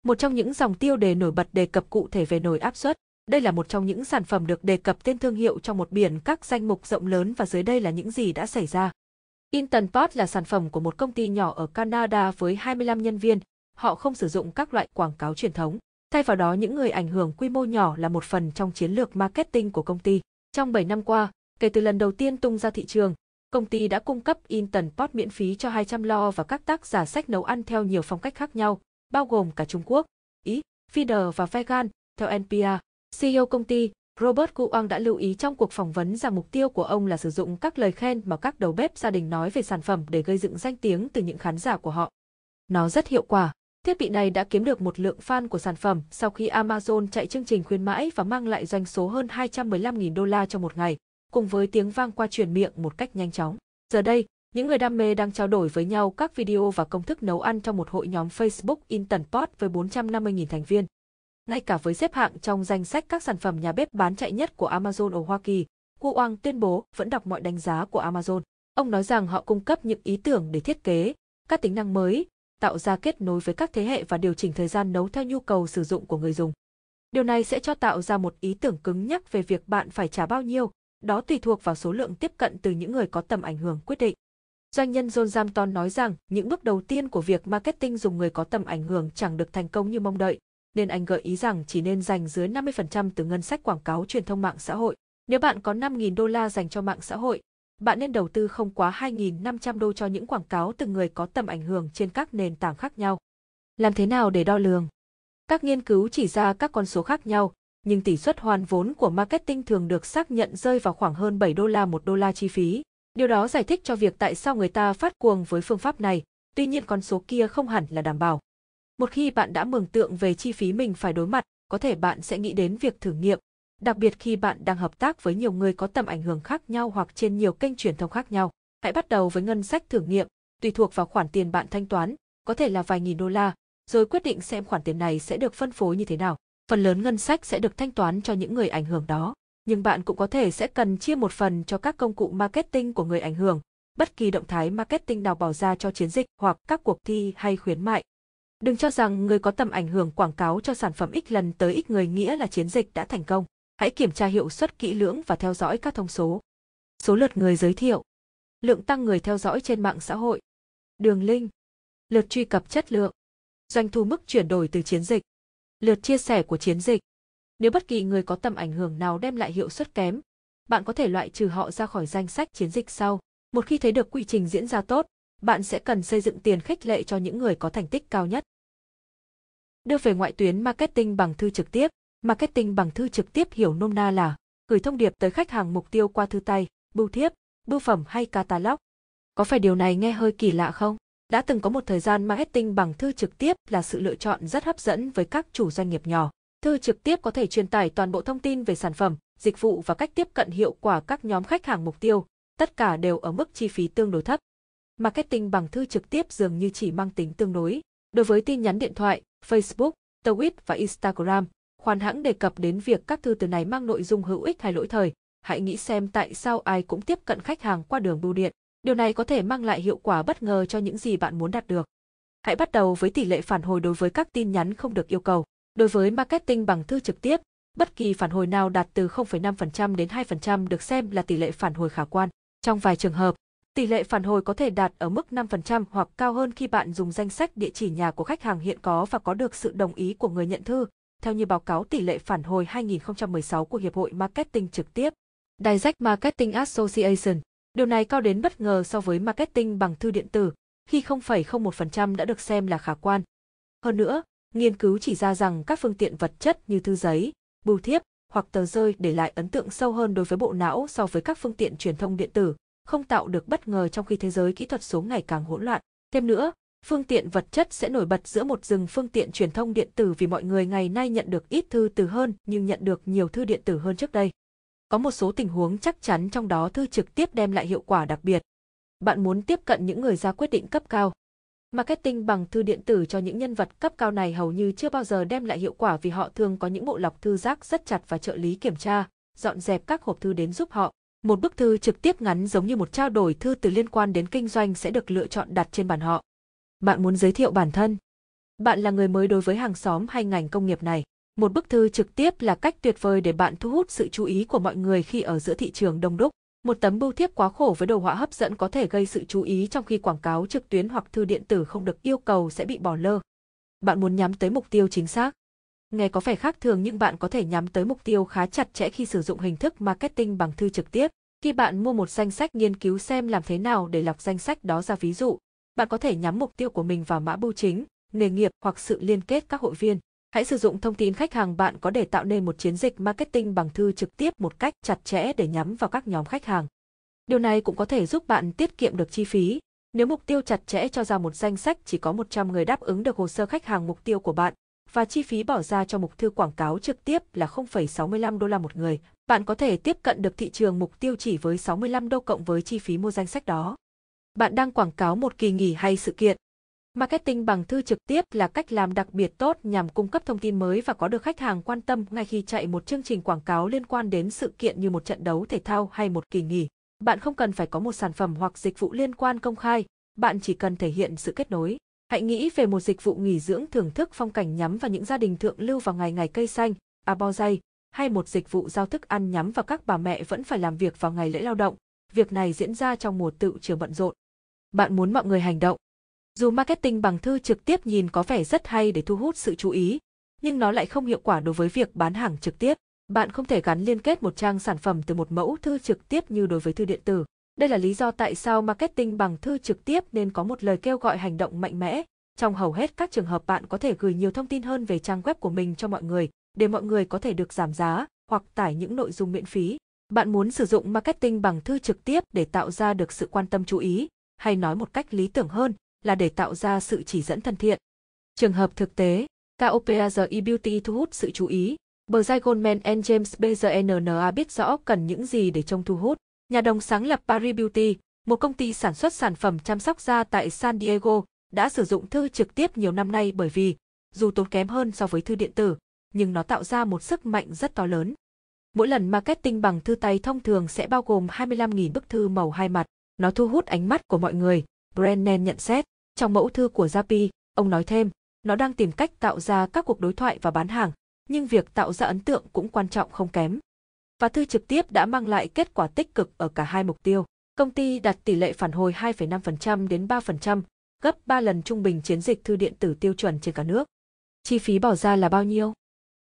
Một trong những dòng tiêu đề nổi bật đề cập cụ thể về nồi áp suất, đây là một trong những sản phẩm được đề cập tên thương hiệu trong một biển các danh mục rộng lớn và dưới đây là những gì đã xảy ra. Intonpot là sản phẩm của một công ty nhỏ ở Canada với 25 nhân viên, họ không sử dụng các loại quảng cáo truyền thống. Thay vào đó những người ảnh hưởng quy mô nhỏ là một phần trong chiến lược marketing của công ty. Trong 7 năm qua, kể từ lần đầu tiên tung ra thị trường, Công ty đã cung cấp Instant Pot miễn phí cho 200 lo và các tác giả sách nấu ăn theo nhiều phong cách khác nhau, bao gồm cả Trung Quốc, Ý, Feeder và Vegan, theo NPR. CEO công ty, Robert Kuang đã lưu ý trong cuộc phỏng vấn rằng mục tiêu của ông là sử dụng các lời khen mà các đầu bếp gia đình nói về sản phẩm để gây dựng danh tiếng từ những khán giả của họ. Nó rất hiệu quả. Thiết bị này đã kiếm được một lượng fan của sản phẩm sau khi Amazon chạy chương trình khuyến mãi và mang lại doanh số hơn 215.000 đô la trong một ngày cùng với tiếng vang qua truyền miệng một cách nhanh chóng. Giờ đây, những người đam mê đang trao đổi với nhau các video và công thức nấu ăn trong một hội nhóm Facebook Instant Pot với 450.000 thành viên. Ngay cả với xếp hạng trong danh sách các sản phẩm nhà bếp bán chạy nhất của Amazon ở Hoa Kỳ, Gu Wang tuyên bố vẫn đọc mọi đánh giá của Amazon. Ông nói rằng họ cung cấp những ý tưởng để thiết kế, các tính năng mới, tạo ra kết nối với các thế hệ và điều chỉnh thời gian nấu theo nhu cầu sử dụng của người dùng. Điều này sẽ cho tạo ra một ý tưởng cứng nhắc về việc bạn phải trả bao nhiêu đó tùy thuộc vào số lượng tiếp cận từ những người có tầm ảnh hưởng quyết định. Doanh nhân John Jamton nói rằng những bước đầu tiên của việc marketing dùng người có tầm ảnh hưởng chẳng được thành công như mong đợi, nên anh gợi ý rằng chỉ nên dành dưới 50% từ ngân sách quảng cáo truyền thông mạng xã hội. Nếu bạn có 5.000 đô la dành cho mạng xã hội, bạn nên đầu tư không quá 2.500 đô cho những quảng cáo từ người có tầm ảnh hưởng trên các nền tảng khác nhau. Làm thế nào để đo lường? Các nghiên cứu chỉ ra các con số khác nhau, nhưng tỷ suất hoàn vốn của marketing thường được xác nhận rơi vào khoảng hơn 7 đô la một đô la chi phí. Điều đó giải thích cho việc tại sao người ta phát cuồng với phương pháp này, tuy nhiên con số kia không hẳn là đảm bảo. Một khi bạn đã mường tượng về chi phí mình phải đối mặt, có thể bạn sẽ nghĩ đến việc thử nghiệm, đặc biệt khi bạn đang hợp tác với nhiều người có tầm ảnh hưởng khác nhau hoặc trên nhiều kênh truyền thông khác nhau. Hãy bắt đầu với ngân sách thử nghiệm, tùy thuộc vào khoản tiền bạn thanh toán, có thể là vài nghìn đô la, rồi quyết định xem khoản tiền này sẽ được phân phối như thế nào phần lớn ngân sách sẽ được thanh toán cho những người ảnh hưởng đó. Nhưng bạn cũng có thể sẽ cần chia một phần cho các công cụ marketing của người ảnh hưởng, bất kỳ động thái marketing nào bỏ ra cho chiến dịch hoặc các cuộc thi hay khuyến mại. Đừng cho rằng người có tầm ảnh hưởng quảng cáo cho sản phẩm ít lần tới ít người nghĩa là chiến dịch đã thành công. Hãy kiểm tra hiệu suất kỹ lưỡng và theo dõi các thông số. Số lượt người giới thiệu. Lượng tăng người theo dõi trên mạng xã hội. Đường link. Lượt truy cập chất lượng. Doanh thu mức chuyển đổi từ chiến dịch. Lượt chia sẻ của chiến dịch. Nếu bất kỳ người có tầm ảnh hưởng nào đem lại hiệu suất kém, bạn có thể loại trừ họ ra khỏi danh sách chiến dịch sau. Một khi thấy được quy trình diễn ra tốt, bạn sẽ cần xây dựng tiền khích lệ cho những người có thành tích cao nhất. Đưa về ngoại tuyến marketing bằng thư trực tiếp. Marketing bằng thư trực tiếp hiểu nôm na là gửi thông điệp tới khách hàng mục tiêu qua thư tay, bưu thiếp, bưu phẩm hay catalog. Có phải điều này nghe hơi kỳ lạ không? đã từng có một thời gian marketing bằng thư trực tiếp là sự lựa chọn rất hấp dẫn với các chủ doanh nghiệp nhỏ. Thư trực tiếp có thể truyền tải toàn bộ thông tin về sản phẩm, dịch vụ và cách tiếp cận hiệu quả các nhóm khách hàng mục tiêu, tất cả đều ở mức chi phí tương đối thấp. Marketing bằng thư trực tiếp dường như chỉ mang tính tương đối. Đối với tin nhắn điện thoại, Facebook, Twitter và Instagram, khoan hãng đề cập đến việc các thư từ này mang nội dung hữu ích hay lỗi thời. Hãy nghĩ xem tại sao ai cũng tiếp cận khách hàng qua đường bưu điện. Điều này có thể mang lại hiệu quả bất ngờ cho những gì bạn muốn đạt được. Hãy bắt đầu với tỷ lệ phản hồi đối với các tin nhắn không được yêu cầu. Đối với marketing bằng thư trực tiếp, bất kỳ phản hồi nào đạt từ 0,5% đến 2% được xem là tỷ lệ phản hồi khả quan. Trong vài trường hợp, tỷ lệ phản hồi có thể đạt ở mức 5% hoặc cao hơn khi bạn dùng danh sách địa chỉ nhà của khách hàng hiện có và có được sự đồng ý của người nhận thư, theo như báo cáo tỷ lệ phản hồi 2016 của Hiệp hội Marketing trực tiếp. Direct Marketing Association Điều này cao đến bất ngờ so với marketing bằng thư điện tử, khi 0,01% đã được xem là khả quan. Hơn nữa, nghiên cứu chỉ ra rằng các phương tiện vật chất như thư giấy, bưu thiếp hoặc tờ rơi để lại ấn tượng sâu hơn đối với bộ não so với các phương tiện truyền thông điện tử, không tạo được bất ngờ trong khi thế giới kỹ thuật số ngày càng hỗn loạn. Thêm nữa, phương tiện vật chất sẽ nổi bật giữa một rừng phương tiện truyền thông điện tử vì mọi người ngày nay nhận được ít thư từ hơn nhưng nhận được nhiều thư điện tử hơn trước đây có một số tình huống chắc chắn trong đó thư trực tiếp đem lại hiệu quả đặc biệt. Bạn muốn tiếp cận những người ra quyết định cấp cao. Marketing bằng thư điện tử cho những nhân vật cấp cao này hầu như chưa bao giờ đem lại hiệu quả vì họ thường có những bộ lọc thư rác rất chặt và trợ lý kiểm tra, dọn dẹp các hộp thư đến giúp họ. Một bức thư trực tiếp ngắn giống như một trao đổi thư từ liên quan đến kinh doanh sẽ được lựa chọn đặt trên bàn họ. Bạn muốn giới thiệu bản thân. Bạn là người mới đối với hàng xóm hay ngành công nghiệp này một bức thư trực tiếp là cách tuyệt vời để bạn thu hút sự chú ý của mọi người khi ở giữa thị trường đông đúc. Một tấm bưu thiếp quá khổ với đồ họa hấp dẫn có thể gây sự chú ý trong khi quảng cáo trực tuyến hoặc thư điện tử không được yêu cầu sẽ bị bỏ lơ. Bạn muốn nhắm tới mục tiêu chính xác. Nghe có vẻ khác thường nhưng bạn có thể nhắm tới mục tiêu khá chặt chẽ khi sử dụng hình thức marketing bằng thư trực tiếp. Khi bạn mua một danh sách nghiên cứu xem làm thế nào để lọc danh sách đó ra ví dụ, bạn có thể nhắm mục tiêu của mình vào mã bưu chính, nghề nghiệp hoặc sự liên kết các hội viên. Hãy sử dụng thông tin khách hàng bạn có để tạo nên một chiến dịch marketing bằng thư trực tiếp một cách chặt chẽ để nhắm vào các nhóm khách hàng. Điều này cũng có thể giúp bạn tiết kiệm được chi phí. Nếu mục tiêu chặt chẽ cho ra một danh sách chỉ có 100 người đáp ứng được hồ sơ khách hàng mục tiêu của bạn và chi phí bỏ ra cho mục thư quảng cáo trực tiếp là 0,65 đô la một người, bạn có thể tiếp cận được thị trường mục tiêu chỉ với 65 đô cộng với chi phí mua danh sách đó. Bạn đang quảng cáo một kỳ nghỉ hay sự kiện, Marketing bằng thư trực tiếp là cách làm đặc biệt tốt nhằm cung cấp thông tin mới và có được khách hàng quan tâm ngay khi chạy một chương trình quảng cáo liên quan đến sự kiện như một trận đấu thể thao hay một kỳ nghỉ. Bạn không cần phải có một sản phẩm hoặc dịch vụ liên quan công khai, bạn chỉ cần thể hiện sự kết nối. Hãy nghĩ về một dịch vụ nghỉ dưỡng thưởng thức phong cảnh nhắm vào những gia đình thượng lưu vào ngày ngày cây xanh, à bao dây, hay một dịch vụ giao thức ăn nhắm vào các bà mẹ vẫn phải làm việc vào ngày lễ lao động. Việc này diễn ra trong mùa tự trường bận rộn. Bạn muốn mọi người hành động dù marketing bằng thư trực tiếp nhìn có vẻ rất hay để thu hút sự chú ý, nhưng nó lại không hiệu quả đối với việc bán hàng trực tiếp. Bạn không thể gắn liên kết một trang sản phẩm từ một mẫu thư trực tiếp như đối với thư điện tử. Đây là lý do tại sao marketing bằng thư trực tiếp nên có một lời kêu gọi hành động mạnh mẽ. Trong hầu hết các trường hợp bạn có thể gửi nhiều thông tin hơn về trang web của mình cho mọi người, để mọi người có thể được giảm giá hoặc tải những nội dung miễn phí. Bạn muốn sử dụng marketing bằng thư trực tiếp để tạo ra được sự quan tâm chú ý, hay nói một cách lý tưởng hơn, là để tạo ra sự chỉ dẫn thân thiện. Trường hợp thực tế, Kaoperazer beauty thu hút sự chú ý, bờ dai and James BZNNA biết rõ cần những gì để trông thu hút. Nhà đồng sáng lập Paris Beauty, một công ty sản xuất sản phẩm chăm sóc da tại San Diego, đã sử dụng thư trực tiếp nhiều năm nay bởi vì, dù tốn kém hơn so với thư điện tử, nhưng nó tạo ra một sức mạnh rất to lớn. Mỗi lần marketing bằng thư tay thông thường sẽ bao gồm 25.000 bức thư màu hai mặt, nó thu hút ánh mắt của mọi người, Brennan nhận xét. Trong mẫu thư của Zappi, ông nói thêm, nó đang tìm cách tạo ra các cuộc đối thoại và bán hàng, nhưng việc tạo ra ấn tượng cũng quan trọng không kém. Và thư trực tiếp đã mang lại kết quả tích cực ở cả hai mục tiêu. Công ty đặt tỷ lệ phản hồi 2,5% đến 3%, gấp 3 lần trung bình chiến dịch thư điện tử tiêu chuẩn trên cả nước. Chi phí bỏ ra là bao nhiêu?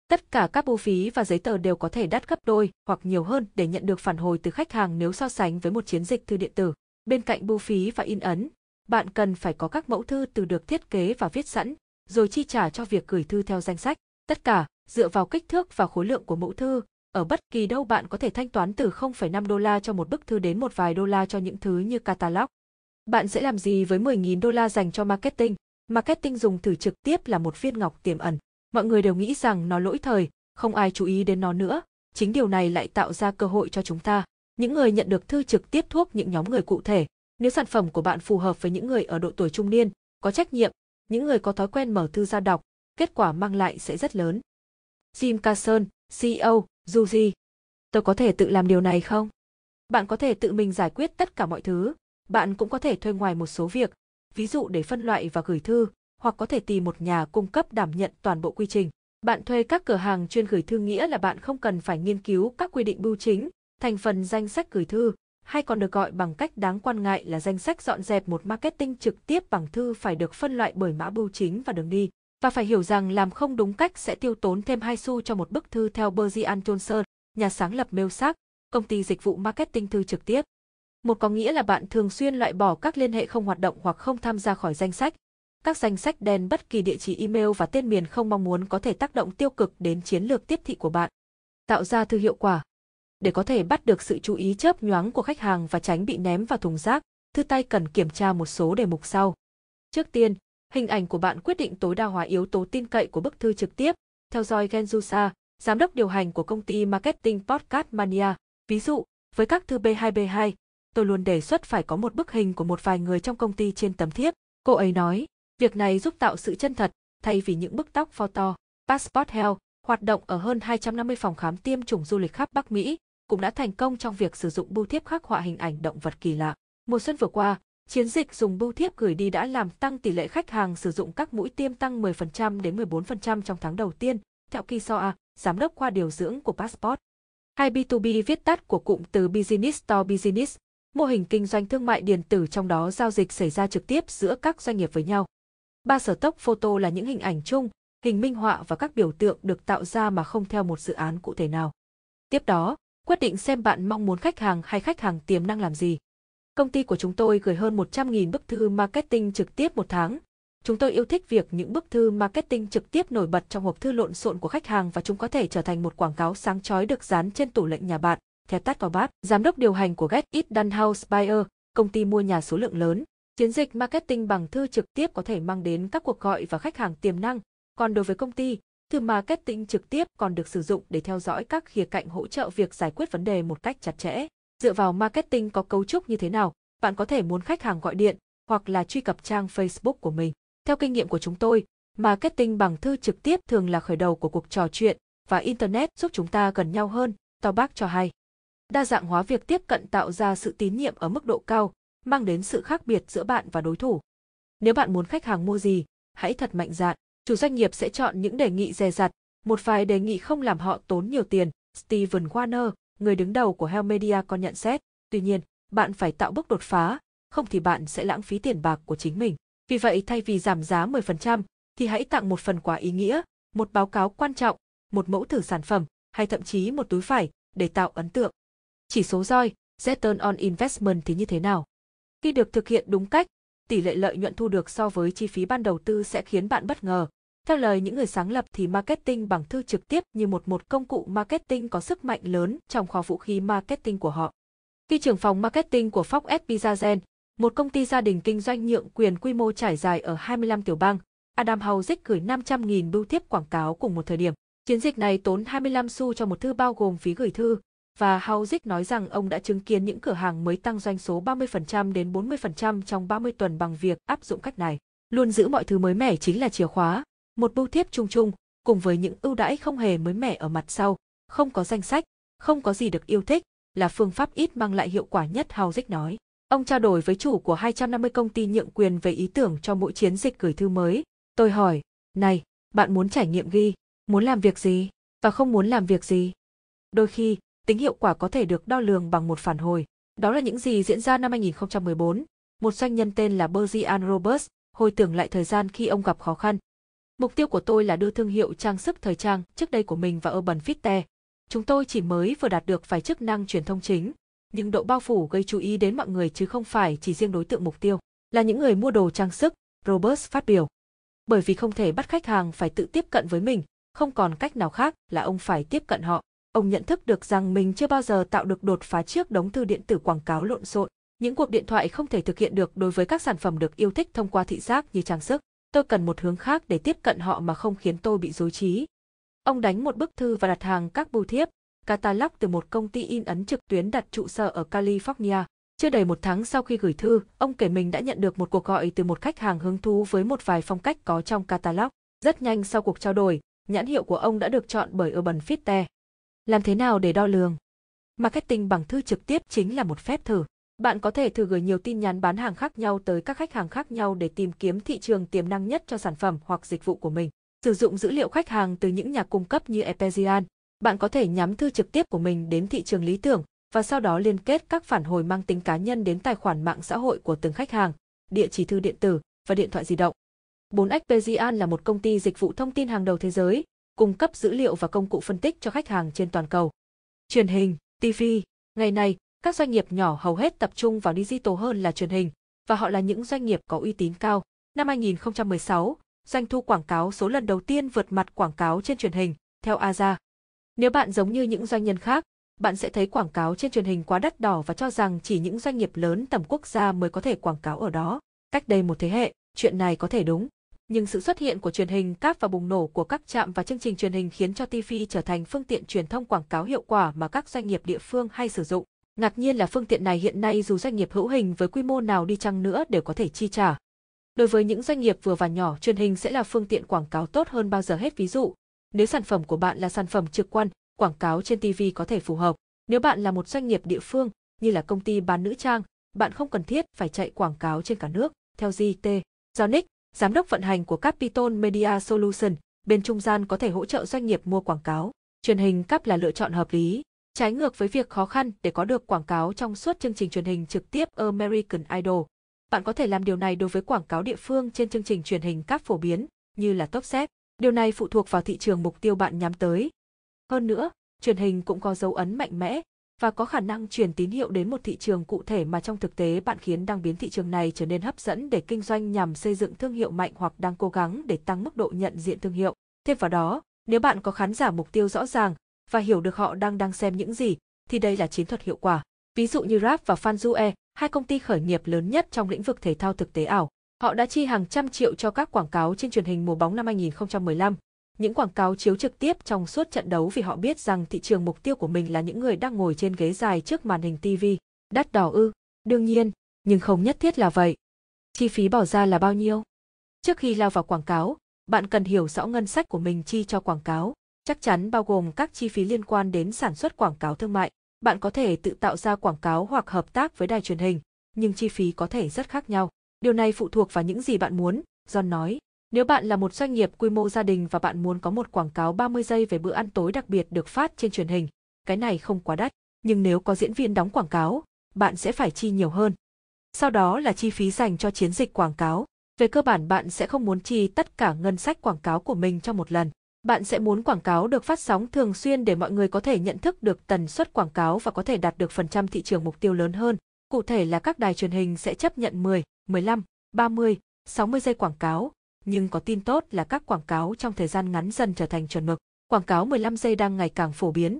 Tất cả các bưu phí và giấy tờ đều có thể đắt gấp đôi hoặc nhiều hơn để nhận được phản hồi từ khách hàng nếu so sánh với một chiến dịch thư điện tử. Bên cạnh bưu phí và in ấn, bạn cần phải có các mẫu thư từ được thiết kế và viết sẵn, rồi chi trả cho việc gửi thư theo danh sách. Tất cả dựa vào kích thước và khối lượng của mẫu thư, ở bất kỳ đâu bạn có thể thanh toán từ 0,5 đô la cho một bức thư đến một vài đô la cho những thứ như catalog. Bạn sẽ làm gì với 10.000 đô la dành cho marketing? Marketing dùng thử trực tiếp là một viên ngọc tiềm ẩn. Mọi người đều nghĩ rằng nó lỗi thời, không ai chú ý đến nó nữa. Chính điều này lại tạo ra cơ hội cho chúng ta. Những người nhận được thư trực tiếp thuốc những nhóm người cụ thể, nếu sản phẩm của bạn phù hợp với những người ở độ tuổi trung niên, có trách nhiệm, những người có thói quen mở thư ra đọc, kết quả mang lại sẽ rất lớn. Jim Carson, CEO, Juji. Tôi có thể tự làm điều này không? Bạn có thể tự mình giải quyết tất cả mọi thứ. Bạn cũng có thể thuê ngoài một số việc, ví dụ để phân loại và gửi thư, hoặc có thể tìm một nhà cung cấp đảm nhận toàn bộ quy trình. Bạn thuê các cửa hàng chuyên gửi thư nghĩa là bạn không cần phải nghiên cứu các quy định bưu chính, thành phần danh sách gửi thư, hay còn được gọi bằng cách đáng quan ngại là danh sách dọn dẹp một marketing trực tiếp bằng thư phải được phân loại bởi mã bưu chính và đường đi. Và phải hiểu rằng làm không đúng cách sẽ tiêu tốn thêm hai xu cho một bức thư theo Berzian Johnson, nhà sáng lập Mailsack, công ty dịch vụ marketing thư trực tiếp. Một có nghĩa là bạn thường xuyên loại bỏ các liên hệ không hoạt động hoặc không tham gia khỏi danh sách. Các danh sách đen bất kỳ địa chỉ email và tên miền không mong muốn có thể tác động tiêu cực đến chiến lược tiếp thị của bạn. Tạo ra thư hiệu quả để có thể bắt được sự chú ý chớp nhoáng của khách hàng và tránh bị ném vào thùng rác, thư tay cần kiểm tra một số đề mục sau. Trước tiên, hình ảnh của bạn quyết định tối đa hóa yếu tố tin cậy của bức thư trực tiếp. Theo dõi Genjusa, giám đốc điều hành của công ty marketing Podcast Mania, ví dụ, với các thư B2B2, tôi luôn đề xuất phải có một bức hình của một vài người trong công ty trên tấm thiếp. Cô ấy nói, việc này giúp tạo sự chân thật, thay vì những bức tóc photo. Passport Health, hoạt động ở hơn 250 phòng khám tiêm chủng du lịch khắp Bắc Mỹ, cũng đã thành công trong việc sử dụng bưu thiếp khắc họa hình ảnh động vật kỳ lạ. Mùa xuân vừa qua, chiến dịch dùng bưu thiếp gửi đi đã làm tăng tỷ lệ khách hàng sử dụng các mũi tiêm tăng 10% đến 14% trong tháng đầu tiên, theo Kisoa, giám đốc khoa điều dưỡng của Passport. Hai B2B viết tắt của cụm từ Business to Business, mô hình kinh doanh thương mại điện tử trong đó giao dịch xảy ra trực tiếp giữa các doanh nghiệp với nhau. Ba sở tốc photo là những hình ảnh chung, hình minh họa và các biểu tượng được tạo ra mà không theo một dự án cụ thể nào. Tiếp đó, quyết định xem bạn mong muốn khách hàng hay khách hàng tiềm năng làm gì. Công ty của chúng tôi gửi hơn 100.000 bức thư marketing trực tiếp một tháng. Chúng tôi yêu thích việc những bức thư marketing trực tiếp nổi bật trong hộp thư lộn xộn của khách hàng và chúng có thể trở thành một quảng cáo sáng chói được dán trên tủ lạnh nhà bạn. Theo Tát vào bát, giám đốc điều hành của Get It Done House Buyer, công ty mua nhà số lượng lớn, chiến dịch marketing bằng thư trực tiếp có thể mang đến các cuộc gọi và khách hàng tiềm năng. Còn đối với công ty, Thư marketing trực tiếp còn được sử dụng để theo dõi các khía cạnh hỗ trợ việc giải quyết vấn đề một cách chặt chẽ. Dựa vào marketing có cấu trúc như thế nào, bạn có thể muốn khách hàng gọi điện hoặc là truy cập trang Facebook của mình. Theo kinh nghiệm của chúng tôi, marketing bằng thư trực tiếp thường là khởi đầu của cuộc trò chuyện và internet giúp chúng ta gần nhau hơn, bác cho hay. Đa dạng hóa việc tiếp cận tạo ra sự tín nhiệm ở mức độ cao, mang đến sự khác biệt giữa bạn và đối thủ. Nếu bạn muốn khách hàng mua gì, hãy thật mạnh dạn chủ doanh nghiệp sẽ chọn những đề nghị dè dặt, một vài đề nghị không làm họ tốn nhiều tiền, Steven Warner, người đứng đầu của Hell Media còn nhận xét. Tuy nhiên, bạn phải tạo bước đột phá, không thì bạn sẽ lãng phí tiền bạc của chính mình. Vì vậy thay vì giảm giá 10%, thì hãy tặng một phần quà ý nghĩa, một báo cáo quan trọng, một mẫu thử sản phẩm, hay thậm chí một túi vải để tạo ấn tượng. Chỉ số ROI, Return on Investment thì như thế nào? Khi được thực hiện đúng cách, tỷ lệ lợi nhuận thu được so với chi phí ban đầu tư sẽ khiến bạn bất ngờ, theo lời những người sáng lập thì marketing bằng thư trực tiếp như một một công cụ marketing có sức mạnh lớn trong kho vũ khí marketing của họ. Khi trưởng phòng marketing của Fox S. Pizazen, một công ty gia đình kinh doanh nhượng quyền quy mô trải dài ở 25 tiểu bang, Adam Howick gửi 500.000 bưu thiếp quảng cáo cùng một thời điểm. Chiến dịch này tốn 25 xu cho một thư bao gồm phí gửi thư, và Howick nói rằng ông đã chứng kiến những cửa hàng mới tăng doanh số 30% đến 40% trong 30 tuần bằng việc áp dụng cách này. Luôn giữ mọi thứ mới mẻ chính là chìa khóa một bưu thiếp chung chung, cùng với những ưu đãi không hề mới mẻ ở mặt sau, không có danh sách, không có gì được yêu thích, là phương pháp ít mang lại hiệu quả nhất Hào Dích nói. Ông trao đổi với chủ của 250 công ty nhượng quyền về ý tưởng cho mỗi chiến dịch gửi thư mới. Tôi hỏi, này, bạn muốn trải nghiệm ghi, muốn làm việc gì, và không muốn làm việc gì. Đôi khi, tính hiệu quả có thể được đo lường bằng một phản hồi. Đó là những gì diễn ra năm 2014. Một doanh nhân tên là Berzian Roberts hồi tưởng lại thời gian khi ông gặp khó khăn, Mục tiêu của tôi là đưa thương hiệu trang sức thời trang trước đây của mình vào Urban Fitte. Chúng tôi chỉ mới vừa đạt được vài chức năng truyền thông chính, nhưng độ bao phủ gây chú ý đến mọi người chứ không phải chỉ riêng đối tượng mục tiêu, là những người mua đồ trang sức, Robert phát biểu. Bởi vì không thể bắt khách hàng phải tự tiếp cận với mình, không còn cách nào khác là ông phải tiếp cận họ. Ông nhận thức được rằng mình chưa bao giờ tạo được đột phá trước đống thư điện tử quảng cáo lộn xộn. Những cuộc điện thoại không thể thực hiện được đối với các sản phẩm được yêu thích thông qua thị giác như trang sức tôi cần một hướng khác để tiếp cận họ mà không khiến tôi bị dối trí. Ông đánh một bức thư và đặt hàng các bưu thiếp, catalog từ một công ty in ấn trực tuyến đặt trụ sở ở California. Chưa đầy một tháng sau khi gửi thư, ông kể mình đã nhận được một cuộc gọi từ một khách hàng hứng thú với một vài phong cách có trong catalog. Rất nhanh sau cuộc trao đổi, nhãn hiệu của ông đã được chọn bởi Urban Fitter. Làm thế nào để đo lường? Marketing bằng thư trực tiếp chính là một phép thử. Bạn có thể thử gửi nhiều tin nhắn bán hàng khác nhau tới các khách hàng khác nhau để tìm kiếm thị trường tiềm năng nhất cho sản phẩm hoặc dịch vụ của mình. Sử dụng dữ liệu khách hàng từ những nhà cung cấp như Epezian, bạn có thể nhắm thư trực tiếp của mình đến thị trường lý tưởng và sau đó liên kết các phản hồi mang tính cá nhân đến tài khoản mạng xã hội của từng khách hàng, địa chỉ thư điện tử và điện thoại di động. 4 Epezian là một công ty dịch vụ thông tin hàng đầu thế giới, cung cấp dữ liệu và công cụ phân tích cho khách hàng trên toàn cầu. Truyền hình, TV, ngày nay các doanh nghiệp nhỏ hầu hết tập trung vào digital hơn là truyền hình, và họ là những doanh nghiệp có uy tín cao. Năm 2016, doanh thu quảng cáo số lần đầu tiên vượt mặt quảng cáo trên truyền hình, theo Aza. Nếu bạn giống như những doanh nhân khác, bạn sẽ thấy quảng cáo trên truyền hình quá đắt đỏ và cho rằng chỉ những doanh nghiệp lớn tầm quốc gia mới có thể quảng cáo ở đó. Cách đây một thế hệ, chuyện này có thể đúng. Nhưng sự xuất hiện của truyền hình cáp và bùng nổ của các trạm và chương trình truyền hình khiến cho TV trở thành phương tiện truyền thông quảng cáo hiệu quả mà các doanh nghiệp địa phương hay sử dụng. Ngạc nhiên là phương tiện này hiện nay dù doanh nghiệp hữu hình với quy mô nào đi chăng nữa đều có thể chi trả. Đối với những doanh nghiệp vừa và nhỏ, truyền hình sẽ là phương tiện quảng cáo tốt hơn bao giờ hết ví dụ. Nếu sản phẩm của bạn là sản phẩm trực quan, quảng cáo trên TV có thể phù hợp. Nếu bạn là một doanh nghiệp địa phương, như là công ty bán nữ trang, bạn không cần thiết phải chạy quảng cáo trên cả nước, theo GT. Jonic, giám đốc vận hành của Capitol Media Solution, bên trung gian có thể hỗ trợ doanh nghiệp mua quảng cáo. Truyền hình cáp là lựa chọn hợp lý trái ngược với việc khó khăn để có được quảng cáo trong suốt chương trình truyền hình trực tiếp American Idol. Bạn có thể làm điều này đối với quảng cáo địa phương trên chương trình truyền hình các phổ biến, như là Top Chef. Điều này phụ thuộc vào thị trường mục tiêu bạn nhắm tới. Hơn nữa, truyền hình cũng có dấu ấn mạnh mẽ và có khả năng truyền tín hiệu đến một thị trường cụ thể mà trong thực tế bạn khiến đang biến thị trường này trở nên hấp dẫn để kinh doanh nhằm xây dựng thương hiệu mạnh hoặc đang cố gắng để tăng mức độ nhận diện thương hiệu. Thêm vào đó, nếu bạn có khán giả mục tiêu rõ ràng, và hiểu được họ đang đang xem những gì, thì đây là chiến thuật hiệu quả. Ví dụ như Rap và Fanzue, hai công ty khởi nghiệp lớn nhất trong lĩnh vực thể thao thực tế ảo. Họ đã chi hàng trăm triệu cho các quảng cáo trên truyền hình mùa bóng năm 2015. Những quảng cáo chiếu trực tiếp trong suốt trận đấu vì họ biết rằng thị trường mục tiêu của mình là những người đang ngồi trên ghế dài trước màn hình TV. Đắt đỏ ư? Đương nhiên, nhưng không nhất thiết là vậy. Chi phí bỏ ra là bao nhiêu? Trước khi lao vào quảng cáo, bạn cần hiểu rõ ngân sách của mình chi cho quảng cáo chắc chắn bao gồm các chi phí liên quan đến sản xuất quảng cáo thương mại. Bạn có thể tự tạo ra quảng cáo hoặc hợp tác với đài truyền hình, nhưng chi phí có thể rất khác nhau. Điều này phụ thuộc vào những gì bạn muốn, John nói. Nếu bạn là một doanh nghiệp quy mô gia đình và bạn muốn có một quảng cáo 30 giây về bữa ăn tối đặc biệt được phát trên truyền hình, cái này không quá đắt, nhưng nếu có diễn viên đóng quảng cáo, bạn sẽ phải chi nhiều hơn. Sau đó là chi phí dành cho chiến dịch quảng cáo. Về cơ bản bạn sẽ không muốn chi tất cả ngân sách quảng cáo của mình trong một lần. Bạn sẽ muốn quảng cáo được phát sóng thường xuyên để mọi người có thể nhận thức được tần suất quảng cáo và có thể đạt được phần trăm thị trường mục tiêu lớn hơn. Cụ thể là các đài truyền hình sẽ chấp nhận 10, 15, 30, 60 giây quảng cáo, nhưng có tin tốt là các quảng cáo trong thời gian ngắn dần trở thành chuẩn mực. Quảng cáo 15 giây đang ngày càng phổ biến.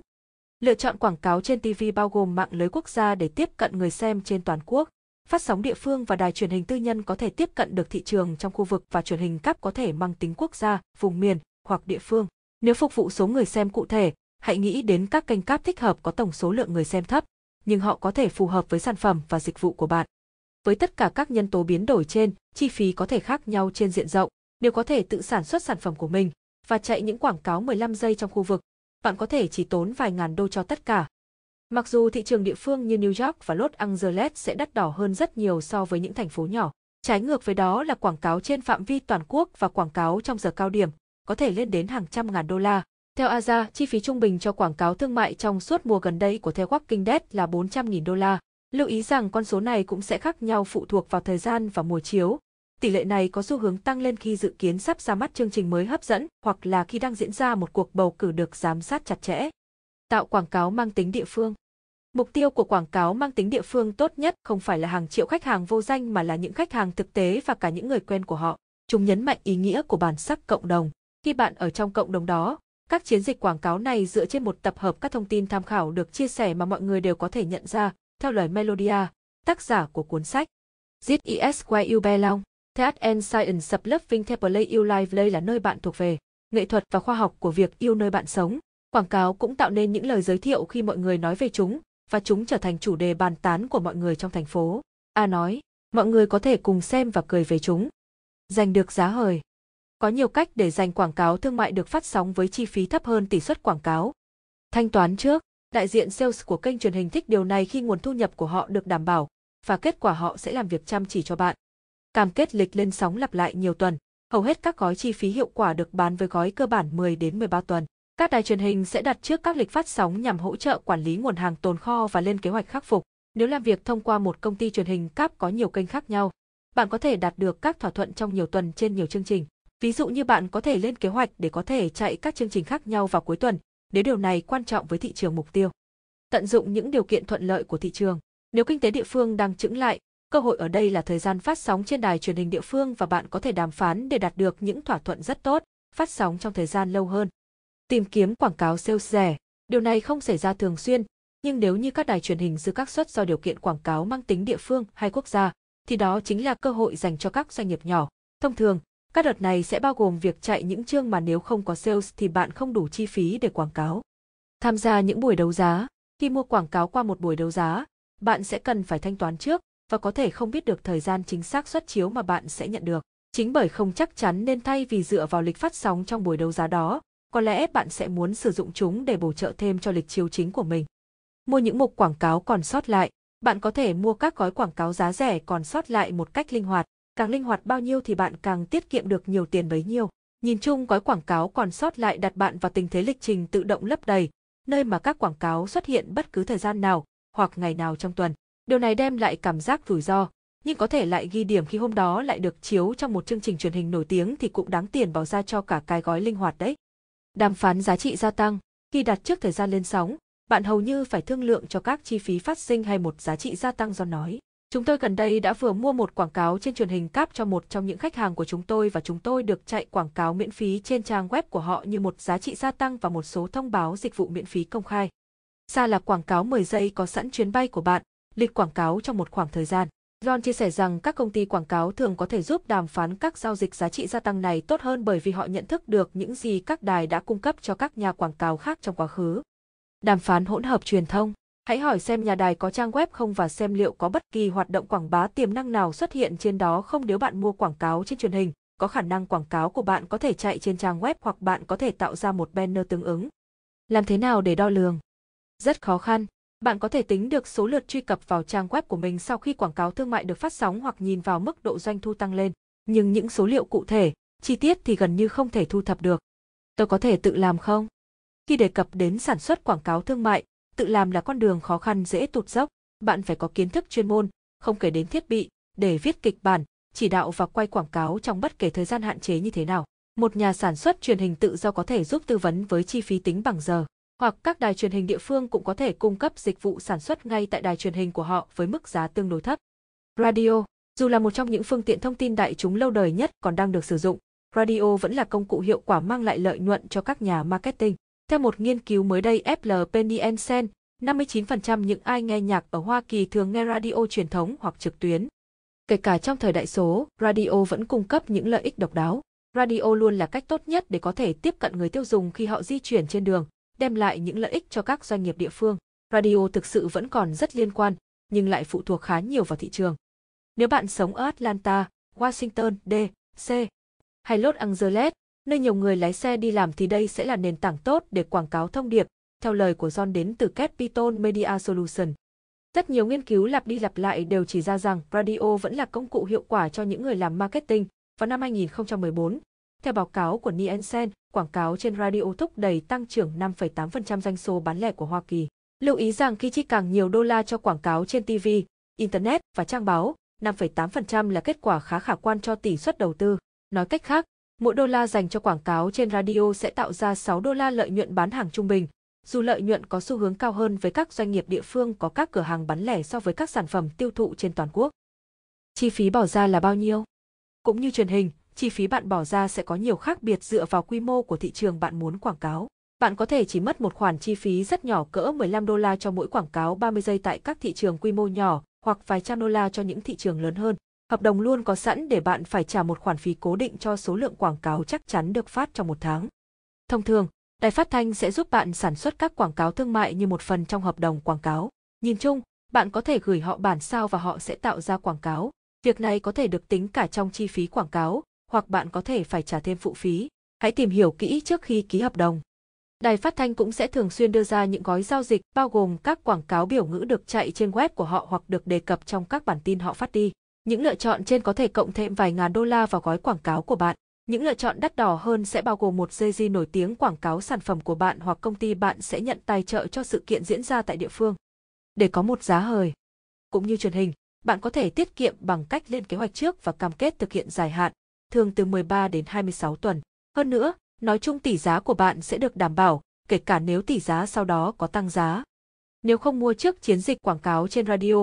Lựa chọn quảng cáo trên TV bao gồm mạng lưới quốc gia để tiếp cận người xem trên toàn quốc. Phát sóng địa phương và đài truyền hình tư nhân có thể tiếp cận được thị trường trong khu vực và truyền hình cáp có thể mang tính quốc gia, vùng miền, hoặc địa phương. Nếu phục vụ số người xem cụ thể, hãy nghĩ đến các kênh cáp thích hợp có tổng số lượng người xem thấp, nhưng họ có thể phù hợp với sản phẩm và dịch vụ của bạn. Với tất cả các nhân tố biến đổi trên, chi phí có thể khác nhau trên diện rộng, Nếu có thể tự sản xuất sản phẩm của mình và chạy những quảng cáo 15 giây trong khu vực. Bạn có thể chỉ tốn vài ngàn đô cho tất cả. Mặc dù thị trường địa phương như New York và Los Angeles sẽ đắt đỏ hơn rất nhiều so với những thành phố nhỏ, trái ngược với đó là quảng cáo trên phạm vi toàn quốc và quảng cáo trong giờ cao điểm, có thể lên đến hàng trăm ngàn đô la. Theo Aza, chi phí trung bình cho quảng cáo thương mại trong suốt mùa gần đây của The Walking Dead là 400.000 đô la. Lưu ý rằng con số này cũng sẽ khác nhau phụ thuộc vào thời gian và mùa chiếu. Tỷ lệ này có xu hướng tăng lên khi dự kiến sắp ra mắt chương trình mới hấp dẫn hoặc là khi đang diễn ra một cuộc bầu cử được giám sát chặt chẽ. Tạo quảng cáo mang tính địa phương. Mục tiêu của quảng cáo mang tính địa phương tốt nhất không phải là hàng triệu khách hàng vô danh mà là những khách hàng thực tế và cả những người quen của họ. Chúng nhấn mạnh ý nghĩa của bản sắc cộng đồng. Khi bạn ở trong cộng đồng đó, các chiến dịch quảng cáo này dựa trên một tập hợp các thông tin tham khảo được chia sẻ mà mọi người đều có thể nhận ra, theo lời Melodia, tác giả của cuốn sách. Zit is where you belong. Theat and Science Sub Loving Play You Life đây là nơi bạn thuộc về. Nghệ thuật và khoa học của việc yêu nơi bạn sống. Quảng cáo cũng tạo nên những lời giới thiệu khi mọi người nói về chúng, và chúng trở thành chủ đề bàn tán của mọi người trong thành phố. A nói, mọi người có thể cùng xem và cười về chúng. Giành được giá hời. Có nhiều cách để dành quảng cáo thương mại được phát sóng với chi phí thấp hơn tỷ suất quảng cáo. Thanh toán trước, đại diện sales của kênh truyền hình thích điều này khi nguồn thu nhập của họ được đảm bảo và kết quả họ sẽ làm việc chăm chỉ cho bạn. Cam kết lịch lên sóng lặp lại nhiều tuần, hầu hết các gói chi phí hiệu quả được bán với gói cơ bản 10 đến 13 tuần. Các đài truyền hình sẽ đặt trước các lịch phát sóng nhằm hỗ trợ quản lý nguồn hàng tồn kho và lên kế hoạch khắc phục. Nếu làm việc thông qua một công ty truyền hình cáp có nhiều kênh khác nhau, bạn có thể đạt được các thỏa thuận trong nhiều tuần trên nhiều chương trình. Ví dụ như bạn có thể lên kế hoạch để có thể chạy các chương trình khác nhau vào cuối tuần, nếu điều này quan trọng với thị trường mục tiêu. Tận dụng những điều kiện thuận lợi của thị trường. Nếu kinh tế địa phương đang chững lại, cơ hội ở đây là thời gian phát sóng trên đài truyền hình địa phương và bạn có thể đàm phán để đạt được những thỏa thuận rất tốt, phát sóng trong thời gian lâu hơn. Tìm kiếm quảng cáo sale rẻ, điều này không xảy ra thường xuyên, nhưng nếu như các đài truyền hình dư các suất do điều kiện quảng cáo mang tính địa phương hay quốc gia, thì đó chính là cơ hội dành cho các doanh nghiệp nhỏ. Thông thường, các đợt này sẽ bao gồm việc chạy những chương mà nếu không có sales thì bạn không đủ chi phí để quảng cáo. Tham gia những buổi đấu giá, khi mua quảng cáo qua một buổi đấu giá, bạn sẽ cần phải thanh toán trước và có thể không biết được thời gian chính xác xuất chiếu mà bạn sẽ nhận được. Chính bởi không chắc chắn nên thay vì dựa vào lịch phát sóng trong buổi đấu giá đó, có lẽ bạn sẽ muốn sử dụng chúng để bổ trợ thêm cho lịch chiếu chính của mình. Mua những mục quảng cáo còn sót lại, bạn có thể mua các gói quảng cáo giá rẻ còn sót lại một cách linh hoạt càng linh hoạt bao nhiêu thì bạn càng tiết kiệm được nhiều tiền bấy nhiêu. Nhìn chung gói quảng cáo còn sót lại đặt bạn vào tình thế lịch trình tự động lấp đầy, nơi mà các quảng cáo xuất hiện bất cứ thời gian nào hoặc ngày nào trong tuần. Điều này đem lại cảm giác rủi ro, nhưng có thể lại ghi điểm khi hôm đó lại được chiếu trong một chương trình truyền hình nổi tiếng thì cũng đáng tiền bỏ ra cho cả cái gói linh hoạt đấy. Đàm phán giá trị gia tăng, khi đặt trước thời gian lên sóng, bạn hầu như phải thương lượng cho các chi phí phát sinh hay một giá trị gia tăng do nói. Chúng tôi gần đây đã vừa mua một quảng cáo trên truyền hình cáp cho một trong những khách hàng của chúng tôi và chúng tôi được chạy quảng cáo miễn phí trên trang web của họ như một giá trị gia tăng và một số thông báo dịch vụ miễn phí công khai. Xa là quảng cáo 10 giây có sẵn chuyến bay của bạn, lịch quảng cáo trong một khoảng thời gian. John chia sẻ rằng các công ty quảng cáo thường có thể giúp đàm phán các giao dịch giá trị gia tăng này tốt hơn bởi vì họ nhận thức được những gì các đài đã cung cấp cho các nhà quảng cáo khác trong quá khứ. Đàm phán hỗn hợp truyền thông Hãy hỏi xem nhà đài có trang web không và xem liệu có bất kỳ hoạt động quảng bá tiềm năng nào xuất hiện trên đó không nếu bạn mua quảng cáo trên truyền hình. Có khả năng quảng cáo của bạn có thể chạy trên trang web hoặc bạn có thể tạo ra một banner tương ứng. Làm thế nào để đo lường? Rất khó khăn. Bạn có thể tính được số lượt truy cập vào trang web của mình sau khi quảng cáo thương mại được phát sóng hoặc nhìn vào mức độ doanh thu tăng lên, nhưng những số liệu cụ thể, chi tiết thì gần như không thể thu thập được. Tôi có thể tự làm không? Khi đề cập đến sản xuất quảng cáo thương mại, tự làm là con đường khó khăn dễ tụt dốc, bạn phải có kiến thức chuyên môn, không kể đến thiết bị, để viết kịch bản, chỉ đạo và quay quảng cáo trong bất kể thời gian hạn chế như thế nào. Một nhà sản xuất truyền hình tự do có thể giúp tư vấn với chi phí tính bằng giờ, hoặc các đài truyền hình địa phương cũng có thể cung cấp dịch vụ sản xuất ngay tại đài truyền hình của họ với mức giá tương đối thấp. Radio, dù là một trong những phương tiện thông tin đại chúng lâu đời nhất còn đang được sử dụng, radio vẫn là công cụ hiệu quả mang lại lợi nhuận cho các nhà marketing. Theo một nghiên cứu mới đây FL Penny 59% những ai nghe nhạc ở Hoa Kỳ thường nghe radio truyền thống hoặc trực tuyến. Kể cả trong thời đại số, radio vẫn cung cấp những lợi ích độc đáo. Radio luôn là cách tốt nhất để có thể tiếp cận người tiêu dùng khi họ di chuyển trên đường, đem lại những lợi ích cho các doanh nghiệp địa phương. Radio thực sự vẫn còn rất liên quan, nhưng lại phụ thuộc khá nhiều vào thị trường. Nếu bạn sống ở Atlanta, Washington, D.C. hay Los Angeles, Nơi nhiều người lái xe đi làm thì đây sẽ là nền tảng tốt để quảng cáo thông điệp, theo lời của John đến từ Capital Media Solution. Rất nhiều nghiên cứu lặp đi lặp lại đều chỉ ra rằng radio vẫn là công cụ hiệu quả cho những người làm marketing vào năm 2014. Theo báo cáo của Nielsen, quảng cáo trên radio thúc đẩy tăng trưởng 5,8% doanh số bán lẻ của Hoa Kỳ. Lưu ý rằng khi chi càng nhiều đô la cho quảng cáo trên TV, Internet và trang báo, 5,8% là kết quả khá khả quan cho tỷ suất đầu tư. Nói cách khác, Mỗi đô la dành cho quảng cáo trên radio sẽ tạo ra 6 đô la lợi nhuận bán hàng trung bình. Dù lợi nhuận có xu hướng cao hơn với các doanh nghiệp địa phương có các cửa hàng bán lẻ so với các sản phẩm tiêu thụ trên toàn quốc. Chi phí bỏ ra là bao nhiêu? Cũng như truyền hình, chi phí bạn bỏ ra sẽ có nhiều khác biệt dựa vào quy mô của thị trường bạn muốn quảng cáo. Bạn có thể chỉ mất một khoản chi phí rất nhỏ cỡ 15 đô la cho mỗi quảng cáo 30 giây tại các thị trường quy mô nhỏ hoặc vài trăm đô la cho những thị trường lớn hơn. Hợp đồng luôn có sẵn để bạn phải trả một khoản phí cố định cho số lượng quảng cáo chắc chắn được phát trong một tháng. Thông thường, đài phát thanh sẽ giúp bạn sản xuất các quảng cáo thương mại như một phần trong hợp đồng quảng cáo. Nhìn chung, bạn có thể gửi họ bản sao và họ sẽ tạo ra quảng cáo. Việc này có thể được tính cả trong chi phí quảng cáo, hoặc bạn có thể phải trả thêm phụ phí. Hãy tìm hiểu kỹ trước khi ký hợp đồng. Đài phát thanh cũng sẽ thường xuyên đưa ra những gói giao dịch bao gồm các quảng cáo biểu ngữ được chạy trên web của họ hoặc được đề cập trong các bản tin họ phát đi. Những lựa chọn trên có thể cộng thêm vài ngàn đô la vào gói quảng cáo của bạn. Những lựa chọn đắt đỏ hơn sẽ bao gồm một series nổi tiếng quảng cáo sản phẩm của bạn hoặc công ty bạn sẽ nhận tài trợ cho sự kiện diễn ra tại địa phương. Để có một giá hời, cũng như truyền hình, bạn có thể tiết kiệm bằng cách lên kế hoạch trước và cam kết thực hiện dài hạn, thường từ 13 đến 26 tuần. Hơn nữa, nói chung tỷ giá của bạn sẽ được đảm bảo, kể cả nếu tỷ giá sau đó có tăng giá. Nếu không mua trước chiến dịch quảng cáo trên radio,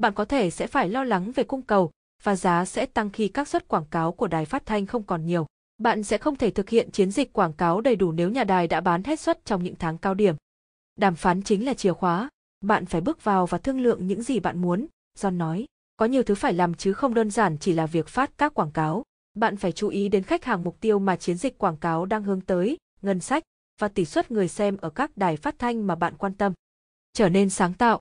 bạn có thể sẽ phải lo lắng về cung cầu và giá sẽ tăng khi các suất quảng cáo của đài phát thanh không còn nhiều. Bạn sẽ không thể thực hiện chiến dịch quảng cáo đầy đủ nếu nhà đài đã bán hết suất trong những tháng cao điểm. Đàm phán chính là chìa khóa, bạn phải bước vào và thương lượng những gì bạn muốn, John nói. Có nhiều thứ phải làm chứ không đơn giản chỉ là việc phát các quảng cáo. Bạn phải chú ý đến khách hàng mục tiêu mà chiến dịch quảng cáo đang hướng tới, ngân sách và tỷ suất người xem ở các đài phát thanh mà bạn quan tâm. Trở nên sáng tạo,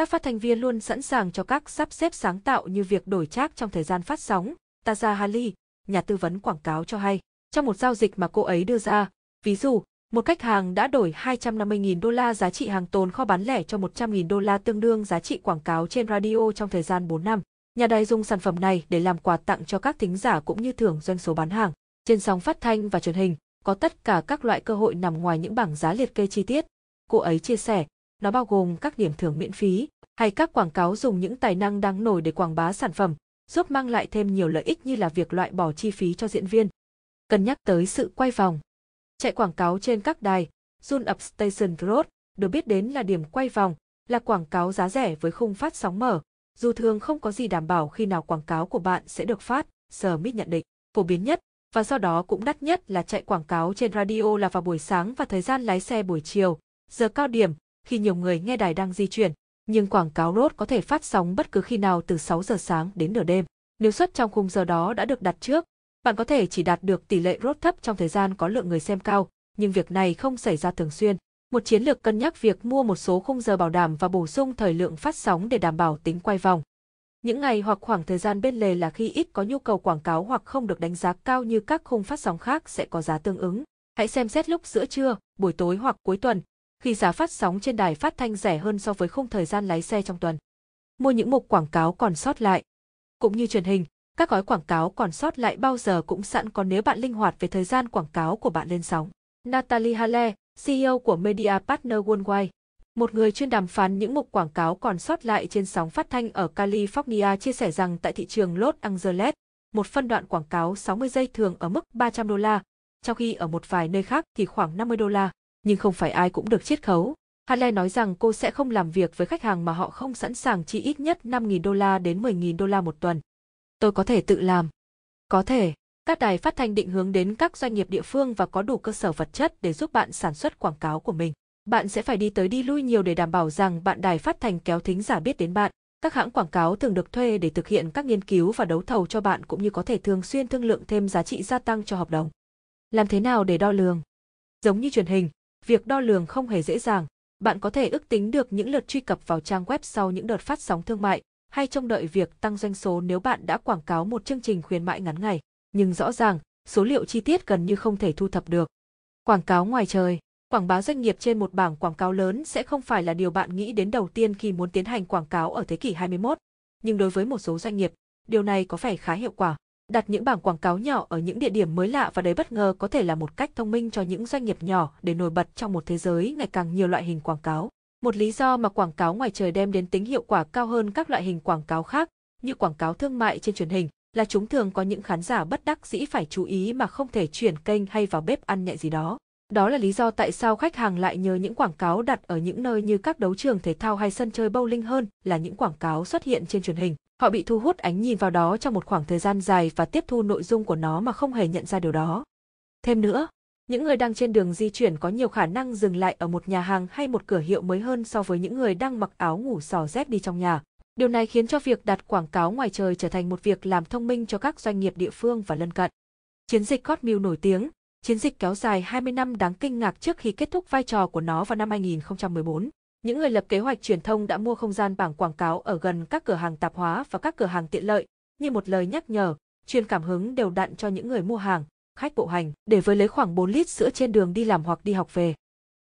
các phát thanh viên luôn sẵn sàng cho các sắp xếp sáng tạo như việc đổi trác trong thời gian phát sóng. Taza Hali, nhà tư vấn quảng cáo cho hay, trong một giao dịch mà cô ấy đưa ra, ví dụ, một khách hàng đã đổi 250.000 đô la giá trị hàng tồn kho bán lẻ cho 100.000 đô la tương đương giá trị quảng cáo trên radio trong thời gian 4 năm. Nhà đài dùng sản phẩm này để làm quà tặng cho các thính giả cũng như thưởng doanh số bán hàng. Trên sóng phát thanh và truyền hình, có tất cả các loại cơ hội nằm ngoài những bảng giá liệt kê chi tiết. Cô ấy chia sẻ, nó bao gồm các điểm thưởng miễn phí hay các quảng cáo dùng những tài năng đang nổi để quảng bá sản phẩm, giúp mang lại thêm nhiều lợi ích như là việc loại bỏ chi phí cho diễn viên. Cân nhắc tới sự quay vòng. Chạy quảng cáo trên các đài, Zone Up Station Road được biết đến là điểm quay vòng, là quảng cáo giá rẻ với khung phát sóng mở, dù thường không có gì đảm bảo khi nào quảng cáo của bạn sẽ được phát, Smith nhận định. Phổ biến nhất và do đó cũng đắt nhất là chạy quảng cáo trên radio là vào buổi sáng và thời gian lái xe buổi chiều, giờ cao điểm, khi nhiều người nghe đài đang di chuyển, nhưng quảng cáo rốt có thể phát sóng bất cứ khi nào từ 6 giờ sáng đến nửa đêm. Nếu suất trong khung giờ đó đã được đặt trước, bạn có thể chỉ đạt được tỷ lệ rốt thấp trong thời gian có lượng người xem cao, nhưng việc này không xảy ra thường xuyên. Một chiến lược cân nhắc việc mua một số khung giờ bảo đảm và bổ sung thời lượng phát sóng để đảm bảo tính quay vòng. Những ngày hoặc khoảng thời gian bên lề là khi ít có nhu cầu quảng cáo hoặc không được đánh giá cao như các khung phát sóng khác sẽ có giá tương ứng. Hãy xem xét lúc giữa trưa, buổi tối hoặc cuối tuần khi giá phát sóng trên đài phát thanh rẻ hơn so với khung thời gian lái xe trong tuần. Mua những mục quảng cáo còn sót lại. Cũng như truyền hình, các gói quảng cáo còn sót lại bao giờ cũng sẵn còn nếu bạn linh hoạt về thời gian quảng cáo của bạn lên sóng. Natalie Hale, CEO của Media Partner Worldwide, một người chuyên đàm phán những mục quảng cáo còn sót lại trên sóng phát thanh ở California chia sẻ rằng tại thị trường Los Angeles, một phân đoạn quảng cáo 60 giây thường ở mức 300 đô la, trong khi ở một vài nơi khác thì khoảng 50 đô la nhưng không phải ai cũng được chiết khấu. Halle nói rằng cô sẽ không làm việc với khách hàng mà họ không sẵn sàng chi ít nhất 5.000 đô la đến 10.000 đô la một tuần. Tôi có thể tự làm. Có thể. Các đài phát thanh định hướng đến các doanh nghiệp địa phương và có đủ cơ sở vật chất để giúp bạn sản xuất quảng cáo của mình. Bạn sẽ phải đi tới đi lui nhiều để đảm bảo rằng bạn đài phát thanh kéo thính giả biết đến bạn. Các hãng quảng cáo thường được thuê để thực hiện các nghiên cứu và đấu thầu cho bạn cũng như có thể thường xuyên thương lượng thêm giá trị gia tăng cho hợp đồng. Làm thế nào để đo lường? Giống như truyền hình, Việc đo lường không hề dễ dàng, bạn có thể ước tính được những lượt truy cập vào trang web sau những đợt phát sóng thương mại hay trông đợi việc tăng doanh số nếu bạn đã quảng cáo một chương trình khuyến mại ngắn ngày, nhưng rõ ràng, số liệu chi tiết gần như không thể thu thập được. Quảng cáo ngoài trời Quảng bá doanh nghiệp trên một bảng quảng cáo lớn sẽ không phải là điều bạn nghĩ đến đầu tiên khi muốn tiến hành quảng cáo ở thế kỷ 21, nhưng đối với một số doanh nghiệp, điều này có vẻ khá hiệu quả. Đặt những bảng quảng cáo nhỏ ở những địa điểm mới lạ và đầy bất ngờ có thể là một cách thông minh cho những doanh nghiệp nhỏ để nổi bật trong một thế giới ngày càng nhiều loại hình quảng cáo. Một lý do mà quảng cáo ngoài trời đem đến tính hiệu quả cao hơn các loại hình quảng cáo khác, như quảng cáo thương mại trên truyền hình, là chúng thường có những khán giả bất đắc dĩ phải chú ý mà không thể chuyển kênh hay vào bếp ăn nhẹ gì đó. Đó là lý do tại sao khách hàng lại nhờ những quảng cáo đặt ở những nơi như các đấu trường thể thao hay sân chơi bowling hơn là những quảng cáo xuất hiện trên truyền hình. Họ bị thu hút ánh nhìn vào đó trong một khoảng thời gian dài và tiếp thu nội dung của nó mà không hề nhận ra điều đó. Thêm nữa, những người đang trên đường di chuyển có nhiều khả năng dừng lại ở một nhà hàng hay một cửa hiệu mới hơn so với những người đang mặc áo ngủ sò dép đi trong nhà. Điều này khiến cho việc đặt quảng cáo ngoài trời trở thành một việc làm thông minh cho các doanh nghiệp địa phương và lân cận. Chiến dịch Hotmail nổi tiếng, Chiến dịch kéo dài 20 năm đáng kinh ngạc trước khi kết thúc vai trò của nó vào năm 2014. Những người lập kế hoạch truyền thông đã mua không gian bảng quảng cáo ở gần các cửa hàng tạp hóa và các cửa hàng tiện lợi, như một lời nhắc nhở, truyền cảm hứng đều đặn cho những người mua hàng, khách bộ hành, để với lấy khoảng 4 lít sữa trên đường đi làm hoặc đi học về.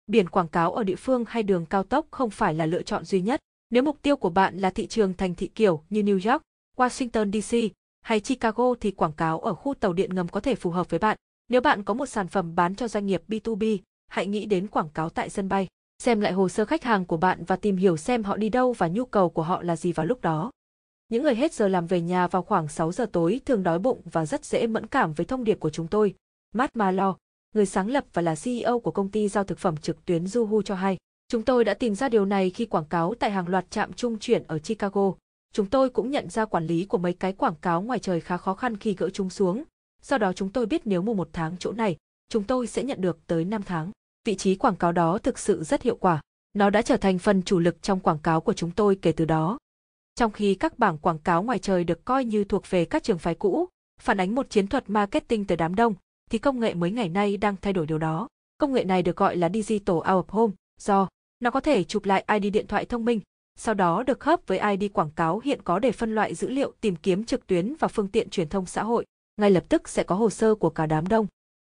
Biển quảng cáo ở địa phương hay đường cao tốc không phải là lựa chọn duy nhất. Nếu mục tiêu của bạn là thị trường thành thị kiểu như New York, Washington DC hay Chicago thì quảng cáo ở khu tàu điện ngầm có thể phù hợp với bạn. Nếu bạn có một sản phẩm bán cho doanh nghiệp B2B, hãy nghĩ đến quảng cáo tại sân bay, xem lại hồ sơ khách hàng của bạn và tìm hiểu xem họ đi đâu và nhu cầu của họ là gì vào lúc đó. Những người hết giờ làm về nhà vào khoảng 6 giờ tối thường đói bụng và rất dễ mẫn cảm với thông điệp của chúng tôi. Matt Malo, người sáng lập và là CEO của công ty giao thực phẩm trực tuyến Zuhu cho hay, chúng tôi đã tìm ra điều này khi quảng cáo tại hàng loạt trạm trung chuyển ở Chicago. Chúng tôi cũng nhận ra quản lý của mấy cái quảng cáo ngoài trời khá khó khăn khi gỡ chúng xuống, sau đó chúng tôi biết nếu mua một tháng chỗ này, chúng tôi sẽ nhận được tới 5 tháng. Vị trí quảng cáo đó thực sự rất hiệu quả. Nó đã trở thành phần chủ lực trong quảng cáo của chúng tôi kể từ đó. Trong khi các bảng quảng cáo ngoài trời được coi như thuộc về các trường phái cũ, phản ánh một chiến thuật marketing từ đám đông, thì công nghệ mới ngày nay đang thay đổi điều đó. Công nghệ này được gọi là Digital Out of Home, do nó có thể chụp lại ID điện thoại thông minh, sau đó được khớp với ID quảng cáo hiện có để phân loại dữ liệu tìm kiếm trực tuyến và phương tiện truyền thông xã hội ngay lập tức sẽ có hồ sơ của cả đám đông.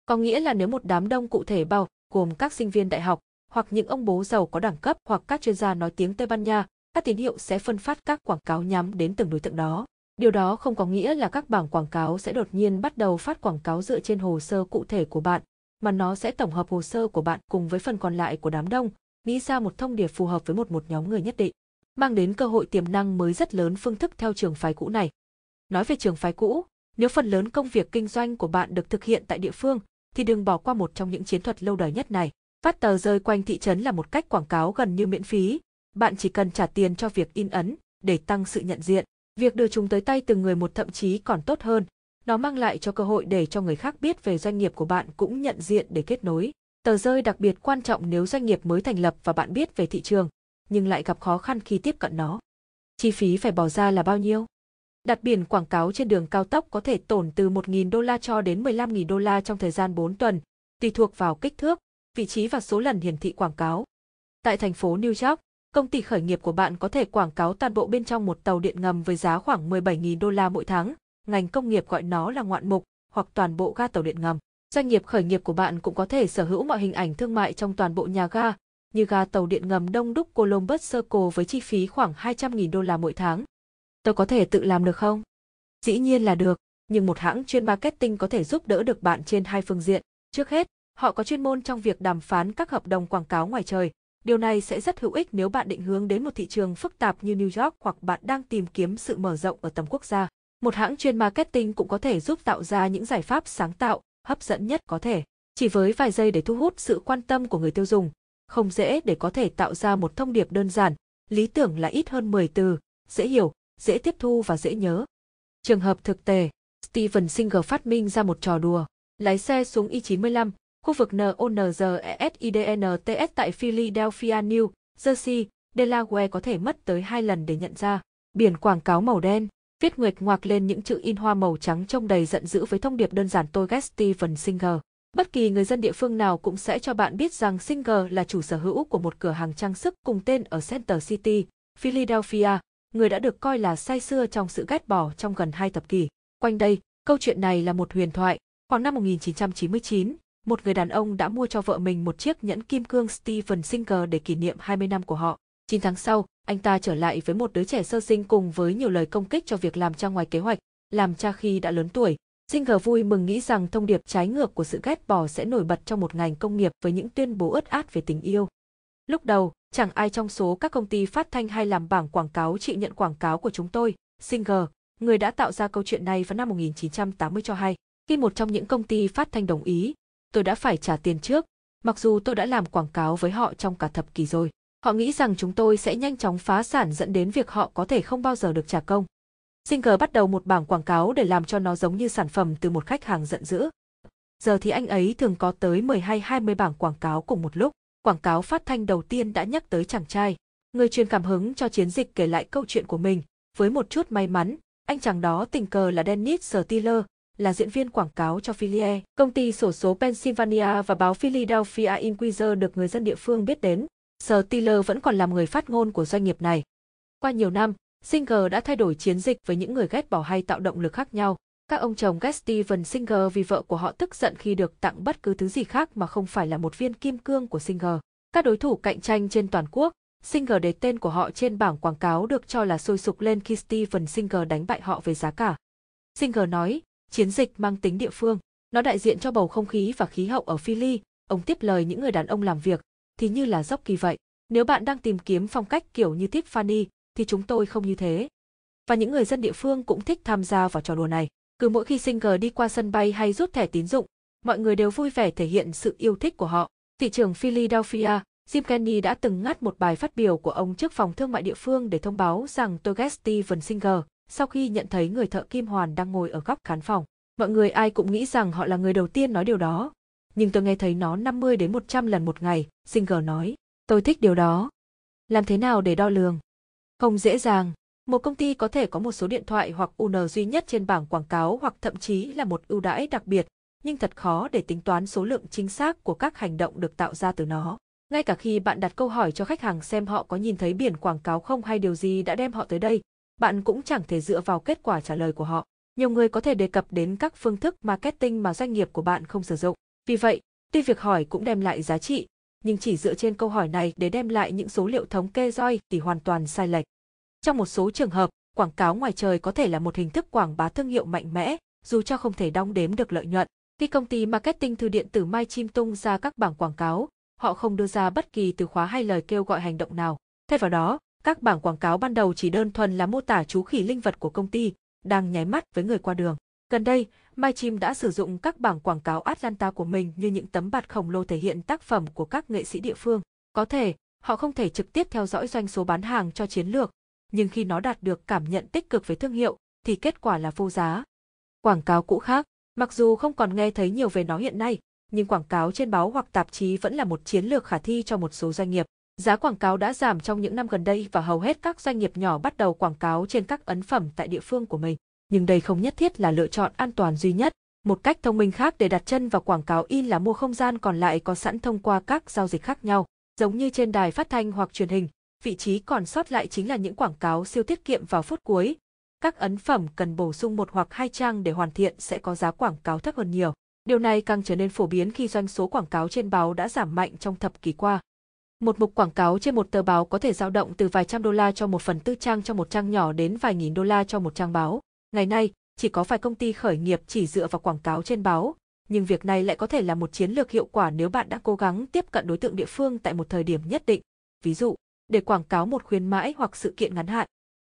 Có nghĩa là nếu một đám đông cụ thể bao gồm các sinh viên đại học hoặc những ông bố giàu có đẳng cấp hoặc các chuyên gia nói tiếng Tây Ban Nha, các tín hiệu sẽ phân phát các quảng cáo nhắm đến từng đối tượng đó. Điều đó không có nghĩa là các bảng quảng cáo sẽ đột nhiên bắt đầu phát quảng cáo dựa trên hồ sơ cụ thể của bạn, mà nó sẽ tổng hợp hồ sơ của bạn cùng với phần còn lại của đám đông, nghĩ ra một thông điệp phù hợp với một một nhóm người nhất định, mang đến cơ hội tiềm năng mới rất lớn phương thức theo trường phái cũ này. Nói về trường phái cũ, nếu phần lớn công việc kinh doanh của bạn được thực hiện tại địa phương, thì đừng bỏ qua một trong những chiến thuật lâu đời nhất này. Phát tờ rơi quanh thị trấn là một cách quảng cáo gần như miễn phí. Bạn chỉ cần trả tiền cho việc in ấn để tăng sự nhận diện. Việc đưa chúng tới tay từng người một thậm chí còn tốt hơn. Nó mang lại cho cơ hội để cho người khác biết về doanh nghiệp của bạn cũng nhận diện để kết nối. Tờ rơi đặc biệt quan trọng nếu doanh nghiệp mới thành lập và bạn biết về thị trường, nhưng lại gặp khó khăn khi tiếp cận nó. Chi phí phải bỏ ra là bao nhiêu? Đặt biển quảng cáo trên đường cao tốc có thể tổn từ 1.000 đô la cho đến 15.000 đô la trong thời gian 4 tuần, tùy thuộc vào kích thước, vị trí và số lần hiển thị quảng cáo. Tại thành phố New York, công ty khởi nghiệp của bạn có thể quảng cáo toàn bộ bên trong một tàu điện ngầm với giá khoảng 17.000 đô la mỗi tháng, ngành công nghiệp gọi nó là ngoạn mục, hoặc toàn bộ ga tàu điện ngầm. Doanh nghiệp khởi nghiệp của bạn cũng có thể sở hữu mọi hình ảnh thương mại trong toàn bộ nhà ga, như ga tàu điện ngầm Đông Đúc Columbus Circle với chi phí khoảng 200.000 đô la mỗi tháng tôi có thể tự làm được không? Dĩ nhiên là được, nhưng một hãng chuyên marketing có thể giúp đỡ được bạn trên hai phương diện. Trước hết, họ có chuyên môn trong việc đàm phán các hợp đồng quảng cáo ngoài trời. Điều này sẽ rất hữu ích nếu bạn định hướng đến một thị trường phức tạp như New York hoặc bạn đang tìm kiếm sự mở rộng ở tầm quốc gia. Một hãng chuyên marketing cũng có thể giúp tạo ra những giải pháp sáng tạo, hấp dẫn nhất có thể. Chỉ với vài giây để thu hút sự quan tâm của người tiêu dùng, không dễ để có thể tạo ra một thông điệp đơn giản, lý tưởng là ít hơn 10 từ, dễ hiểu, dễ tiếp thu và dễ nhớ. Trường hợp thực tế, Steven Singer phát minh ra một trò đùa, lái xe xuống I-95, khu vực NONZESIDNTS tại Philadelphia, New Jersey, Delaware có thể mất tới hai lần để nhận ra. Biển quảng cáo màu đen, viết nguyệt ngoạc lên những chữ in hoa màu trắng trông đầy giận dữ với thông điệp đơn giản tôi ghét Steven Singer. Bất kỳ người dân địa phương nào cũng sẽ cho bạn biết rằng Singer là chủ sở hữu của một cửa hàng trang sức cùng tên ở Center City, Philadelphia người đã được coi là sai xưa trong sự ghét bỏ trong gần hai thập kỷ. Quanh đây, câu chuyện này là một huyền thoại. Khoảng năm 1999, một người đàn ông đã mua cho vợ mình một chiếc nhẫn kim cương Steven Singer để kỷ niệm 20 năm của họ. 9 tháng sau, anh ta trở lại với một đứa trẻ sơ sinh cùng với nhiều lời công kích cho việc làm cha ngoài kế hoạch, làm cha khi đã lớn tuổi. Singer vui mừng nghĩ rằng thông điệp trái ngược của sự ghét bỏ sẽ nổi bật trong một ngành công nghiệp với những tuyên bố ướt át về tình yêu. Lúc đầu, chẳng ai trong số các công ty phát thanh hay làm bảng quảng cáo chịu nhận quảng cáo của chúng tôi, Singer, người đã tạo ra câu chuyện này vào năm 1980 cho hay, khi một trong những công ty phát thanh đồng ý, tôi đã phải trả tiền trước, mặc dù tôi đã làm quảng cáo với họ trong cả thập kỷ rồi. Họ nghĩ rằng chúng tôi sẽ nhanh chóng phá sản dẫn đến việc họ có thể không bao giờ được trả công. Singer bắt đầu một bảng quảng cáo để làm cho nó giống như sản phẩm từ một khách hàng giận dữ. Giờ thì anh ấy thường có tới 10 hay 20 bảng quảng cáo cùng một lúc quảng cáo phát thanh đầu tiên đã nhắc tới chàng trai. Người truyền cảm hứng cho chiến dịch kể lại câu chuyện của mình, với một chút may mắn, anh chàng đó tình cờ là Dennis Stiller, là diễn viên quảng cáo cho Philie. Công ty sổ số Pennsylvania và báo Philadelphia Inquirer được người dân địa phương biết đến. Stiller vẫn còn làm người phát ngôn của doanh nghiệp này. Qua nhiều năm, Singer đã thay đổi chiến dịch với những người ghét bỏ hay tạo động lực khác nhau. Các ông chồng Steven Singer vì vợ của họ tức giận khi được tặng bất cứ thứ gì khác mà không phải là một viên kim cương của Singer. Các đối thủ cạnh tranh trên toàn quốc, Singer để tên của họ trên bảng quảng cáo được cho là sôi sục lên khi Steven Singer đánh bại họ về giá cả. Singer nói, chiến dịch mang tính địa phương, nó đại diện cho bầu không khí và khí hậu ở Philly, ông tiếp lời những người đàn ông làm việc, thì như là dốc kỳ vậy. Nếu bạn đang tìm kiếm phong cách kiểu như Tiffany, thì chúng tôi không như thế. Và những người dân địa phương cũng thích tham gia vào trò đùa này. Cứ mỗi khi Singer đi qua sân bay hay rút thẻ tín dụng, mọi người đều vui vẻ thể hiện sự yêu thích của họ. Thị trưởng Philadelphia, Jim Kenney đã từng ngắt một bài phát biểu của ông trước phòng thương mại địa phương để thông báo rằng tôi ghét Steven Singer sau khi nhận thấy người thợ kim hoàn đang ngồi ở góc khán phòng. Mọi người ai cũng nghĩ rằng họ là người đầu tiên nói điều đó. Nhưng tôi nghe thấy nó 50 đến 100 lần một ngày, Singer nói. Tôi thích điều đó. Làm thế nào để đo lường? Không dễ dàng. Một công ty có thể có một số điện thoại hoặc UN duy nhất trên bảng quảng cáo hoặc thậm chí là một ưu đãi đặc biệt, nhưng thật khó để tính toán số lượng chính xác của các hành động được tạo ra từ nó. Ngay cả khi bạn đặt câu hỏi cho khách hàng xem họ có nhìn thấy biển quảng cáo không hay điều gì đã đem họ tới đây, bạn cũng chẳng thể dựa vào kết quả trả lời của họ. Nhiều người có thể đề cập đến các phương thức marketing mà doanh nghiệp của bạn không sử dụng. Vì vậy, tuy việc hỏi cũng đem lại giá trị, nhưng chỉ dựa trên câu hỏi này để đem lại những số liệu thống kê roi thì hoàn toàn sai lệch. Trong một số trường hợp, quảng cáo ngoài trời có thể là một hình thức quảng bá thương hiệu mạnh mẽ, dù cho không thể đong đếm được lợi nhuận. Khi công ty marketing thư điện tử Mai Chim tung ra các bảng quảng cáo, họ không đưa ra bất kỳ từ khóa hay lời kêu gọi hành động nào. Thay vào đó, các bảng quảng cáo ban đầu chỉ đơn thuần là mô tả chú khỉ linh vật của công ty, đang nháy mắt với người qua đường. Gần đây, Mai Chim đã sử dụng các bảng quảng cáo Atlanta của mình như những tấm bạt khổng lồ thể hiện tác phẩm của các nghệ sĩ địa phương. Có thể, họ không thể trực tiếp theo dõi doanh số bán hàng cho chiến lược, nhưng khi nó đạt được cảm nhận tích cực về thương hiệu, thì kết quả là vô giá. Quảng cáo cũ khác, mặc dù không còn nghe thấy nhiều về nó hiện nay, nhưng quảng cáo trên báo hoặc tạp chí vẫn là một chiến lược khả thi cho một số doanh nghiệp. Giá quảng cáo đã giảm trong những năm gần đây và hầu hết các doanh nghiệp nhỏ bắt đầu quảng cáo trên các ấn phẩm tại địa phương của mình, nhưng đây không nhất thiết là lựa chọn an toàn duy nhất. Một cách thông minh khác để đặt chân vào quảng cáo in là mua không gian còn lại có sẵn thông qua các giao dịch khác nhau, giống như trên đài phát thanh hoặc truyền hình, vị trí còn sót lại chính là những quảng cáo siêu tiết kiệm vào phút cuối. Các ấn phẩm cần bổ sung một hoặc hai trang để hoàn thiện sẽ có giá quảng cáo thấp hơn nhiều. Điều này càng trở nên phổ biến khi doanh số quảng cáo trên báo đã giảm mạnh trong thập kỷ qua. Một mục quảng cáo trên một tờ báo có thể dao động từ vài trăm đô la cho một phần tư trang cho một trang nhỏ đến vài nghìn đô la cho một trang báo. Ngày nay, chỉ có vài công ty khởi nghiệp chỉ dựa vào quảng cáo trên báo, nhưng việc này lại có thể là một chiến lược hiệu quả nếu bạn đã cố gắng tiếp cận đối tượng địa phương tại một thời điểm nhất định. Ví dụ, để quảng cáo một khuyến mãi hoặc sự kiện ngắn hạn.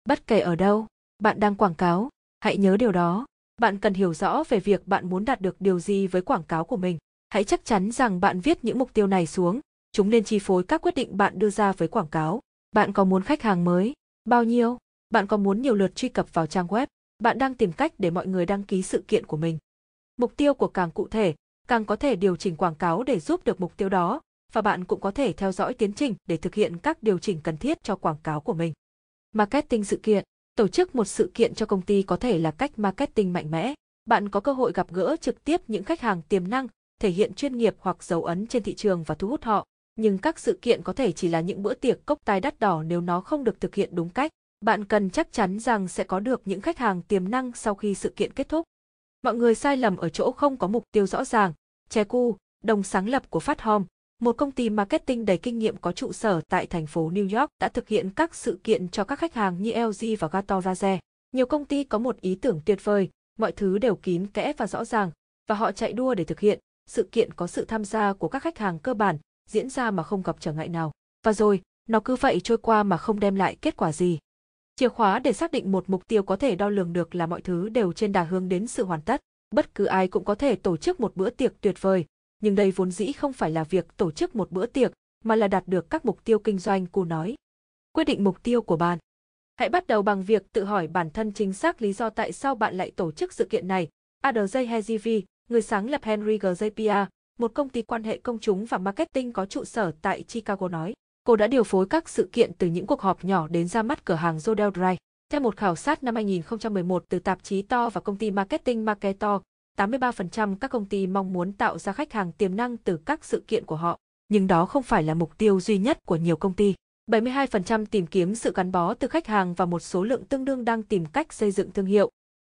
Bất kể ở đâu, bạn đang quảng cáo, hãy nhớ điều đó. Bạn cần hiểu rõ về việc bạn muốn đạt được điều gì với quảng cáo của mình. Hãy chắc chắn rằng bạn viết những mục tiêu này xuống, chúng nên chi phối các quyết định bạn đưa ra với quảng cáo. Bạn có muốn khách hàng mới? Bao nhiêu? Bạn có muốn nhiều lượt truy cập vào trang web? Bạn đang tìm cách để mọi người đăng ký sự kiện của mình. Mục tiêu của càng cụ thể, càng có thể điều chỉnh quảng cáo để giúp được mục tiêu đó và bạn cũng có thể theo dõi tiến trình để thực hiện các điều chỉnh cần thiết cho quảng cáo của mình. Marketing sự kiện Tổ chức một sự kiện cho công ty có thể là cách marketing mạnh mẽ. Bạn có cơ hội gặp gỡ trực tiếp những khách hàng tiềm năng, thể hiện chuyên nghiệp hoặc dấu ấn trên thị trường và thu hút họ. Nhưng các sự kiện có thể chỉ là những bữa tiệc cốc tai đắt đỏ nếu nó không được thực hiện đúng cách. Bạn cần chắc chắn rằng sẽ có được những khách hàng tiềm năng sau khi sự kiện kết thúc. Mọi người sai lầm ở chỗ không có mục tiêu rõ ràng. Che cu, đồng sáng lập của Phát Home, một công ty marketing đầy kinh nghiệm có trụ sở tại thành phố New York đã thực hiện các sự kiện cho các khách hàng như LG và Gatorade. Nhiều công ty có một ý tưởng tuyệt vời, mọi thứ đều kín kẽ và rõ ràng, và họ chạy đua để thực hiện. Sự kiện có sự tham gia của các khách hàng cơ bản, diễn ra mà không gặp trở ngại nào. Và rồi, nó cứ vậy trôi qua mà không đem lại kết quả gì. Chìa khóa để xác định một mục tiêu có thể đo lường được là mọi thứ đều trên đà hướng đến sự hoàn tất. Bất cứ ai cũng có thể tổ chức một bữa tiệc tuyệt vời, nhưng đây vốn dĩ không phải là việc tổ chức một bữa tiệc, mà là đạt được các mục tiêu kinh doanh cô nói. Quyết định mục tiêu của bạn. Hãy bắt đầu bằng việc tự hỏi bản thân chính xác lý do tại sao bạn lại tổ chức sự kiện này. ADJ Hezivi, người sáng lập Henry GJPA, một công ty quan hệ công chúng và marketing có trụ sở tại Chicago nói. Cô đã điều phối các sự kiện từ những cuộc họp nhỏ đến ra mắt cửa hàng Zodel Drive. Theo một khảo sát năm 2011 từ tạp chí To và công ty marketing Marketo, 83% các công ty mong muốn tạo ra khách hàng tiềm năng từ các sự kiện của họ, nhưng đó không phải là mục tiêu duy nhất của nhiều công ty. 72% tìm kiếm sự gắn bó từ khách hàng và một số lượng tương đương đang tìm cách xây dựng thương hiệu.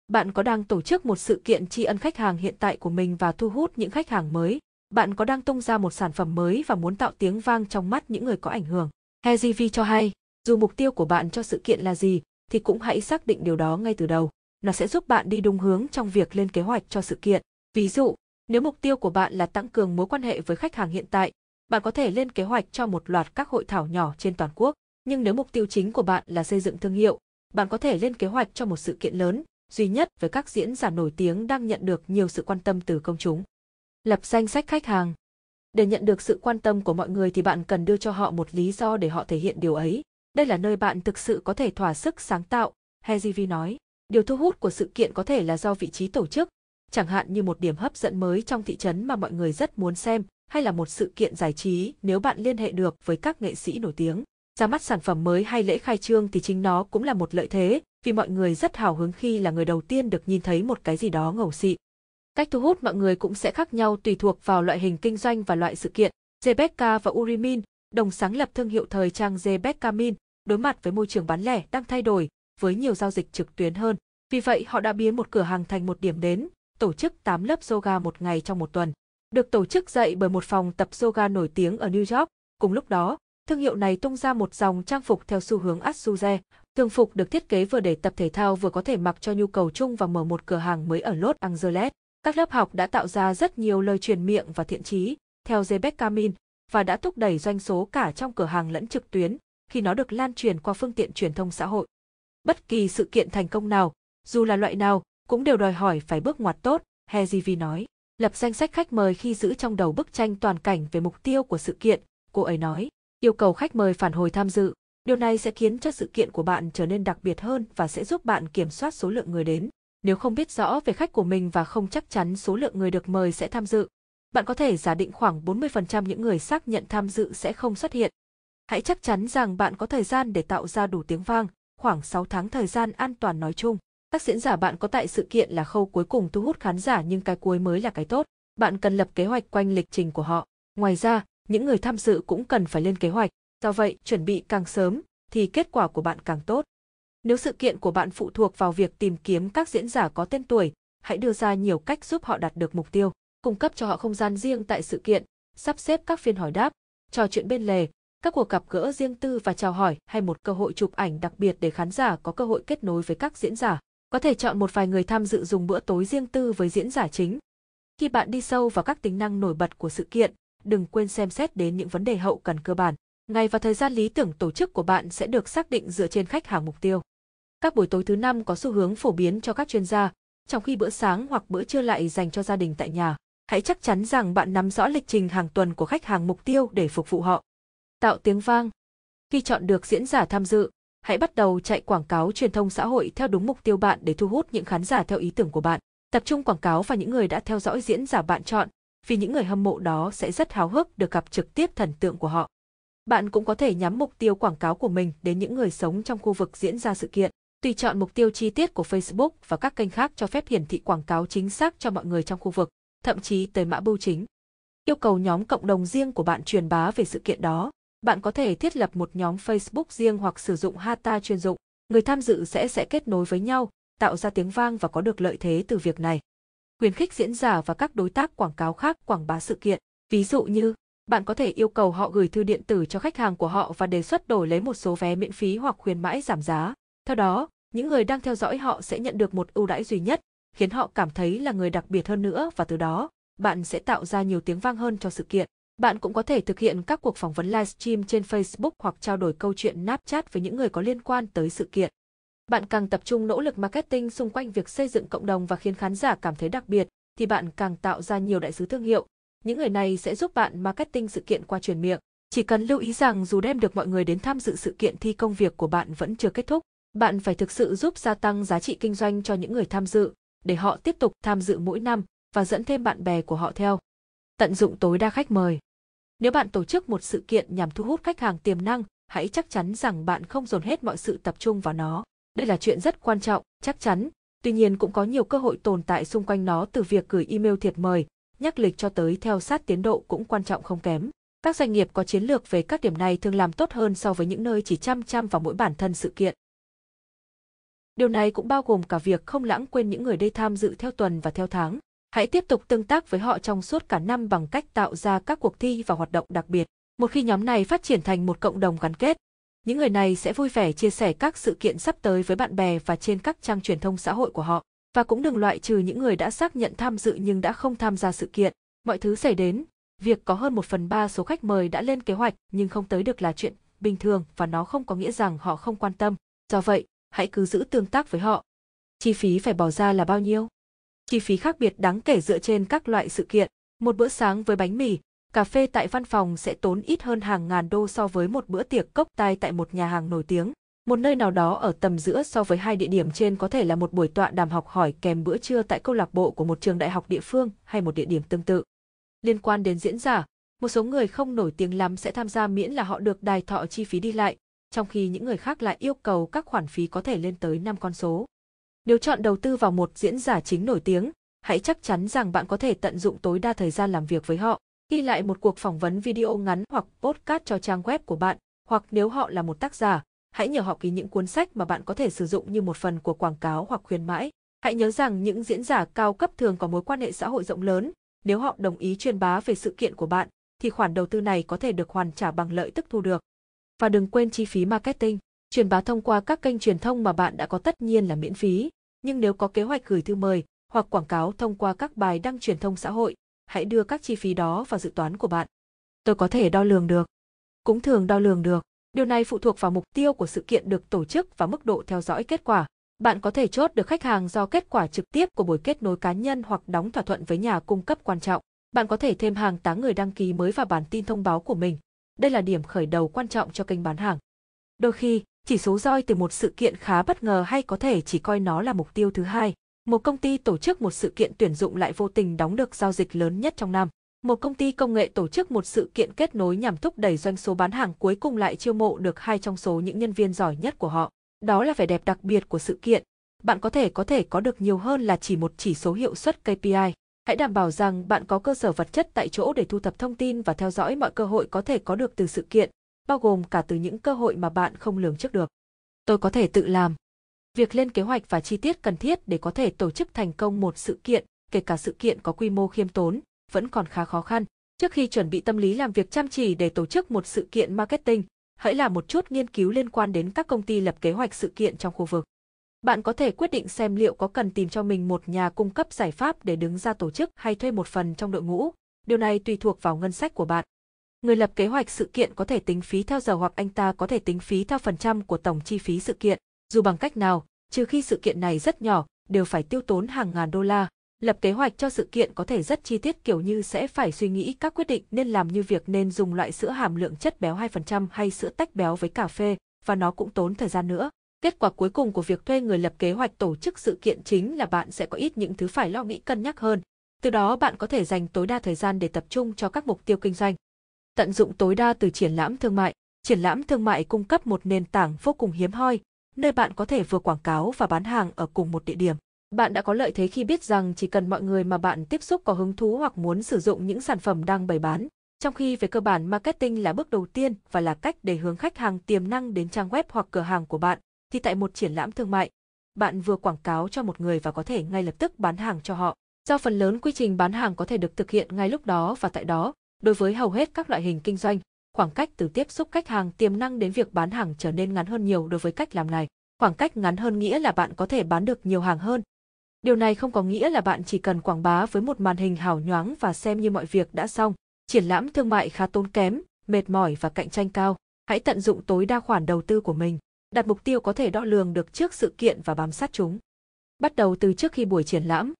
Bạn có đang tổ chức một sự kiện tri ân khách hàng hiện tại của mình và thu hút những khách hàng mới? Bạn có đang tung ra một sản phẩm mới và muốn tạo tiếng vang trong mắt những người có ảnh hưởng? Hezivi cho hay, dù mục tiêu của bạn cho sự kiện là gì, thì cũng hãy xác định điều đó ngay từ đầu nó sẽ giúp bạn đi đúng hướng trong việc lên kế hoạch cho sự kiện. Ví dụ, nếu mục tiêu của bạn là tăng cường mối quan hệ với khách hàng hiện tại, bạn có thể lên kế hoạch cho một loạt các hội thảo nhỏ trên toàn quốc. Nhưng nếu mục tiêu chính của bạn là xây dựng thương hiệu, bạn có thể lên kế hoạch cho một sự kiện lớn, duy nhất với các diễn giả nổi tiếng đang nhận được nhiều sự quan tâm từ công chúng. Lập danh sách khách hàng Để nhận được sự quan tâm của mọi người thì bạn cần đưa cho họ một lý do để họ thể hiện điều ấy. Đây là nơi bạn thực sự có thể thỏa sức sáng tạo, Hezivi nói điều thu hút của sự kiện có thể là do vị trí tổ chức, chẳng hạn như một điểm hấp dẫn mới trong thị trấn mà mọi người rất muốn xem, hay là một sự kiện giải trí nếu bạn liên hệ được với các nghệ sĩ nổi tiếng. Ra mắt sản phẩm mới hay lễ khai trương thì chính nó cũng là một lợi thế, vì mọi người rất hào hứng khi là người đầu tiên được nhìn thấy một cái gì đó ngầu xịn. Cách thu hút mọi người cũng sẽ khác nhau tùy thuộc vào loại hình kinh doanh và loại sự kiện. Rebecca và Urimin, đồng sáng lập thương hiệu thời trang Rebecca Min, đối mặt với môi trường bán lẻ đang thay đổi với nhiều giao dịch trực tuyến hơn. Vì vậy họ đã biến một cửa hàng thành một điểm đến, tổ chức 8 lớp yoga một ngày trong một tuần. Được tổ chức dạy bởi một phòng tập yoga nổi tiếng ở New York. Cùng lúc đó, thương hiệu này tung ra một dòng trang phục theo xu hướng Azuze. Thường phục được thiết kế vừa để tập thể thao vừa có thể mặc cho nhu cầu chung và mở một cửa hàng mới ở Los Angeles. Các lớp học đã tạo ra rất nhiều lời truyền miệng và thiện chí theo Rebecca Camin, và đã thúc đẩy doanh số cả trong cửa hàng lẫn trực tuyến khi nó được lan truyền qua phương tiện truyền thông xã hội. Bất kỳ sự kiện thành công nào, dù là loại nào, cũng đều đòi hỏi phải bước ngoặt tốt, Hezivi nói. Lập danh sách khách mời khi giữ trong đầu bức tranh toàn cảnh về mục tiêu của sự kiện, cô ấy nói. Yêu cầu khách mời phản hồi tham dự. Điều này sẽ khiến cho sự kiện của bạn trở nên đặc biệt hơn và sẽ giúp bạn kiểm soát số lượng người đến. Nếu không biết rõ về khách của mình và không chắc chắn số lượng người được mời sẽ tham dự, bạn có thể giả định khoảng 40% những người xác nhận tham dự sẽ không xuất hiện. Hãy chắc chắn rằng bạn có thời gian để tạo ra đủ tiếng vang, khoảng 6 tháng thời gian an toàn nói chung. Các diễn giả bạn có tại sự kiện là khâu cuối cùng thu hút khán giả nhưng cái cuối mới là cái tốt. Bạn cần lập kế hoạch quanh lịch trình của họ. Ngoài ra, những người tham dự cũng cần phải lên kế hoạch. Do vậy, chuẩn bị càng sớm thì kết quả của bạn càng tốt. Nếu sự kiện của bạn phụ thuộc vào việc tìm kiếm các diễn giả có tên tuổi, hãy đưa ra nhiều cách giúp họ đạt được mục tiêu, cung cấp cho họ không gian riêng tại sự kiện, sắp xếp các phiên hỏi đáp, trò chuyện bên lề, các cuộc gặp gỡ riêng tư và chào hỏi hay một cơ hội chụp ảnh đặc biệt để khán giả có cơ hội kết nối với các diễn giả có thể chọn một vài người tham dự dùng bữa tối riêng tư với diễn giả chính. Khi bạn đi sâu vào các tính năng nổi bật của sự kiện, đừng quên xem xét đến những vấn đề hậu cần cơ bản. Ngày và thời gian lý tưởng tổ chức của bạn sẽ được xác định dựa trên khách hàng mục tiêu. Các buổi tối thứ năm có xu hướng phổ biến cho các chuyên gia, trong khi bữa sáng hoặc bữa trưa lại dành cho gia đình tại nhà. Hãy chắc chắn rằng bạn nắm rõ lịch trình hàng tuần của khách hàng mục tiêu để phục vụ họ. Tạo tiếng vang. Khi chọn được diễn giả tham dự, hãy bắt đầu chạy quảng cáo truyền thông xã hội theo đúng mục tiêu bạn để thu hút những khán giả theo ý tưởng của bạn. Tập trung quảng cáo vào những người đã theo dõi diễn giả bạn chọn, vì những người hâm mộ đó sẽ rất háo hức được gặp trực tiếp thần tượng của họ. Bạn cũng có thể nhắm mục tiêu quảng cáo của mình đến những người sống trong khu vực diễn ra sự kiện. Tùy chọn mục tiêu chi tiết của Facebook và các kênh khác cho phép hiển thị quảng cáo chính xác cho mọi người trong khu vực, thậm chí tới mã bưu chính. Yêu cầu nhóm cộng đồng riêng của bạn truyền bá về sự kiện đó bạn có thể thiết lập một nhóm Facebook riêng hoặc sử dụng Hata chuyên dụng. Người tham dự sẽ sẽ kết nối với nhau, tạo ra tiếng vang và có được lợi thế từ việc này. Khuyến khích diễn giả và các đối tác quảng cáo khác quảng bá sự kiện, ví dụ như bạn có thể yêu cầu họ gửi thư điện tử cho khách hàng của họ và đề xuất đổi lấy một số vé miễn phí hoặc khuyến mãi giảm giá. Theo đó, những người đang theo dõi họ sẽ nhận được một ưu đãi duy nhất, khiến họ cảm thấy là người đặc biệt hơn nữa và từ đó, bạn sẽ tạo ra nhiều tiếng vang hơn cho sự kiện. Bạn cũng có thể thực hiện các cuộc phỏng vấn livestream trên Facebook hoặc trao đổi câu chuyện nát chat với những người có liên quan tới sự kiện. Bạn càng tập trung nỗ lực marketing xung quanh việc xây dựng cộng đồng và khiến khán giả cảm thấy đặc biệt, thì bạn càng tạo ra nhiều đại sứ thương hiệu. Những người này sẽ giúp bạn marketing sự kiện qua truyền miệng. Chỉ cần lưu ý rằng dù đem được mọi người đến tham dự sự kiện thì công việc của bạn vẫn chưa kết thúc. Bạn phải thực sự giúp gia tăng giá trị kinh doanh cho những người tham dự, để họ tiếp tục tham dự mỗi năm và dẫn thêm bạn bè của họ theo tận dụng tối đa khách mời. Nếu bạn tổ chức một sự kiện nhằm thu hút khách hàng tiềm năng, hãy chắc chắn rằng bạn không dồn hết mọi sự tập trung vào nó. Đây là chuyện rất quan trọng, chắc chắn. Tuy nhiên cũng có nhiều cơ hội tồn tại xung quanh nó từ việc gửi email thiệt mời, nhắc lịch cho tới theo sát tiến độ cũng quan trọng không kém. Các doanh nghiệp có chiến lược về các điểm này thường làm tốt hơn so với những nơi chỉ chăm chăm vào mỗi bản thân sự kiện. Điều này cũng bao gồm cả việc không lãng quên những người đây tham dự theo tuần và theo tháng. Hãy tiếp tục tương tác với họ trong suốt cả năm bằng cách tạo ra các cuộc thi và hoạt động đặc biệt. Một khi nhóm này phát triển thành một cộng đồng gắn kết, những người này sẽ vui vẻ chia sẻ các sự kiện sắp tới với bạn bè và trên các trang truyền thông xã hội của họ. Và cũng đừng loại trừ những người đã xác nhận tham dự nhưng đã không tham gia sự kiện. Mọi thứ xảy đến, việc có hơn một phần ba số khách mời đã lên kế hoạch nhưng không tới được là chuyện bình thường và nó không có nghĩa rằng họ không quan tâm. Do vậy, hãy cứ giữ tương tác với họ. Chi phí phải bỏ ra là bao nhiêu? Chi phí khác biệt đáng kể dựa trên các loại sự kiện, một bữa sáng với bánh mì, cà phê tại văn phòng sẽ tốn ít hơn hàng ngàn đô so với một bữa tiệc cốc tai tại một nhà hàng nổi tiếng. Một nơi nào đó ở tầm giữa so với hai địa điểm trên có thể là một buổi tọa đàm học hỏi kèm bữa trưa tại câu lạc bộ của một trường đại học địa phương hay một địa điểm tương tự. Liên quan đến diễn giả, một số người không nổi tiếng lắm sẽ tham gia miễn là họ được đài thọ chi phí đi lại, trong khi những người khác lại yêu cầu các khoản phí có thể lên tới 5 con số. Nếu chọn đầu tư vào một diễn giả chính nổi tiếng, hãy chắc chắn rằng bạn có thể tận dụng tối đa thời gian làm việc với họ. Ghi lại một cuộc phỏng vấn video ngắn hoặc podcast cho trang web của bạn, hoặc nếu họ là một tác giả, hãy nhờ họ ký những cuốn sách mà bạn có thể sử dụng như một phần của quảng cáo hoặc khuyến mãi. Hãy nhớ rằng những diễn giả cao cấp thường có mối quan hệ xã hội rộng lớn, nếu họ đồng ý truyền bá về sự kiện của bạn thì khoản đầu tư này có thể được hoàn trả bằng lợi tức thu được. Và đừng quên chi phí marketing. Truyền bá thông qua các kênh truyền thông mà bạn đã có tất nhiên là miễn phí, nhưng nếu có kế hoạch gửi thư mời hoặc quảng cáo thông qua các bài đăng truyền thông xã hội, hãy đưa các chi phí đó vào dự toán của bạn. Tôi có thể đo lường được. Cũng thường đo lường được. Điều này phụ thuộc vào mục tiêu của sự kiện được tổ chức và mức độ theo dõi kết quả. Bạn có thể chốt được khách hàng do kết quả trực tiếp của buổi kết nối cá nhân hoặc đóng thỏa thuận với nhà cung cấp quan trọng. Bạn có thể thêm hàng tá người đăng ký mới vào bản tin thông báo của mình. Đây là điểm khởi đầu quan trọng cho kênh bán hàng. Đôi khi, chỉ số roi từ một sự kiện khá bất ngờ hay có thể chỉ coi nó là mục tiêu thứ hai. Một công ty tổ chức một sự kiện tuyển dụng lại vô tình đóng được giao dịch lớn nhất trong năm. Một công ty công nghệ tổ chức một sự kiện kết nối nhằm thúc đẩy doanh số bán hàng cuối cùng lại chiêu mộ được hai trong số những nhân viên giỏi nhất của họ. Đó là vẻ đẹp đặc biệt của sự kiện. Bạn có thể có thể có được nhiều hơn là chỉ một chỉ số hiệu suất KPI. Hãy đảm bảo rằng bạn có cơ sở vật chất tại chỗ để thu thập thông tin và theo dõi mọi cơ hội có thể có được từ sự kiện bao gồm cả từ những cơ hội mà bạn không lường trước được. Tôi có thể tự làm. Việc lên kế hoạch và chi tiết cần thiết để có thể tổ chức thành công một sự kiện, kể cả sự kiện có quy mô khiêm tốn, vẫn còn khá khó khăn. Trước khi chuẩn bị tâm lý làm việc chăm chỉ để tổ chức một sự kiện marketing, hãy làm một chút nghiên cứu liên quan đến các công ty lập kế hoạch sự kiện trong khu vực. Bạn có thể quyết định xem liệu có cần tìm cho mình một nhà cung cấp giải pháp để đứng ra tổ chức hay thuê một phần trong đội ngũ. Điều này tùy thuộc vào ngân sách của bạn người lập kế hoạch sự kiện có thể tính phí theo giờ hoặc anh ta có thể tính phí theo phần trăm của tổng chi phí sự kiện, dù bằng cách nào, trừ khi sự kiện này rất nhỏ, đều phải tiêu tốn hàng ngàn đô la. Lập kế hoạch cho sự kiện có thể rất chi tiết kiểu như sẽ phải suy nghĩ các quyết định nên làm như việc nên dùng loại sữa hàm lượng chất béo 2% hay sữa tách béo với cà phê, và nó cũng tốn thời gian nữa. Kết quả cuối cùng của việc thuê người lập kế hoạch tổ chức sự kiện chính là bạn sẽ có ít những thứ phải lo nghĩ cân nhắc hơn. Từ đó bạn có thể dành tối đa thời gian để tập trung cho các mục tiêu kinh doanh tận dụng tối đa từ triển lãm thương mại. Triển lãm thương mại cung cấp một nền tảng vô cùng hiếm hoi, nơi bạn có thể vừa quảng cáo và bán hàng ở cùng một địa điểm. Bạn đã có lợi thế khi biết rằng chỉ cần mọi người mà bạn tiếp xúc có hứng thú hoặc muốn sử dụng những sản phẩm đang bày bán, trong khi về cơ bản marketing là bước đầu tiên và là cách để hướng khách hàng tiềm năng đến trang web hoặc cửa hàng của bạn, thì tại một triển lãm thương mại, bạn vừa quảng cáo cho một người và có thể ngay lập tức bán hàng cho họ. Do phần lớn quy trình bán hàng có thể được thực hiện ngay lúc đó và tại đó, Đối với hầu hết các loại hình kinh doanh, khoảng cách từ tiếp xúc khách hàng tiềm năng đến việc bán hàng trở nên ngắn hơn nhiều đối với cách làm này. Khoảng cách ngắn hơn nghĩa là bạn có thể bán được nhiều hàng hơn. Điều này không có nghĩa là bạn chỉ cần quảng bá với một màn hình hào nhoáng và xem như mọi việc đã xong. Triển lãm thương mại khá tốn kém, mệt mỏi và cạnh tranh cao. Hãy tận dụng tối đa khoản đầu tư của mình, đặt mục tiêu có thể đo lường được trước sự kiện và bám sát chúng. Bắt đầu từ trước khi buổi triển lãm,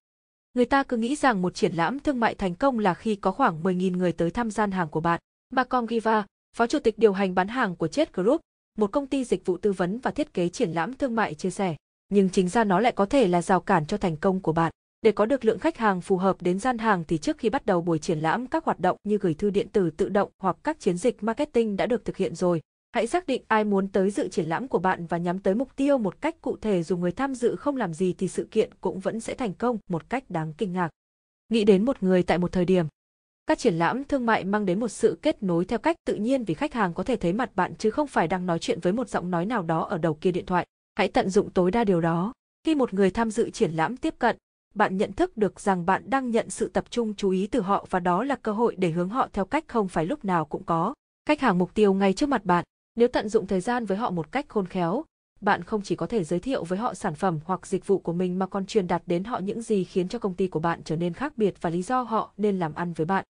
Người ta cứ nghĩ rằng một triển lãm thương mại thành công là khi có khoảng 10.000 người tới thăm gian hàng của bạn. Macom Giva, phó chủ tịch điều hành bán hàng của Chết Group, một công ty dịch vụ tư vấn và thiết kế triển lãm thương mại chia sẻ. Nhưng chính ra nó lại có thể là rào cản cho thành công của bạn. Để có được lượng khách hàng phù hợp đến gian hàng thì trước khi bắt đầu buổi triển lãm các hoạt động như gửi thư điện tử tự động hoặc các chiến dịch marketing đã được thực hiện rồi. Hãy xác định ai muốn tới dự triển lãm của bạn và nhắm tới mục tiêu một cách cụ thể dù người tham dự không làm gì thì sự kiện cũng vẫn sẽ thành công một cách đáng kinh ngạc. Nghĩ đến một người tại một thời điểm. Các triển lãm thương mại mang đến một sự kết nối theo cách tự nhiên vì khách hàng có thể thấy mặt bạn chứ không phải đang nói chuyện với một giọng nói nào đó ở đầu kia điện thoại. Hãy tận dụng tối đa điều đó. Khi một người tham dự triển lãm tiếp cận, bạn nhận thức được rằng bạn đang nhận sự tập trung chú ý từ họ và đó là cơ hội để hướng họ theo cách không phải lúc nào cũng có. Khách hàng mục tiêu ngay trước mặt bạn nếu tận dụng thời gian với họ một cách khôn khéo, bạn không chỉ có thể giới thiệu với họ sản phẩm hoặc dịch vụ của mình mà còn truyền đạt đến họ những gì khiến cho công ty của bạn trở nên khác biệt và lý do họ nên làm ăn với bạn.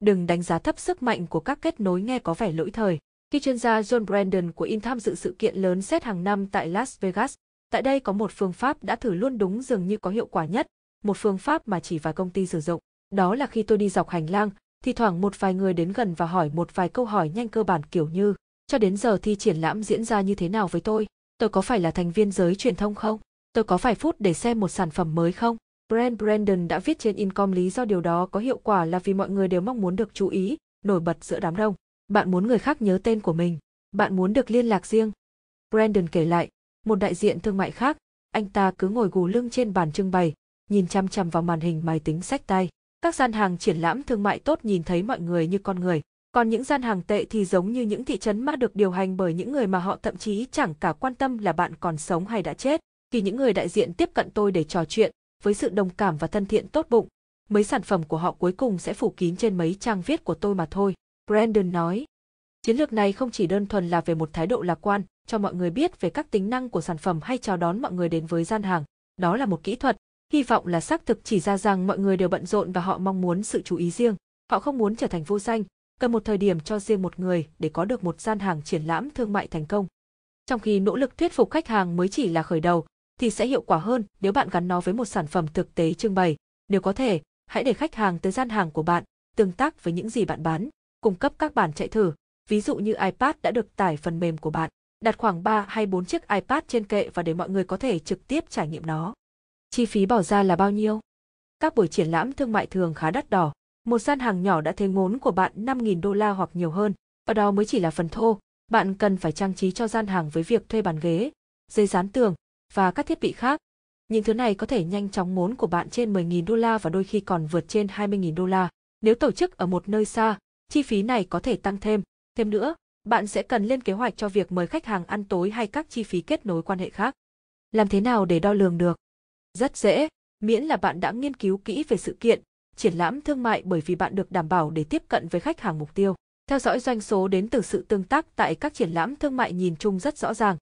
Đừng đánh giá thấp sức mạnh của các kết nối nghe có vẻ lỗi thời. Khi chuyên gia John Brandon của In tham dự sự kiện lớn xét hàng năm tại Las Vegas, tại đây có một phương pháp đã thử luôn đúng dường như có hiệu quả nhất, một phương pháp mà chỉ vài công ty sử dụng. Đó là khi tôi đi dọc hành lang, thì thoảng một vài người đến gần và hỏi một vài câu hỏi nhanh cơ bản kiểu như cho đến giờ thì triển lãm diễn ra như thế nào với tôi? Tôi có phải là thành viên giới truyền thông không? Tôi có phải phút để xem một sản phẩm mới không? Brand Brandon đã viết trên Incom lý do điều đó có hiệu quả là vì mọi người đều mong muốn được chú ý, nổi bật giữa đám đông. Bạn muốn người khác nhớ tên của mình, bạn muốn được liên lạc riêng. Brandon kể lại, một đại diện thương mại khác, anh ta cứ ngồi gù lưng trên bàn trưng bày, nhìn chăm chăm vào màn hình máy tính sách tay. Các gian hàng triển lãm thương mại tốt nhìn thấy mọi người như con người, còn những gian hàng tệ thì giống như những thị trấn mà được điều hành bởi những người mà họ thậm chí chẳng cả quan tâm là bạn còn sống hay đã chết. Khi những người đại diện tiếp cận tôi để trò chuyện, với sự đồng cảm và thân thiện tốt bụng, mấy sản phẩm của họ cuối cùng sẽ phủ kín trên mấy trang viết của tôi mà thôi. Brandon nói, chiến lược này không chỉ đơn thuần là về một thái độ lạc quan, cho mọi người biết về các tính năng của sản phẩm hay chào đón mọi người đến với gian hàng. Đó là một kỹ thuật, hy vọng là xác thực chỉ ra rằng mọi người đều bận rộn và họ mong muốn sự chú ý riêng. Họ không muốn trở thành vô danh, cần một thời điểm cho riêng một người để có được một gian hàng triển lãm thương mại thành công. Trong khi nỗ lực thuyết phục khách hàng mới chỉ là khởi đầu, thì sẽ hiệu quả hơn nếu bạn gắn nó với một sản phẩm thực tế trưng bày. Nếu có thể, hãy để khách hàng tới gian hàng của bạn, tương tác với những gì bạn bán, cung cấp các bản chạy thử, ví dụ như iPad đã được tải phần mềm của bạn, đặt khoảng 3 hay 4 chiếc iPad trên kệ và để mọi người có thể trực tiếp trải nghiệm nó. Chi phí bỏ ra là bao nhiêu? Các buổi triển lãm thương mại thường khá đắt đỏ, một gian hàng nhỏ đã thấy ngốn của bạn 5.000 đô la hoặc nhiều hơn. Và đó mới chỉ là phần thô, bạn cần phải trang trí cho gian hàng với việc thuê bàn ghế, dây dán tường và các thiết bị khác. Những thứ này có thể nhanh chóng ngốn của bạn trên 10.000 đô la và đôi khi còn vượt trên 20.000 đô la. Nếu tổ chức ở một nơi xa, chi phí này có thể tăng thêm. Thêm nữa, bạn sẽ cần lên kế hoạch cho việc mời khách hàng ăn tối hay các chi phí kết nối quan hệ khác. Làm thế nào để đo lường được? Rất dễ, miễn là bạn đã nghiên cứu kỹ về sự kiện, triển lãm thương mại bởi vì bạn được đảm bảo để tiếp cận với khách hàng mục tiêu. Theo dõi doanh số đến từ sự tương tác tại các triển lãm thương mại nhìn chung rất rõ ràng.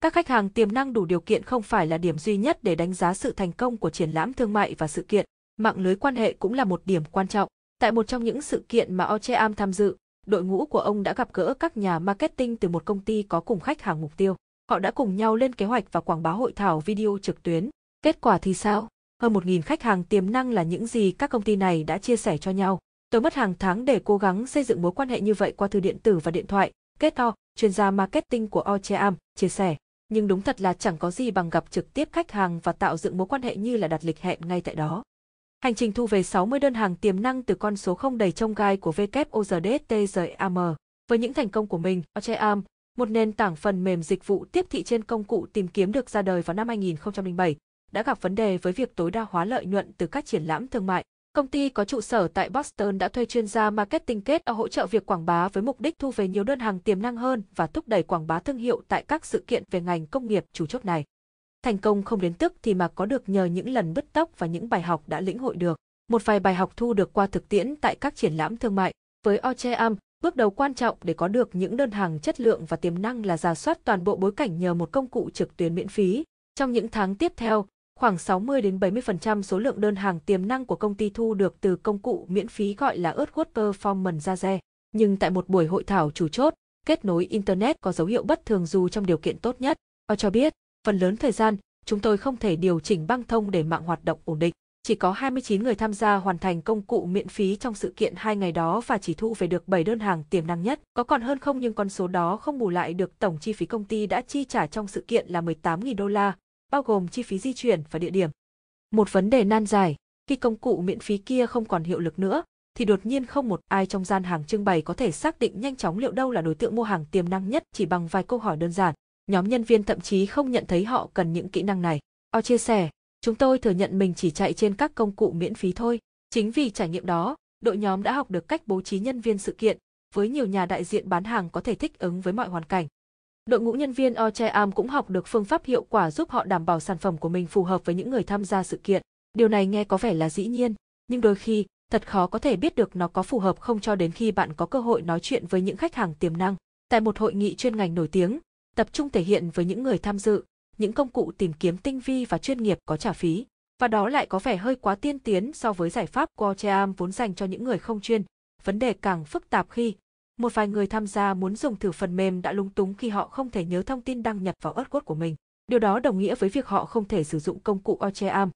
Các khách hàng tiềm năng đủ điều kiện không phải là điểm duy nhất để đánh giá sự thành công của triển lãm thương mại và sự kiện, mạng lưới quan hệ cũng là một điểm quan trọng. Tại một trong những sự kiện mà Ocheam tham dự, đội ngũ của ông đã gặp gỡ các nhà marketing từ một công ty có cùng khách hàng mục tiêu. Họ đã cùng nhau lên kế hoạch và quảng bá hội thảo video trực tuyến. Kết quả thì sao? Hơn 1.000 khách hàng tiềm năng là những gì các công ty này đã chia sẻ cho nhau. Tôi mất hàng tháng để cố gắng xây dựng mối quan hệ như vậy qua thư điện tử và điện thoại, kết To, chuyên gia marketing của Ocheam, chia sẻ. Nhưng đúng thật là chẳng có gì bằng gặp trực tiếp khách hàng và tạo dựng mối quan hệ như là đặt lịch hẹn ngay tại đó. Hành trình thu về 60 đơn hàng tiềm năng từ con số không đầy trông gai của WOZDTGAM. Với những thành công của mình, Ocheam, một nền tảng phần mềm dịch vụ tiếp thị trên công cụ tìm kiếm được ra đời vào năm 2007, đã gặp vấn đề với việc tối đa hóa lợi nhuận từ các triển lãm thương mại. Công ty có trụ sở tại Boston đã thuê chuyên gia marketing kết ở hỗ trợ việc quảng bá với mục đích thu về nhiều đơn hàng tiềm năng hơn và thúc đẩy quảng bá thương hiệu tại các sự kiện về ngành công nghiệp chủ chốt này. Thành công không đến tức thì mà có được nhờ những lần bứt tốc và những bài học đã lĩnh hội được. Một vài bài học thu được qua thực tiễn tại các triển lãm thương mại. Với Ocheam, bước đầu quan trọng để có được những đơn hàng chất lượng và tiềm năng là giả soát toàn bộ bối cảnh nhờ một công cụ trực tuyến miễn phí. Trong những tháng tiếp theo, Khoảng 60 đến 70% số lượng đơn hàng tiềm năng của công ty thu được từ công cụ miễn phí gọi là AdWords Performance Zaze. Nhưng tại một buổi hội thảo chủ chốt, kết nối internet có dấu hiệu bất thường dù trong điều kiện tốt nhất. Họ cho biết, phần lớn thời gian, chúng tôi không thể điều chỉnh băng thông để mạng hoạt động ổn định. Chỉ có 29 người tham gia hoàn thành công cụ miễn phí trong sự kiện hai ngày đó và chỉ thu về được 7 đơn hàng tiềm năng nhất. Có còn hơn không nhưng con số đó không bù lại được tổng chi phí công ty đã chi trả trong sự kiện là 18.000 đô la bao gồm chi phí di chuyển và địa điểm. Một vấn đề nan giải, khi công cụ miễn phí kia không còn hiệu lực nữa, thì đột nhiên không một ai trong gian hàng trưng bày có thể xác định nhanh chóng liệu đâu là đối tượng mua hàng tiềm năng nhất chỉ bằng vài câu hỏi đơn giản. Nhóm nhân viên thậm chí không nhận thấy họ cần những kỹ năng này. O chia sẻ, chúng tôi thừa nhận mình chỉ chạy trên các công cụ miễn phí thôi. Chính vì trải nghiệm đó, đội nhóm đã học được cách bố trí nhân viên sự kiện, với nhiều nhà đại diện bán hàng có thể thích ứng với mọi hoàn cảnh. Đội ngũ nhân viên Ocheam cũng học được phương pháp hiệu quả giúp họ đảm bảo sản phẩm của mình phù hợp với những người tham gia sự kiện. Điều này nghe có vẻ là dĩ nhiên, nhưng đôi khi, thật khó có thể biết được nó có phù hợp không cho đến khi bạn có cơ hội nói chuyện với những khách hàng tiềm năng. Tại một hội nghị chuyên ngành nổi tiếng, tập trung thể hiện với những người tham dự, những công cụ tìm kiếm tinh vi và chuyên nghiệp có trả phí. Và đó lại có vẻ hơi quá tiên tiến so với giải pháp Qualtrics vốn dành cho những người không chuyên. Vấn đề càng phức tạp khi một vài người tham gia muốn dùng thử phần mềm đã lung túng khi họ không thể nhớ thông tin đăng nhập vào ớt của mình. Điều đó đồng nghĩa với việc họ không thể sử dụng công cụ Ocheam.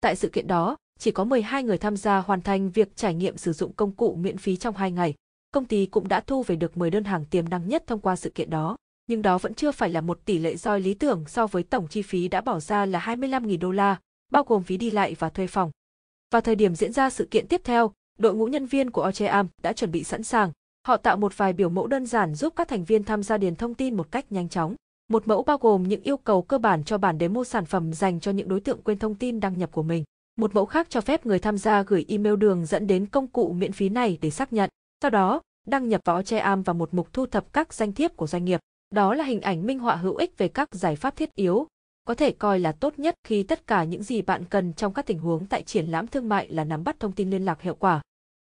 Tại sự kiện đó, chỉ có 12 người tham gia hoàn thành việc trải nghiệm sử dụng công cụ miễn phí trong 2 ngày. Công ty cũng đã thu về được 10 đơn hàng tiềm năng nhất thông qua sự kiện đó, nhưng đó vẫn chưa phải là một tỷ lệ roi lý tưởng so với tổng chi phí đã bỏ ra là 25.000 đô la, bao gồm phí đi lại và thuê phòng. Vào thời điểm diễn ra sự kiện tiếp theo, đội ngũ nhân viên của Ocheam đã chuẩn bị sẵn sàng, Họ tạo một vài biểu mẫu đơn giản giúp các thành viên tham gia điền thông tin một cách nhanh chóng. Một mẫu bao gồm những yêu cầu cơ bản cho bản demo sản phẩm dành cho những đối tượng quên thông tin đăng nhập của mình. Một mẫu khác cho phép người tham gia gửi email đường dẫn đến công cụ miễn phí này để xác nhận. Sau đó, đăng nhập vào OCHAM và một mục thu thập các danh thiếp của doanh nghiệp. Đó là hình ảnh minh họa hữu ích về các giải pháp thiết yếu, có thể coi là tốt nhất khi tất cả những gì bạn cần trong các tình huống tại triển lãm thương mại là nắm bắt thông tin liên lạc hiệu quả.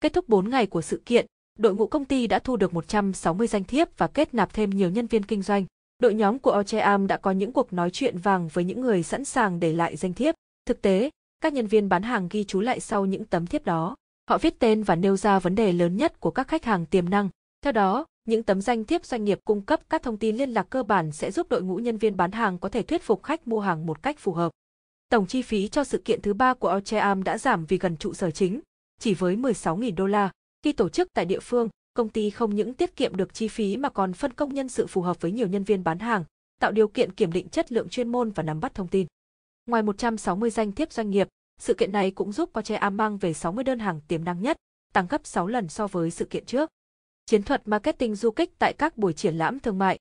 Kết thúc 4 ngày của sự kiện, đội ngũ công ty đã thu được 160 danh thiếp và kết nạp thêm nhiều nhân viên kinh doanh. Đội nhóm của Ocheam đã có những cuộc nói chuyện vàng với những người sẵn sàng để lại danh thiếp. Thực tế, các nhân viên bán hàng ghi chú lại sau những tấm thiếp đó. Họ viết tên và nêu ra vấn đề lớn nhất của các khách hàng tiềm năng. Theo đó, những tấm danh thiếp doanh nghiệp cung cấp các thông tin liên lạc cơ bản sẽ giúp đội ngũ nhân viên bán hàng có thể thuyết phục khách mua hàng một cách phù hợp. Tổng chi phí cho sự kiện thứ ba của Ocheam đã giảm vì gần trụ sở chính, chỉ với 16.000 đô la. Khi tổ chức tại địa phương, công ty không những tiết kiệm được chi phí mà còn phân công nhân sự phù hợp với nhiều nhân viên bán hàng, tạo điều kiện kiểm định chất lượng chuyên môn và nắm bắt thông tin. Ngoài 160 danh thiếp doanh nghiệp, sự kiện này cũng giúp Poche Am mang về 60 đơn hàng tiềm năng nhất, tăng gấp 6 lần so với sự kiện trước. Chiến thuật marketing du kích tại các buổi triển lãm thương mại.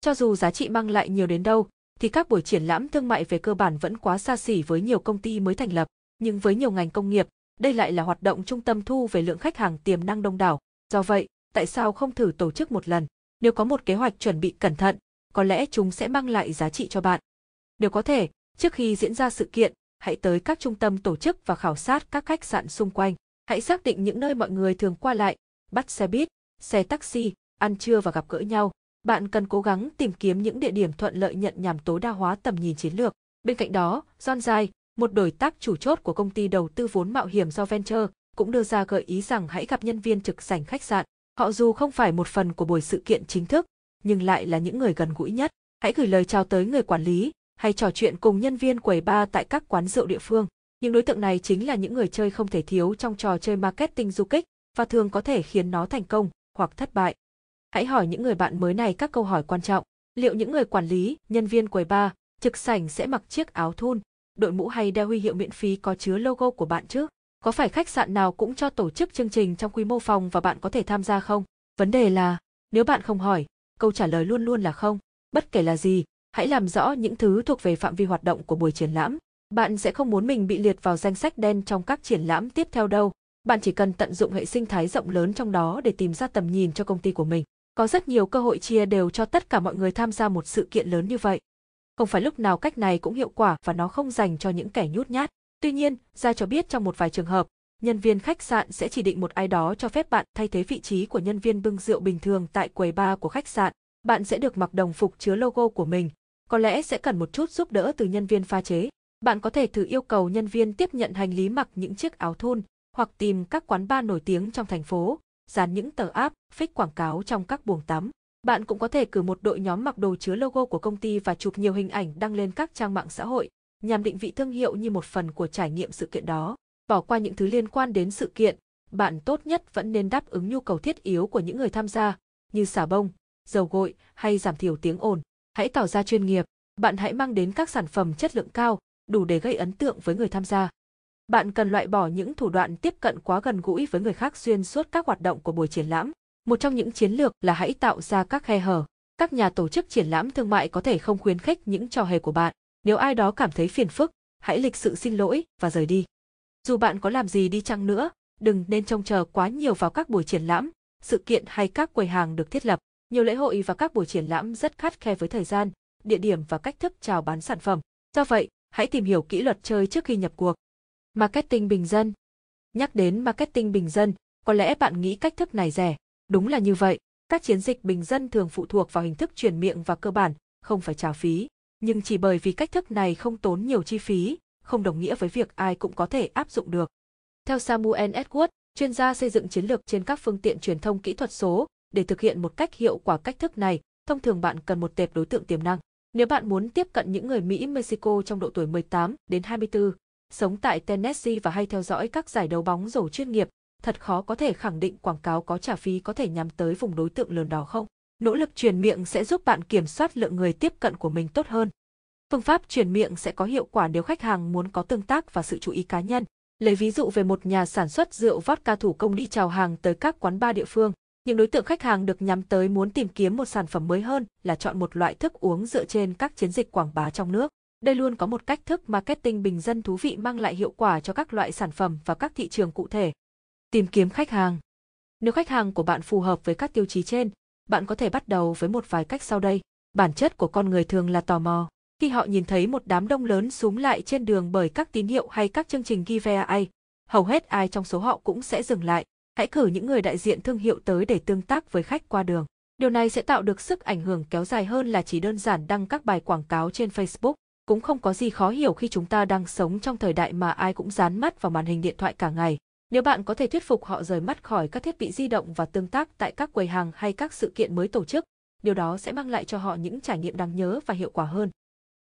Cho dù giá trị mang lại nhiều đến đâu, thì các buổi triển lãm thương mại về cơ bản vẫn quá xa xỉ với nhiều công ty mới thành lập, nhưng với nhiều ngành công nghiệp, đây lại là hoạt động trung tâm thu về lượng khách hàng tiềm năng đông đảo. Do vậy, tại sao không thử tổ chức một lần? Nếu có một kế hoạch chuẩn bị cẩn thận, có lẽ chúng sẽ mang lại giá trị cho bạn. Nếu có thể, trước khi diễn ra sự kiện, hãy tới các trung tâm tổ chức và khảo sát các khách sạn xung quanh. Hãy xác định những nơi mọi người thường qua lại, bắt xe buýt, xe taxi, ăn trưa và gặp gỡ nhau. Bạn cần cố gắng tìm kiếm những địa điểm thuận lợi nhận nhằm tối đa hóa tầm nhìn chiến lược. Bên cạnh đó, John Jai, một đối tác chủ chốt của công ty đầu tư vốn mạo hiểm do Venture cũng đưa ra gợi ý rằng hãy gặp nhân viên trực sảnh khách sạn. Họ dù không phải một phần của buổi sự kiện chính thức, nhưng lại là những người gần gũi nhất. Hãy gửi lời chào tới người quản lý hay trò chuyện cùng nhân viên quầy bar tại các quán rượu địa phương. Những đối tượng này chính là những người chơi không thể thiếu trong trò chơi marketing du kích và thường có thể khiến nó thành công hoặc thất bại. Hãy hỏi những người bạn mới này các câu hỏi quan trọng. Liệu những người quản lý, nhân viên quầy bar, trực sảnh sẽ mặc chiếc áo thun đội mũ hay đeo huy hiệu miễn phí có chứa logo của bạn chứ? Có phải khách sạn nào cũng cho tổ chức chương trình trong quy mô phòng và bạn có thể tham gia không? Vấn đề là, nếu bạn không hỏi, câu trả lời luôn luôn là không. Bất kể là gì, hãy làm rõ những thứ thuộc về phạm vi hoạt động của buổi triển lãm. Bạn sẽ không muốn mình bị liệt vào danh sách đen trong các triển lãm tiếp theo đâu. Bạn chỉ cần tận dụng hệ sinh thái rộng lớn trong đó để tìm ra tầm nhìn cho công ty của mình. Có rất nhiều cơ hội chia đều cho tất cả mọi người tham gia một sự kiện lớn như vậy không phải lúc nào cách này cũng hiệu quả và nó không dành cho những kẻ nhút nhát. Tuy nhiên, gia cho biết trong một vài trường hợp, nhân viên khách sạn sẽ chỉ định một ai đó cho phép bạn thay thế vị trí của nhân viên bưng rượu bình thường tại quầy bar của khách sạn. Bạn sẽ được mặc đồng phục chứa logo của mình, có lẽ sẽ cần một chút giúp đỡ từ nhân viên pha chế. Bạn có thể thử yêu cầu nhân viên tiếp nhận hành lý mặc những chiếc áo thun hoặc tìm các quán bar nổi tiếng trong thành phố, dán những tờ áp, phích quảng cáo trong các buồng tắm. Bạn cũng có thể cử một đội nhóm mặc đồ chứa logo của công ty và chụp nhiều hình ảnh đăng lên các trang mạng xã hội, nhằm định vị thương hiệu như một phần của trải nghiệm sự kiện đó. Bỏ qua những thứ liên quan đến sự kiện, bạn tốt nhất vẫn nên đáp ứng nhu cầu thiết yếu của những người tham gia, như xả bông, dầu gội hay giảm thiểu tiếng ồn. Hãy tỏ ra chuyên nghiệp, bạn hãy mang đến các sản phẩm chất lượng cao, đủ để gây ấn tượng với người tham gia. Bạn cần loại bỏ những thủ đoạn tiếp cận quá gần gũi với người khác xuyên suốt các hoạt động của buổi triển lãm. Một trong những chiến lược là hãy tạo ra các khe hở. Các nhà tổ chức triển lãm thương mại có thể không khuyến khích những trò hề của bạn. Nếu ai đó cảm thấy phiền phức, hãy lịch sự xin lỗi và rời đi. Dù bạn có làm gì đi chăng nữa, đừng nên trông chờ quá nhiều vào các buổi triển lãm, sự kiện hay các quầy hàng được thiết lập. Nhiều lễ hội và các buổi triển lãm rất khắt khe với thời gian, địa điểm và cách thức chào bán sản phẩm. Do vậy, hãy tìm hiểu kỹ luật chơi trước khi nhập cuộc. Marketing bình dân Nhắc đến marketing bình dân, có lẽ bạn nghĩ cách thức này rẻ, Đúng là như vậy, các chiến dịch bình dân thường phụ thuộc vào hình thức chuyển miệng và cơ bản, không phải trả phí, nhưng chỉ bởi vì cách thức này không tốn nhiều chi phí, không đồng nghĩa với việc ai cũng có thể áp dụng được. Theo Samuel Edward, chuyên gia xây dựng chiến lược trên các phương tiện truyền thông kỹ thuật số, để thực hiện một cách hiệu quả cách thức này, thông thường bạn cần một tệp đối tượng tiềm năng. Nếu bạn muốn tiếp cận những người Mỹ Mexico trong độ tuổi 18 đến 24, sống tại Tennessee và hay theo dõi các giải đấu bóng rổ chuyên nghiệp, thật khó có thể khẳng định quảng cáo có trả phí có thể nhắm tới vùng đối tượng lớn đó không. Nỗ lực truyền miệng sẽ giúp bạn kiểm soát lượng người tiếp cận của mình tốt hơn. Phương pháp truyền miệng sẽ có hiệu quả nếu khách hàng muốn có tương tác và sự chú ý cá nhân. Lấy ví dụ về một nhà sản xuất rượu vodka thủ công đi chào hàng tới các quán bar địa phương, những đối tượng khách hàng được nhắm tới muốn tìm kiếm một sản phẩm mới hơn là chọn một loại thức uống dựa trên các chiến dịch quảng bá trong nước. Đây luôn có một cách thức marketing bình dân thú vị mang lại hiệu quả cho các loại sản phẩm và các thị trường cụ thể. Tìm kiếm khách hàng. Nếu khách hàng của bạn phù hợp với các tiêu chí trên, bạn có thể bắt đầu với một vài cách sau đây. Bản chất của con người thường là tò mò. Khi họ nhìn thấy một đám đông lớn súm lại trên đường bởi các tín hiệu hay các chương trình giveaway, hầu hết ai trong số họ cũng sẽ dừng lại. Hãy cử những người đại diện thương hiệu tới để tương tác với khách qua đường. Điều này sẽ tạo được sức ảnh hưởng kéo dài hơn là chỉ đơn giản đăng các bài quảng cáo trên Facebook. Cũng không có gì khó hiểu khi chúng ta đang sống trong thời đại mà ai cũng dán mắt vào màn hình điện thoại cả ngày. Nếu bạn có thể thuyết phục họ rời mắt khỏi các thiết bị di động và tương tác tại các quầy hàng hay các sự kiện mới tổ chức, điều đó sẽ mang lại cho họ những trải nghiệm đáng nhớ và hiệu quả hơn.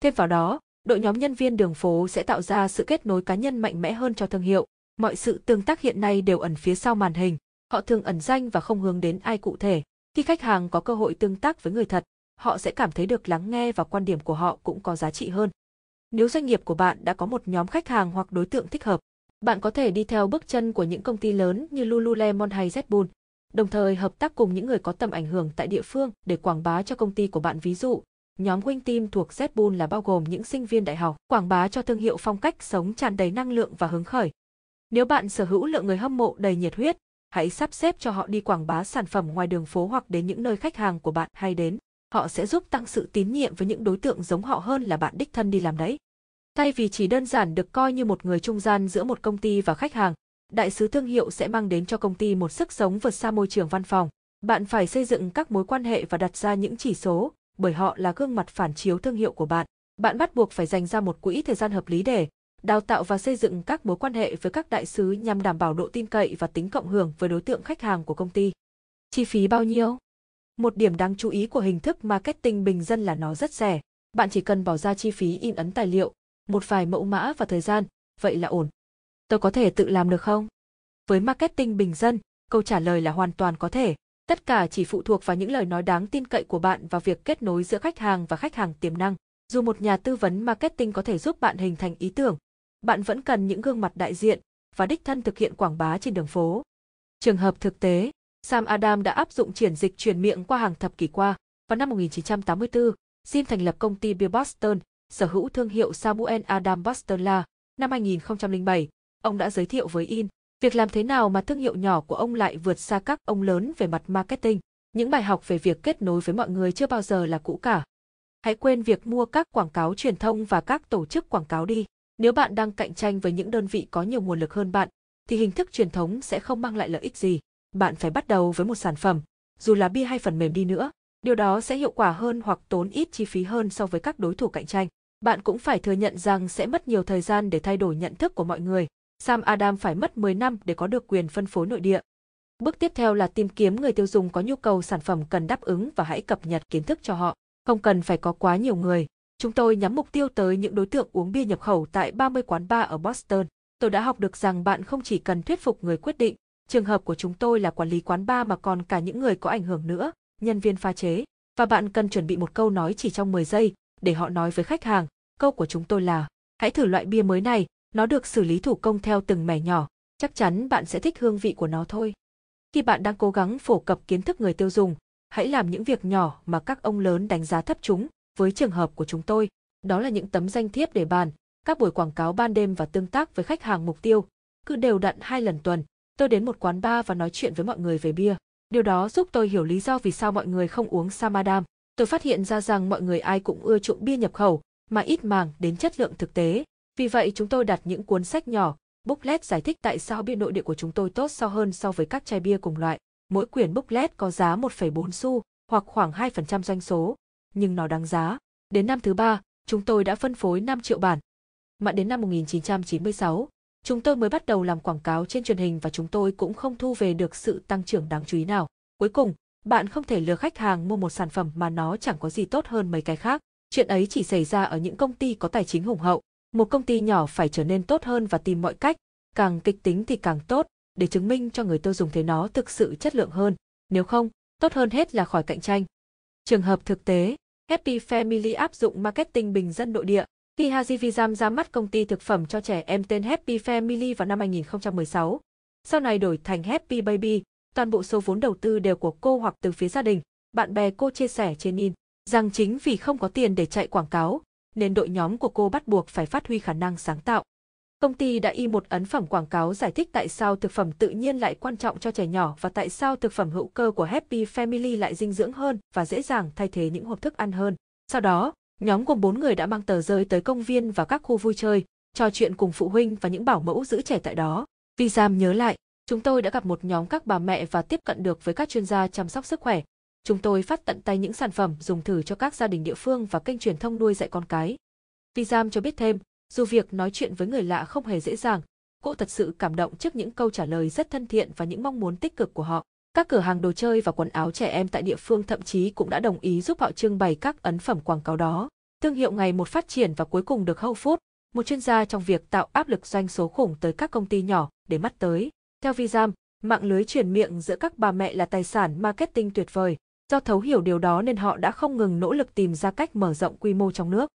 Thêm vào đó, đội nhóm nhân viên đường phố sẽ tạo ra sự kết nối cá nhân mạnh mẽ hơn cho thương hiệu. Mọi sự tương tác hiện nay đều ẩn phía sau màn hình, họ thường ẩn danh và không hướng đến ai cụ thể. Khi khách hàng có cơ hội tương tác với người thật, họ sẽ cảm thấy được lắng nghe và quan điểm của họ cũng có giá trị hơn. Nếu doanh nghiệp của bạn đã có một nhóm khách hàng hoặc đối tượng thích hợp, bạn có thể đi theo bước chân của những công ty lớn như Lululemon hay Zbull, đồng thời hợp tác cùng những người có tầm ảnh hưởng tại địa phương để quảng bá cho công ty của bạn ví dụ. Nhóm Wing Team thuộc Zbull là bao gồm những sinh viên đại học, quảng bá cho thương hiệu phong cách sống tràn đầy năng lượng và hứng khởi. Nếu bạn sở hữu lượng người hâm mộ đầy nhiệt huyết, hãy sắp xếp cho họ đi quảng bá sản phẩm ngoài đường phố hoặc đến những nơi khách hàng của bạn hay đến. Họ sẽ giúp tăng sự tín nhiệm với những đối tượng giống họ hơn là bạn đích thân đi làm đấy. Thay vì chỉ đơn giản được coi như một người trung gian giữa một công ty và khách hàng, đại sứ thương hiệu sẽ mang đến cho công ty một sức sống vượt xa môi trường văn phòng. Bạn phải xây dựng các mối quan hệ và đặt ra những chỉ số, bởi họ là gương mặt phản chiếu thương hiệu của bạn. Bạn bắt buộc phải dành ra một quỹ thời gian hợp lý để đào tạo và xây dựng các mối quan hệ với các đại sứ nhằm đảm bảo độ tin cậy và tính cộng hưởng với đối tượng khách hàng của công ty. Chi phí bao nhiêu? Một điểm đáng chú ý của hình thức marketing bình dân là nó rất rẻ. Bạn chỉ cần bỏ ra chi phí in ấn tài liệu, một vài mẫu mã và thời gian, vậy là ổn. Tôi có thể tự làm được không? Với marketing bình dân, câu trả lời là hoàn toàn có thể. Tất cả chỉ phụ thuộc vào những lời nói đáng tin cậy của bạn và việc kết nối giữa khách hàng và khách hàng tiềm năng. Dù một nhà tư vấn marketing có thể giúp bạn hình thành ý tưởng, bạn vẫn cần những gương mặt đại diện và đích thân thực hiện quảng bá trên đường phố. Trường hợp thực tế, Sam Adam đã áp dụng triển dịch truyền miệng qua hàng thập kỷ qua. Vào năm 1984, Jim thành lập công ty Beer Boston, sở hữu thương hiệu Samuel Adam Bastella. Năm 2007, ông đã giới thiệu với In việc làm thế nào mà thương hiệu nhỏ của ông lại vượt xa các ông lớn về mặt marketing. Những bài học về việc kết nối với mọi người chưa bao giờ là cũ cả. Hãy quên việc mua các quảng cáo truyền thông và các tổ chức quảng cáo đi. Nếu bạn đang cạnh tranh với những đơn vị có nhiều nguồn lực hơn bạn, thì hình thức truyền thống sẽ không mang lại lợi ích gì. Bạn phải bắt đầu với một sản phẩm, dù là bia hay phần mềm đi nữa. Điều đó sẽ hiệu quả hơn hoặc tốn ít chi phí hơn so với các đối thủ cạnh tranh. Bạn cũng phải thừa nhận rằng sẽ mất nhiều thời gian để thay đổi nhận thức của mọi người. Sam Adam phải mất 10 năm để có được quyền phân phối nội địa. Bước tiếp theo là tìm kiếm người tiêu dùng có nhu cầu sản phẩm cần đáp ứng và hãy cập nhật kiến thức cho họ. Không cần phải có quá nhiều người. Chúng tôi nhắm mục tiêu tới những đối tượng uống bia nhập khẩu tại 30 quán bar ở Boston. Tôi đã học được rằng bạn không chỉ cần thuyết phục người quyết định, trường hợp của chúng tôi là quản lý quán bar mà còn cả những người có ảnh hưởng nữa nhân viên pha chế, và bạn cần chuẩn bị một câu nói chỉ trong 10 giây để họ nói với khách hàng, câu của chúng tôi là, hãy thử loại bia mới này, nó được xử lý thủ công theo từng mẻ nhỏ, chắc chắn bạn sẽ thích hương vị của nó thôi. Khi bạn đang cố gắng phổ cập kiến thức người tiêu dùng, hãy làm những việc nhỏ mà các ông lớn đánh giá thấp chúng, với trường hợp của chúng tôi, đó là những tấm danh thiếp để bàn, các buổi quảng cáo ban đêm và tương tác với khách hàng mục tiêu, cứ đều đặn hai lần tuần, tôi đến một quán bar và nói chuyện với mọi người về bia. Điều đó giúp tôi hiểu lý do vì sao mọi người không uống Samadam. Tôi phát hiện ra rằng mọi người ai cũng ưa chuộng bia nhập khẩu, mà ít màng đến chất lượng thực tế. Vì vậy chúng tôi đặt những cuốn sách nhỏ, booklet giải thích tại sao bia nội địa của chúng tôi tốt so hơn so với các chai bia cùng loại. Mỗi quyển booklet có giá 1,4 xu hoặc khoảng 2% doanh số, nhưng nó đáng giá. Đến năm thứ ba, chúng tôi đã phân phối 5 triệu bản. Mà đến năm 1996, Chúng tôi mới bắt đầu làm quảng cáo trên truyền hình và chúng tôi cũng không thu về được sự tăng trưởng đáng chú ý nào. Cuối cùng, bạn không thể lừa khách hàng mua một sản phẩm mà nó chẳng có gì tốt hơn mấy cái khác. Chuyện ấy chỉ xảy ra ở những công ty có tài chính hùng hậu. Một công ty nhỏ phải trở nên tốt hơn và tìm mọi cách, càng kịch tính thì càng tốt, để chứng minh cho người tiêu dùng thấy nó thực sự chất lượng hơn. Nếu không, tốt hơn hết là khỏi cạnh tranh. Trường hợp thực tế, Happy Family áp dụng marketing bình dân nội địa, Tihajivijam ra mắt công ty thực phẩm cho trẻ em tên Happy Family vào năm 2016. Sau này đổi thành Happy Baby, toàn bộ số vốn đầu tư đều của cô hoặc từ phía gia đình. Bạn bè cô chia sẻ trên in rằng chính vì không có tiền để chạy quảng cáo, nên đội nhóm của cô bắt buộc phải phát huy khả năng sáng tạo. Công ty đã in một ấn phẩm quảng cáo giải thích tại sao thực phẩm tự nhiên lại quan trọng cho trẻ nhỏ và tại sao thực phẩm hữu cơ của Happy Family lại dinh dưỡng hơn và dễ dàng thay thế những hộp thức ăn hơn. Sau đó, Nhóm gồm bốn người đã mang tờ rơi tới công viên và các khu vui chơi, trò chuyện cùng phụ huynh và những bảo mẫu giữ trẻ tại đó. Vì Sam nhớ lại, chúng tôi đã gặp một nhóm các bà mẹ và tiếp cận được với các chuyên gia chăm sóc sức khỏe. Chúng tôi phát tận tay những sản phẩm dùng thử cho các gia đình địa phương và kênh truyền thông nuôi dạy con cái. Vì Sam cho biết thêm, dù việc nói chuyện với người lạ không hề dễ dàng, cô thật sự cảm động trước những câu trả lời rất thân thiện và những mong muốn tích cực của họ. Các cửa hàng đồ chơi và quần áo trẻ em tại địa phương thậm chí cũng đã đồng ý giúp họ trưng bày các ấn phẩm quảng cáo đó. Thương hiệu ngày một phát triển và cuối cùng được Whole Foods, một chuyên gia trong việc tạo áp lực doanh số khủng tới các công ty nhỏ, để mắt tới. Theo Vizam, mạng lưới truyền miệng giữa các bà mẹ là tài sản marketing tuyệt vời. Do thấu hiểu điều đó nên họ đã không ngừng nỗ lực tìm ra cách mở rộng quy mô trong nước.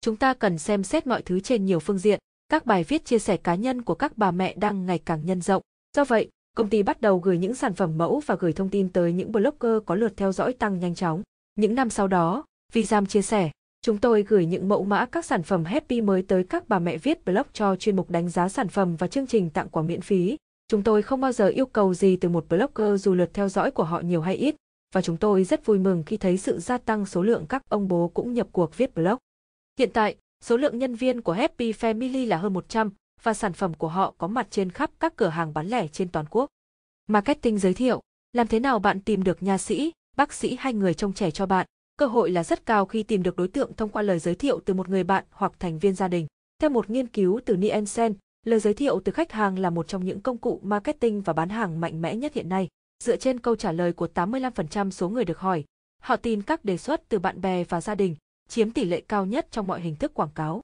Chúng ta cần xem xét mọi thứ trên nhiều phương diện, các bài viết chia sẻ cá nhân của các bà mẹ đang ngày càng nhân rộng. Do vậy, công ty bắt đầu gửi những sản phẩm mẫu và gửi thông tin tới những blogger có lượt theo dõi tăng nhanh chóng. Những năm sau đó, Vizam chia sẻ, chúng tôi gửi những mẫu mã các sản phẩm happy mới tới các bà mẹ viết blog cho chuyên mục đánh giá sản phẩm và chương trình tặng quà miễn phí. Chúng tôi không bao giờ yêu cầu gì từ một blogger dù lượt theo dõi của họ nhiều hay ít, và chúng tôi rất vui mừng khi thấy sự gia tăng số lượng các ông bố cũng nhập cuộc viết blog. Hiện tại, số lượng nhân viên của Happy Family là hơn 100, và sản phẩm của họ có mặt trên khắp các cửa hàng bán lẻ trên toàn quốc. Marketing giới thiệu, làm thế nào bạn tìm được nha sĩ, bác sĩ hay người trông trẻ cho bạn? Cơ hội là rất cao khi tìm được đối tượng thông qua lời giới thiệu từ một người bạn hoặc thành viên gia đình. Theo một nghiên cứu từ Nielsen, lời giới thiệu từ khách hàng là một trong những công cụ marketing và bán hàng mạnh mẽ nhất hiện nay. Dựa trên câu trả lời của 85% số người được hỏi, họ tin các đề xuất từ bạn bè và gia đình chiếm tỷ lệ cao nhất trong mọi hình thức quảng cáo.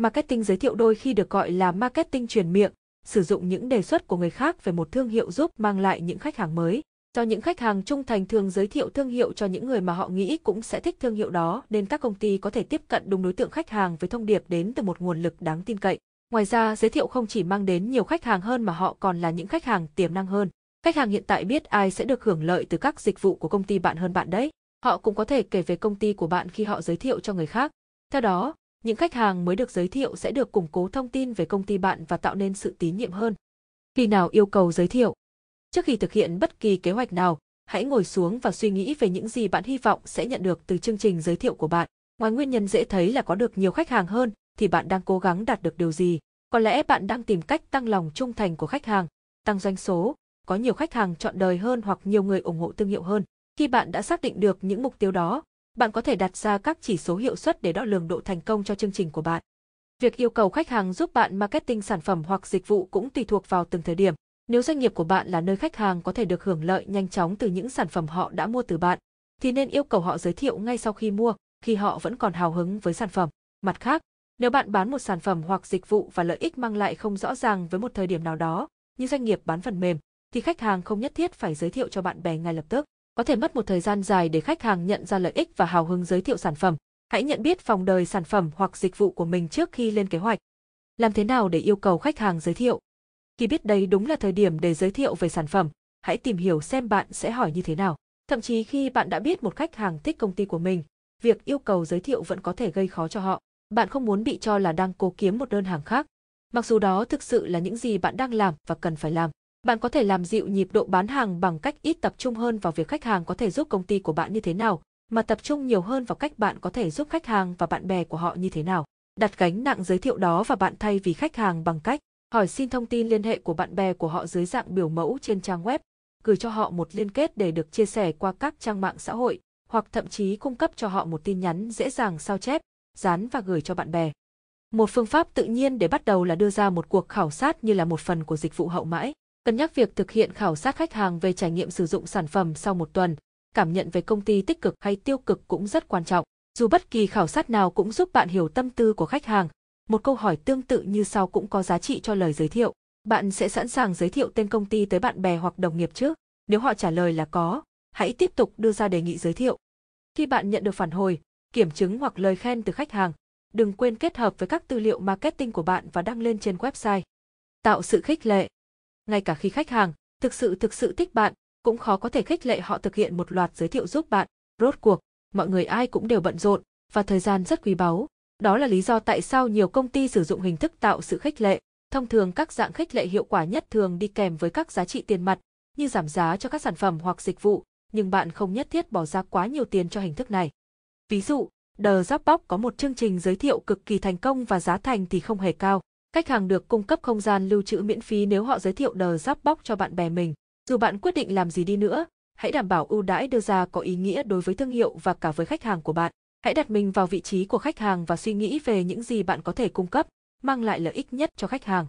Marketing giới thiệu đôi khi được gọi là marketing truyền miệng, sử dụng những đề xuất của người khác về một thương hiệu giúp mang lại những khách hàng mới. Cho những khách hàng trung thành thường giới thiệu thương hiệu cho những người mà họ nghĩ cũng sẽ thích thương hiệu đó nên các công ty có thể tiếp cận đúng đối tượng khách hàng với thông điệp đến từ một nguồn lực đáng tin cậy. Ngoài ra, giới thiệu không chỉ mang đến nhiều khách hàng hơn mà họ còn là những khách hàng tiềm năng hơn. Khách hàng hiện tại biết ai sẽ được hưởng lợi từ các dịch vụ của công ty bạn hơn bạn đấy. Họ cũng có thể kể về công ty của bạn khi họ giới thiệu cho người khác. Theo đó, những khách hàng mới được giới thiệu sẽ được củng cố thông tin về công ty bạn và tạo nên sự tín nhiệm hơn. Khi nào yêu cầu giới thiệu? Trước khi thực hiện bất kỳ kế hoạch nào, hãy ngồi xuống và suy nghĩ về những gì bạn hy vọng sẽ nhận được từ chương trình giới thiệu của bạn. Ngoài nguyên nhân dễ thấy là có được nhiều khách hàng hơn thì bạn đang cố gắng đạt được điều gì? Có lẽ bạn đang tìm cách tăng lòng trung thành của khách hàng, tăng doanh số, có nhiều khách hàng chọn đời hơn hoặc nhiều người ủng hộ thương hiệu hơn. Khi bạn đã xác định được những mục tiêu đó, bạn có thể đặt ra các chỉ số hiệu suất để đo lường độ thành công cho chương trình của bạn. Việc yêu cầu khách hàng giúp bạn marketing sản phẩm hoặc dịch vụ cũng tùy thuộc vào từng thời điểm. Nếu doanh nghiệp của bạn là nơi khách hàng có thể được hưởng lợi nhanh chóng từ những sản phẩm họ đã mua từ bạn, thì nên yêu cầu họ giới thiệu ngay sau khi mua, khi họ vẫn còn hào hứng với sản phẩm. Mặt khác, nếu bạn bán một sản phẩm hoặc dịch vụ và lợi ích mang lại không rõ ràng với một thời điểm nào đó, như doanh nghiệp bán phần mềm, thì khách hàng không nhất thiết phải giới thiệu cho bạn bè ngay lập tức có thể mất một thời gian dài để khách hàng nhận ra lợi ích và hào hứng giới thiệu sản phẩm. Hãy nhận biết phòng đời sản phẩm hoặc dịch vụ của mình trước khi lên kế hoạch. Làm thế nào để yêu cầu khách hàng giới thiệu? Khi biết đây đúng là thời điểm để giới thiệu về sản phẩm, hãy tìm hiểu xem bạn sẽ hỏi như thế nào. Thậm chí khi bạn đã biết một khách hàng thích công ty của mình, việc yêu cầu giới thiệu vẫn có thể gây khó cho họ. Bạn không muốn bị cho là đang cố kiếm một đơn hàng khác, mặc dù đó thực sự là những gì bạn đang làm và cần phải làm. Bạn có thể làm dịu nhịp độ bán hàng bằng cách ít tập trung hơn vào việc khách hàng có thể giúp công ty của bạn như thế nào, mà tập trung nhiều hơn vào cách bạn có thể giúp khách hàng và bạn bè của họ như thế nào. Đặt gánh nặng giới thiệu đó và bạn thay vì khách hàng bằng cách hỏi xin thông tin liên hệ của bạn bè của họ dưới dạng biểu mẫu trên trang web, gửi cho họ một liên kết để được chia sẻ qua các trang mạng xã hội hoặc thậm chí cung cấp cho họ một tin nhắn dễ dàng sao chép, dán và gửi cho bạn bè. Một phương pháp tự nhiên để bắt đầu là đưa ra một cuộc khảo sát như là một phần của dịch vụ hậu mãi cân nhắc việc thực hiện khảo sát khách hàng về trải nghiệm sử dụng sản phẩm sau một tuần, cảm nhận về công ty tích cực hay tiêu cực cũng rất quan trọng. Dù bất kỳ khảo sát nào cũng giúp bạn hiểu tâm tư của khách hàng, một câu hỏi tương tự như sau cũng có giá trị cho lời giới thiệu. Bạn sẽ sẵn sàng giới thiệu tên công ty tới bạn bè hoặc đồng nghiệp trước. Nếu họ trả lời là có, hãy tiếp tục đưa ra đề nghị giới thiệu. Khi bạn nhận được phản hồi, kiểm chứng hoặc lời khen từ khách hàng, đừng quên kết hợp với các tư liệu marketing của bạn và đăng lên trên website. Tạo sự khích lệ ngay cả khi khách hàng thực sự thực sự thích bạn, cũng khó có thể khích lệ họ thực hiện một loạt giới thiệu giúp bạn. Rốt cuộc, mọi người ai cũng đều bận rộn và thời gian rất quý báu. Đó là lý do tại sao nhiều công ty sử dụng hình thức tạo sự khích lệ. Thông thường các dạng khích lệ hiệu quả nhất thường đi kèm với các giá trị tiền mặt, như giảm giá cho các sản phẩm hoặc dịch vụ, nhưng bạn không nhất thiết bỏ ra quá nhiều tiền cho hình thức này. Ví dụ, The Dropbox có một chương trình giới thiệu cực kỳ thành công và giá thành thì không hề cao. Khách hàng được cung cấp không gian lưu trữ miễn phí nếu họ giới thiệu The Zapbox cho bạn bè mình. Dù bạn quyết định làm gì đi nữa, hãy đảm bảo ưu đãi đưa ra có ý nghĩa đối với thương hiệu và cả với khách hàng của bạn. Hãy đặt mình vào vị trí của khách hàng và suy nghĩ về những gì bạn có thể cung cấp, mang lại lợi ích nhất cho khách hàng.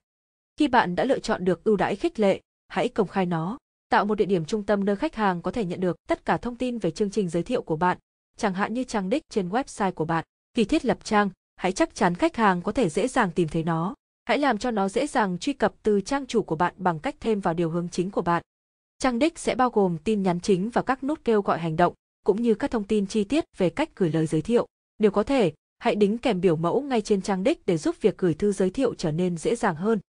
Khi bạn đã lựa chọn được ưu đãi khích lệ, hãy công khai nó. Tạo một địa điểm trung tâm nơi khách hàng có thể nhận được tất cả thông tin về chương trình giới thiệu của bạn, chẳng hạn như trang đích trên website của bạn. Khi thiết lập trang, hãy chắc chắn khách hàng có thể dễ dàng tìm thấy nó. Hãy làm cho nó dễ dàng truy cập từ trang chủ của bạn bằng cách thêm vào điều hướng chính của bạn. Trang đích sẽ bao gồm tin nhắn chính và các nút kêu gọi hành động, cũng như các thông tin chi tiết về cách gửi lời giới thiệu. Nếu có thể, hãy đính kèm biểu mẫu ngay trên trang đích để giúp việc gửi thư giới thiệu trở nên dễ dàng hơn.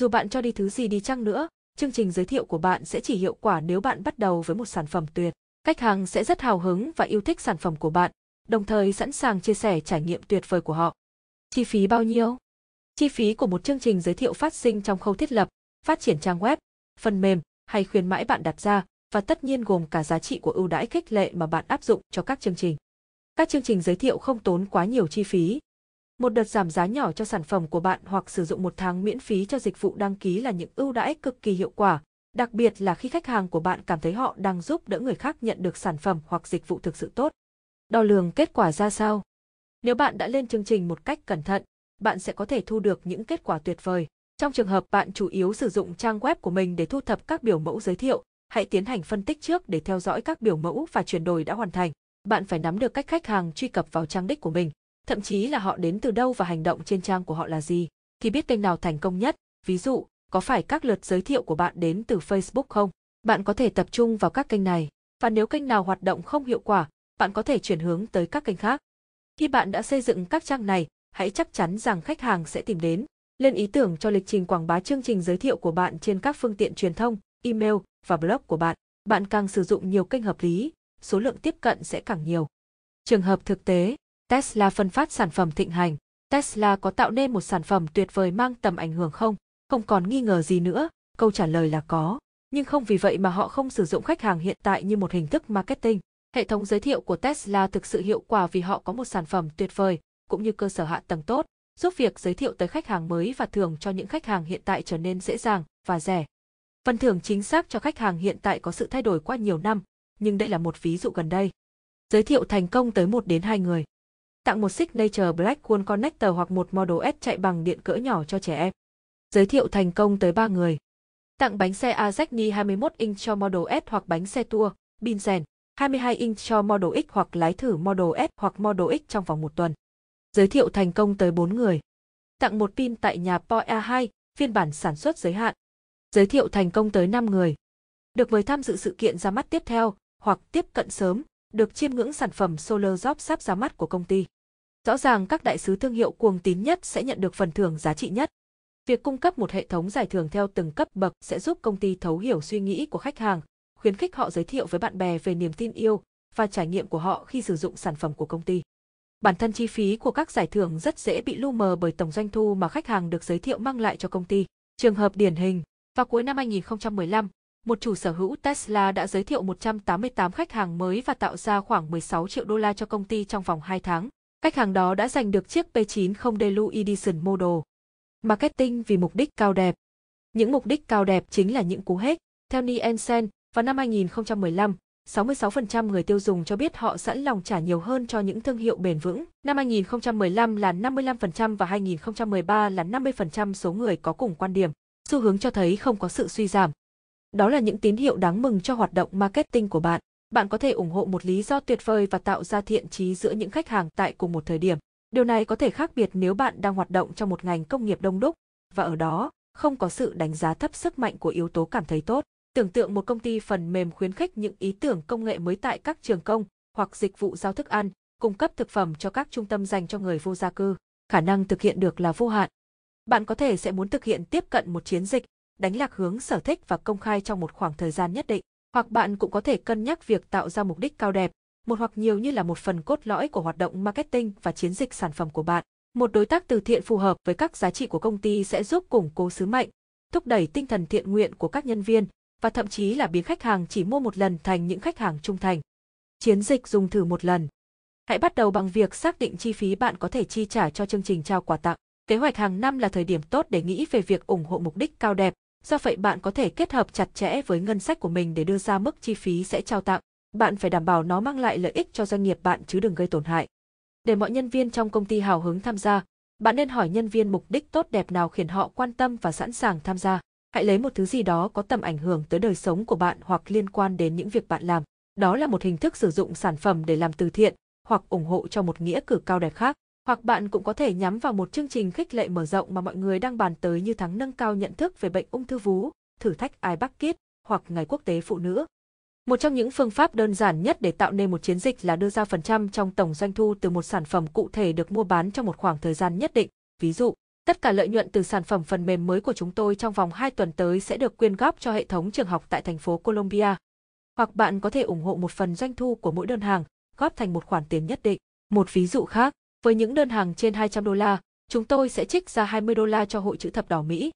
Dù bạn cho đi thứ gì đi chăng nữa, chương trình giới thiệu của bạn sẽ chỉ hiệu quả nếu bạn bắt đầu với một sản phẩm tuyệt. Khách hàng sẽ rất hào hứng và yêu thích sản phẩm của bạn, đồng thời sẵn sàng chia sẻ trải nghiệm tuyệt vời của họ. Chi phí bao nhiêu? Chi phí của một chương trình giới thiệu phát sinh trong khâu thiết lập, phát triển trang web, phần mềm hay khuyến mãi bạn đặt ra và tất nhiên gồm cả giá trị của ưu đãi khích lệ mà bạn áp dụng cho các chương trình. Các chương trình giới thiệu không tốn quá nhiều chi phí. Một đợt giảm giá nhỏ cho sản phẩm của bạn hoặc sử dụng một tháng miễn phí cho dịch vụ đăng ký là những ưu đãi cực kỳ hiệu quả, đặc biệt là khi khách hàng của bạn cảm thấy họ đang giúp đỡ người khác nhận được sản phẩm hoặc dịch vụ thực sự tốt. Đo lường kết quả ra sao? Nếu bạn đã lên chương trình một cách cẩn thận, bạn sẽ có thể thu được những kết quả tuyệt vời. Trong trường hợp bạn chủ yếu sử dụng trang web của mình để thu thập các biểu mẫu giới thiệu, hãy tiến hành phân tích trước để theo dõi các biểu mẫu và chuyển đổi đã hoàn thành. Bạn phải nắm được cách khách hàng truy cập vào trang đích của mình, thậm chí là họ đến từ đâu và hành động trên trang của họ là gì, thì biết kênh nào thành công nhất. Ví dụ, có phải các lượt giới thiệu của bạn đến từ Facebook không? Bạn có thể tập trung vào các kênh này, và nếu kênh nào hoạt động không hiệu quả, bạn có thể chuyển hướng tới các kênh khác. Khi bạn đã xây dựng các trang này, hãy chắc chắn rằng khách hàng sẽ tìm đến. Lên ý tưởng cho lịch trình quảng bá chương trình giới thiệu của bạn trên các phương tiện truyền thông, email và blog của bạn. Bạn càng sử dụng nhiều kênh hợp lý, số lượng tiếp cận sẽ càng nhiều. Trường hợp thực tế, Tesla phân phát sản phẩm thịnh hành. Tesla có tạo nên một sản phẩm tuyệt vời mang tầm ảnh hưởng không? Không còn nghi ngờ gì nữa, câu trả lời là có. Nhưng không vì vậy mà họ không sử dụng khách hàng hiện tại như một hình thức marketing. Hệ thống giới thiệu của Tesla thực sự hiệu quả vì họ có một sản phẩm tuyệt vời, cũng như cơ sở hạ tầng tốt, giúp việc giới thiệu tới khách hàng mới và thưởng cho những khách hàng hiện tại trở nên dễ dàng và rẻ. Phần thưởng chính xác cho khách hàng hiện tại có sự thay đổi qua nhiều năm, nhưng đây là một ví dụ gần đây. Giới thiệu thành công tới 1 đến 2 người. Tặng một Signature Black One Connector hoặc một Model S chạy bằng điện cỡ nhỏ cho trẻ em. Giới thiệu thành công tới 3 người. Tặng bánh xe Azekni 21 inch cho Model S hoặc bánh xe Tour, Binzen, 22 inch cho Model X hoặc lái thử Model S hoặc Model X trong vòng một tuần giới thiệu thành công tới 4 người. Tặng một pin tại nhà Poe 2 phiên bản sản xuất giới hạn. Giới thiệu thành công tới 5 người. Được mời tham dự sự kiện ra mắt tiếp theo hoặc tiếp cận sớm, được chiêm ngưỡng sản phẩm Solar Job sắp ra mắt của công ty. Rõ ràng các đại sứ thương hiệu cuồng tín nhất sẽ nhận được phần thưởng giá trị nhất. Việc cung cấp một hệ thống giải thưởng theo từng cấp bậc sẽ giúp công ty thấu hiểu suy nghĩ của khách hàng, khuyến khích họ giới thiệu với bạn bè về niềm tin yêu và trải nghiệm của họ khi sử dụng sản phẩm của công ty. Bản thân chi phí của các giải thưởng rất dễ bị lu mờ bởi tổng doanh thu mà khách hàng được giới thiệu mang lại cho công ty. Trường hợp điển hình, vào cuối năm 2015, một chủ sở hữu Tesla đã giới thiệu 188 khách hàng mới và tạo ra khoảng 16 triệu đô la cho công ty trong vòng 2 tháng. Khách hàng đó đã giành được chiếc P90 Deluxe Edition Model. Marketing vì mục đích cao đẹp. Những mục đích cao đẹp chính là những cú hếch. Theo Nielsen, vào năm 2015, 66% người tiêu dùng cho biết họ sẵn lòng trả nhiều hơn cho những thương hiệu bền vững. Năm 2015 là 55% và 2013 là 50% số người có cùng quan điểm. Xu hướng cho thấy không có sự suy giảm. Đó là những tín hiệu đáng mừng cho hoạt động marketing của bạn. Bạn có thể ủng hộ một lý do tuyệt vời và tạo ra thiện trí giữa những khách hàng tại cùng một thời điểm. Điều này có thể khác biệt nếu bạn đang hoạt động trong một ngành công nghiệp đông đúc và ở đó không có sự đánh giá thấp sức mạnh của yếu tố cảm thấy tốt. Tưởng tượng một công ty phần mềm khuyến khích những ý tưởng công nghệ mới tại các trường công hoặc dịch vụ giao thức ăn, cung cấp thực phẩm cho các trung tâm dành cho người vô gia cư, khả năng thực hiện được là vô hạn. Bạn có thể sẽ muốn thực hiện tiếp cận một chiến dịch, đánh lạc hướng sở thích và công khai trong một khoảng thời gian nhất định, hoặc bạn cũng có thể cân nhắc việc tạo ra mục đích cao đẹp, một hoặc nhiều như là một phần cốt lõi của hoạt động marketing và chiến dịch sản phẩm của bạn. Một đối tác từ thiện phù hợp với các giá trị của công ty sẽ giúp củng cố sứ mệnh, thúc đẩy tinh thần thiện nguyện của các nhân viên và thậm chí là biến khách hàng chỉ mua một lần thành những khách hàng trung thành. Chiến dịch dùng thử một lần. Hãy bắt đầu bằng việc xác định chi phí bạn có thể chi trả cho chương trình trao quà tặng. Kế hoạch hàng năm là thời điểm tốt để nghĩ về việc ủng hộ mục đích cao đẹp, do vậy bạn có thể kết hợp chặt chẽ với ngân sách của mình để đưa ra mức chi phí sẽ trao tặng. Bạn phải đảm bảo nó mang lại lợi ích cho doanh nghiệp bạn chứ đừng gây tổn hại. Để mọi nhân viên trong công ty hào hứng tham gia, bạn nên hỏi nhân viên mục đích tốt đẹp nào khiến họ quan tâm và sẵn sàng tham gia hãy lấy một thứ gì đó có tầm ảnh hưởng tới đời sống của bạn hoặc liên quan đến những việc bạn làm. Đó là một hình thức sử dụng sản phẩm để làm từ thiện hoặc ủng hộ cho một nghĩa cử cao đẹp khác. Hoặc bạn cũng có thể nhắm vào một chương trình khích lệ mở rộng mà mọi người đang bàn tới như tháng nâng cao nhận thức về bệnh ung thư vú, thử thách ai bắc kít hoặc ngày quốc tế phụ nữ. Một trong những phương pháp đơn giản nhất để tạo nên một chiến dịch là đưa ra phần trăm trong tổng doanh thu từ một sản phẩm cụ thể được mua bán trong một khoảng thời gian nhất định, ví dụ Tất cả lợi nhuận từ sản phẩm phần mềm mới của chúng tôi trong vòng 2 tuần tới sẽ được quyên góp cho hệ thống trường học tại thành phố Colombia. Hoặc bạn có thể ủng hộ một phần doanh thu của mỗi đơn hàng, góp thành một khoản tiền nhất định. Một ví dụ khác, với những đơn hàng trên 200 đô la, chúng tôi sẽ trích ra 20 đô la cho Hội chữ thập đỏ Mỹ.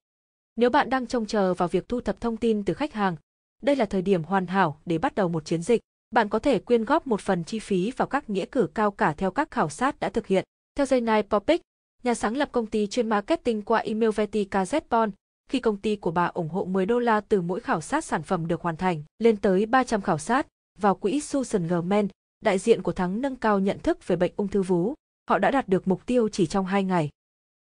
Nếu bạn đang trông chờ vào việc thu thập thông tin từ khách hàng, đây là thời điểm hoàn hảo để bắt đầu một chiến dịch. Bạn có thể quyên góp một phần chi phí vào các nghĩa cử cao cả theo các khảo sát đã thực hiện. Theo dây Jaynai Popic, nhà sáng lập công ty chuyên marketing qua email Veti khi công ty của bà ủng hộ 10 đô la từ mỗi khảo sát sản phẩm được hoàn thành, lên tới 300 khảo sát, vào quỹ Susan German, đại diện của Thắng nâng cao nhận thức về bệnh ung thư vú. Họ đã đạt được mục tiêu chỉ trong 2 ngày.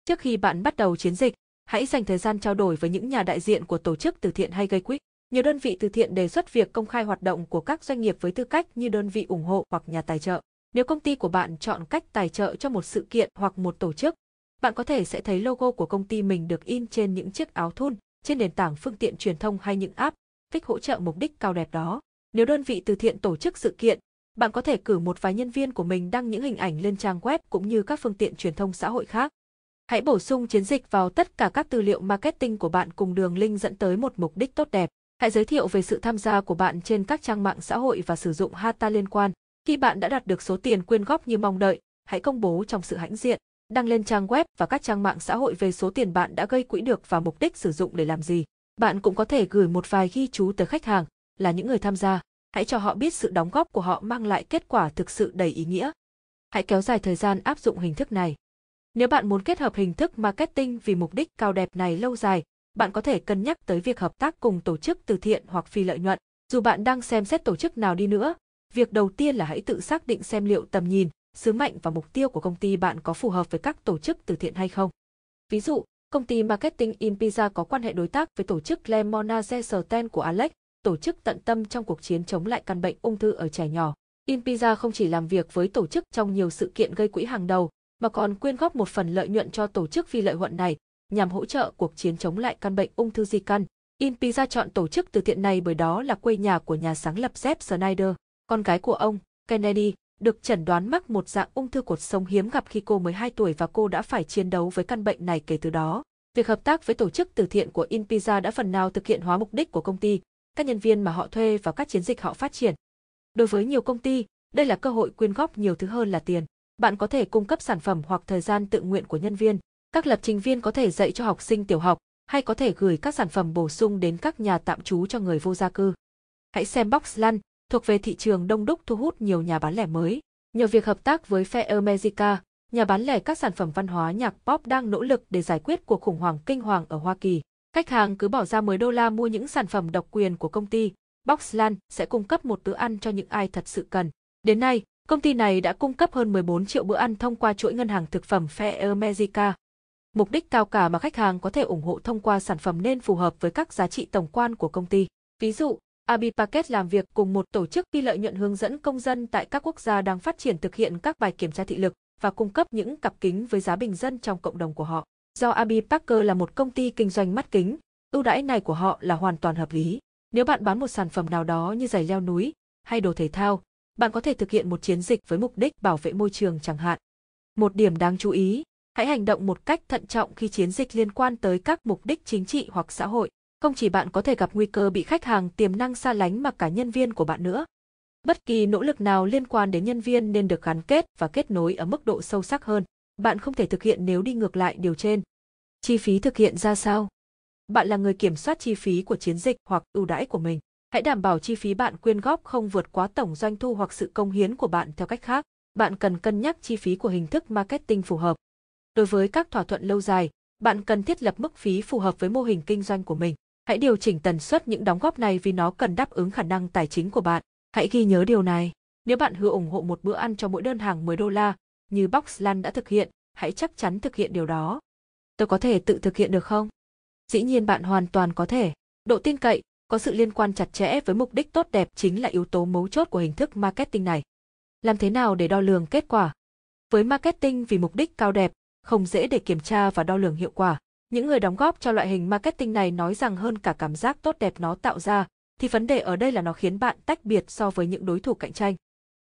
Trước khi bạn bắt đầu chiến dịch, hãy dành thời gian trao đổi với những nhà đại diện của tổ chức từ thiện hay gây quỹ. Nhiều đơn vị từ thiện đề xuất việc công khai hoạt động của các doanh nghiệp với tư cách như đơn vị ủng hộ hoặc nhà tài trợ. Nếu công ty của bạn chọn cách tài trợ cho một sự kiện hoặc một tổ chức, bạn có thể sẽ thấy logo của công ty mình được in trên những chiếc áo thun, trên nền tảng phương tiện truyền thông hay những app, cách hỗ trợ mục đích cao đẹp đó. Nếu đơn vị từ thiện tổ chức sự kiện, bạn có thể cử một vài nhân viên của mình đăng những hình ảnh lên trang web cũng như các phương tiện truyền thông xã hội khác. Hãy bổ sung chiến dịch vào tất cả các tư liệu marketing của bạn cùng đường link dẫn tới một mục đích tốt đẹp. Hãy giới thiệu về sự tham gia của bạn trên các trang mạng xã hội và sử dụng hashtag liên quan. Khi bạn đã đạt được số tiền quyên góp như mong đợi, hãy công bố trong sự hãnh diện đăng lên trang web và các trang mạng xã hội về số tiền bạn đã gây quỹ được và mục đích sử dụng để làm gì. Bạn cũng có thể gửi một vài ghi chú tới khách hàng, là những người tham gia. Hãy cho họ biết sự đóng góp của họ mang lại kết quả thực sự đầy ý nghĩa. Hãy kéo dài thời gian áp dụng hình thức này. Nếu bạn muốn kết hợp hình thức marketing vì mục đích cao đẹp này lâu dài, bạn có thể cân nhắc tới việc hợp tác cùng tổ chức từ thiện hoặc phi lợi nhuận. Dù bạn đang xem xét tổ chức nào đi nữa, việc đầu tiên là hãy tự xác định xem liệu tầm nhìn, sứ mệnh và mục tiêu của công ty bạn có phù hợp với các tổ chức từ thiện hay không. Ví dụ, công ty Marketing in Pizza có quan hệ đối tác với tổ chức Le Monaze Sten của Alex, tổ chức tận tâm trong cuộc chiến chống lại căn bệnh ung thư ở trẻ nhỏ. In Pizza không chỉ làm việc với tổ chức trong nhiều sự kiện gây quỹ hàng đầu, mà còn quyên góp một phần lợi nhuận cho tổ chức phi lợi nhuận này, nhằm hỗ trợ cuộc chiến chống lại căn bệnh ung thư di căn. In Pizza chọn tổ chức từ thiện này bởi đó là quê nhà của nhà sáng lập Jeff Snyder, con gái của ông, Kennedy, được chẩn đoán mắc một dạng ung thư cột sống hiếm gặp khi cô 12 tuổi và cô đã phải chiến đấu với căn bệnh này kể từ đó. Việc hợp tác với tổ chức từ thiện của Inpizza đã phần nào thực hiện hóa mục đích của công ty, các nhân viên mà họ thuê và các chiến dịch họ phát triển. Đối với nhiều công ty, đây là cơ hội quyên góp nhiều thứ hơn là tiền. Bạn có thể cung cấp sản phẩm hoặc thời gian tự nguyện của nhân viên. Các lập trình viên có thể dạy cho học sinh tiểu học hay có thể gửi các sản phẩm bổ sung đến các nhà tạm trú cho người vô gia cư. Hãy xem box lăn thuộc về thị trường đông đúc thu hút nhiều nhà bán lẻ mới. Nhờ việc hợp tác với Fair Mexica, nhà bán lẻ các sản phẩm văn hóa nhạc pop đang nỗ lực để giải quyết cuộc khủng hoảng kinh hoàng ở Hoa Kỳ. Khách hàng cứ bỏ ra 10 đô la mua những sản phẩm độc quyền của công ty, Boxland sẽ cung cấp một bữa ăn cho những ai thật sự cần. Đến nay, công ty này đã cung cấp hơn 14 triệu bữa ăn thông qua chuỗi ngân hàng thực phẩm Fair Mexica. Mục đích cao cả mà khách hàng có thể ủng hộ thông qua sản phẩm nên phù hợp với các giá trị tổng quan của công ty. Ví dụ, Abipaket làm việc cùng một tổ chức phi lợi nhuận hướng dẫn công dân tại các quốc gia đang phát triển thực hiện các bài kiểm tra thị lực và cung cấp những cặp kính với giá bình dân trong cộng đồng của họ. Do Abi Packer là một công ty kinh doanh mắt kính, ưu đãi này của họ là hoàn toàn hợp lý. Nếu bạn bán một sản phẩm nào đó như giày leo núi hay đồ thể thao, bạn có thể thực hiện một chiến dịch với mục đích bảo vệ môi trường chẳng hạn. Một điểm đáng chú ý, hãy hành động một cách thận trọng khi chiến dịch liên quan tới các mục đích chính trị hoặc xã hội. Không chỉ bạn có thể gặp nguy cơ bị khách hàng tiềm năng xa lánh mà cả nhân viên của bạn nữa. Bất kỳ nỗ lực nào liên quan đến nhân viên nên được gắn kết và kết nối ở mức độ sâu sắc hơn. Bạn không thể thực hiện nếu đi ngược lại điều trên. Chi phí thực hiện ra sao? Bạn là người kiểm soát chi phí của chiến dịch hoặc ưu đãi của mình. Hãy đảm bảo chi phí bạn quyên góp không vượt quá tổng doanh thu hoặc sự công hiến của bạn theo cách khác. Bạn cần cân nhắc chi phí của hình thức marketing phù hợp. Đối với các thỏa thuận lâu dài, bạn cần thiết lập mức phí phù hợp với mô hình kinh doanh của mình. Hãy điều chỉnh tần suất những đóng góp này vì nó cần đáp ứng khả năng tài chính của bạn. Hãy ghi nhớ điều này. Nếu bạn hứa ủng hộ một bữa ăn cho mỗi đơn hàng 10 đô la, như Boxlan đã thực hiện, hãy chắc chắn thực hiện điều đó. Tôi có thể tự thực hiện được không? Dĩ nhiên bạn hoàn toàn có thể. Độ tin cậy có sự liên quan chặt chẽ với mục đích tốt đẹp chính là yếu tố mấu chốt của hình thức marketing này. Làm thế nào để đo lường kết quả? Với marketing vì mục đích cao đẹp, không dễ để kiểm tra và đo lường hiệu quả. Những người đóng góp cho loại hình marketing này nói rằng hơn cả cảm giác tốt đẹp nó tạo ra, thì vấn đề ở đây là nó khiến bạn tách biệt so với những đối thủ cạnh tranh.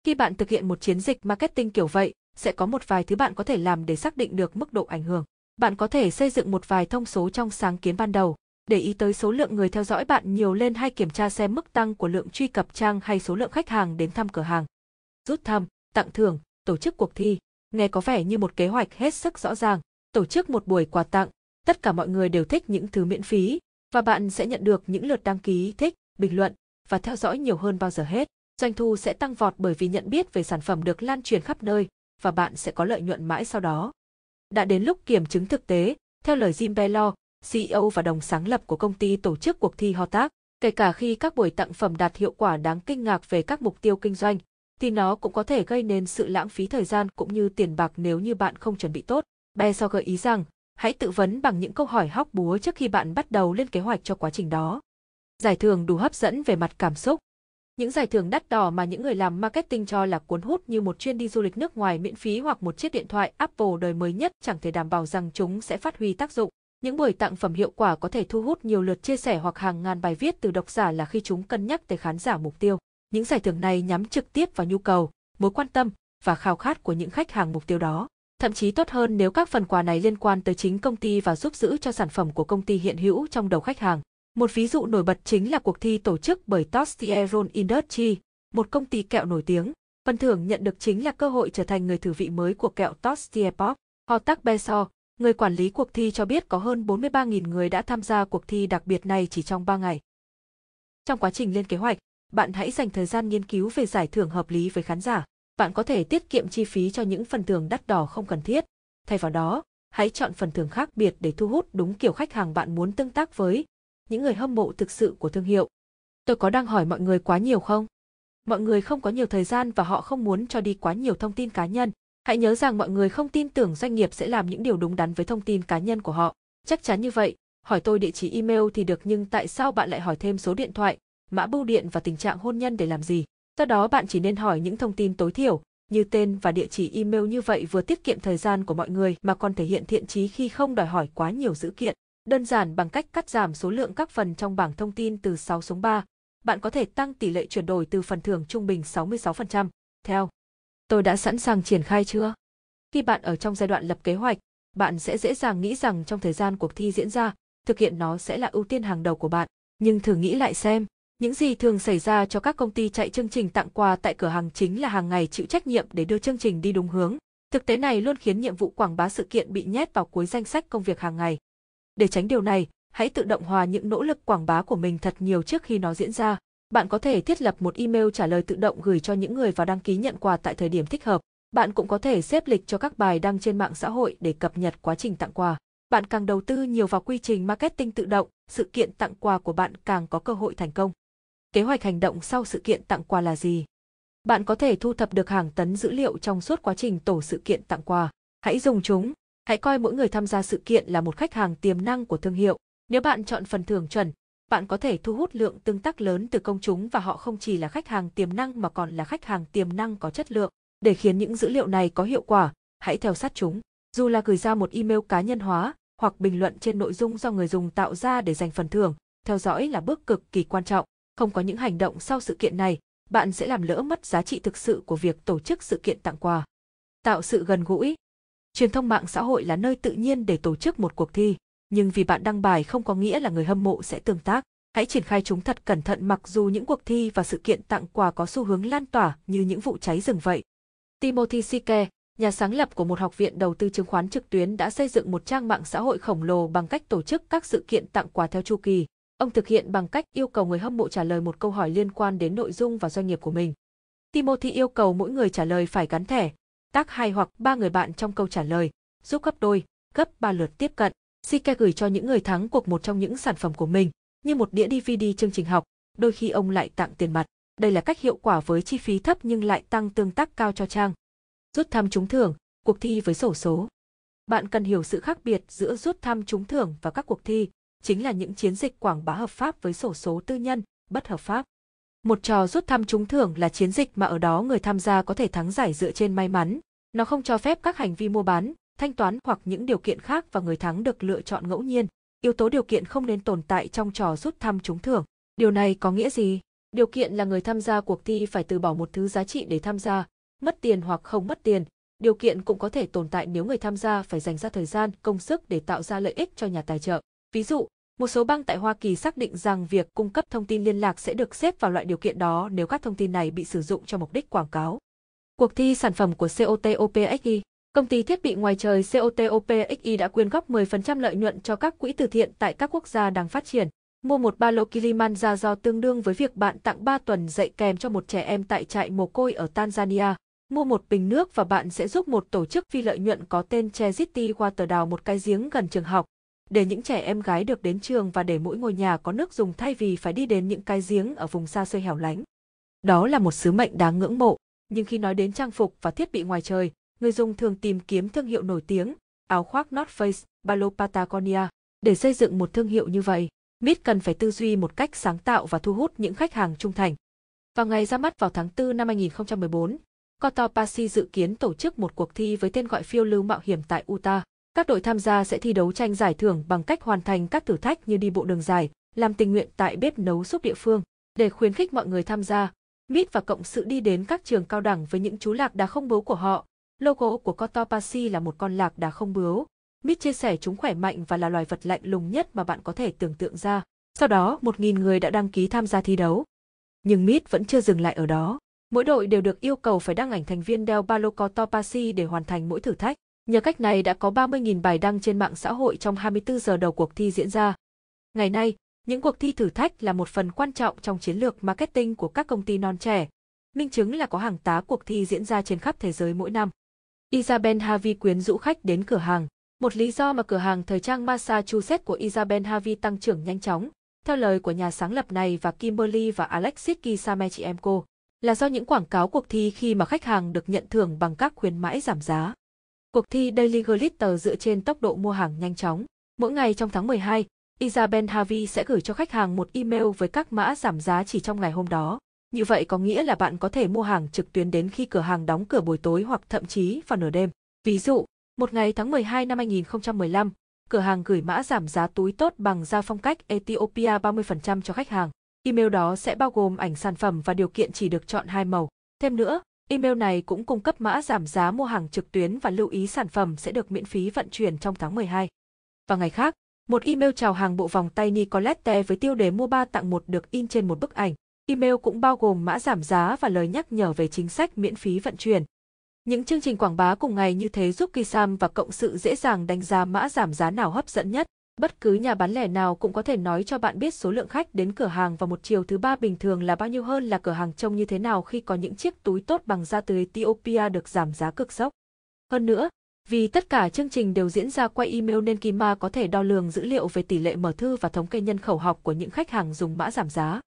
Khi bạn thực hiện một chiến dịch marketing kiểu vậy, sẽ có một vài thứ bạn có thể làm để xác định được mức độ ảnh hưởng. Bạn có thể xây dựng một vài thông số trong sáng kiến ban đầu, để ý tới số lượng người theo dõi bạn nhiều lên hay kiểm tra xem mức tăng của lượng truy cập trang hay số lượng khách hàng đến thăm cửa hàng. Rút thăm, tặng thưởng, tổ chức cuộc thi, nghe có vẻ như một kế hoạch hết sức rõ ràng, tổ chức một buổi quà tặng, Tất cả mọi người đều thích những thứ miễn phí và bạn sẽ nhận được những lượt đăng ký, thích, bình luận và theo dõi nhiều hơn bao giờ hết. Doanh thu sẽ tăng vọt bởi vì nhận biết về sản phẩm được lan truyền khắp nơi và bạn sẽ có lợi nhuận mãi sau đó. Đã đến lúc kiểm chứng thực tế, theo lời Jim Belo, CEO và đồng sáng lập của công ty tổ chức cuộc thi hot tác, kể cả khi các buổi tặng phẩm đạt hiệu quả đáng kinh ngạc về các mục tiêu kinh doanh, thì nó cũng có thể gây nên sự lãng phí thời gian cũng như tiền bạc nếu như bạn không chuẩn bị tốt. Bè gợi ý rằng, hãy tự vấn bằng những câu hỏi hóc búa trước khi bạn bắt đầu lên kế hoạch cho quá trình đó. Giải thưởng đủ hấp dẫn về mặt cảm xúc. Những giải thưởng đắt đỏ mà những người làm marketing cho là cuốn hút như một chuyến đi du lịch nước ngoài miễn phí hoặc một chiếc điện thoại Apple đời mới nhất chẳng thể đảm bảo rằng chúng sẽ phát huy tác dụng. Những buổi tặng phẩm hiệu quả có thể thu hút nhiều lượt chia sẻ hoặc hàng ngàn bài viết từ độc giả là khi chúng cân nhắc tới khán giả mục tiêu. Những giải thưởng này nhắm trực tiếp vào nhu cầu, mối quan tâm và khao khát của những khách hàng mục tiêu đó thậm chí tốt hơn nếu các phần quà này liên quan tới chính công ty và giúp giữ cho sản phẩm của công ty hiện hữu trong đầu khách hàng. Một ví dụ nổi bật chính là cuộc thi tổ chức bởi Tostieron Industry, một công ty kẹo nổi tiếng. Phần thưởng nhận được chính là cơ hội trở thành người thử vị mới của kẹo Tostiepop. Hotak Beso, người quản lý cuộc thi cho biết có hơn 43.000 người đã tham gia cuộc thi đặc biệt này chỉ trong 3 ngày. Trong quá trình lên kế hoạch, bạn hãy dành thời gian nghiên cứu về giải thưởng hợp lý với khán giả bạn có thể tiết kiệm chi phí cho những phần thưởng đắt đỏ không cần thiết. Thay vào đó, hãy chọn phần thưởng khác biệt để thu hút đúng kiểu khách hàng bạn muốn tương tác với, những người hâm mộ thực sự của thương hiệu. Tôi có đang hỏi mọi người quá nhiều không? Mọi người không có nhiều thời gian và họ không muốn cho đi quá nhiều thông tin cá nhân. Hãy nhớ rằng mọi người không tin tưởng doanh nghiệp sẽ làm những điều đúng đắn với thông tin cá nhân của họ. Chắc chắn như vậy, hỏi tôi địa chỉ email thì được nhưng tại sao bạn lại hỏi thêm số điện thoại, mã bưu điện và tình trạng hôn nhân để làm gì? Do đó bạn chỉ nên hỏi những thông tin tối thiểu, như tên và địa chỉ email như vậy vừa tiết kiệm thời gian của mọi người mà còn thể hiện thiện trí khi không đòi hỏi quá nhiều dữ kiện. Đơn giản bằng cách cắt giảm số lượng các phần trong bảng thông tin từ 6 xuống 3, bạn có thể tăng tỷ lệ chuyển đổi từ phần thưởng trung bình 66%. Theo, tôi đã sẵn sàng triển khai chưa? Khi bạn ở trong giai đoạn lập kế hoạch, bạn sẽ dễ dàng nghĩ rằng trong thời gian cuộc thi diễn ra, thực hiện nó sẽ là ưu tiên hàng đầu của bạn, nhưng thử nghĩ lại xem, những gì thường xảy ra cho các công ty chạy chương trình tặng quà tại cửa hàng chính là hàng ngày chịu trách nhiệm để đưa chương trình đi đúng hướng. Thực tế này luôn khiến nhiệm vụ quảng bá sự kiện bị nhét vào cuối danh sách công việc hàng ngày. Để tránh điều này, hãy tự động hòa những nỗ lực quảng bá của mình thật nhiều trước khi nó diễn ra. Bạn có thể thiết lập một email trả lời tự động gửi cho những người vào đăng ký nhận quà tại thời điểm thích hợp. Bạn cũng có thể xếp lịch cho các bài đăng trên mạng xã hội để cập nhật quá trình tặng quà. Bạn càng đầu tư nhiều vào quy trình marketing tự động, sự kiện tặng quà của bạn càng có cơ hội thành công kế hoạch hành động sau sự kiện tặng quà là gì. Bạn có thể thu thập được hàng tấn dữ liệu trong suốt quá trình tổ sự kiện tặng quà. Hãy dùng chúng, hãy coi mỗi người tham gia sự kiện là một khách hàng tiềm năng của thương hiệu. Nếu bạn chọn phần thưởng chuẩn, bạn có thể thu hút lượng tương tác lớn từ công chúng và họ không chỉ là khách hàng tiềm năng mà còn là khách hàng tiềm năng có chất lượng. Để khiến những dữ liệu này có hiệu quả, hãy theo sát chúng. Dù là gửi ra một email cá nhân hóa hoặc bình luận trên nội dung do người dùng tạo ra để giành phần thưởng, theo dõi là bước cực kỳ quan trọng không có những hành động sau sự kiện này, bạn sẽ làm lỡ mất giá trị thực sự của việc tổ chức sự kiện tặng quà. Tạo sự gần gũi. Truyền thông mạng xã hội là nơi tự nhiên để tổ chức một cuộc thi, nhưng vì bạn đăng bài không có nghĩa là người hâm mộ sẽ tương tác. Hãy triển khai chúng thật cẩn thận mặc dù những cuộc thi và sự kiện tặng quà có xu hướng lan tỏa như những vụ cháy rừng vậy. Timothy Sike, nhà sáng lập của một học viện đầu tư chứng khoán trực tuyến đã xây dựng một trang mạng xã hội khổng lồ bằng cách tổ chức các sự kiện tặng quà theo chu kỳ. Ông thực hiện bằng cách yêu cầu người hâm mộ trả lời một câu hỏi liên quan đến nội dung và doanh nghiệp của mình. Timothy yêu cầu mỗi người trả lời phải gắn thẻ, tác hai hoặc ba người bạn trong câu trả lời, giúp gấp đôi, gấp ba lượt tiếp cận. Sike gửi cho những người thắng cuộc một trong những sản phẩm của mình, như một đĩa DVD chương trình học, đôi khi ông lại tặng tiền mặt. Đây là cách hiệu quả với chi phí thấp nhưng lại tăng tương tác cao cho trang. Rút thăm trúng thưởng, cuộc thi với sổ số. Bạn cần hiểu sự khác biệt giữa rút thăm trúng thưởng và các cuộc thi, chính là những chiến dịch quảng bá hợp pháp với sổ số tư nhân, bất hợp pháp. Một trò rút thăm trúng thưởng là chiến dịch mà ở đó người tham gia có thể thắng giải dựa trên may mắn. Nó không cho phép các hành vi mua bán, thanh toán hoặc những điều kiện khác và người thắng được lựa chọn ngẫu nhiên. Yếu tố điều kiện không nên tồn tại trong trò rút thăm trúng thưởng. Điều này có nghĩa gì? Điều kiện là người tham gia cuộc thi phải từ bỏ một thứ giá trị để tham gia, mất tiền hoặc không mất tiền. Điều kiện cũng có thể tồn tại nếu người tham gia phải dành ra thời gian, công sức để tạo ra lợi ích cho nhà tài trợ. Ví dụ, một số bang tại Hoa Kỳ xác định rằng việc cung cấp thông tin liên lạc sẽ được xếp vào loại điều kiện đó nếu các thông tin này bị sử dụng cho mục đích quảng cáo. Cuộc thi sản phẩm của COTOPXI Công ty thiết bị ngoài trời COTOPXI đã quyên góp 10% lợi nhuận cho các quỹ từ thiện tại các quốc gia đang phát triển. Mua một ba lô Kilimanjaro tương đương với việc bạn tặng 3 tuần dạy kèm cho một trẻ em tại trại mồ côi ở Tanzania. Mua một bình nước và bạn sẽ giúp một tổ chức phi lợi nhuận có tên Chesity Water đào một cái giếng gần trường học để những trẻ em gái được đến trường và để mỗi ngôi nhà có nước dùng thay vì phải đi đến những cái giếng ở vùng xa xôi hẻo lánh. Đó là một sứ mệnh đáng ngưỡng mộ, nhưng khi nói đến trang phục và thiết bị ngoài trời, người dùng thường tìm kiếm thương hiệu nổi tiếng, áo khoác North Face, balo Patagonia. Để xây dựng một thương hiệu như vậy, Mít cần phải tư duy một cách sáng tạo và thu hút những khách hàng trung thành. Vào ngày ra mắt vào tháng 4 năm 2014, Cotopaxi dự kiến tổ chức một cuộc thi với tên gọi phiêu lưu mạo hiểm tại Utah. Các đội tham gia sẽ thi đấu tranh giải thưởng bằng cách hoàn thành các thử thách như đi bộ đường dài, làm tình nguyện tại bếp nấu súp địa phương. Để khuyến khích mọi người tham gia, Mít và Cộng sự đi đến các trường cao đẳng với những chú lạc đà không bướu của họ. Logo của Cotopaxi là một con lạc đà không bướu. Mít chia sẻ chúng khỏe mạnh và là loài vật lạnh lùng nhất mà bạn có thể tưởng tượng ra. Sau đó, 1.000 người đã đăng ký tham gia thi đấu. Nhưng Mít vẫn chưa dừng lại ở đó. Mỗi đội đều được yêu cầu phải đăng ảnh thành viên đeo ba lô Cotopaxi để hoàn thành mỗi thử thách. Nhờ cách này đã có 30.000 bài đăng trên mạng xã hội trong 24 giờ đầu cuộc thi diễn ra. Ngày nay, những cuộc thi thử thách là một phần quan trọng trong chiến lược marketing của các công ty non trẻ. Minh chứng là có hàng tá cuộc thi diễn ra trên khắp thế giới mỗi năm. Isabel Harvey quyến rũ khách đến cửa hàng. Một lý do mà cửa hàng thời trang Massachusetts của Isabel Harvey tăng trưởng nhanh chóng, theo lời của nhà sáng lập này và Kimberly và Alexis Kisame chị em cô, là do những quảng cáo cuộc thi khi mà khách hàng được nhận thưởng bằng các khuyến mãi giảm giá. Cuộc thi Daily Glitter dựa trên tốc độ mua hàng nhanh chóng. Mỗi ngày trong tháng 12, Isabel Harvey sẽ gửi cho khách hàng một email với các mã giảm giá chỉ trong ngày hôm đó. Như vậy có nghĩa là bạn có thể mua hàng trực tuyến đến khi cửa hàng đóng cửa buổi tối hoặc thậm chí vào nửa đêm. Ví dụ, một ngày tháng 12 năm 2015, cửa hàng gửi mã giảm giá túi tốt bằng da phong cách Ethiopia 30% cho khách hàng. Email đó sẽ bao gồm ảnh sản phẩm và điều kiện chỉ được chọn hai màu. Thêm nữa, Email này cũng cung cấp mã giảm giá mua hàng trực tuyến và lưu ý sản phẩm sẽ được miễn phí vận chuyển trong tháng 12. Và ngày khác, một email chào hàng bộ vòng tay Nicolette với tiêu đề mua 3 tặng 1 được in trên một bức ảnh. Email cũng bao gồm mã giảm giá và lời nhắc nhở về chính sách miễn phí vận chuyển. Những chương trình quảng bá cùng ngày như thế giúp Kisam và cộng sự dễ dàng đánh giá mã giảm giá nào hấp dẫn nhất. Bất cứ nhà bán lẻ nào cũng có thể nói cho bạn biết số lượng khách đến cửa hàng vào một chiều thứ ba bình thường là bao nhiêu hơn là cửa hàng trông như thế nào khi có những chiếc túi tốt bằng da từ Ethiopia được giảm giá cực sốc. Hơn nữa, vì tất cả chương trình đều diễn ra qua email nên Kima có thể đo lường dữ liệu về tỷ lệ mở thư và thống kê nhân khẩu học của những khách hàng dùng mã giảm giá.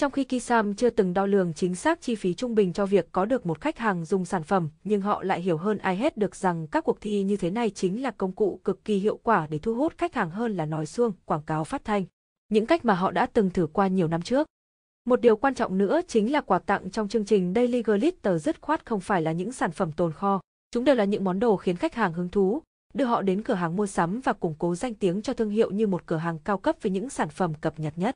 Trong khi Kisam chưa từng đo lường chính xác chi phí trung bình cho việc có được một khách hàng dùng sản phẩm, nhưng họ lại hiểu hơn ai hết được rằng các cuộc thi như thế này chính là công cụ cực kỳ hiệu quả để thu hút khách hàng hơn là nói xuông, quảng cáo phát thanh. Những cách mà họ đã từng thử qua nhiều năm trước. Một điều quan trọng nữa chính là quà tặng trong chương trình Daily Glitter dứt khoát không phải là những sản phẩm tồn kho. Chúng đều là những món đồ khiến khách hàng hứng thú, đưa họ đến cửa hàng mua sắm và củng cố danh tiếng cho thương hiệu như một cửa hàng cao cấp với những sản phẩm cập nhật nhất.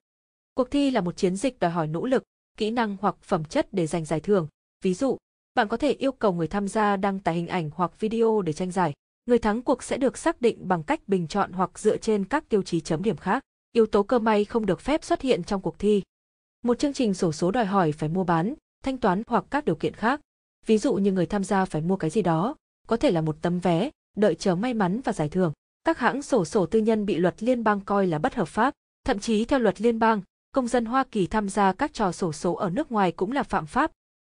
Cuộc thi là một chiến dịch đòi hỏi nỗ lực, kỹ năng hoặc phẩm chất để giành giải thưởng. Ví dụ, bạn có thể yêu cầu người tham gia đăng tải hình ảnh hoặc video để tranh giải. Người thắng cuộc sẽ được xác định bằng cách bình chọn hoặc dựa trên các tiêu chí chấm điểm khác. Yếu tố cơ may không được phép xuất hiện trong cuộc thi. Một chương trình sổ số đòi hỏi phải mua bán, thanh toán hoặc các điều kiện khác. Ví dụ như người tham gia phải mua cái gì đó, có thể là một tấm vé, đợi chờ may mắn và giải thưởng. Các hãng sổ sổ tư nhân bị luật liên bang coi là bất hợp pháp, thậm chí theo luật liên bang, công dân Hoa Kỳ tham gia các trò sổ số ở nước ngoài cũng là phạm pháp.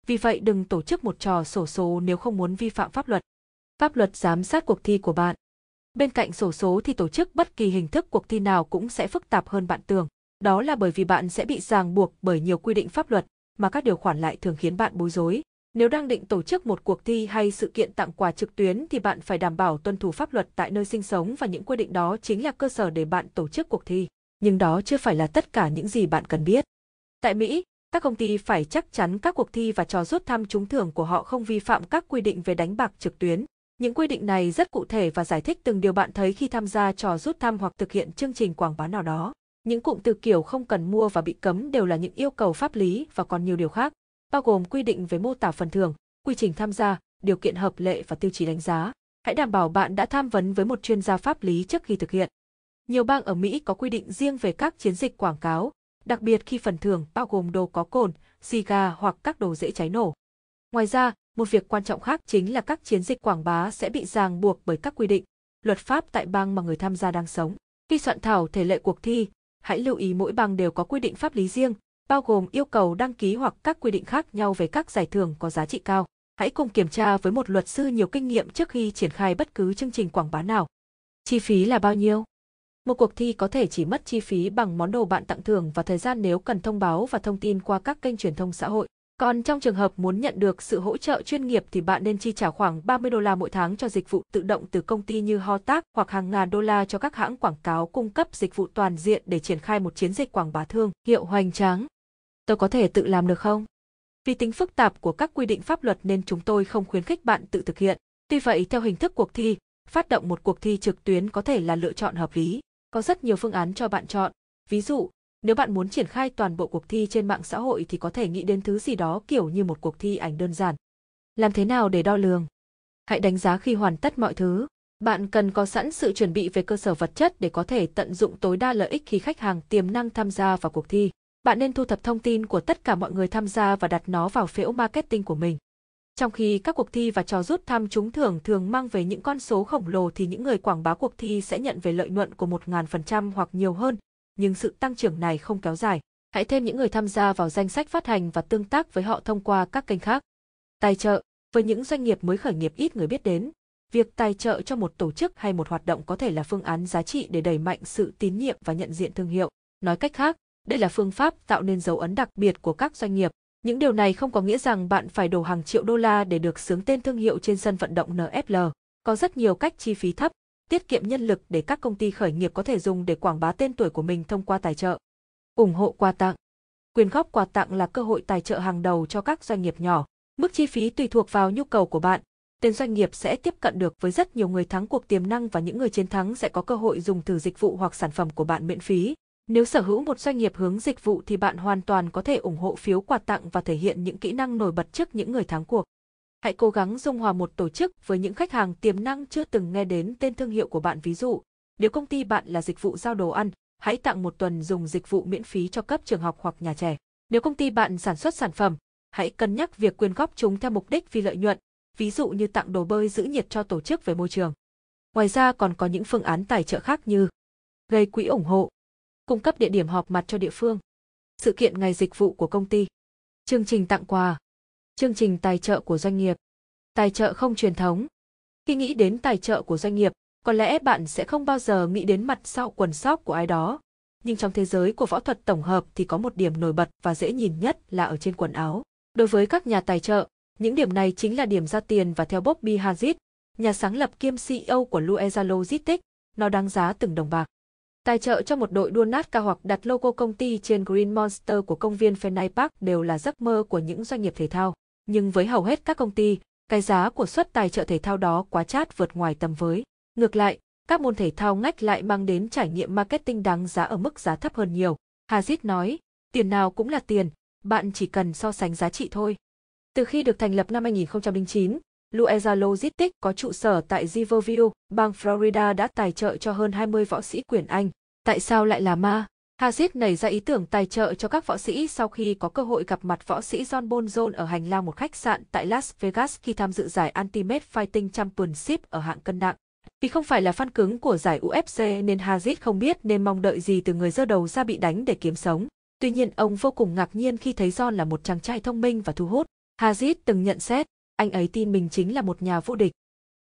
Vì vậy đừng tổ chức một trò sổ số nếu không muốn vi phạm pháp luật. Pháp luật giám sát cuộc thi của bạn. Bên cạnh sổ số thì tổ chức bất kỳ hình thức cuộc thi nào cũng sẽ phức tạp hơn bạn tưởng. Đó là bởi vì bạn sẽ bị ràng buộc bởi nhiều quy định pháp luật mà các điều khoản lại thường khiến bạn bối rối. Nếu đang định tổ chức một cuộc thi hay sự kiện tặng quà trực tuyến thì bạn phải đảm bảo tuân thủ pháp luật tại nơi sinh sống và những quy định đó chính là cơ sở để bạn tổ chức cuộc thi nhưng đó chưa phải là tất cả những gì bạn cần biết. Tại Mỹ, các công ty phải chắc chắn các cuộc thi và trò rút thăm trúng thưởng của họ không vi phạm các quy định về đánh bạc trực tuyến. Những quy định này rất cụ thể và giải thích từng điều bạn thấy khi tham gia trò rút thăm hoặc thực hiện chương trình quảng bá nào đó. Những cụm từ kiểu không cần mua và bị cấm đều là những yêu cầu pháp lý và còn nhiều điều khác, bao gồm quy định về mô tả phần thưởng, quy trình tham gia, điều kiện hợp lệ và tiêu chí đánh giá. Hãy đảm bảo bạn đã tham vấn với một chuyên gia pháp lý trước khi thực hiện. Nhiều bang ở Mỹ có quy định riêng về các chiến dịch quảng cáo, đặc biệt khi phần thưởng bao gồm đồ có cồn, xì gà hoặc các đồ dễ cháy nổ. Ngoài ra, một việc quan trọng khác chính là các chiến dịch quảng bá sẽ bị ràng buộc bởi các quy định, luật pháp tại bang mà người tham gia đang sống. Khi soạn thảo thể lệ cuộc thi, hãy lưu ý mỗi bang đều có quy định pháp lý riêng, bao gồm yêu cầu đăng ký hoặc các quy định khác nhau về các giải thưởng có giá trị cao. Hãy cùng kiểm tra với một luật sư nhiều kinh nghiệm trước khi triển khai bất cứ chương trình quảng bá nào. Chi phí là bao nhiêu? Một cuộc thi có thể chỉ mất chi phí bằng món đồ bạn tặng thưởng và thời gian nếu cần thông báo và thông tin qua các kênh truyền thông xã hội. Còn trong trường hợp muốn nhận được sự hỗ trợ chuyên nghiệp thì bạn nên chi trả khoảng 30 đô la mỗi tháng cho dịch vụ tự động từ công ty như Hotak hoặc hàng ngàn đô la cho các hãng quảng cáo cung cấp dịch vụ toàn diện để triển khai một chiến dịch quảng bá thương hiệu hoành tráng. Tôi có thể tự làm được không? Vì tính phức tạp của các quy định pháp luật nên chúng tôi không khuyến khích bạn tự thực hiện. Tuy vậy, theo hình thức cuộc thi, phát động một cuộc thi trực tuyến có thể là lựa chọn hợp lý có rất nhiều phương án cho bạn chọn. Ví dụ, nếu bạn muốn triển khai toàn bộ cuộc thi trên mạng xã hội thì có thể nghĩ đến thứ gì đó kiểu như một cuộc thi ảnh đơn giản. Làm thế nào để đo lường? Hãy đánh giá khi hoàn tất mọi thứ. Bạn cần có sẵn sự chuẩn bị về cơ sở vật chất để có thể tận dụng tối đa lợi ích khi khách hàng tiềm năng tham gia vào cuộc thi. Bạn nên thu thập thông tin của tất cả mọi người tham gia và đặt nó vào phễu marketing của mình. Trong khi các cuộc thi và trò rút thăm trúng thưởng thường mang về những con số khổng lồ thì những người quảng bá cuộc thi sẽ nhận về lợi nhuận của 1.000% hoặc nhiều hơn, nhưng sự tăng trưởng này không kéo dài. Hãy thêm những người tham gia vào danh sách phát hành và tương tác với họ thông qua các kênh khác. Tài trợ Với những doanh nghiệp mới khởi nghiệp ít người biết đến, việc tài trợ cho một tổ chức hay một hoạt động có thể là phương án giá trị để đẩy mạnh sự tín nhiệm và nhận diện thương hiệu. Nói cách khác, đây là phương pháp tạo nên dấu ấn đặc biệt của các doanh nghiệp. Những điều này không có nghĩa rằng bạn phải đổ hàng triệu đô la để được sướng tên thương hiệu trên sân vận động NFL. Có rất nhiều cách chi phí thấp, tiết kiệm nhân lực để các công ty khởi nghiệp có thể dùng để quảng bá tên tuổi của mình thông qua tài trợ. ủng hộ quà tặng. Quyền góp quà tặng là cơ hội tài trợ hàng đầu cho các doanh nghiệp nhỏ. Mức chi phí tùy thuộc vào nhu cầu của bạn. Tên doanh nghiệp sẽ tiếp cận được với rất nhiều người thắng cuộc tiềm năng và những người chiến thắng sẽ có cơ hội dùng thử dịch vụ hoặc sản phẩm của bạn miễn phí. Nếu sở hữu một doanh nghiệp hướng dịch vụ thì bạn hoàn toàn có thể ủng hộ phiếu quà tặng và thể hiện những kỹ năng nổi bật trước những người thắng cuộc. Hãy cố gắng dung hòa một tổ chức với những khách hàng tiềm năng chưa từng nghe đến tên thương hiệu của bạn ví dụ, nếu công ty bạn là dịch vụ giao đồ ăn, hãy tặng một tuần dùng dịch vụ miễn phí cho cấp trường học hoặc nhà trẻ. Nếu công ty bạn sản xuất sản phẩm, hãy cân nhắc việc quyên góp chúng theo mục đích vì lợi nhuận, ví dụ như tặng đồ bơi giữ nhiệt cho tổ chức về môi trường. Ngoài ra còn có những phương án tài trợ khác như gây quỹ ủng hộ, cung cấp địa điểm họp mặt cho địa phương, sự kiện ngày dịch vụ của công ty, chương trình tặng quà, chương trình tài trợ của doanh nghiệp, tài trợ không truyền thống. Khi nghĩ đến tài trợ của doanh nghiệp, có lẽ bạn sẽ không bao giờ nghĩ đến mặt sau quần sóc của ai đó. Nhưng trong thế giới của võ thuật tổng hợp thì có một điểm nổi bật và dễ nhìn nhất là ở trên quần áo. Đối với các nhà tài trợ, những điểm này chính là điểm ra tiền và theo Bobby Hazit, nhà sáng lập kiêm CEO của Lueza Logistics, nó đáng giá từng đồng bạc. Tài trợ cho một đội đua nát ca hoặc đặt logo công ty trên Green Monster của công viên Fenway Park đều là giấc mơ của những doanh nghiệp thể thao. Nhưng với hầu hết các công ty, cái giá của suất tài trợ thể thao đó quá chát vượt ngoài tầm với. Ngược lại, các môn thể thao ngách lại mang đến trải nghiệm marketing đáng giá ở mức giá thấp hơn nhiều. Hazit nói, tiền nào cũng là tiền, bạn chỉ cần so sánh giá trị thôi. Từ khi được thành lập năm 2009, Lueza Logistics có trụ sở tại Riverview, bang Florida đã tài trợ cho hơn 20 võ sĩ quyền Anh. Tại sao lại là ma? Hazit nảy ra ý tưởng tài trợ cho các võ sĩ sau khi có cơ hội gặp mặt võ sĩ John Bonzon ở hành lang một khách sạn tại Las Vegas khi tham dự giải Ultimate Fighting Championship ở hạng cân nặng. Vì không phải là fan cứng của giải UFC nên Hazit không biết nên mong đợi gì từ người dơ đầu ra bị đánh để kiếm sống. Tuy nhiên ông vô cùng ngạc nhiên khi thấy John là một chàng trai thông minh và thu hút. Hazit từng nhận xét, anh ấy tin mình chính là một nhà vô địch.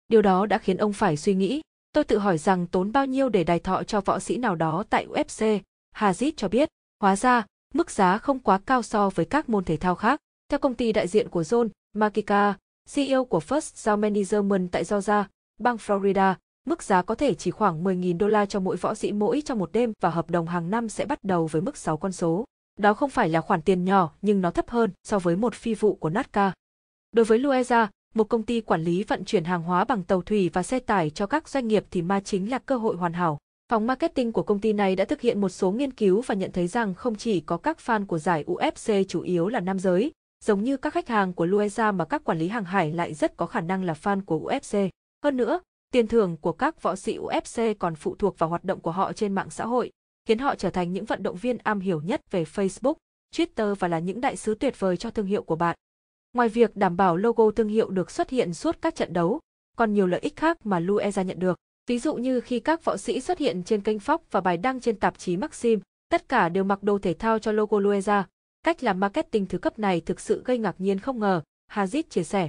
Điều đó đã khiến ông phải suy nghĩ, tôi tự hỏi rằng tốn bao nhiêu để đài thọ cho võ sĩ nào đó tại UFC, Hazit cho biết, hóa ra, mức giá không quá cao so với các môn thể thao khác. Theo công ty đại diện của John, Makika, CEO của First Sound Management tại Georgia, bang Florida, mức giá có thể chỉ khoảng 10.000 đô la cho mỗi võ sĩ mỗi trong một đêm và hợp đồng hàng năm sẽ bắt đầu với mức 6 con số. Đó không phải là khoản tiền nhỏ nhưng nó thấp hơn so với một phi vụ của Natka. Đối với Lueza, một công ty quản lý vận chuyển hàng hóa bằng tàu thủy và xe tải cho các doanh nghiệp thì ma chính là cơ hội hoàn hảo. Phòng marketing của công ty này đã thực hiện một số nghiên cứu và nhận thấy rằng không chỉ có các fan của giải UFC chủ yếu là nam giới, giống như các khách hàng của Lueza mà các quản lý hàng hải lại rất có khả năng là fan của UFC. Hơn nữa, tiền thưởng của các võ sĩ UFC còn phụ thuộc vào hoạt động của họ trên mạng xã hội, khiến họ trở thành những vận động viên am hiểu nhất về Facebook, Twitter và là những đại sứ tuyệt vời cho thương hiệu của bạn. Ngoài việc đảm bảo logo thương hiệu được xuất hiện suốt các trận đấu, còn nhiều lợi ích khác mà Lueza nhận được. Ví dụ như khi các võ sĩ xuất hiện trên kênh Fox và bài đăng trên tạp chí Maxim, tất cả đều mặc đồ thể thao cho logo Lueza. Cách làm marketing thứ cấp này thực sự gây ngạc nhiên không ngờ, Hazid chia sẻ.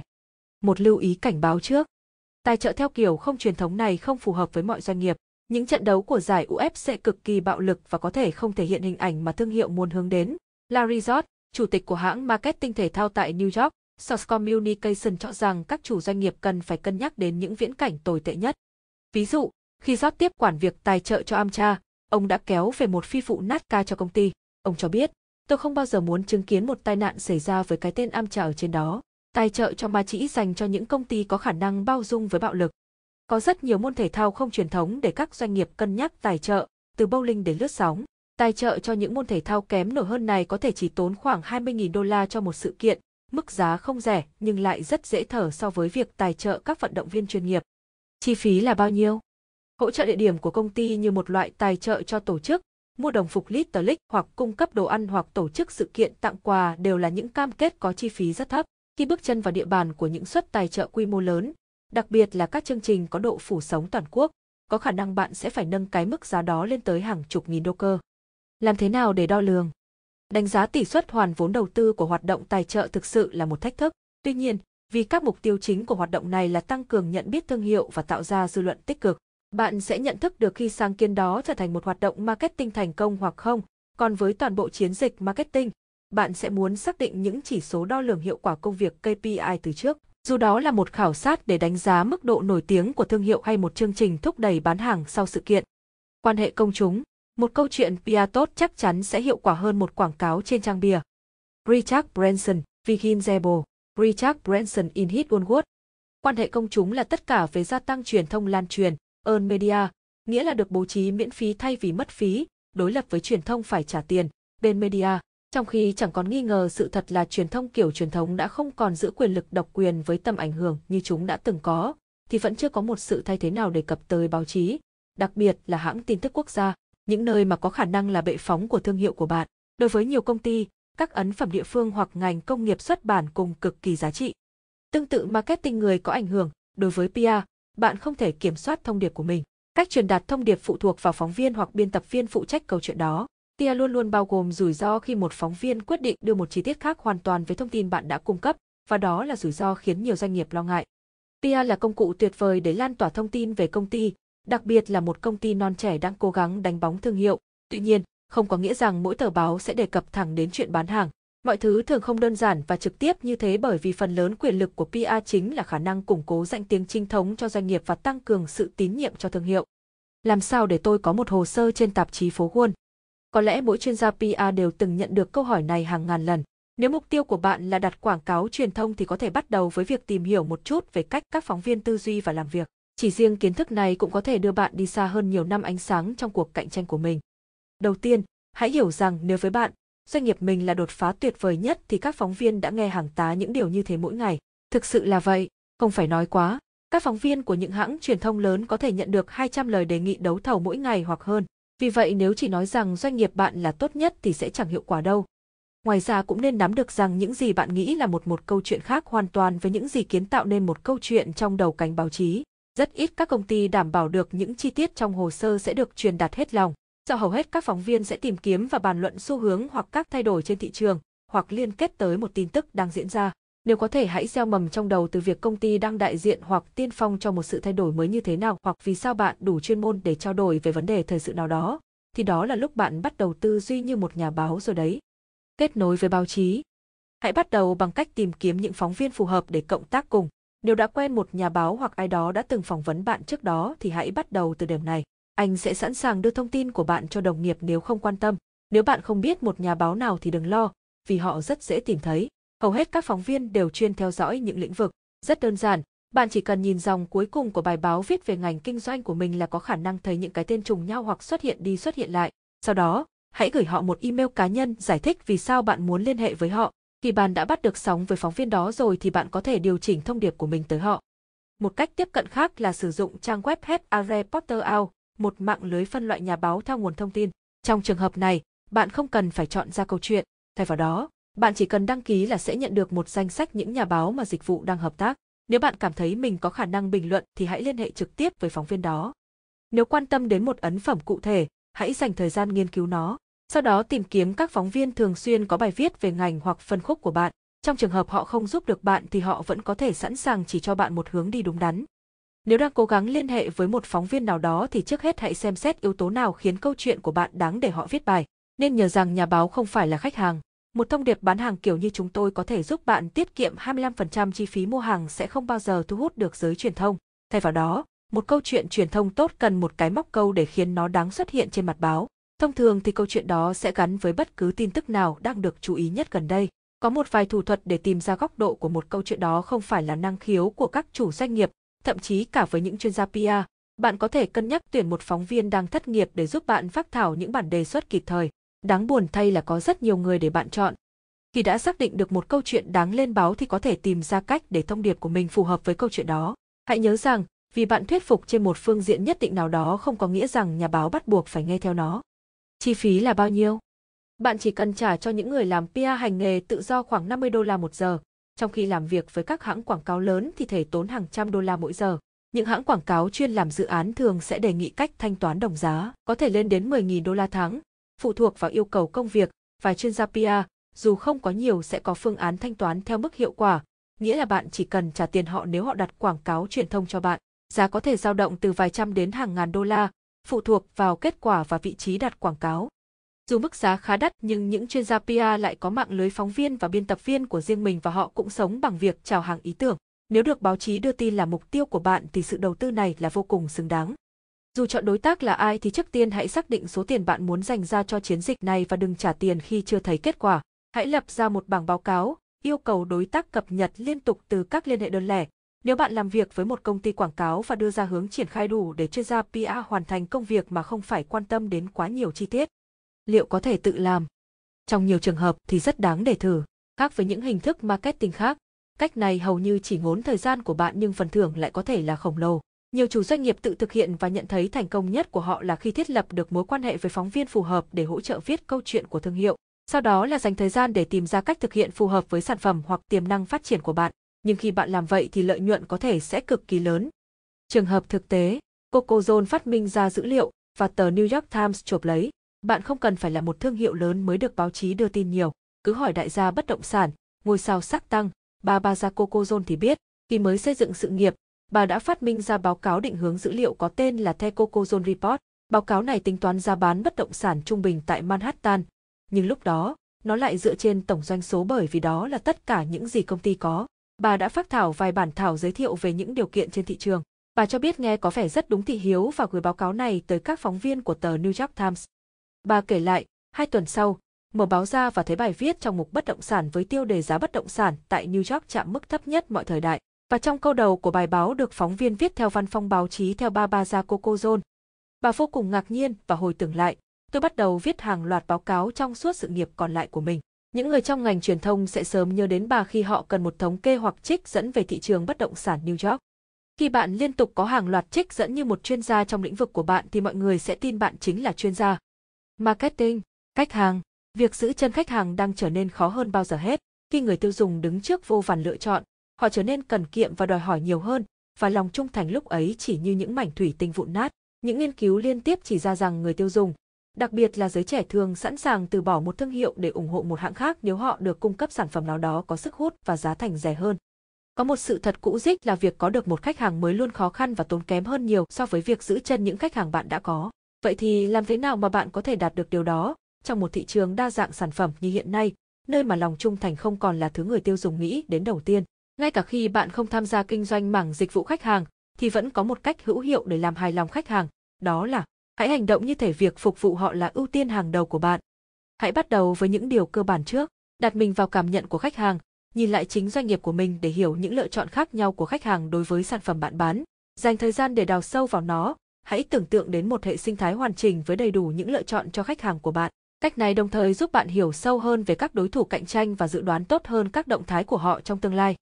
Một lưu ý cảnh báo trước. Tài trợ theo kiểu không truyền thống này không phù hợp với mọi doanh nghiệp. Những trận đấu của giải UFC cực kỳ bạo lực và có thể không thể hiện hình ảnh mà thương hiệu muốn hướng đến. Larry Zott, Chủ tịch của hãng marketing thể thao tại New York, Source Communication cho rằng các chủ doanh nghiệp cần phải cân nhắc đến những viễn cảnh tồi tệ nhất. Ví dụ, khi rót tiếp quản việc tài trợ cho Amcha, ông đã kéo về một phi vụ nát ca cho công ty. Ông cho biết, tôi không bao giờ muốn chứng kiến một tai nạn xảy ra với cái tên Amcha ở trên đó. Tài trợ cho ma chỉ dành cho những công ty có khả năng bao dung với bạo lực. Có rất nhiều môn thể thao không truyền thống để các doanh nghiệp cân nhắc tài trợ, từ bowling đến lướt sóng. Tài trợ cho những môn thể thao kém nổi hơn này có thể chỉ tốn khoảng 20.000 đô la cho một sự kiện, mức giá không rẻ nhưng lại rất dễ thở so với việc tài trợ các vận động viên chuyên nghiệp. Chi phí là bao nhiêu? Hỗ trợ địa điểm của công ty như một loại tài trợ cho tổ chức, mua đồng phục lít tờ hoặc cung cấp đồ ăn hoặc tổ chức sự kiện tặng quà đều là những cam kết có chi phí rất thấp. Khi bước chân vào địa bàn của những suất tài trợ quy mô lớn, đặc biệt là các chương trình có độ phủ sóng toàn quốc, có khả năng bạn sẽ phải nâng cái mức giá đó lên tới hàng chục nghìn đô cơ. Làm thế nào để đo lường? Đánh giá tỷ suất hoàn vốn đầu tư của hoạt động tài trợ thực sự là một thách thức. Tuy nhiên, vì các mục tiêu chính của hoạt động này là tăng cường nhận biết thương hiệu và tạo ra dư luận tích cực, bạn sẽ nhận thức được khi sáng kiến đó trở thành một hoạt động marketing thành công hoặc không. Còn với toàn bộ chiến dịch marketing, bạn sẽ muốn xác định những chỉ số đo lường hiệu quả công việc KPI từ trước. Dù đó là một khảo sát để đánh giá mức độ nổi tiếng của thương hiệu hay một chương trình thúc đẩy bán hàng sau sự kiện. Quan hệ công chúng một câu chuyện PR tốt chắc chắn sẽ hiệu quả hơn một quảng cáo trên trang bìa. Richard Branson, Virgin Zebo, Richard Branson in Hit own words. Quan hệ công chúng là tất cả về gia tăng truyền thông lan truyền, earn media, nghĩa là được bố trí miễn phí thay vì mất phí, đối lập với truyền thông phải trả tiền, bên media, trong khi chẳng còn nghi ngờ sự thật là truyền thông kiểu truyền thống đã không còn giữ quyền lực độc quyền với tầm ảnh hưởng như chúng đã từng có, thì vẫn chưa có một sự thay thế nào đề cập tới báo chí, đặc biệt là hãng tin tức quốc gia những nơi mà có khả năng là bệ phóng của thương hiệu của bạn. Đối với nhiều công ty, các ấn phẩm địa phương hoặc ngành công nghiệp xuất bản cùng cực kỳ giá trị. Tương tự marketing người có ảnh hưởng, đối với PR, bạn không thể kiểm soát thông điệp của mình. Cách truyền đạt thông điệp phụ thuộc vào phóng viên hoặc biên tập viên phụ trách câu chuyện đó. PR luôn luôn bao gồm rủi ro khi một phóng viên quyết định đưa một chi tiết khác hoàn toàn với thông tin bạn đã cung cấp, và đó là rủi ro khiến nhiều doanh nghiệp lo ngại. PR là công cụ tuyệt vời để lan tỏa thông tin về công ty, đặc biệt là một công ty non trẻ đang cố gắng đánh bóng thương hiệu. Tuy nhiên, không có nghĩa rằng mỗi tờ báo sẽ đề cập thẳng đến chuyện bán hàng. Mọi thứ thường không đơn giản và trực tiếp như thế bởi vì phần lớn quyền lực của PR chính là khả năng củng cố danh tiếng chính thống cho doanh nghiệp và tăng cường sự tín nhiệm cho thương hiệu. Làm sao để tôi có một hồ sơ trên tạp chí phố Wall? Có lẽ mỗi chuyên gia PR đều từng nhận được câu hỏi này hàng ngàn lần. Nếu mục tiêu của bạn là đặt quảng cáo truyền thông thì có thể bắt đầu với việc tìm hiểu một chút về cách các phóng viên tư duy và làm việc. Chỉ riêng kiến thức này cũng có thể đưa bạn đi xa hơn nhiều năm ánh sáng trong cuộc cạnh tranh của mình. Đầu tiên, hãy hiểu rằng nếu với bạn, doanh nghiệp mình là đột phá tuyệt vời nhất thì các phóng viên đã nghe hàng tá những điều như thế mỗi ngày. Thực sự là vậy, không phải nói quá. Các phóng viên của những hãng truyền thông lớn có thể nhận được 200 lời đề nghị đấu thầu mỗi ngày hoặc hơn. Vì vậy nếu chỉ nói rằng doanh nghiệp bạn là tốt nhất thì sẽ chẳng hiệu quả đâu. Ngoài ra cũng nên nắm được rằng những gì bạn nghĩ là một một câu chuyện khác hoàn toàn với những gì kiến tạo nên một câu chuyện trong đầu cánh báo chí. Rất ít các công ty đảm bảo được những chi tiết trong hồ sơ sẽ được truyền đạt hết lòng. Do hầu hết các phóng viên sẽ tìm kiếm và bàn luận xu hướng hoặc các thay đổi trên thị trường, hoặc liên kết tới một tin tức đang diễn ra. Nếu có thể hãy gieo mầm trong đầu từ việc công ty đang đại diện hoặc tiên phong cho một sự thay đổi mới như thế nào hoặc vì sao bạn đủ chuyên môn để trao đổi về vấn đề thời sự nào đó, thì đó là lúc bạn bắt đầu tư duy như một nhà báo rồi đấy. Kết nối với báo chí Hãy bắt đầu bằng cách tìm kiếm những phóng viên phù hợp để cộng tác cùng. Nếu đã quen một nhà báo hoặc ai đó đã từng phỏng vấn bạn trước đó thì hãy bắt đầu từ điểm này. Anh sẽ sẵn sàng đưa thông tin của bạn cho đồng nghiệp nếu không quan tâm. Nếu bạn không biết một nhà báo nào thì đừng lo, vì họ rất dễ tìm thấy. Hầu hết các phóng viên đều chuyên theo dõi những lĩnh vực. Rất đơn giản, bạn chỉ cần nhìn dòng cuối cùng của bài báo viết về ngành kinh doanh của mình là có khả năng thấy những cái tên trùng nhau hoặc xuất hiện đi xuất hiện lại. Sau đó, hãy gửi họ một email cá nhân giải thích vì sao bạn muốn liên hệ với họ. Khi bạn đã bắt được sóng với phóng viên đó rồi thì bạn có thể điều chỉnh thông điệp của mình tới họ. Một cách tiếp cận khác là sử dụng trang web Head Reporter Out, một mạng lưới phân loại nhà báo theo nguồn thông tin. Trong trường hợp này, bạn không cần phải chọn ra câu chuyện, thay vào đó, bạn chỉ cần đăng ký là sẽ nhận được một danh sách những nhà báo mà dịch vụ đang hợp tác. Nếu bạn cảm thấy mình có khả năng bình luận thì hãy liên hệ trực tiếp với phóng viên đó. Nếu quan tâm đến một ấn phẩm cụ thể, hãy dành thời gian nghiên cứu nó. Sau đó tìm kiếm các phóng viên thường xuyên có bài viết về ngành hoặc phân khúc của bạn. Trong trường hợp họ không giúp được bạn thì họ vẫn có thể sẵn sàng chỉ cho bạn một hướng đi đúng đắn. Nếu đang cố gắng liên hệ với một phóng viên nào đó thì trước hết hãy xem xét yếu tố nào khiến câu chuyện của bạn đáng để họ viết bài. Nên nhờ rằng nhà báo không phải là khách hàng. Một thông điệp bán hàng kiểu như chúng tôi có thể giúp bạn tiết kiệm 25% chi phí mua hàng sẽ không bao giờ thu hút được giới truyền thông. Thay vào đó, một câu chuyện truyền thông tốt cần một cái móc câu để khiến nó đáng xuất hiện trên mặt báo. Thông thường thì câu chuyện đó sẽ gắn với bất cứ tin tức nào đang được chú ý nhất gần đây. Có một vài thủ thuật để tìm ra góc độ của một câu chuyện đó không phải là năng khiếu của các chủ doanh nghiệp, thậm chí cả với những chuyên gia PR. Bạn có thể cân nhắc tuyển một phóng viên đang thất nghiệp để giúp bạn phát thảo những bản đề xuất kịp thời. Đáng buồn thay là có rất nhiều người để bạn chọn. Khi đã xác định được một câu chuyện đáng lên báo thì có thể tìm ra cách để thông điệp của mình phù hợp với câu chuyện đó. Hãy nhớ rằng, vì bạn thuyết phục trên một phương diện nhất định nào đó không có nghĩa rằng nhà báo bắt buộc phải nghe theo nó. Chi phí là bao nhiêu? Bạn chỉ cần trả cho những người làm PR hành nghề tự do khoảng 50 đô la một giờ, trong khi làm việc với các hãng quảng cáo lớn thì thể tốn hàng trăm đô la mỗi giờ. Những hãng quảng cáo chuyên làm dự án thường sẽ đề nghị cách thanh toán đồng giá, có thể lên đến 10.000 đô la tháng, phụ thuộc vào yêu cầu công việc và chuyên gia PR, dù không có nhiều sẽ có phương án thanh toán theo mức hiệu quả, nghĩa là bạn chỉ cần trả tiền họ nếu họ đặt quảng cáo truyền thông cho bạn. Giá có thể dao động từ vài trăm đến hàng ngàn đô la, phụ thuộc vào kết quả và vị trí đặt quảng cáo. Dù mức giá khá đắt nhưng những chuyên gia PR lại có mạng lưới phóng viên và biên tập viên của riêng mình và họ cũng sống bằng việc chào hàng ý tưởng. Nếu được báo chí đưa tin là mục tiêu của bạn thì sự đầu tư này là vô cùng xứng đáng. Dù chọn đối tác là ai thì trước tiên hãy xác định số tiền bạn muốn dành ra cho chiến dịch này và đừng trả tiền khi chưa thấy kết quả. Hãy lập ra một bảng báo cáo, yêu cầu đối tác cập nhật liên tục từ các liên hệ đơn lẻ, nếu bạn làm việc với một công ty quảng cáo và đưa ra hướng triển khai đủ để chuyên gia PR hoàn thành công việc mà không phải quan tâm đến quá nhiều chi tiết, liệu có thể tự làm? Trong nhiều trường hợp thì rất đáng để thử. Khác với những hình thức marketing khác, cách này hầu như chỉ ngốn thời gian của bạn nhưng phần thưởng lại có thể là khổng lồ. Nhiều chủ doanh nghiệp tự thực hiện và nhận thấy thành công nhất của họ là khi thiết lập được mối quan hệ với phóng viên phù hợp để hỗ trợ viết câu chuyện của thương hiệu. Sau đó là dành thời gian để tìm ra cách thực hiện phù hợp với sản phẩm hoặc tiềm năng phát triển của bạn nhưng khi bạn làm vậy thì lợi nhuận có thể sẽ cực kỳ lớn. Trường hợp thực tế, Cocozone phát minh ra dữ liệu và tờ New York Times chụp lấy. Bạn không cần phải là một thương hiệu lớn mới được báo chí đưa tin nhiều, cứ hỏi đại gia bất động sản, ngôi sao sắc tăng, bà bà gia Cocozone thì biết, khi mới xây dựng sự nghiệp, bà đã phát minh ra báo cáo định hướng dữ liệu có tên là The Cocozone Report. Báo cáo này tính toán giá bán bất động sản trung bình tại Manhattan, nhưng lúc đó, nó lại dựa trên tổng doanh số bởi vì đó là tất cả những gì công ty có. Bà đã phát thảo vài bản thảo giới thiệu về những điều kiện trên thị trường. Bà cho biết nghe có vẻ rất đúng thị hiếu và gửi báo cáo này tới các phóng viên của tờ New York Times. Bà kể lại, hai tuần sau, mở báo ra và thấy bài viết trong mục bất động sản với tiêu đề giá bất động sản tại New York chạm mức thấp nhất mọi thời đại. Và trong câu đầu của bài báo được phóng viên viết theo văn phong báo chí theo ba ba gia Coco Zone. Bà vô cùng ngạc nhiên và hồi tưởng lại, tôi bắt đầu viết hàng loạt báo cáo trong suốt sự nghiệp còn lại của mình những người trong ngành truyền thông sẽ sớm nhớ đến bà khi họ cần một thống kê hoặc trích dẫn về thị trường bất động sản New York. Khi bạn liên tục có hàng loạt trích dẫn như một chuyên gia trong lĩnh vực của bạn thì mọi người sẽ tin bạn chính là chuyên gia. Marketing, khách hàng, việc giữ chân khách hàng đang trở nên khó hơn bao giờ hết. Khi người tiêu dùng đứng trước vô vàn lựa chọn, họ trở nên cần kiệm và đòi hỏi nhiều hơn, và lòng trung thành lúc ấy chỉ như những mảnh thủy tinh vụn nát. Những nghiên cứu liên tiếp chỉ ra rằng người tiêu dùng, Đặc biệt là giới trẻ thường sẵn sàng từ bỏ một thương hiệu để ủng hộ một hãng khác nếu họ được cung cấp sản phẩm nào đó có sức hút và giá thành rẻ hơn. Có một sự thật cũ dích là việc có được một khách hàng mới luôn khó khăn và tốn kém hơn nhiều so với việc giữ chân những khách hàng bạn đã có. Vậy thì làm thế nào mà bạn có thể đạt được điều đó trong một thị trường đa dạng sản phẩm như hiện nay, nơi mà lòng trung thành không còn là thứ người tiêu dùng nghĩ đến đầu tiên. Ngay cả khi bạn không tham gia kinh doanh mảng dịch vụ khách hàng thì vẫn có một cách hữu hiệu để làm hài lòng khách hàng, đó là Hãy hành động như thể việc phục vụ họ là ưu tiên hàng đầu của bạn. Hãy bắt đầu với những điều cơ bản trước, đặt mình vào cảm nhận của khách hàng, nhìn lại chính doanh nghiệp của mình để hiểu những lựa chọn khác nhau của khách hàng đối với sản phẩm bạn bán, dành thời gian để đào sâu vào nó, hãy tưởng tượng đến một hệ sinh thái hoàn chỉnh với đầy đủ những lựa chọn cho khách hàng của bạn. Cách này đồng thời giúp bạn hiểu sâu hơn về các đối thủ cạnh tranh và dự đoán tốt hơn các động thái của họ trong tương lai.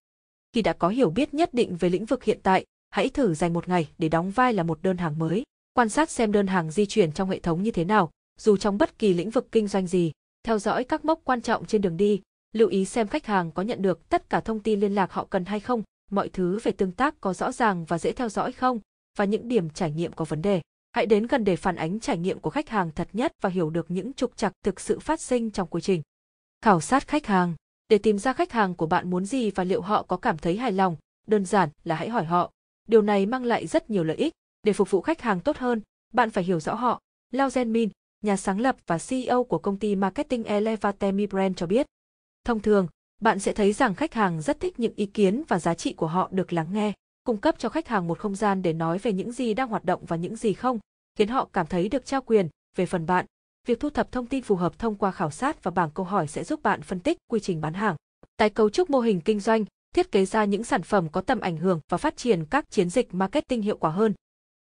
Khi đã có hiểu biết nhất định về lĩnh vực hiện tại, hãy thử dành một ngày để đóng vai là một đơn hàng mới quan sát xem đơn hàng di chuyển trong hệ thống như thế nào, dù trong bất kỳ lĩnh vực kinh doanh gì, theo dõi các mốc quan trọng trên đường đi, lưu ý xem khách hàng có nhận được tất cả thông tin liên lạc họ cần hay không, mọi thứ về tương tác có rõ ràng và dễ theo dõi không, và những điểm trải nghiệm có vấn đề. Hãy đến gần để phản ánh trải nghiệm của khách hàng thật nhất và hiểu được những trục trặc thực sự phát sinh trong quy trình. Khảo sát khách hàng Để tìm ra khách hàng của bạn muốn gì và liệu họ có cảm thấy hài lòng, đơn giản là hãy hỏi họ. Điều này mang lại rất nhiều lợi ích, để phục vụ khách hàng tốt hơn, bạn phải hiểu rõ họ. Lao Min, nhà sáng lập và CEO của công ty marketing Elevatemi Brand cho biết. Thông thường, bạn sẽ thấy rằng khách hàng rất thích những ý kiến và giá trị của họ được lắng nghe, cung cấp cho khách hàng một không gian để nói về những gì đang hoạt động và những gì không, khiến họ cảm thấy được trao quyền về phần bạn. Việc thu thập thông tin phù hợp thông qua khảo sát và bảng câu hỏi sẽ giúp bạn phân tích quy trình bán hàng, tái cấu trúc mô hình kinh doanh, thiết kế ra những sản phẩm có tầm ảnh hưởng và phát triển các chiến dịch marketing hiệu quả hơn.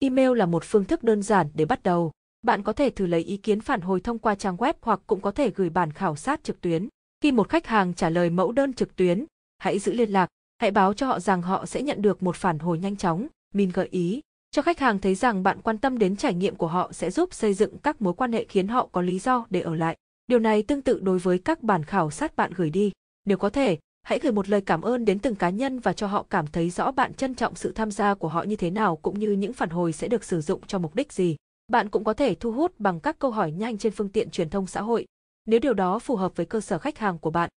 Email là một phương thức đơn giản để bắt đầu. Bạn có thể thử lấy ý kiến phản hồi thông qua trang web hoặc cũng có thể gửi bản khảo sát trực tuyến. Khi một khách hàng trả lời mẫu đơn trực tuyến, hãy giữ liên lạc, hãy báo cho họ rằng họ sẽ nhận được một phản hồi nhanh chóng. Min gợi ý cho khách hàng thấy rằng bạn quan tâm đến trải nghiệm của họ sẽ giúp xây dựng các mối quan hệ khiến họ có lý do để ở lại. Điều này tương tự đối với các bản khảo sát bạn gửi đi. Nếu có thể, Hãy gửi một lời cảm ơn đến từng cá nhân và cho họ cảm thấy rõ bạn trân trọng sự tham gia của họ như thế nào cũng như những phản hồi sẽ được sử dụng cho mục đích gì. Bạn cũng có thể thu hút bằng các câu hỏi nhanh trên phương tiện truyền thông xã hội, nếu điều đó phù hợp với cơ sở khách hàng của bạn.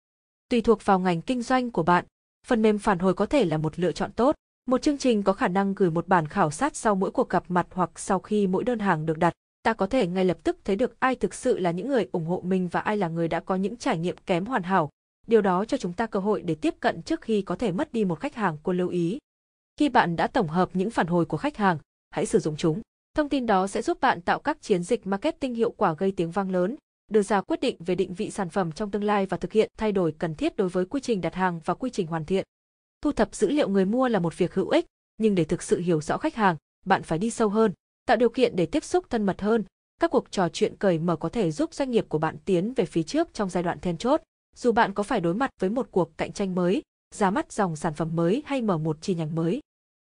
Tùy thuộc vào ngành kinh doanh của bạn, phần mềm phản hồi có thể là một lựa chọn tốt. Một chương trình có khả năng gửi một bản khảo sát sau mỗi cuộc gặp mặt hoặc sau khi mỗi đơn hàng được đặt. Ta có thể ngay lập tức thấy được ai thực sự là những người ủng hộ mình và ai là người đã có những trải nghiệm kém hoàn hảo. Điều đó cho chúng ta cơ hội để tiếp cận trước khi có thể mất đi một khách hàng cô lưu ý. Khi bạn đã tổng hợp những phản hồi của khách hàng, hãy sử dụng chúng. Thông tin đó sẽ giúp bạn tạo các chiến dịch marketing hiệu quả gây tiếng vang lớn, đưa ra quyết định về định vị sản phẩm trong tương lai và thực hiện thay đổi cần thiết đối với quy trình đặt hàng và quy trình hoàn thiện. Thu thập dữ liệu người mua là một việc hữu ích, nhưng để thực sự hiểu rõ khách hàng, bạn phải đi sâu hơn, tạo điều kiện để tiếp xúc thân mật hơn. Các cuộc trò chuyện cởi mở có thể giúp doanh nghiệp của bạn tiến về phía trước trong giai đoạn then chốt. Dù bạn có phải đối mặt với một cuộc cạnh tranh mới, ra mắt dòng sản phẩm mới hay mở một chi nhánh mới,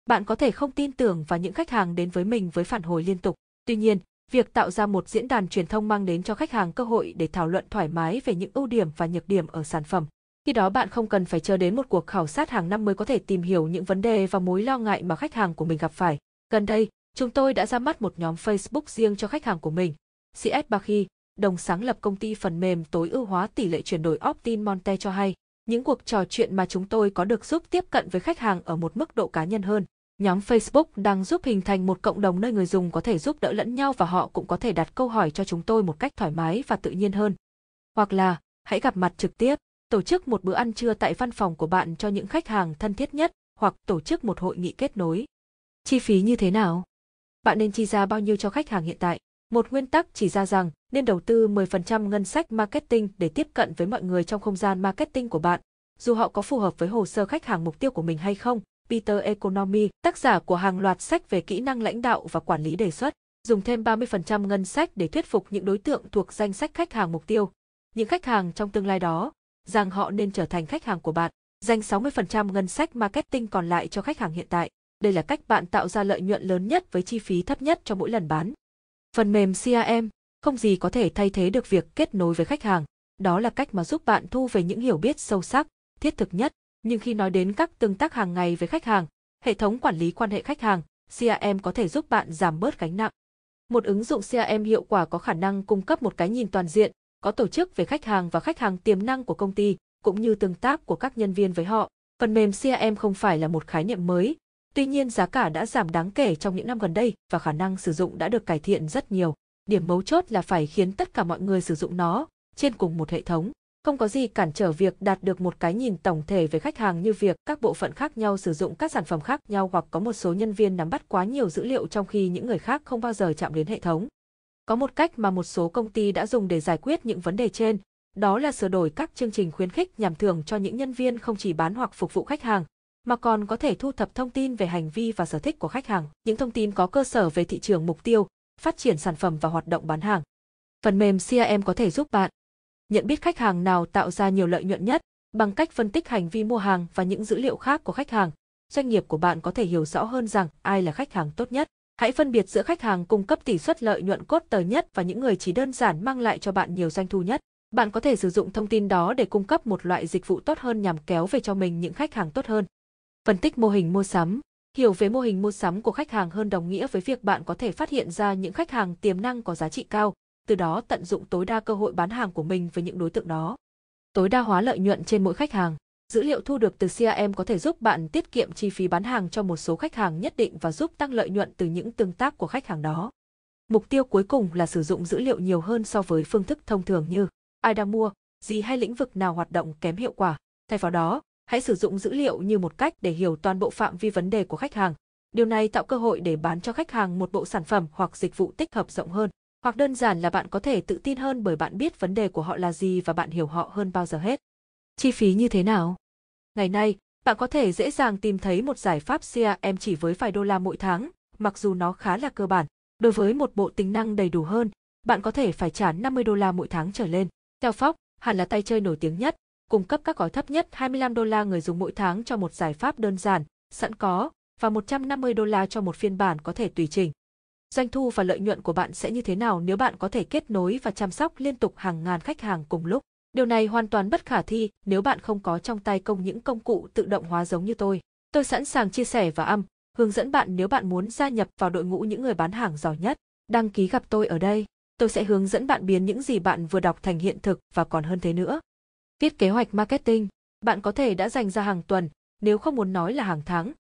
bạn có thể không tin tưởng vào những khách hàng đến với mình với phản hồi liên tục. Tuy nhiên, việc tạo ra một diễn đàn truyền thông mang đến cho khách hàng cơ hội để thảo luận thoải mái về những ưu điểm và nhược điểm ở sản phẩm. Khi đó bạn không cần phải chờ đến một cuộc khảo sát hàng năm mới có thể tìm hiểu những vấn đề và mối lo ngại mà khách hàng của mình gặp phải. Gần đây, chúng tôi đã ra mắt một nhóm Facebook riêng cho khách hàng của mình. CS Ba Khi, đồng sáng lập công ty phần mềm tối ưu hóa tỷ lệ chuyển đổi Optin Monte cho hay, những cuộc trò chuyện mà chúng tôi có được giúp tiếp cận với khách hàng ở một mức độ cá nhân hơn. Nhóm Facebook đang giúp hình thành một cộng đồng nơi người dùng có thể giúp đỡ lẫn nhau và họ cũng có thể đặt câu hỏi cho chúng tôi một cách thoải mái và tự nhiên hơn. Hoặc là, hãy gặp mặt trực tiếp, tổ chức một bữa ăn trưa tại văn phòng của bạn cho những khách hàng thân thiết nhất, hoặc tổ chức một hội nghị kết nối. Chi phí như thế nào? Bạn nên chi ra bao nhiêu cho khách hàng hiện tại? Một nguyên tắc chỉ ra rằng nên đầu tư 10% ngân sách marketing để tiếp cận với mọi người trong không gian marketing của bạn, dù họ có phù hợp với hồ sơ khách hàng mục tiêu của mình hay không. Peter Economy, tác giả của hàng loạt sách về kỹ năng lãnh đạo và quản lý đề xuất, dùng thêm 30% ngân sách để thuyết phục những đối tượng thuộc danh sách khách hàng mục tiêu, những khách hàng trong tương lai đó, rằng họ nên trở thành khách hàng của bạn. Dành 60% ngân sách marketing còn lại cho khách hàng hiện tại. Đây là cách bạn tạo ra lợi nhuận lớn nhất với chi phí thấp nhất cho mỗi lần bán. Phần mềm CRM không gì có thể thay thế được việc kết nối với khách hàng, đó là cách mà giúp bạn thu về những hiểu biết sâu sắc, thiết thực nhất, nhưng khi nói đến các tương tác hàng ngày với khách hàng, hệ thống quản lý quan hệ khách hàng, CRM có thể giúp bạn giảm bớt gánh nặng. Một ứng dụng CRM hiệu quả có khả năng cung cấp một cái nhìn toàn diện, có tổ chức về khách hàng và khách hàng tiềm năng của công ty, cũng như tương tác của các nhân viên với họ. Phần mềm CRM không phải là một khái niệm mới, Tuy nhiên giá cả đã giảm đáng kể trong những năm gần đây và khả năng sử dụng đã được cải thiện rất nhiều. Điểm mấu chốt là phải khiến tất cả mọi người sử dụng nó trên cùng một hệ thống. Không có gì cản trở việc đạt được một cái nhìn tổng thể về khách hàng như việc các bộ phận khác nhau sử dụng các sản phẩm khác nhau hoặc có một số nhân viên nắm bắt quá nhiều dữ liệu trong khi những người khác không bao giờ chạm đến hệ thống. Có một cách mà một số công ty đã dùng để giải quyết những vấn đề trên, đó là sửa đổi các chương trình khuyến khích nhằm thưởng cho những nhân viên không chỉ bán hoặc phục vụ khách hàng mà còn có thể thu thập thông tin về hành vi và sở thích của khách hàng, những thông tin có cơ sở về thị trường mục tiêu, phát triển sản phẩm và hoạt động bán hàng. Phần mềm CRM có thể giúp bạn nhận biết khách hàng nào tạo ra nhiều lợi nhuận nhất bằng cách phân tích hành vi mua hàng và những dữ liệu khác của khách hàng. Doanh nghiệp của bạn có thể hiểu rõ hơn rằng ai là khách hàng tốt nhất. Hãy phân biệt giữa khách hàng cung cấp tỷ suất lợi nhuận cốt tờ nhất và những người chỉ đơn giản mang lại cho bạn nhiều doanh thu nhất. Bạn có thể sử dụng thông tin đó để cung cấp một loại dịch vụ tốt hơn nhằm kéo về cho mình những khách hàng tốt hơn phân tích mô hình mua sắm hiểu về mô hình mua sắm của khách hàng hơn đồng nghĩa với việc bạn có thể phát hiện ra những khách hàng tiềm năng có giá trị cao từ đó tận dụng tối đa cơ hội bán hàng của mình với những đối tượng đó tối đa hóa lợi nhuận trên mỗi khách hàng dữ liệu thu được từ crm có thể giúp bạn tiết kiệm chi phí bán hàng cho một số khách hàng nhất định và giúp tăng lợi nhuận từ những tương tác của khách hàng đó mục tiêu cuối cùng là sử dụng dữ liệu nhiều hơn so với phương thức thông thường như ai đang mua gì hay lĩnh vực nào hoạt động kém hiệu quả thay vào đó hãy sử dụng dữ liệu như một cách để hiểu toàn bộ phạm vi vấn đề của khách hàng. Điều này tạo cơ hội để bán cho khách hàng một bộ sản phẩm hoặc dịch vụ tích hợp rộng hơn, hoặc đơn giản là bạn có thể tự tin hơn bởi bạn biết vấn đề của họ là gì và bạn hiểu họ hơn bao giờ hết. Chi phí như thế nào? Ngày nay, bạn có thể dễ dàng tìm thấy một giải pháp CRM chỉ với vài đô la mỗi tháng, mặc dù nó khá là cơ bản. Đối với một bộ tính năng đầy đủ hơn, bạn có thể phải trả 50 đô la mỗi tháng trở lên. Theo Fox, hẳn là tay chơi nổi tiếng nhất, cung cấp các gói thấp nhất 25 đô la người dùng mỗi tháng cho một giải pháp đơn giản, sẵn có, và 150 đô la cho một phiên bản có thể tùy chỉnh. Doanh thu và lợi nhuận của bạn sẽ như thế nào nếu bạn có thể kết nối và chăm sóc liên tục hàng ngàn khách hàng cùng lúc? Điều này hoàn toàn bất khả thi nếu bạn không có trong tay công những công cụ tự động hóa giống như tôi. Tôi sẵn sàng chia sẻ và âm, hướng dẫn bạn nếu bạn muốn gia nhập vào đội ngũ những người bán hàng giỏi nhất. Đăng ký gặp tôi ở đây, tôi sẽ hướng dẫn bạn biến những gì bạn vừa đọc thành hiện thực và còn hơn thế nữa. Viết kế hoạch marketing, bạn có thể đã dành ra hàng tuần, nếu không muốn nói là hàng tháng,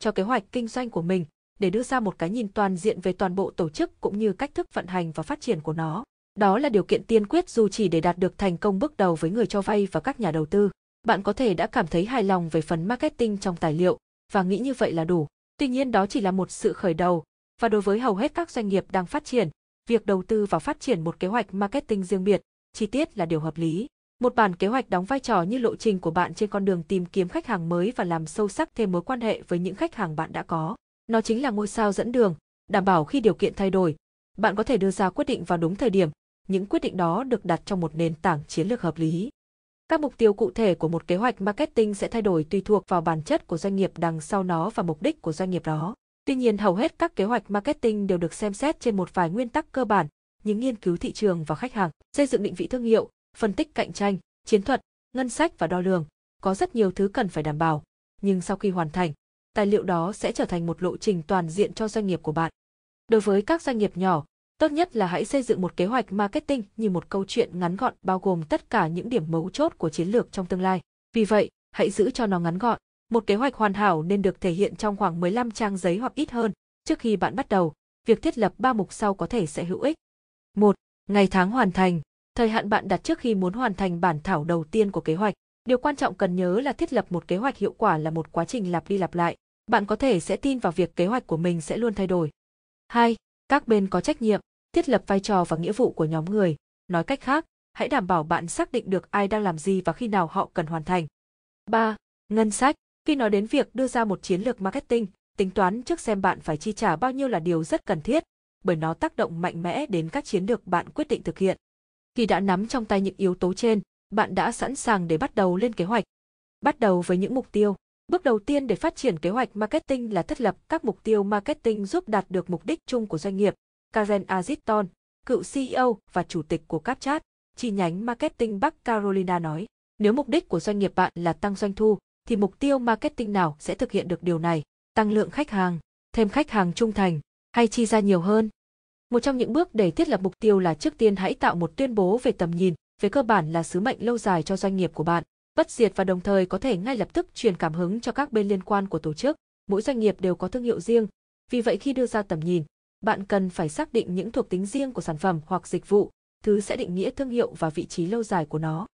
cho kế hoạch kinh doanh của mình để đưa ra một cái nhìn toàn diện về toàn bộ tổ chức cũng như cách thức vận hành và phát triển của nó. Đó là điều kiện tiên quyết dù chỉ để đạt được thành công bước đầu với người cho vay và các nhà đầu tư. Bạn có thể đã cảm thấy hài lòng về phần marketing trong tài liệu và nghĩ như vậy là đủ. Tuy nhiên đó chỉ là một sự khởi đầu và đối với hầu hết các doanh nghiệp đang phát triển, việc đầu tư vào phát triển một kế hoạch marketing riêng biệt, chi tiết là điều hợp lý. Một bản kế hoạch đóng vai trò như lộ trình của bạn trên con đường tìm kiếm khách hàng mới và làm sâu sắc thêm mối quan hệ với những khách hàng bạn đã có. Nó chính là ngôi sao dẫn đường, đảm bảo khi điều kiện thay đổi, bạn có thể đưa ra quyết định vào đúng thời điểm, những quyết định đó được đặt trong một nền tảng chiến lược hợp lý. Các mục tiêu cụ thể của một kế hoạch marketing sẽ thay đổi tùy thuộc vào bản chất của doanh nghiệp đằng sau nó và mục đích của doanh nghiệp đó. Tuy nhiên hầu hết các kế hoạch marketing đều được xem xét trên một vài nguyên tắc cơ bản, những nghiên cứu thị trường và khách hàng, xây dựng định vị thương hiệu, phân tích cạnh tranh, chiến thuật, ngân sách và đo lường, có rất nhiều thứ cần phải đảm bảo, nhưng sau khi hoàn thành, tài liệu đó sẽ trở thành một lộ trình toàn diện cho doanh nghiệp của bạn. Đối với các doanh nghiệp nhỏ, tốt nhất là hãy xây dựng một kế hoạch marketing như một câu chuyện ngắn gọn bao gồm tất cả những điểm mấu chốt của chiến lược trong tương lai. Vì vậy, hãy giữ cho nó ngắn gọn. Một kế hoạch hoàn hảo nên được thể hiện trong khoảng 15 trang giấy hoặc ít hơn. Trước khi bạn bắt đầu, việc thiết lập 3 mục sau có thể sẽ hữu ích. 1. Ngày tháng hoàn thành thời hạn bạn đặt trước khi muốn hoàn thành bản thảo đầu tiên của kế hoạch. Điều quan trọng cần nhớ là thiết lập một kế hoạch hiệu quả là một quá trình lặp đi lặp lại. Bạn có thể sẽ tin vào việc kế hoạch của mình sẽ luôn thay đổi. 2. Các bên có trách nhiệm, thiết lập vai trò và nghĩa vụ của nhóm người. Nói cách khác, hãy đảm bảo bạn xác định được ai đang làm gì và khi nào họ cần hoàn thành. 3. Ngân sách, khi nói đến việc đưa ra một chiến lược marketing, tính toán trước xem bạn phải chi trả bao nhiêu là điều rất cần thiết, bởi nó tác động mạnh mẽ đến các chiến lược bạn quyết định thực hiện. Khi đã nắm trong tay những yếu tố trên, bạn đã sẵn sàng để bắt đầu lên kế hoạch. Bắt đầu với những mục tiêu. Bước đầu tiên để phát triển kế hoạch marketing là thiết lập các mục tiêu marketing giúp đạt được mục đích chung của doanh nghiệp. Karen Aziton, cựu CEO và chủ tịch của CapChat, chi nhánh marketing Bắc Carolina nói, nếu mục đích của doanh nghiệp bạn là tăng doanh thu, thì mục tiêu marketing nào sẽ thực hiện được điều này? Tăng lượng khách hàng, thêm khách hàng trung thành, hay chi ra nhiều hơn? Một trong những bước để thiết lập mục tiêu là trước tiên hãy tạo một tuyên bố về tầm nhìn, về cơ bản là sứ mệnh lâu dài cho doanh nghiệp của bạn, bất diệt và đồng thời có thể ngay lập tức truyền cảm hứng cho các bên liên quan của tổ chức. Mỗi doanh nghiệp đều có thương hiệu riêng, vì vậy khi đưa ra tầm nhìn, bạn cần phải xác định những thuộc tính riêng của sản phẩm hoặc dịch vụ, thứ sẽ định nghĩa thương hiệu và vị trí lâu dài của nó.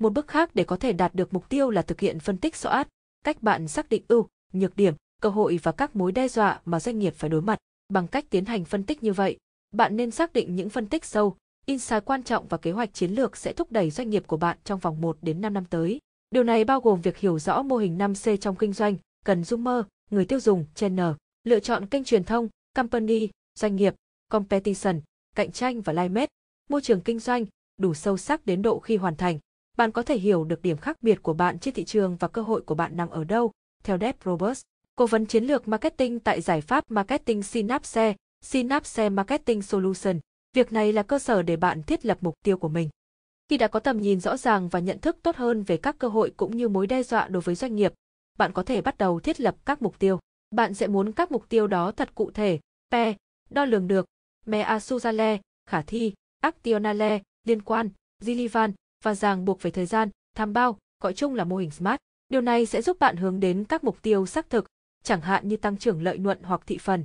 Một bước khác để có thể đạt được mục tiêu là thực hiện phân tích SWOT, cách bạn xác định ưu, nhược điểm, cơ hội và các mối đe dọa mà doanh nghiệp phải đối mặt. Bằng cách tiến hành phân tích như vậy, bạn nên xác định những phân tích sâu, insight quan trọng và kế hoạch chiến lược sẽ thúc đẩy doanh nghiệp của bạn trong vòng 1 đến 5 năm tới. Điều này bao gồm việc hiểu rõ mô hình 5C trong kinh doanh, cần, consumer, người tiêu dùng, channel, lựa chọn kênh truyền thông, company, doanh nghiệp, competition, cạnh tranh và climate, môi trường kinh doanh, đủ sâu sắc đến độ khi hoàn thành, bạn có thể hiểu được điểm khác biệt của bạn trên thị trường và cơ hội của bạn nằm ở đâu, theo Dave Roberts, cố vấn chiến lược marketing tại giải pháp Marketing Synapse, Synapse Marketing Solution. Việc này là cơ sở để bạn thiết lập mục tiêu của mình. Khi đã có tầm nhìn rõ ràng và nhận thức tốt hơn về các cơ hội cũng như mối đe dọa đối với doanh nghiệp, bạn có thể bắt đầu thiết lập các mục tiêu. Bạn sẽ muốn các mục tiêu đó thật cụ thể, PE, đo lường được, MEA Suzale, khả thi, Actionale, liên quan, Dilivan và ràng buộc về thời gian, tham bao, gọi chung là mô hình SMART. Điều này sẽ giúp bạn hướng đến các mục tiêu xác thực, chẳng hạn như tăng trưởng lợi nhuận hoặc thị phần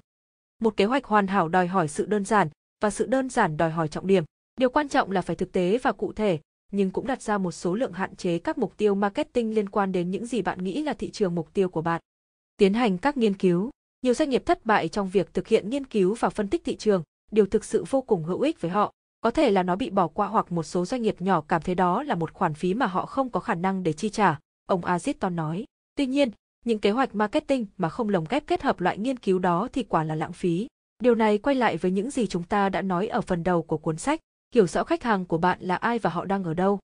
một kế hoạch hoàn hảo đòi hỏi sự đơn giản và sự đơn giản đòi hỏi trọng điểm điều quan trọng là phải thực tế và cụ thể nhưng cũng đặt ra một số lượng hạn chế các mục tiêu marketing liên quan đến những gì bạn nghĩ là thị trường mục tiêu của bạn tiến hành các nghiên cứu nhiều doanh nghiệp thất bại trong việc thực hiện nghiên cứu và phân tích thị trường điều thực sự vô cùng hữu ích với họ có thể là nó bị bỏ qua hoặc một số doanh nghiệp nhỏ cảm thấy đó là một khoản phí mà họ không có khả năng để chi trả ông azit nói tuy nhiên những kế hoạch marketing mà không lồng ghép kết hợp loại nghiên cứu đó thì quả là lãng phí. Điều này quay lại với những gì chúng ta đã nói ở phần đầu của cuốn sách, hiểu rõ khách hàng của bạn là ai và họ đang ở đâu.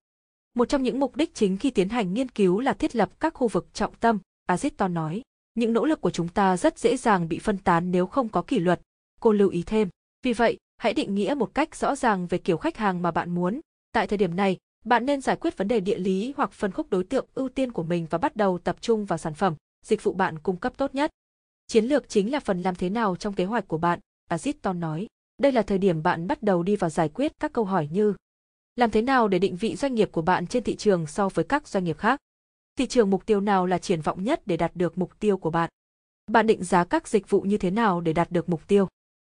Một trong những mục đích chính khi tiến hành nghiên cứu là thiết lập các khu vực trọng tâm, Aziston nói. Những nỗ lực của chúng ta rất dễ dàng bị phân tán nếu không có kỷ luật. Cô lưu ý thêm. Vì vậy, hãy định nghĩa một cách rõ ràng về kiểu khách hàng mà bạn muốn. Tại thời điểm này, bạn nên giải quyết vấn đề địa lý hoặc phân khúc đối tượng ưu tiên của mình và bắt đầu tập trung vào sản phẩm dịch vụ bạn cung cấp tốt nhất. Chiến lược chính là phần làm thế nào trong kế hoạch của bạn, Aziston nói. Đây là thời điểm bạn bắt đầu đi vào giải quyết các câu hỏi như Làm thế nào để định vị doanh nghiệp của bạn trên thị trường so với các doanh nghiệp khác? Thị trường mục tiêu nào là triển vọng nhất để đạt được mục tiêu của bạn? Bạn định giá các dịch vụ như thế nào để đạt được mục tiêu?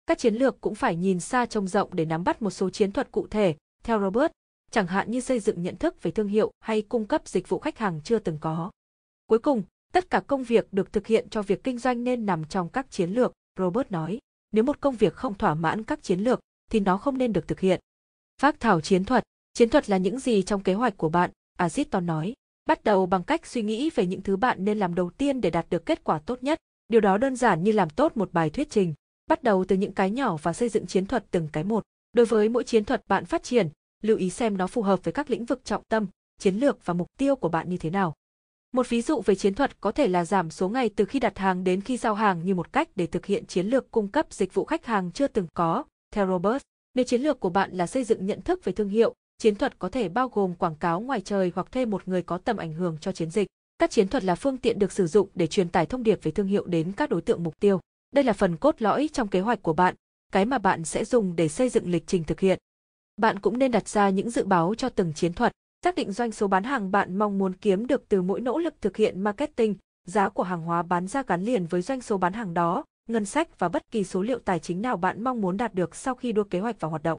Các chiến lược cũng phải nhìn xa trông rộng để nắm bắt một số chiến thuật cụ thể, theo Robert, chẳng hạn như xây dựng nhận thức về thương hiệu hay cung cấp dịch vụ khách hàng chưa từng có. Cuối cùng, Tất cả công việc được thực hiện cho việc kinh doanh nên nằm trong các chiến lược, Robert nói. Nếu một công việc không thỏa mãn các chiến lược thì nó không nên được thực hiện. Phác thảo chiến thuật, chiến thuật là những gì trong kế hoạch của bạn, Aziston nói. Bắt đầu bằng cách suy nghĩ về những thứ bạn nên làm đầu tiên để đạt được kết quả tốt nhất. Điều đó đơn giản như làm tốt một bài thuyết trình, bắt đầu từ những cái nhỏ và xây dựng chiến thuật từng cái một. Đối với mỗi chiến thuật bạn phát triển, lưu ý xem nó phù hợp với các lĩnh vực trọng tâm, chiến lược và mục tiêu của bạn như thế nào. Một ví dụ về chiến thuật có thể là giảm số ngày từ khi đặt hàng đến khi giao hàng như một cách để thực hiện chiến lược cung cấp dịch vụ khách hàng chưa từng có. Theo Robert, nếu chiến lược của bạn là xây dựng nhận thức về thương hiệu, chiến thuật có thể bao gồm quảng cáo ngoài trời hoặc thuê một người có tầm ảnh hưởng cho chiến dịch. Các chiến thuật là phương tiện được sử dụng để truyền tải thông điệp về thương hiệu đến các đối tượng mục tiêu. Đây là phần cốt lõi trong kế hoạch của bạn, cái mà bạn sẽ dùng để xây dựng lịch trình thực hiện. Bạn cũng nên đặt ra những dự báo cho từng chiến thuật xác định doanh số bán hàng bạn mong muốn kiếm được từ mỗi nỗ lực thực hiện marketing, giá của hàng hóa bán ra gắn liền với doanh số bán hàng đó, ngân sách và bất kỳ số liệu tài chính nào bạn mong muốn đạt được sau khi đưa kế hoạch vào hoạt động.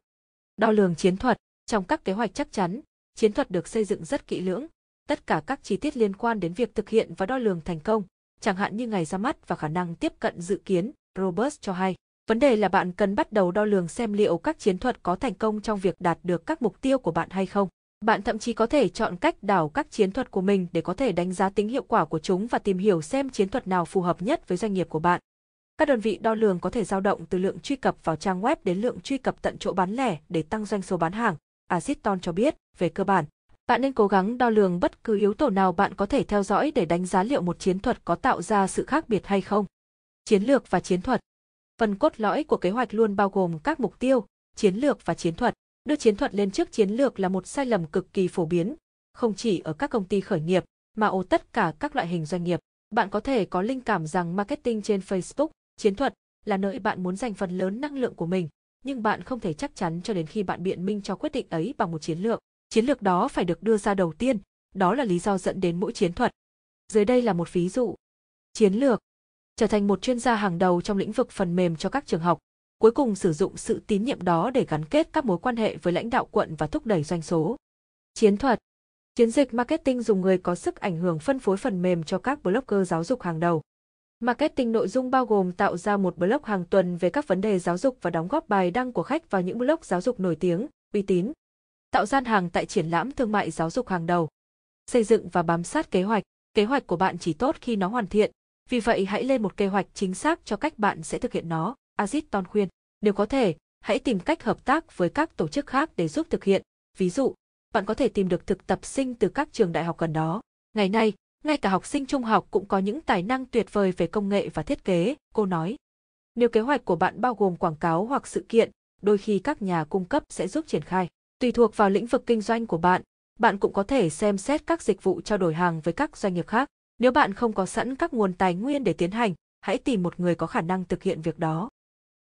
Đo lường chiến thuật, trong các kế hoạch chắc chắn, chiến thuật được xây dựng rất kỹ lưỡng, tất cả các chi tiết liên quan đến việc thực hiện và đo lường thành công, chẳng hạn như ngày ra mắt và khả năng tiếp cận dự kiến, Robert cho hay. Vấn đề là bạn cần bắt đầu đo lường xem liệu các chiến thuật có thành công trong việc đạt được các mục tiêu của bạn hay không. Bạn thậm chí có thể chọn cách đảo các chiến thuật của mình để có thể đánh giá tính hiệu quả của chúng và tìm hiểu xem chiến thuật nào phù hợp nhất với doanh nghiệp của bạn. Các đơn vị đo lường có thể dao động từ lượng truy cập vào trang web đến lượng truy cập tận chỗ bán lẻ để tăng doanh số bán hàng. Aziston cho biết, về cơ bản, bạn nên cố gắng đo lường bất cứ yếu tố nào bạn có thể theo dõi để đánh giá liệu một chiến thuật có tạo ra sự khác biệt hay không. Chiến lược và chiến thuật Phần cốt lõi của kế hoạch luôn bao gồm các mục tiêu, chiến lược và chiến thuật. Đưa chiến thuật lên trước chiến lược là một sai lầm cực kỳ phổ biến, không chỉ ở các công ty khởi nghiệp, mà ở tất cả các loại hình doanh nghiệp. Bạn có thể có linh cảm rằng marketing trên Facebook, chiến thuật là nơi bạn muốn dành phần lớn năng lượng của mình, nhưng bạn không thể chắc chắn cho đến khi bạn biện minh cho quyết định ấy bằng một chiến lược. Chiến lược đó phải được đưa ra đầu tiên, đó là lý do dẫn đến mỗi chiến thuật. Dưới đây là một ví dụ. Chiến lược trở thành một chuyên gia hàng đầu trong lĩnh vực phần mềm cho các trường học, cuối cùng sử dụng sự tín nhiệm đó để gắn kết các mối quan hệ với lãnh đạo quận và thúc đẩy doanh số. Chiến thuật Chiến dịch marketing dùng người có sức ảnh hưởng phân phối phần mềm cho các blogger giáo dục hàng đầu. Marketing nội dung bao gồm tạo ra một blog hàng tuần về các vấn đề giáo dục và đóng góp bài đăng của khách vào những blog giáo dục nổi tiếng, uy tín. Tạo gian hàng tại triển lãm thương mại giáo dục hàng đầu. Xây dựng và bám sát kế hoạch. Kế hoạch của bạn chỉ tốt khi nó hoàn thiện, vì vậy hãy lên một kế hoạch chính xác cho cách bạn sẽ thực hiện nó. Aziz Ton khuyên, nếu có thể, hãy tìm cách hợp tác với các tổ chức khác để giúp thực hiện. Ví dụ, bạn có thể tìm được thực tập sinh từ các trường đại học gần đó. Ngày nay, ngay cả học sinh trung học cũng có những tài năng tuyệt vời về công nghệ và thiết kế, cô nói. Nếu kế hoạch của bạn bao gồm quảng cáo hoặc sự kiện, đôi khi các nhà cung cấp sẽ giúp triển khai. Tùy thuộc vào lĩnh vực kinh doanh của bạn, bạn cũng có thể xem xét các dịch vụ trao đổi hàng với các doanh nghiệp khác. Nếu bạn không có sẵn các nguồn tài nguyên để tiến hành, hãy tìm một người có khả năng thực hiện việc đó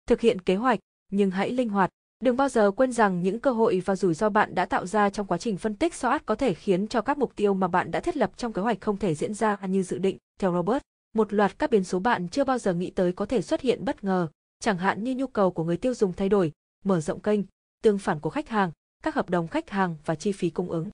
thực hiện kế hoạch, nhưng hãy linh hoạt. Đừng bao giờ quên rằng những cơ hội và rủi ro bạn đã tạo ra trong quá trình phân tích soát có thể khiến cho các mục tiêu mà bạn đã thiết lập trong kế hoạch không thể diễn ra như dự định. Theo Robert, một loạt các biến số bạn chưa bao giờ nghĩ tới có thể xuất hiện bất ngờ, chẳng hạn như nhu cầu của người tiêu dùng thay đổi, mở rộng kênh, tương phản của khách hàng, các hợp đồng khách hàng và chi phí cung ứng.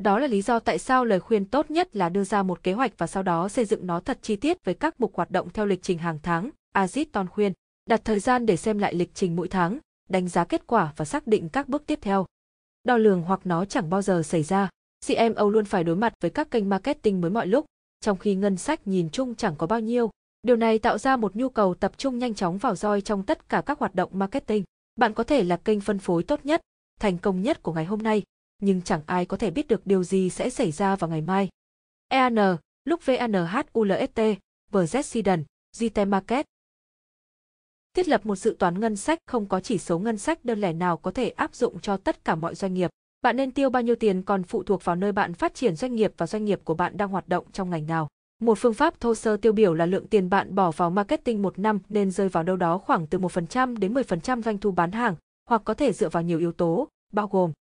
Đó là lý do tại sao lời khuyên tốt nhất là đưa ra một kế hoạch và sau đó xây dựng nó thật chi tiết với các mục hoạt động theo lịch trình hàng tháng, Azit Ton khuyên đặt thời gian để xem lại lịch trình mỗi tháng, đánh giá kết quả và xác định các bước tiếp theo. Đo lường hoặc nó chẳng bao giờ xảy ra, CMO luôn phải đối mặt với các kênh marketing mới mọi lúc, trong khi ngân sách nhìn chung chẳng có bao nhiêu. Điều này tạo ra một nhu cầu tập trung nhanh chóng vào roi trong tất cả các hoạt động marketing. Bạn có thể là kênh phân phối tốt nhất, thành công nhất của ngày hôm nay, nhưng chẳng ai có thể biết được điều gì sẽ xảy ra vào ngày mai. EAN, lúc VANHULST, e Brzesidan, Gite Market, thiết lập một dự toán ngân sách không có chỉ số ngân sách đơn lẻ nào có thể áp dụng cho tất cả mọi doanh nghiệp. Bạn nên tiêu bao nhiêu tiền còn phụ thuộc vào nơi bạn phát triển doanh nghiệp và doanh nghiệp của bạn đang hoạt động trong ngành nào. Một phương pháp thô sơ tiêu biểu là lượng tiền bạn bỏ vào marketing một năm nên rơi vào đâu đó khoảng từ 1% đến 10% doanh thu bán hàng, hoặc có thể dựa vào nhiều yếu tố, bao gồm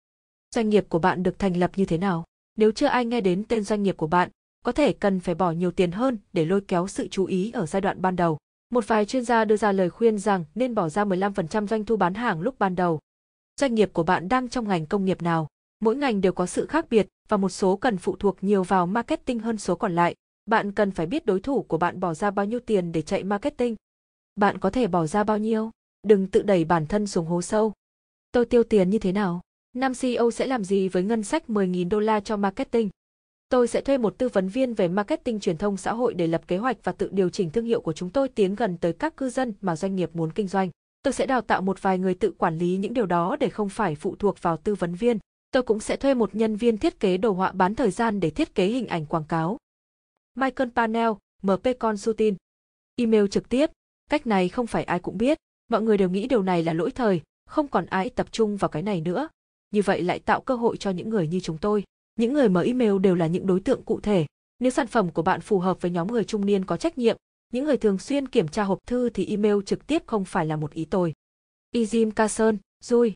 doanh nghiệp của bạn được thành lập như thế nào. Nếu chưa ai nghe đến tên doanh nghiệp của bạn, có thể cần phải bỏ nhiều tiền hơn để lôi kéo sự chú ý ở giai đoạn ban đầu. Một vài chuyên gia đưa ra lời khuyên rằng nên bỏ ra 15% doanh thu bán hàng lúc ban đầu. Doanh nghiệp của bạn đang trong ngành công nghiệp nào? Mỗi ngành đều có sự khác biệt và một số cần phụ thuộc nhiều vào marketing hơn số còn lại. Bạn cần phải biết đối thủ của bạn bỏ ra bao nhiêu tiền để chạy marketing. Bạn có thể bỏ ra bao nhiêu? Đừng tự đẩy bản thân xuống hố sâu. Tôi tiêu tiền như thế nào? Nam CEO sẽ làm gì với ngân sách 10.000 đô la cho marketing? Tôi sẽ thuê một tư vấn viên về marketing truyền thông xã hội để lập kế hoạch và tự điều chỉnh thương hiệu của chúng tôi tiến gần tới các cư dân mà doanh nghiệp muốn kinh doanh. Tôi sẽ đào tạo một vài người tự quản lý những điều đó để không phải phụ thuộc vào tư vấn viên. Tôi cũng sẽ thuê một nhân viên thiết kế đồ họa bán thời gian để thiết kế hình ảnh quảng cáo. Michael Panel, MP Consulting. Email trực tiếp. Cách này không phải ai cũng biết. Mọi người đều nghĩ điều này là lỗi thời, không còn ai tập trung vào cái này nữa. Như vậy lại tạo cơ hội cho những người như chúng tôi. Những người mở email đều là những đối tượng cụ thể. Nếu sản phẩm của bạn phù hợp với nhóm người trung niên có trách nhiệm, những người thường xuyên kiểm tra hộp thư thì email trực tiếp không phải là một ý tồi. Izim Carson, Rui.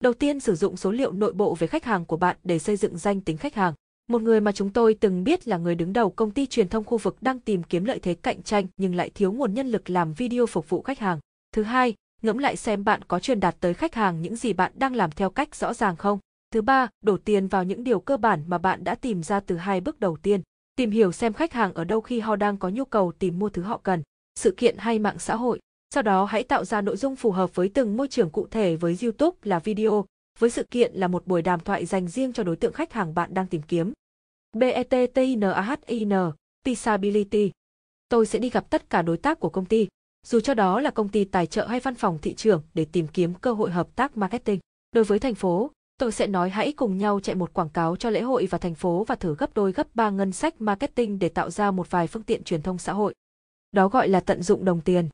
Đầu tiên sử dụng số liệu nội bộ về khách hàng của bạn để xây dựng danh tính khách hàng. Một người mà chúng tôi từng biết là người đứng đầu công ty truyền thông khu vực đang tìm kiếm lợi thế cạnh tranh nhưng lại thiếu nguồn nhân lực làm video phục vụ khách hàng. Thứ hai, ngẫm lại xem bạn có truyền đạt tới khách hàng những gì bạn đang làm theo cách rõ ràng không. Thứ ba, đổ tiền vào những điều cơ bản mà bạn đã tìm ra từ hai bước đầu tiên. Tìm hiểu xem khách hàng ở đâu khi họ đang có nhu cầu tìm mua thứ họ cần, sự kiện hay mạng xã hội. Sau đó hãy tạo ra nội dung phù hợp với từng môi trường cụ thể với YouTube là video, với sự kiện là một buổi đàm thoại dành riêng cho đối tượng khách hàng bạn đang tìm kiếm. BETTINAHIN, Tisability. Tôi sẽ đi gặp tất cả đối tác của công ty, dù cho đó là công ty tài trợ hay văn phòng thị trường để tìm kiếm cơ hội hợp tác marketing. Đối với thành phố, Tôi sẽ nói hãy cùng nhau chạy một quảng cáo cho lễ hội và thành phố và thử gấp đôi gấp ba ngân sách marketing để tạo ra một vài phương tiện truyền thông xã hội. Đó gọi là tận dụng đồng tiền.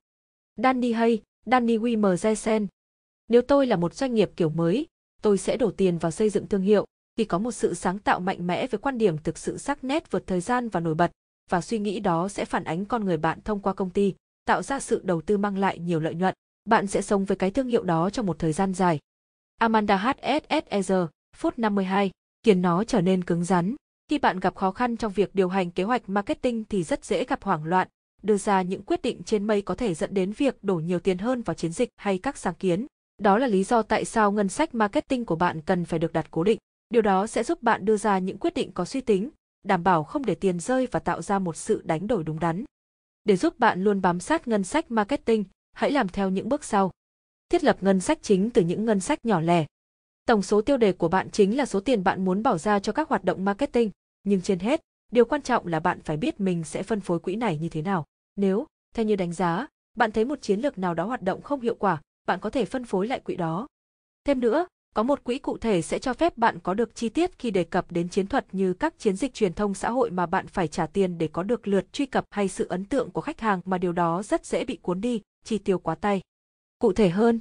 Danny Hay, Danny Wimmer Jensen. Nếu tôi là một doanh nghiệp kiểu mới, tôi sẽ đổ tiền vào xây dựng thương hiệu, khi có một sự sáng tạo mạnh mẽ với quan điểm thực sự sắc nét vượt thời gian và nổi bật, và suy nghĩ đó sẽ phản ánh con người bạn thông qua công ty, tạo ra sự đầu tư mang lại nhiều lợi nhuận. Bạn sẽ sống với cái thương hiệu đó trong một thời gian dài. Amanda HSSER, phút 52, khiến nó trở nên cứng rắn. Khi bạn gặp khó khăn trong việc điều hành kế hoạch marketing thì rất dễ gặp hoảng loạn, đưa ra những quyết định trên mây có thể dẫn đến việc đổ nhiều tiền hơn vào chiến dịch hay các sáng kiến. Đó là lý do tại sao ngân sách marketing của bạn cần phải được đặt cố định. Điều đó sẽ giúp bạn đưa ra những quyết định có suy tính, đảm bảo không để tiền rơi và tạo ra một sự đánh đổi đúng đắn. Để giúp bạn luôn bám sát ngân sách marketing, hãy làm theo những bước sau thiết lập ngân sách chính từ những ngân sách nhỏ lẻ. Tổng số tiêu đề của bạn chính là số tiền bạn muốn bỏ ra cho các hoạt động marketing, nhưng trên hết, điều quan trọng là bạn phải biết mình sẽ phân phối quỹ này như thế nào. Nếu, theo như đánh giá, bạn thấy một chiến lược nào đó hoạt động không hiệu quả, bạn có thể phân phối lại quỹ đó. Thêm nữa, có một quỹ cụ thể sẽ cho phép bạn có được chi tiết khi đề cập đến chiến thuật như các chiến dịch truyền thông xã hội mà bạn phải trả tiền để có được lượt truy cập hay sự ấn tượng của khách hàng mà điều đó rất dễ bị cuốn đi, chi tiêu quá tay cụ thể hơn.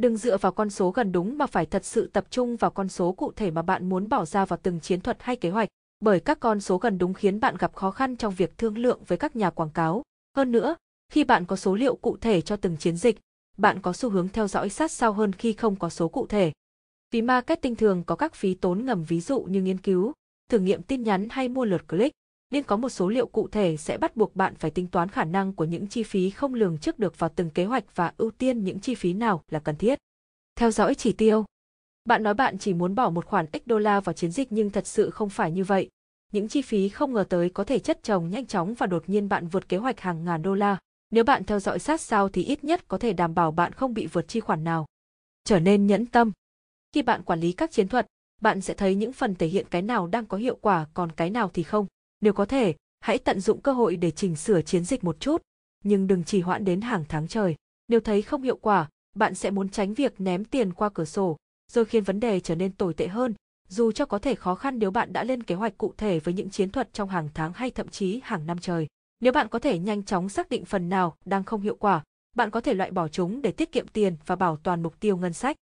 Đừng dựa vào con số gần đúng mà phải thật sự tập trung vào con số cụ thể mà bạn muốn bỏ ra vào từng chiến thuật hay kế hoạch, bởi các con số gần đúng khiến bạn gặp khó khăn trong việc thương lượng với các nhà quảng cáo. Hơn nữa, khi bạn có số liệu cụ thể cho từng chiến dịch, bạn có xu hướng theo dõi sát sao hơn khi không có số cụ thể. Vì marketing thường có các phí tốn ngầm ví dụ như nghiên cứu, thử nghiệm tin nhắn hay mua lượt click nên có một số liệu cụ thể sẽ bắt buộc bạn phải tính toán khả năng của những chi phí không lường trước được vào từng kế hoạch và ưu tiên những chi phí nào là cần thiết. Theo dõi chỉ tiêu. Bạn nói bạn chỉ muốn bỏ một khoản ít đô la vào chiến dịch nhưng thật sự không phải như vậy. Những chi phí không ngờ tới có thể chất chồng nhanh chóng và đột nhiên bạn vượt kế hoạch hàng ngàn đô la. Nếu bạn theo dõi sát sao thì ít nhất có thể đảm bảo bạn không bị vượt chi khoản nào. Trở nên nhẫn tâm. Khi bạn quản lý các chiến thuật, bạn sẽ thấy những phần thể hiện cái nào đang có hiệu quả còn cái nào thì không. Nếu có thể, hãy tận dụng cơ hội để chỉnh sửa chiến dịch một chút, nhưng đừng trì hoãn đến hàng tháng trời. Nếu thấy không hiệu quả, bạn sẽ muốn tránh việc ném tiền qua cửa sổ, rồi khiến vấn đề trở nên tồi tệ hơn, dù cho có thể khó khăn nếu bạn đã lên kế hoạch cụ thể với những chiến thuật trong hàng tháng hay thậm chí hàng năm trời. Nếu bạn có thể nhanh chóng xác định phần nào đang không hiệu quả, bạn có thể loại bỏ chúng để tiết kiệm tiền và bảo toàn mục tiêu ngân sách.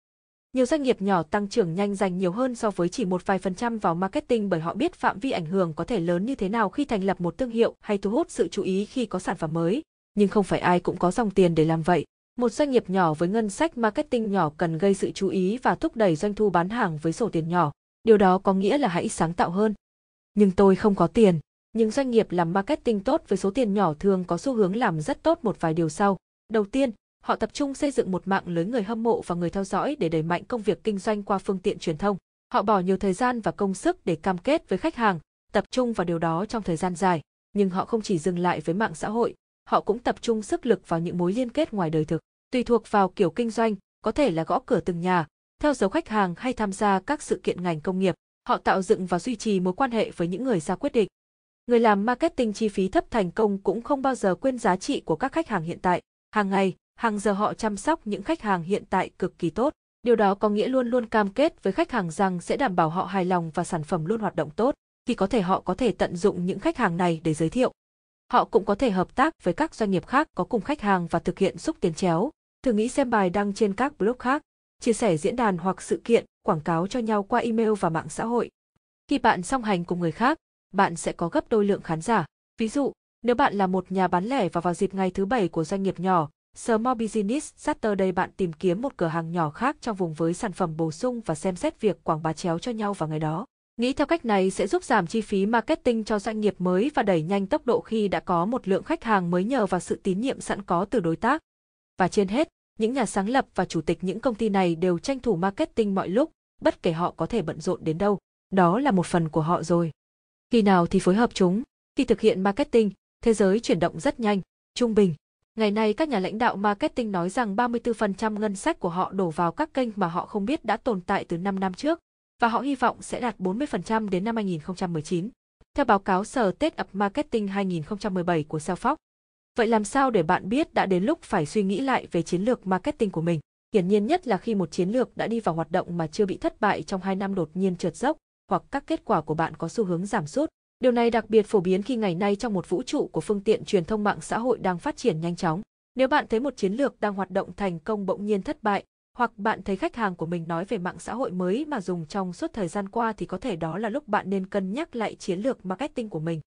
Nhiều doanh nghiệp nhỏ tăng trưởng nhanh dành nhiều hơn so với chỉ một vài phần trăm vào marketing bởi họ biết phạm vi ảnh hưởng có thể lớn như thế nào khi thành lập một thương hiệu hay thu hút sự chú ý khi có sản phẩm mới. Nhưng không phải ai cũng có dòng tiền để làm vậy. Một doanh nghiệp nhỏ với ngân sách marketing nhỏ cần gây sự chú ý và thúc đẩy doanh thu bán hàng với sổ tiền nhỏ. Điều đó có nghĩa là hãy sáng tạo hơn. Nhưng tôi không có tiền. Những doanh nghiệp làm marketing tốt với số tiền nhỏ thường có xu hướng làm rất tốt một vài điều sau. Đầu tiên, Họ tập trung xây dựng một mạng lưới người hâm mộ và người theo dõi để đẩy mạnh công việc kinh doanh qua phương tiện truyền thông. Họ bỏ nhiều thời gian và công sức để cam kết với khách hàng, tập trung vào điều đó trong thời gian dài, nhưng họ không chỉ dừng lại với mạng xã hội, họ cũng tập trung sức lực vào những mối liên kết ngoài đời thực. Tùy thuộc vào kiểu kinh doanh, có thể là gõ cửa từng nhà, theo dấu khách hàng hay tham gia các sự kiện ngành công nghiệp, họ tạo dựng và duy trì mối quan hệ với những người ra quyết định. Người làm marketing chi phí thấp thành công cũng không bao giờ quên giá trị của các khách hàng hiện tại. Hàng ngày, hàng giờ họ chăm sóc những khách hàng hiện tại cực kỳ tốt. Điều đó có nghĩa luôn luôn cam kết với khách hàng rằng sẽ đảm bảo họ hài lòng và sản phẩm luôn hoạt động tốt, khi có thể họ có thể tận dụng những khách hàng này để giới thiệu. Họ cũng có thể hợp tác với các doanh nghiệp khác có cùng khách hàng và thực hiện xúc tiến chéo. Thử nghĩ xem bài đăng trên các blog khác, chia sẻ diễn đàn hoặc sự kiện, quảng cáo cho nhau qua email và mạng xã hội. Khi bạn song hành cùng người khác, bạn sẽ có gấp đôi lượng khán giả. Ví dụ, nếu bạn là một nhà bán lẻ và vào dịp ngày thứ bảy của doanh nghiệp nhỏ, Small Business Saturday bạn tìm kiếm một cửa hàng nhỏ khác trong vùng với sản phẩm bổ sung và xem xét việc quảng bá chéo cho nhau vào ngày đó. Nghĩ theo cách này sẽ giúp giảm chi phí marketing cho doanh nghiệp mới và đẩy nhanh tốc độ khi đã có một lượng khách hàng mới nhờ vào sự tín nhiệm sẵn có từ đối tác. Và trên hết, những nhà sáng lập và chủ tịch những công ty này đều tranh thủ marketing mọi lúc, bất kể họ có thể bận rộn đến đâu. Đó là một phần của họ rồi. Khi nào thì phối hợp chúng, khi thực hiện marketing, thế giới chuyển động rất nhanh, trung bình. Ngày nay các nhà lãnh đạo marketing nói rằng 34% ngân sách của họ đổ vào các kênh mà họ không biết đã tồn tại từ 5 năm trước và họ hy vọng sẽ đạt 40% đến năm 2019. Theo báo cáo Sở Tết ập Marketing 2017 của Salesforce. Vậy làm sao để bạn biết đã đến lúc phải suy nghĩ lại về chiến lược marketing của mình? Hiển nhiên nhất là khi một chiến lược đã đi vào hoạt động mà chưa bị thất bại trong 2 năm đột nhiên trượt dốc, hoặc các kết quả của bạn có xu hướng giảm sút, Điều này đặc biệt phổ biến khi ngày nay trong một vũ trụ của phương tiện truyền thông mạng xã hội đang phát triển nhanh chóng. Nếu bạn thấy một chiến lược đang hoạt động thành công bỗng nhiên thất bại, hoặc bạn thấy khách hàng của mình nói về mạng xã hội mới mà dùng trong suốt thời gian qua thì có thể đó là lúc bạn nên cân nhắc lại chiến lược marketing của mình.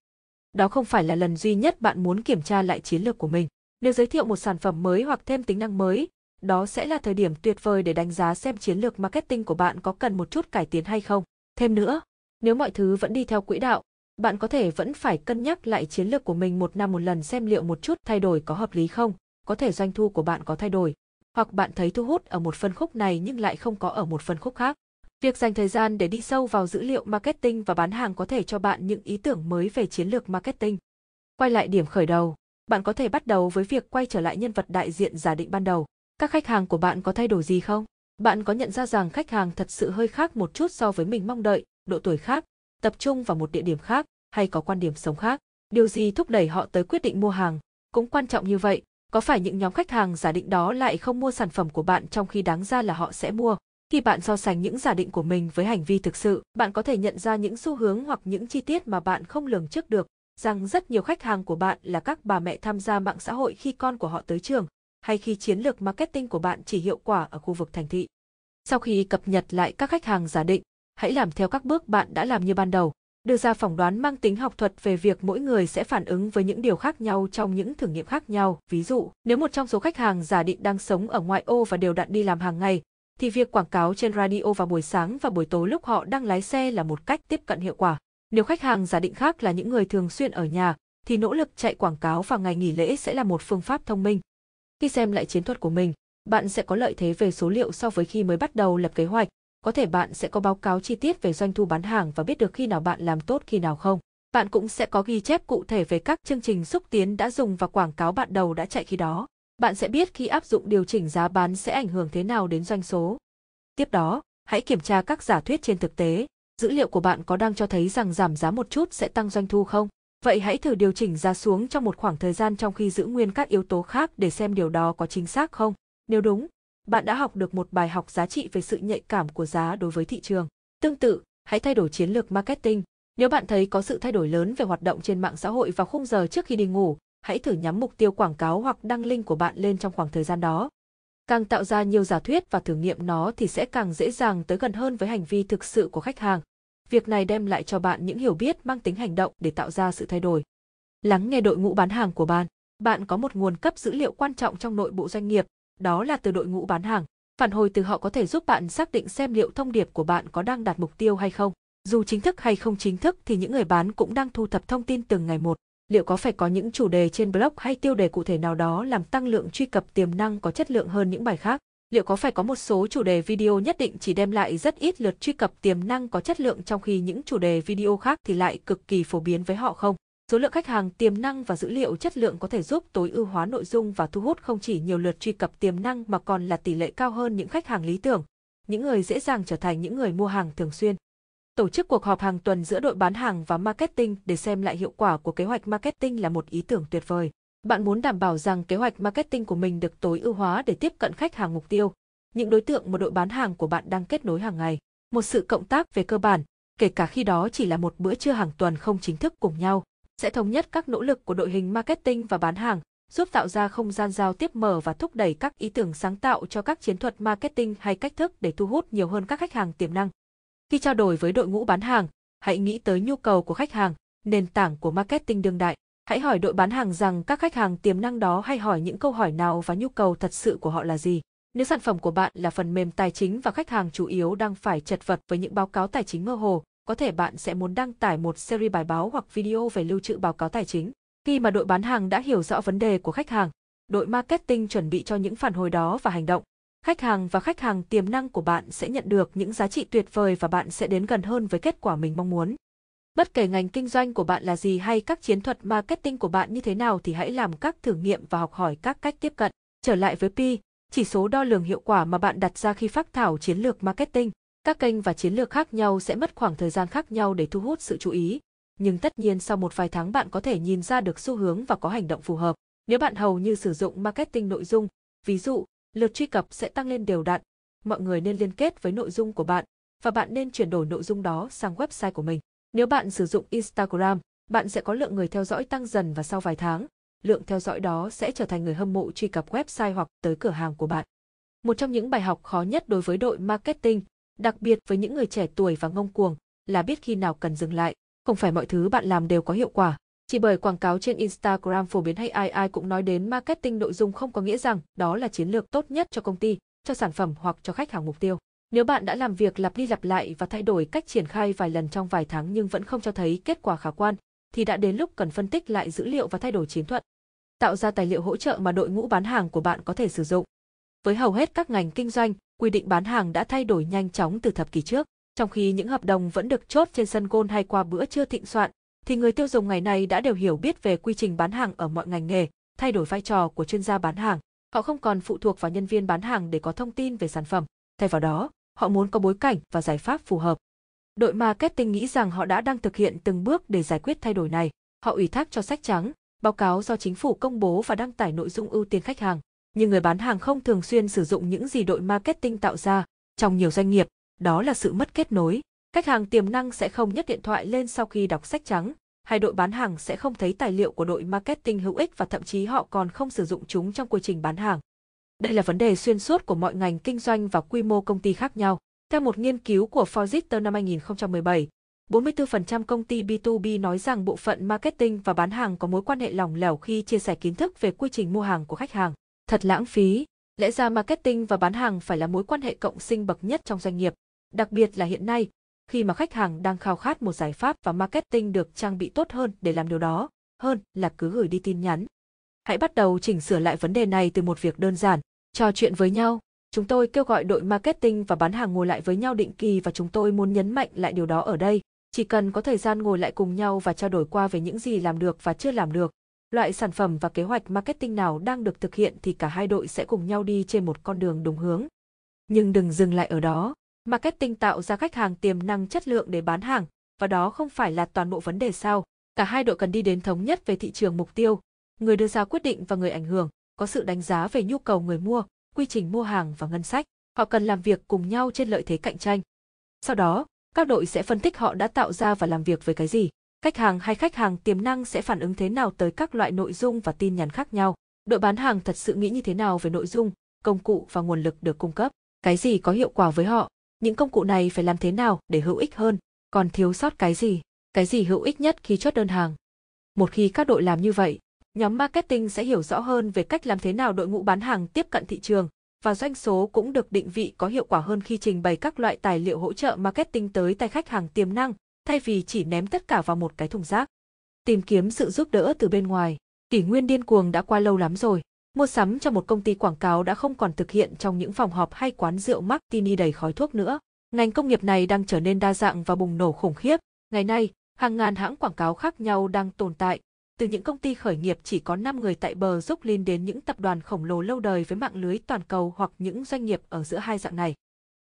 Đó không phải là lần duy nhất bạn muốn kiểm tra lại chiến lược của mình. Nếu giới thiệu một sản phẩm mới hoặc thêm tính năng mới, đó sẽ là thời điểm tuyệt vời để đánh giá xem chiến lược marketing của bạn có cần một chút cải tiến hay không. Thêm nữa, nếu mọi thứ vẫn đi theo quỹ đạo, bạn có thể vẫn phải cân nhắc lại chiến lược của mình một năm một lần xem liệu một chút thay đổi có hợp lý không, có thể doanh thu của bạn có thay đổi, hoặc bạn thấy thu hút ở một phân khúc này nhưng lại không có ở một phân khúc khác. Việc dành thời gian để đi sâu vào dữ liệu marketing và bán hàng có thể cho bạn những ý tưởng mới về chiến lược marketing. Quay lại điểm khởi đầu, bạn có thể bắt đầu với việc quay trở lại nhân vật đại diện giả định ban đầu. Các khách hàng của bạn có thay đổi gì không? Bạn có nhận ra rằng khách hàng thật sự hơi khác một chút so với mình mong đợi, độ tuổi khác, tập trung vào một địa điểm khác hay có quan điểm sống khác. Điều gì thúc đẩy họ tới quyết định mua hàng? Cũng quan trọng như vậy, có phải những nhóm khách hàng giả định đó lại không mua sản phẩm của bạn trong khi đáng ra là họ sẽ mua? Khi bạn so sánh những giả định của mình với hành vi thực sự, bạn có thể nhận ra những xu hướng hoặc những chi tiết mà bạn không lường trước được, rằng rất nhiều khách hàng của bạn là các bà mẹ tham gia mạng xã hội khi con của họ tới trường, hay khi chiến lược marketing của bạn chỉ hiệu quả ở khu vực thành thị. Sau khi cập nhật lại các khách hàng giả định, hãy làm theo các bước bạn đã làm như ban đầu đưa ra phỏng đoán mang tính học thuật về việc mỗi người sẽ phản ứng với những điều khác nhau trong những thử nghiệm khác nhau. Ví dụ, nếu một trong số khách hàng giả định đang sống ở ngoại ô và đều đặn đi làm hàng ngày, thì việc quảng cáo trên radio vào buổi sáng và buổi tối lúc họ đang lái xe là một cách tiếp cận hiệu quả. Nếu khách hàng giả định khác là những người thường xuyên ở nhà, thì nỗ lực chạy quảng cáo vào ngày nghỉ lễ sẽ là một phương pháp thông minh. Khi xem lại chiến thuật của mình, bạn sẽ có lợi thế về số liệu so với khi mới bắt đầu lập kế hoạch có thể bạn sẽ có báo cáo chi tiết về doanh thu bán hàng và biết được khi nào bạn làm tốt khi nào không. Bạn cũng sẽ có ghi chép cụ thể về các chương trình xúc tiến đã dùng và quảng cáo bạn đầu đã chạy khi đó. Bạn sẽ biết khi áp dụng điều chỉnh giá bán sẽ ảnh hưởng thế nào đến doanh số. Tiếp đó, hãy kiểm tra các giả thuyết trên thực tế. Dữ liệu của bạn có đang cho thấy rằng giảm giá một chút sẽ tăng doanh thu không? Vậy hãy thử điều chỉnh giá xuống trong một khoảng thời gian trong khi giữ nguyên các yếu tố khác để xem điều đó có chính xác không. Nếu đúng, bạn đã học được một bài học giá trị về sự nhạy cảm của giá đối với thị trường. Tương tự, hãy thay đổi chiến lược marketing. Nếu bạn thấy có sự thay đổi lớn về hoạt động trên mạng xã hội vào khung giờ trước khi đi ngủ, hãy thử nhắm mục tiêu quảng cáo hoặc đăng link của bạn lên trong khoảng thời gian đó. Càng tạo ra nhiều giả thuyết và thử nghiệm nó thì sẽ càng dễ dàng tới gần hơn với hành vi thực sự của khách hàng. Việc này đem lại cho bạn những hiểu biết mang tính hành động để tạo ra sự thay đổi. Lắng nghe đội ngũ bán hàng của bạn. Bạn có một nguồn cấp dữ liệu quan trọng trong nội bộ doanh nghiệp, đó là từ đội ngũ bán hàng. Phản hồi từ họ có thể giúp bạn xác định xem liệu thông điệp của bạn có đang đạt mục tiêu hay không. Dù chính thức hay không chính thức thì những người bán cũng đang thu thập thông tin từng ngày một. Liệu có phải có những chủ đề trên blog hay tiêu đề cụ thể nào đó làm tăng lượng truy cập tiềm năng có chất lượng hơn những bài khác? Liệu có phải có một số chủ đề video nhất định chỉ đem lại rất ít lượt truy cập tiềm năng có chất lượng trong khi những chủ đề video khác thì lại cực kỳ phổ biến với họ không? Số lượng khách hàng tiềm năng và dữ liệu chất lượng có thể giúp tối ưu hóa nội dung và thu hút không chỉ nhiều lượt truy cập tiềm năng mà còn là tỷ lệ cao hơn những khách hàng lý tưởng, những người dễ dàng trở thành những người mua hàng thường xuyên. Tổ chức cuộc họp hàng tuần giữa đội bán hàng và marketing để xem lại hiệu quả của kế hoạch marketing là một ý tưởng tuyệt vời. Bạn muốn đảm bảo rằng kế hoạch marketing của mình được tối ưu hóa để tiếp cận khách hàng mục tiêu, những đối tượng mà đội bán hàng của bạn đang kết nối hàng ngày. Một sự cộng tác về cơ bản, kể cả khi đó chỉ là một bữa trưa hàng tuần không chính thức cùng nhau sẽ thống nhất các nỗ lực của đội hình marketing và bán hàng, giúp tạo ra không gian giao tiếp mở và thúc đẩy các ý tưởng sáng tạo cho các chiến thuật marketing hay cách thức để thu hút nhiều hơn các khách hàng tiềm năng. Khi trao đổi với đội ngũ bán hàng, hãy nghĩ tới nhu cầu của khách hàng, nền tảng của marketing đương đại. Hãy hỏi đội bán hàng rằng các khách hàng tiềm năng đó hay hỏi những câu hỏi nào và nhu cầu thật sự của họ là gì. Nếu sản phẩm của bạn là phần mềm tài chính và khách hàng chủ yếu đang phải chật vật với những báo cáo tài chính mơ hồ, có thể bạn sẽ muốn đăng tải một series bài báo hoặc video về lưu trữ báo cáo tài chính. Khi mà đội bán hàng đã hiểu rõ vấn đề của khách hàng, đội marketing chuẩn bị cho những phản hồi đó và hành động. Khách hàng và khách hàng tiềm năng của bạn sẽ nhận được những giá trị tuyệt vời và bạn sẽ đến gần hơn với kết quả mình mong muốn. Bất kể ngành kinh doanh của bạn là gì hay các chiến thuật marketing của bạn như thế nào thì hãy làm các thử nghiệm và học hỏi các cách tiếp cận. Trở lại với P, chỉ số đo lường hiệu quả mà bạn đặt ra khi phác thảo chiến lược marketing. Các kênh và chiến lược khác nhau sẽ mất khoảng thời gian khác nhau để thu hút sự chú ý, nhưng tất nhiên sau một vài tháng bạn có thể nhìn ra được xu hướng và có hành động phù hợp. Nếu bạn hầu như sử dụng marketing nội dung, ví dụ, lượt truy cập sẽ tăng lên đều đặn. Mọi người nên liên kết với nội dung của bạn và bạn nên chuyển đổi nội dung đó sang website của mình. Nếu bạn sử dụng Instagram, bạn sẽ có lượng người theo dõi tăng dần và sau vài tháng, lượng theo dõi đó sẽ trở thành người hâm mộ truy cập website hoặc tới cửa hàng của bạn. Một trong những bài học khó nhất đối với đội marketing đặc biệt với những người trẻ tuổi và ngông cuồng, là biết khi nào cần dừng lại. Không phải mọi thứ bạn làm đều có hiệu quả. Chỉ bởi quảng cáo trên Instagram phổ biến hay ai ai cũng nói đến marketing nội dung không có nghĩa rằng đó là chiến lược tốt nhất cho công ty, cho sản phẩm hoặc cho khách hàng mục tiêu. Nếu bạn đã làm việc lặp đi lặp lại và thay đổi cách triển khai vài lần trong vài tháng nhưng vẫn không cho thấy kết quả khả quan, thì đã đến lúc cần phân tích lại dữ liệu và thay đổi chiến thuật. Tạo ra tài liệu hỗ trợ mà đội ngũ bán hàng của bạn có thể sử dụng. Với hầu hết các ngành kinh doanh, quy định bán hàng đã thay đổi nhanh chóng từ thập kỷ trước. Trong khi những hợp đồng vẫn được chốt trên sân gôn hay qua bữa chưa thịnh soạn, thì người tiêu dùng ngày nay đã đều hiểu biết về quy trình bán hàng ở mọi ngành nghề, thay đổi vai trò của chuyên gia bán hàng. Họ không còn phụ thuộc vào nhân viên bán hàng để có thông tin về sản phẩm, thay vào đó, họ muốn có bối cảnh và giải pháp phù hợp. Đội marketing nghĩ rằng họ đã đang thực hiện từng bước để giải quyết thay đổi này. Họ ủy thác cho sách trắng, báo cáo do chính phủ công bố và đăng tải nội dung ưu tiên khách hàng nhưng người bán hàng không thường xuyên sử dụng những gì đội marketing tạo ra trong nhiều doanh nghiệp đó là sự mất kết nối khách hàng tiềm năng sẽ không nhấc điện thoại lên sau khi đọc sách trắng hay đội bán hàng sẽ không thấy tài liệu của đội marketing hữu ích và thậm chí họ còn không sử dụng chúng trong quy trình bán hàng đây là vấn đề xuyên suốt của mọi ngành kinh doanh và quy mô công ty khác nhau theo một nghiên cứu của Forrester năm 2017, 44% công ty B2B nói rằng bộ phận marketing và bán hàng có mối quan hệ lỏng lẻo khi chia sẻ kiến thức về quy trình mua hàng của khách hàng. Thật lãng phí, lẽ ra marketing và bán hàng phải là mối quan hệ cộng sinh bậc nhất trong doanh nghiệp, đặc biệt là hiện nay, khi mà khách hàng đang khao khát một giải pháp và marketing được trang bị tốt hơn để làm điều đó, hơn là cứ gửi đi tin nhắn. Hãy bắt đầu chỉnh sửa lại vấn đề này từ một việc đơn giản, trò chuyện với nhau. Chúng tôi kêu gọi đội marketing và bán hàng ngồi lại với nhau định kỳ và chúng tôi muốn nhấn mạnh lại điều đó ở đây. Chỉ cần có thời gian ngồi lại cùng nhau và trao đổi qua về những gì làm được và chưa làm được, Loại sản phẩm và kế hoạch marketing nào đang được thực hiện thì cả hai đội sẽ cùng nhau đi trên một con đường đúng hướng. Nhưng đừng dừng lại ở đó. Marketing tạo ra khách hàng tiềm năng chất lượng để bán hàng, và đó không phải là toàn bộ vấn đề sao. Cả hai đội cần đi đến thống nhất về thị trường mục tiêu, người đưa ra quyết định và người ảnh hưởng, có sự đánh giá về nhu cầu người mua, quy trình mua hàng và ngân sách. Họ cần làm việc cùng nhau trên lợi thế cạnh tranh. Sau đó, các đội sẽ phân tích họ đã tạo ra và làm việc với cái gì khách hàng hay khách hàng tiềm năng sẽ phản ứng thế nào tới các loại nội dung và tin nhắn khác nhau đội bán hàng thật sự nghĩ như thế nào về nội dung công cụ và nguồn lực được cung cấp cái gì có hiệu quả với họ những công cụ này phải làm thế nào để hữu ích hơn còn thiếu sót cái gì cái gì hữu ích nhất khi chốt đơn hàng một khi các đội làm như vậy nhóm marketing sẽ hiểu rõ hơn về cách làm thế nào đội ngũ bán hàng tiếp cận thị trường và doanh số cũng được định vị có hiệu quả hơn khi trình bày các loại tài liệu hỗ trợ marketing tới tay khách hàng tiềm năng thay vì chỉ ném tất cả vào một cái thùng rác. Tìm kiếm sự giúp đỡ từ bên ngoài, tỷ nguyên điên cuồng đã qua lâu lắm rồi. Mua sắm cho một công ty quảng cáo đã không còn thực hiện trong những phòng họp hay quán rượu martini đầy khói thuốc nữa. Ngành công nghiệp này đang trở nên đa dạng và bùng nổ khủng khiếp. Ngày nay, hàng ngàn hãng quảng cáo khác nhau đang tồn tại, từ những công ty khởi nghiệp chỉ có 5 người tại bờ dốc lên đến những tập đoàn khổng lồ lâu đời với mạng lưới toàn cầu hoặc những doanh nghiệp ở giữa hai dạng này.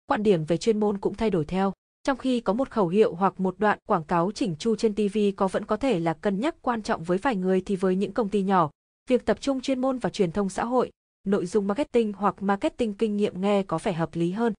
Quan điểm về chuyên môn cũng thay đổi theo trong khi có một khẩu hiệu hoặc một đoạn quảng cáo chỉnh chu trên TV có vẫn có thể là cân nhắc quan trọng với vài người thì với những công ty nhỏ, việc tập trung chuyên môn và truyền thông xã hội, nội dung marketing hoặc marketing kinh nghiệm nghe có vẻ hợp lý hơn.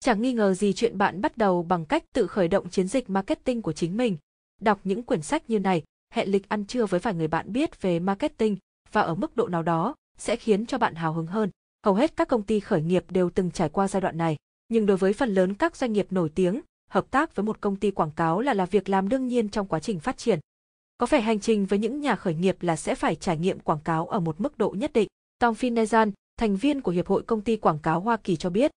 Chẳng nghi ngờ gì chuyện bạn bắt đầu bằng cách tự khởi động chiến dịch marketing của chính mình. Đọc những quyển sách như này, hẹn lịch ăn trưa với vài người bạn biết về marketing và ở mức độ nào đó sẽ khiến cho bạn hào hứng hơn. Hầu hết các công ty khởi nghiệp đều từng trải qua giai đoạn này, nhưng đối với phần lớn các doanh nghiệp nổi tiếng, hợp tác với một công ty quảng cáo là là việc làm đương nhiên trong quá trình phát triển. Có vẻ hành trình với những nhà khởi nghiệp là sẽ phải trải nghiệm quảng cáo ở một mức độ nhất định. Tom Finnegan, thành viên của Hiệp hội Công ty Quảng cáo Hoa Kỳ cho biết,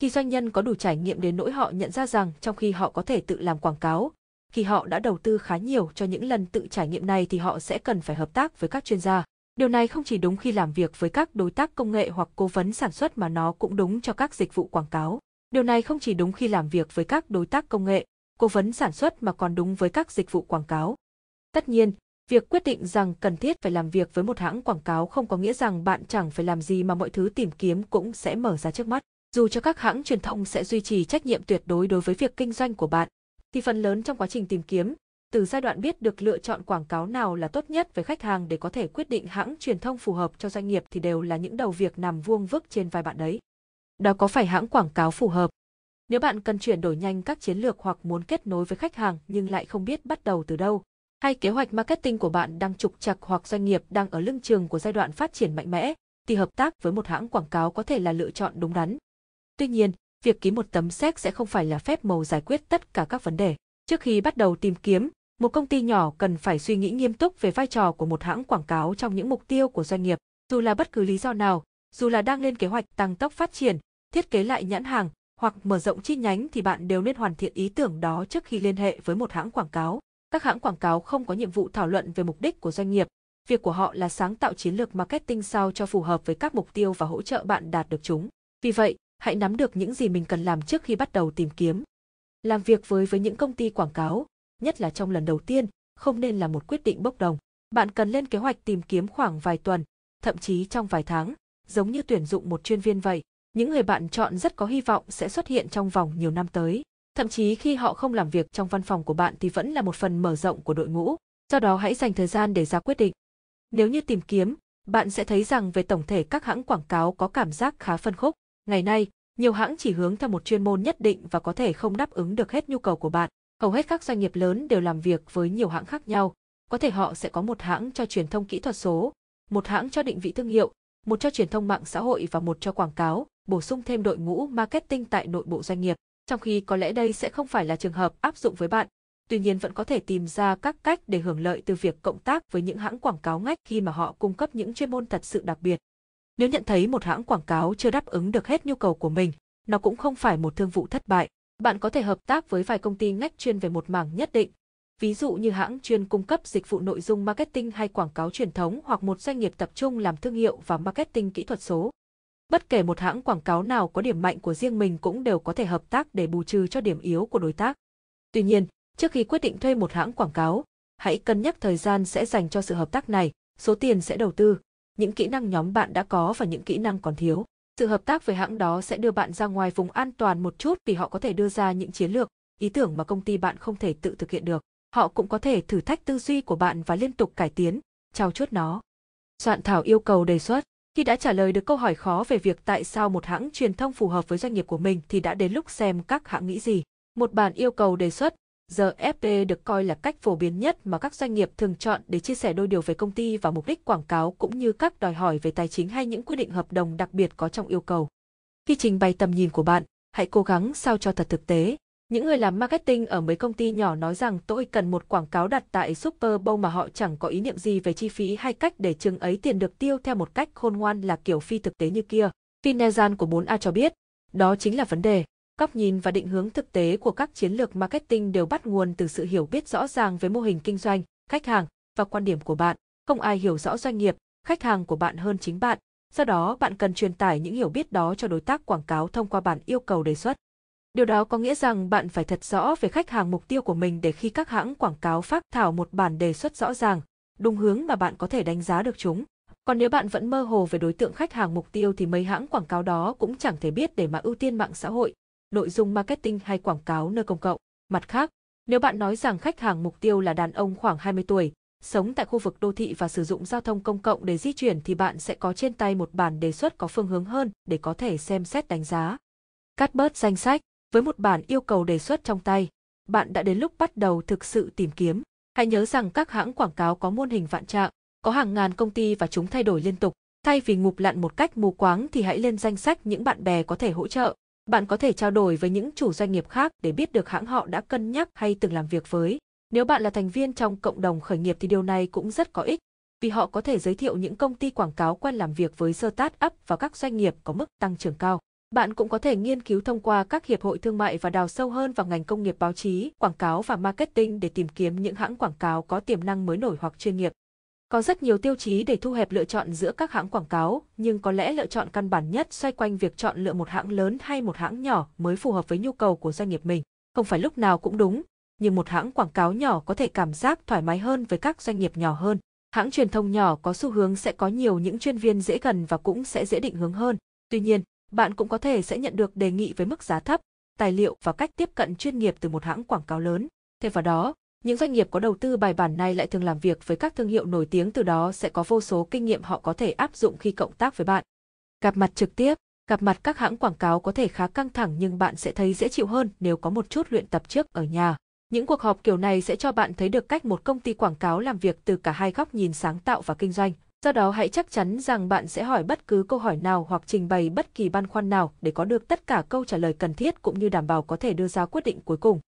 khi doanh nhân có đủ trải nghiệm đến nỗi họ nhận ra rằng trong khi họ có thể tự làm quảng cáo, khi họ đã đầu tư khá nhiều cho những lần tự trải nghiệm này thì họ sẽ cần phải hợp tác với các chuyên gia. Điều này không chỉ đúng khi làm việc với các đối tác công nghệ hoặc cố vấn sản xuất mà nó cũng đúng cho các dịch vụ quảng cáo. Điều này không chỉ đúng khi làm việc với các đối tác công nghệ, cố vấn sản xuất mà còn đúng với các dịch vụ quảng cáo. Tất nhiên, việc quyết định rằng cần thiết phải làm việc với một hãng quảng cáo không có nghĩa rằng bạn chẳng phải làm gì mà mọi thứ tìm kiếm cũng sẽ mở ra trước mắt. Dù cho các hãng truyền thông sẽ duy trì trách nhiệm tuyệt đối đối với việc kinh doanh của bạn, thì phần lớn trong quá trình tìm kiếm, từ giai đoạn biết được lựa chọn quảng cáo nào là tốt nhất với khách hàng để có thể quyết định hãng truyền thông phù hợp cho doanh nghiệp thì đều là những đầu việc nằm vuông vức trên vai bạn đấy đó có phải hãng quảng cáo phù hợp. Nếu bạn cần chuyển đổi nhanh các chiến lược hoặc muốn kết nối với khách hàng nhưng lại không biết bắt đầu từ đâu, hay kế hoạch marketing của bạn đang trục trặc hoặc doanh nghiệp đang ở lưng trường của giai đoạn phát triển mạnh mẽ, thì hợp tác với một hãng quảng cáo có thể là lựa chọn đúng đắn. Tuy nhiên, việc ký một tấm séc sẽ không phải là phép màu giải quyết tất cả các vấn đề. Trước khi bắt đầu tìm kiếm, một công ty nhỏ cần phải suy nghĩ nghiêm túc về vai trò của một hãng quảng cáo trong những mục tiêu của doanh nghiệp. Dù là bất cứ lý do nào, dù là đang lên kế hoạch tăng tốc phát triển, thiết kế lại nhãn hàng hoặc mở rộng chi nhánh thì bạn đều nên hoàn thiện ý tưởng đó trước khi liên hệ với một hãng quảng cáo. Các hãng quảng cáo không có nhiệm vụ thảo luận về mục đích của doanh nghiệp, việc của họ là sáng tạo chiến lược marketing sao cho phù hợp với các mục tiêu và hỗ trợ bạn đạt được chúng. Vì vậy, hãy nắm được những gì mình cần làm trước khi bắt đầu tìm kiếm. Làm việc với với những công ty quảng cáo, nhất là trong lần đầu tiên, không nên là một quyết định bốc đồng. Bạn cần lên kế hoạch tìm kiếm khoảng vài tuần, thậm chí trong vài tháng giống như tuyển dụng một chuyên viên vậy, những người bạn chọn rất có hy vọng sẽ xuất hiện trong vòng nhiều năm tới. Thậm chí khi họ không làm việc trong văn phòng của bạn thì vẫn là một phần mở rộng của đội ngũ, do đó hãy dành thời gian để ra quyết định. Nếu như tìm kiếm, bạn sẽ thấy rằng về tổng thể các hãng quảng cáo có cảm giác khá phân khúc. Ngày nay, nhiều hãng chỉ hướng theo một chuyên môn nhất định và có thể không đáp ứng được hết nhu cầu của bạn. Hầu hết các doanh nghiệp lớn đều làm việc với nhiều hãng khác nhau, có thể họ sẽ có một hãng cho truyền thông kỹ thuật số, một hãng cho định vị thương hiệu, một cho truyền thông mạng xã hội và một cho quảng cáo, bổ sung thêm đội ngũ marketing tại nội bộ doanh nghiệp. Trong khi có lẽ đây sẽ không phải là trường hợp áp dụng với bạn, tuy nhiên vẫn có thể tìm ra các cách để hưởng lợi từ việc cộng tác với những hãng quảng cáo ngách khi mà họ cung cấp những chuyên môn thật sự đặc biệt. Nếu nhận thấy một hãng quảng cáo chưa đáp ứng được hết nhu cầu của mình, nó cũng không phải một thương vụ thất bại. Bạn có thể hợp tác với vài công ty ngách chuyên về một mảng nhất định, ví dụ như hãng chuyên cung cấp dịch vụ nội dung marketing hay quảng cáo truyền thống hoặc một doanh nghiệp tập trung làm thương hiệu và marketing kỹ thuật số. Bất kể một hãng quảng cáo nào có điểm mạnh của riêng mình cũng đều có thể hợp tác để bù trừ cho điểm yếu của đối tác. Tuy nhiên, trước khi quyết định thuê một hãng quảng cáo, hãy cân nhắc thời gian sẽ dành cho sự hợp tác này, số tiền sẽ đầu tư, những kỹ năng nhóm bạn đã có và những kỹ năng còn thiếu. Sự hợp tác với hãng đó sẽ đưa bạn ra ngoài vùng an toàn một chút vì họ có thể đưa ra những chiến lược, ý tưởng mà công ty bạn không thể tự thực hiện được họ cũng có thể thử thách tư duy của bạn và liên tục cải tiến, trao chuốt nó. Soạn thảo yêu cầu đề xuất khi đã trả lời được câu hỏi khó về việc tại sao một hãng truyền thông phù hợp với doanh nghiệp của mình thì đã đến lúc xem các hãng nghĩ gì. Một bản yêu cầu đề xuất, giờ FP được coi là cách phổ biến nhất mà các doanh nghiệp thường chọn để chia sẻ đôi điều về công ty và mục đích quảng cáo cũng như các đòi hỏi về tài chính hay những quy định hợp đồng đặc biệt có trong yêu cầu. Khi trình bày tầm nhìn của bạn, hãy cố gắng sao cho thật thực tế, những người làm marketing ở mấy công ty nhỏ nói rằng tôi cần một quảng cáo đặt tại Super Bowl mà họ chẳng có ý niệm gì về chi phí hay cách để chừng ấy tiền được tiêu theo một cách khôn ngoan là kiểu phi thực tế như kia. Finezan của 4A cho biết, đó chính là vấn đề. Góc nhìn và định hướng thực tế của các chiến lược marketing đều bắt nguồn từ sự hiểu biết rõ ràng về mô hình kinh doanh, khách hàng và quan điểm của bạn. Không ai hiểu rõ doanh nghiệp, khách hàng của bạn hơn chính bạn. Do đó, bạn cần truyền tải những hiểu biết đó cho đối tác quảng cáo thông qua bản yêu cầu đề xuất. Điều đó có nghĩa rằng bạn phải thật rõ về khách hàng mục tiêu của mình để khi các hãng quảng cáo phát thảo một bản đề xuất rõ ràng, đúng hướng mà bạn có thể đánh giá được chúng. Còn nếu bạn vẫn mơ hồ về đối tượng khách hàng mục tiêu thì mấy hãng quảng cáo đó cũng chẳng thể biết để mà ưu tiên mạng xã hội, nội dung marketing hay quảng cáo nơi công cộng. Mặt khác, nếu bạn nói rằng khách hàng mục tiêu là đàn ông khoảng 20 tuổi, sống tại khu vực đô thị và sử dụng giao thông công cộng để di chuyển thì bạn sẽ có trên tay một bản đề xuất có phương hướng hơn để có thể xem xét đánh giá. Cắt bớt danh sách với một bản yêu cầu đề xuất trong tay, bạn đã đến lúc bắt đầu thực sự tìm kiếm. Hãy nhớ rằng các hãng quảng cáo có muôn hình vạn trạng, có hàng ngàn công ty và chúng thay đổi liên tục. Thay vì ngụp lặn một cách mù quáng thì hãy lên danh sách những bạn bè có thể hỗ trợ. Bạn có thể trao đổi với những chủ doanh nghiệp khác để biết được hãng họ đã cân nhắc hay từng làm việc với. Nếu bạn là thành viên trong cộng đồng khởi nghiệp thì điều này cũng rất có ích, vì họ có thể giới thiệu những công ty quảng cáo quen làm việc với sơ tát ấp và các doanh nghiệp có mức tăng trưởng cao. Bạn cũng có thể nghiên cứu thông qua các hiệp hội thương mại và đào sâu hơn vào ngành công nghiệp báo chí, quảng cáo và marketing để tìm kiếm những hãng quảng cáo có tiềm năng mới nổi hoặc chuyên nghiệp. Có rất nhiều tiêu chí để thu hẹp lựa chọn giữa các hãng quảng cáo, nhưng có lẽ lựa chọn căn bản nhất xoay quanh việc chọn lựa một hãng lớn hay một hãng nhỏ mới phù hợp với nhu cầu của doanh nghiệp mình. Không phải lúc nào cũng đúng, nhưng một hãng quảng cáo nhỏ có thể cảm giác thoải mái hơn với các doanh nghiệp nhỏ hơn. Hãng truyền thông nhỏ có xu hướng sẽ có nhiều những chuyên viên dễ gần và cũng sẽ dễ định hướng hơn. Tuy nhiên, bạn cũng có thể sẽ nhận được đề nghị với mức giá thấp, tài liệu và cách tiếp cận chuyên nghiệp từ một hãng quảng cáo lớn. Thêm vào đó, những doanh nghiệp có đầu tư bài bản này lại thường làm việc với các thương hiệu nổi tiếng từ đó sẽ có vô số kinh nghiệm họ có thể áp dụng khi cộng tác với bạn. Gặp mặt trực tiếp, gặp mặt các hãng quảng cáo có thể khá căng thẳng nhưng bạn sẽ thấy dễ chịu hơn nếu có một chút luyện tập trước ở nhà. Những cuộc họp kiểu này sẽ cho bạn thấy được cách một công ty quảng cáo làm việc từ cả hai góc nhìn sáng tạo và kinh doanh. Do đó hãy chắc chắn rằng bạn sẽ hỏi bất cứ câu hỏi nào hoặc trình bày bất kỳ băn khoăn nào để có được tất cả câu trả lời cần thiết cũng như đảm bảo có thể đưa ra quyết định cuối cùng.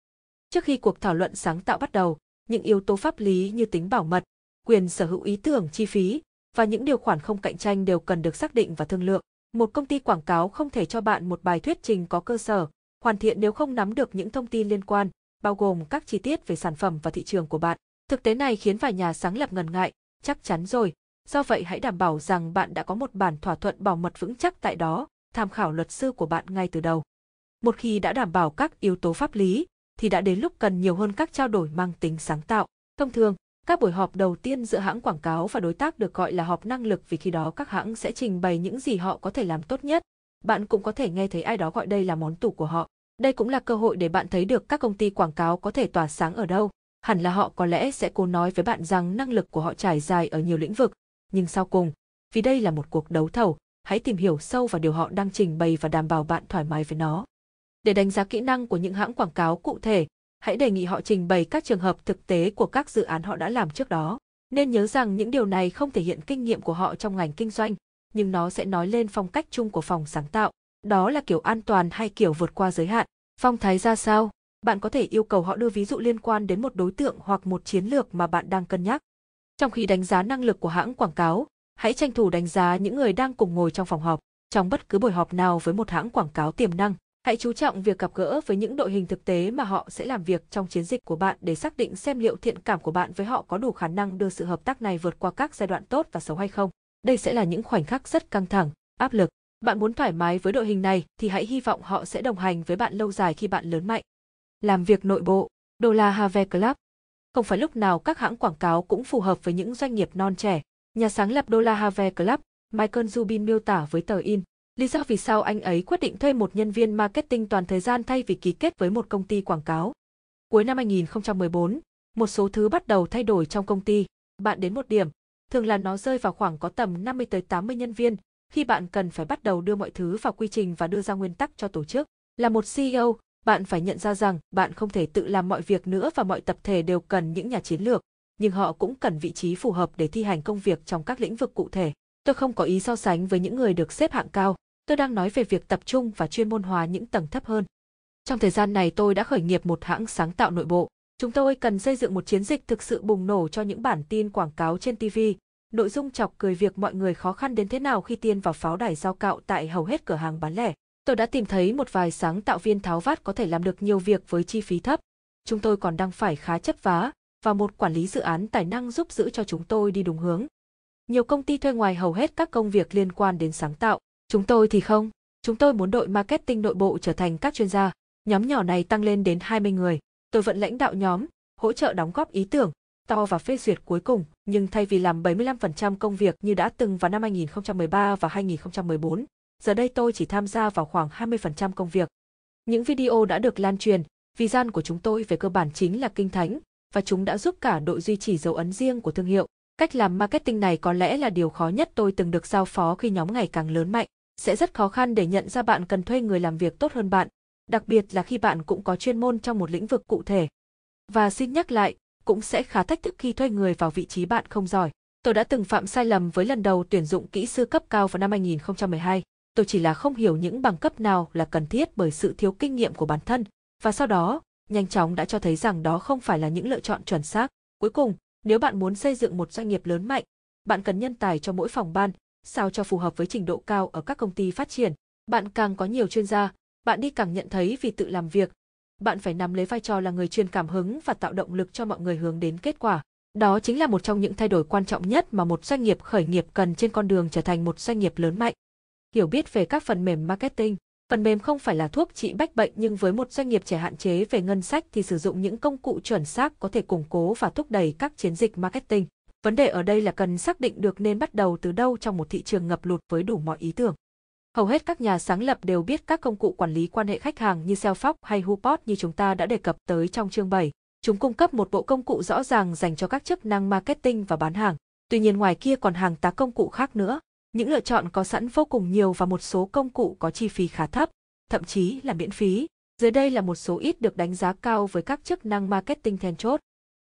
Trước khi cuộc thảo luận sáng tạo bắt đầu, những yếu tố pháp lý như tính bảo mật, quyền sở hữu ý tưởng chi phí và những điều khoản không cạnh tranh đều cần được xác định và thương lượng. Một công ty quảng cáo không thể cho bạn một bài thuyết trình có cơ sở, hoàn thiện nếu không nắm được những thông tin liên quan, bao gồm các chi tiết về sản phẩm và thị trường của bạn. Thực tế này khiến vài nhà sáng lập ngần ngại, chắc chắn rồi, Do vậy hãy đảm bảo rằng bạn đã có một bản thỏa thuận bảo mật vững chắc tại đó, tham khảo luật sư của bạn ngay từ đầu. Một khi đã đảm bảo các yếu tố pháp lý, thì đã đến lúc cần nhiều hơn các trao đổi mang tính sáng tạo. Thông thường, các buổi họp đầu tiên giữa hãng quảng cáo và đối tác được gọi là họp năng lực vì khi đó các hãng sẽ trình bày những gì họ có thể làm tốt nhất. Bạn cũng có thể nghe thấy ai đó gọi đây là món tủ của họ. Đây cũng là cơ hội để bạn thấy được các công ty quảng cáo có thể tỏa sáng ở đâu. Hẳn là họ có lẽ sẽ cố nói với bạn rằng năng lực của họ trải dài ở nhiều lĩnh vực, nhưng sau cùng, vì đây là một cuộc đấu thầu, hãy tìm hiểu sâu vào điều họ đang trình bày và đảm bảo bạn thoải mái với nó. Để đánh giá kỹ năng của những hãng quảng cáo cụ thể, hãy đề nghị họ trình bày các trường hợp thực tế của các dự án họ đã làm trước đó. Nên nhớ rằng những điều này không thể hiện kinh nghiệm của họ trong ngành kinh doanh, nhưng nó sẽ nói lên phong cách chung của phòng sáng tạo, đó là kiểu an toàn hay kiểu vượt qua giới hạn. Phong thái ra sao? Bạn có thể yêu cầu họ đưa ví dụ liên quan đến một đối tượng hoặc một chiến lược mà bạn đang cân nhắc. Trong khi đánh giá năng lực của hãng quảng cáo, hãy tranh thủ đánh giá những người đang cùng ngồi trong phòng họp, trong bất cứ buổi họp nào với một hãng quảng cáo tiềm năng. Hãy chú trọng việc gặp gỡ với những đội hình thực tế mà họ sẽ làm việc trong chiến dịch của bạn để xác định xem liệu thiện cảm của bạn với họ có đủ khả năng đưa sự hợp tác này vượt qua các giai đoạn tốt và xấu hay không. Đây sẽ là những khoảnh khắc rất căng thẳng, áp lực. Bạn muốn thoải mái với đội hình này thì hãy hy vọng họ sẽ đồng hành với bạn lâu dài khi bạn lớn mạnh. Làm việc nội bộ, Đô la Have Club không phải lúc nào các hãng quảng cáo cũng phù hợp với những doanh nghiệp non trẻ. Nhà sáng lập Dollar La Club, Michael Rubin, miêu tả với tờ in. Lý do vì sao anh ấy quyết định thuê một nhân viên marketing toàn thời gian thay vì ký kết với một công ty quảng cáo. Cuối năm 2014, một số thứ bắt đầu thay đổi trong công ty. Bạn đến một điểm, thường là nó rơi vào khoảng có tầm 50 tới 80 nhân viên, khi bạn cần phải bắt đầu đưa mọi thứ vào quy trình và đưa ra nguyên tắc cho tổ chức. Là một CEO, bạn phải nhận ra rằng bạn không thể tự làm mọi việc nữa và mọi tập thể đều cần những nhà chiến lược, nhưng họ cũng cần vị trí phù hợp để thi hành công việc trong các lĩnh vực cụ thể. Tôi không có ý so sánh với những người được xếp hạng cao, tôi đang nói về việc tập trung và chuyên môn hóa những tầng thấp hơn. Trong thời gian này tôi đã khởi nghiệp một hãng sáng tạo nội bộ. Chúng tôi cần xây dựng một chiến dịch thực sự bùng nổ cho những bản tin quảng cáo trên TV. Nội dung chọc cười việc mọi người khó khăn đến thế nào khi tiên vào pháo đài giao cạo tại hầu hết cửa hàng bán lẻ. Tôi đã tìm thấy một vài sáng tạo viên tháo vát có thể làm được nhiều việc với chi phí thấp. Chúng tôi còn đang phải khá chấp vá và một quản lý dự án tài năng giúp giữ cho chúng tôi đi đúng hướng. Nhiều công ty thuê ngoài hầu hết các công việc liên quan đến sáng tạo. Chúng tôi thì không. Chúng tôi muốn đội marketing nội bộ trở thành các chuyên gia. Nhóm nhỏ này tăng lên đến 20 người. Tôi vẫn lãnh đạo nhóm, hỗ trợ đóng góp ý tưởng, to và phê duyệt cuối cùng, nhưng thay vì làm 75% công việc như đã từng vào năm 2013 và 2014, giờ đây tôi chỉ tham gia vào khoảng 20% công việc. Những video đã được lan truyền, vì gian của chúng tôi về cơ bản chính là kinh thánh, và chúng đã giúp cả đội duy trì dấu ấn riêng của thương hiệu. Cách làm marketing này có lẽ là điều khó nhất tôi từng được giao phó khi nhóm ngày càng lớn mạnh. Sẽ rất khó khăn để nhận ra bạn cần thuê người làm việc tốt hơn bạn, đặc biệt là khi bạn cũng có chuyên môn trong một lĩnh vực cụ thể. Và xin nhắc lại, cũng sẽ khá thách thức khi thuê người vào vị trí bạn không giỏi. Tôi đã từng phạm sai lầm với lần đầu tuyển dụng kỹ sư cấp cao vào năm 2012 tôi chỉ là không hiểu những bằng cấp nào là cần thiết bởi sự thiếu kinh nghiệm của bản thân, và sau đó, nhanh chóng đã cho thấy rằng đó không phải là những lựa chọn chuẩn xác. Cuối cùng, nếu bạn muốn xây dựng một doanh nghiệp lớn mạnh, bạn cần nhân tài cho mỗi phòng ban, sao cho phù hợp với trình độ cao ở các công ty phát triển. Bạn càng có nhiều chuyên gia, bạn đi càng nhận thấy vì tự làm việc. Bạn phải nắm lấy vai trò là người truyền cảm hứng và tạo động lực cho mọi người hướng đến kết quả. Đó chính là một trong những thay đổi quan trọng nhất mà một doanh nghiệp khởi nghiệp cần trên con đường trở thành một doanh nghiệp lớn mạnh hiểu biết về các phần mềm marketing. Phần mềm không phải là thuốc trị bách bệnh nhưng với một doanh nghiệp trẻ hạn chế về ngân sách thì sử dụng những công cụ chuẩn xác có thể củng cố và thúc đẩy các chiến dịch marketing. Vấn đề ở đây là cần xác định được nên bắt đầu từ đâu trong một thị trường ngập lụt với đủ mọi ý tưởng. Hầu hết các nhà sáng lập đều biết các công cụ quản lý quan hệ khách hàng như Salesforce hay HubSpot như chúng ta đã đề cập tới trong chương 7. Chúng cung cấp một bộ công cụ rõ ràng dành cho các chức năng marketing và bán hàng. Tuy nhiên ngoài kia còn hàng tá công cụ khác nữa. Những lựa chọn có sẵn vô cùng nhiều và một số công cụ có chi phí khá thấp, thậm chí là miễn phí. Dưới đây là một số ít được đánh giá cao với các chức năng marketing then chốt.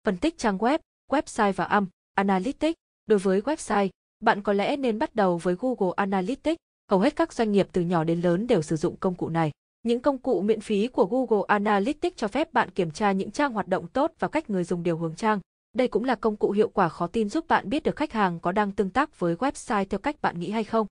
Phân tích trang web, website và âm, analytics. Đối với website, bạn có lẽ nên bắt đầu với Google Analytics. Hầu hết các doanh nghiệp từ nhỏ đến lớn đều sử dụng công cụ này. Những công cụ miễn phí của Google Analytics cho phép bạn kiểm tra những trang hoạt động tốt và cách người dùng điều hướng trang. Đây cũng là công cụ hiệu quả khó tin giúp bạn biết được khách hàng có đang tương tác với website theo cách bạn nghĩ hay không.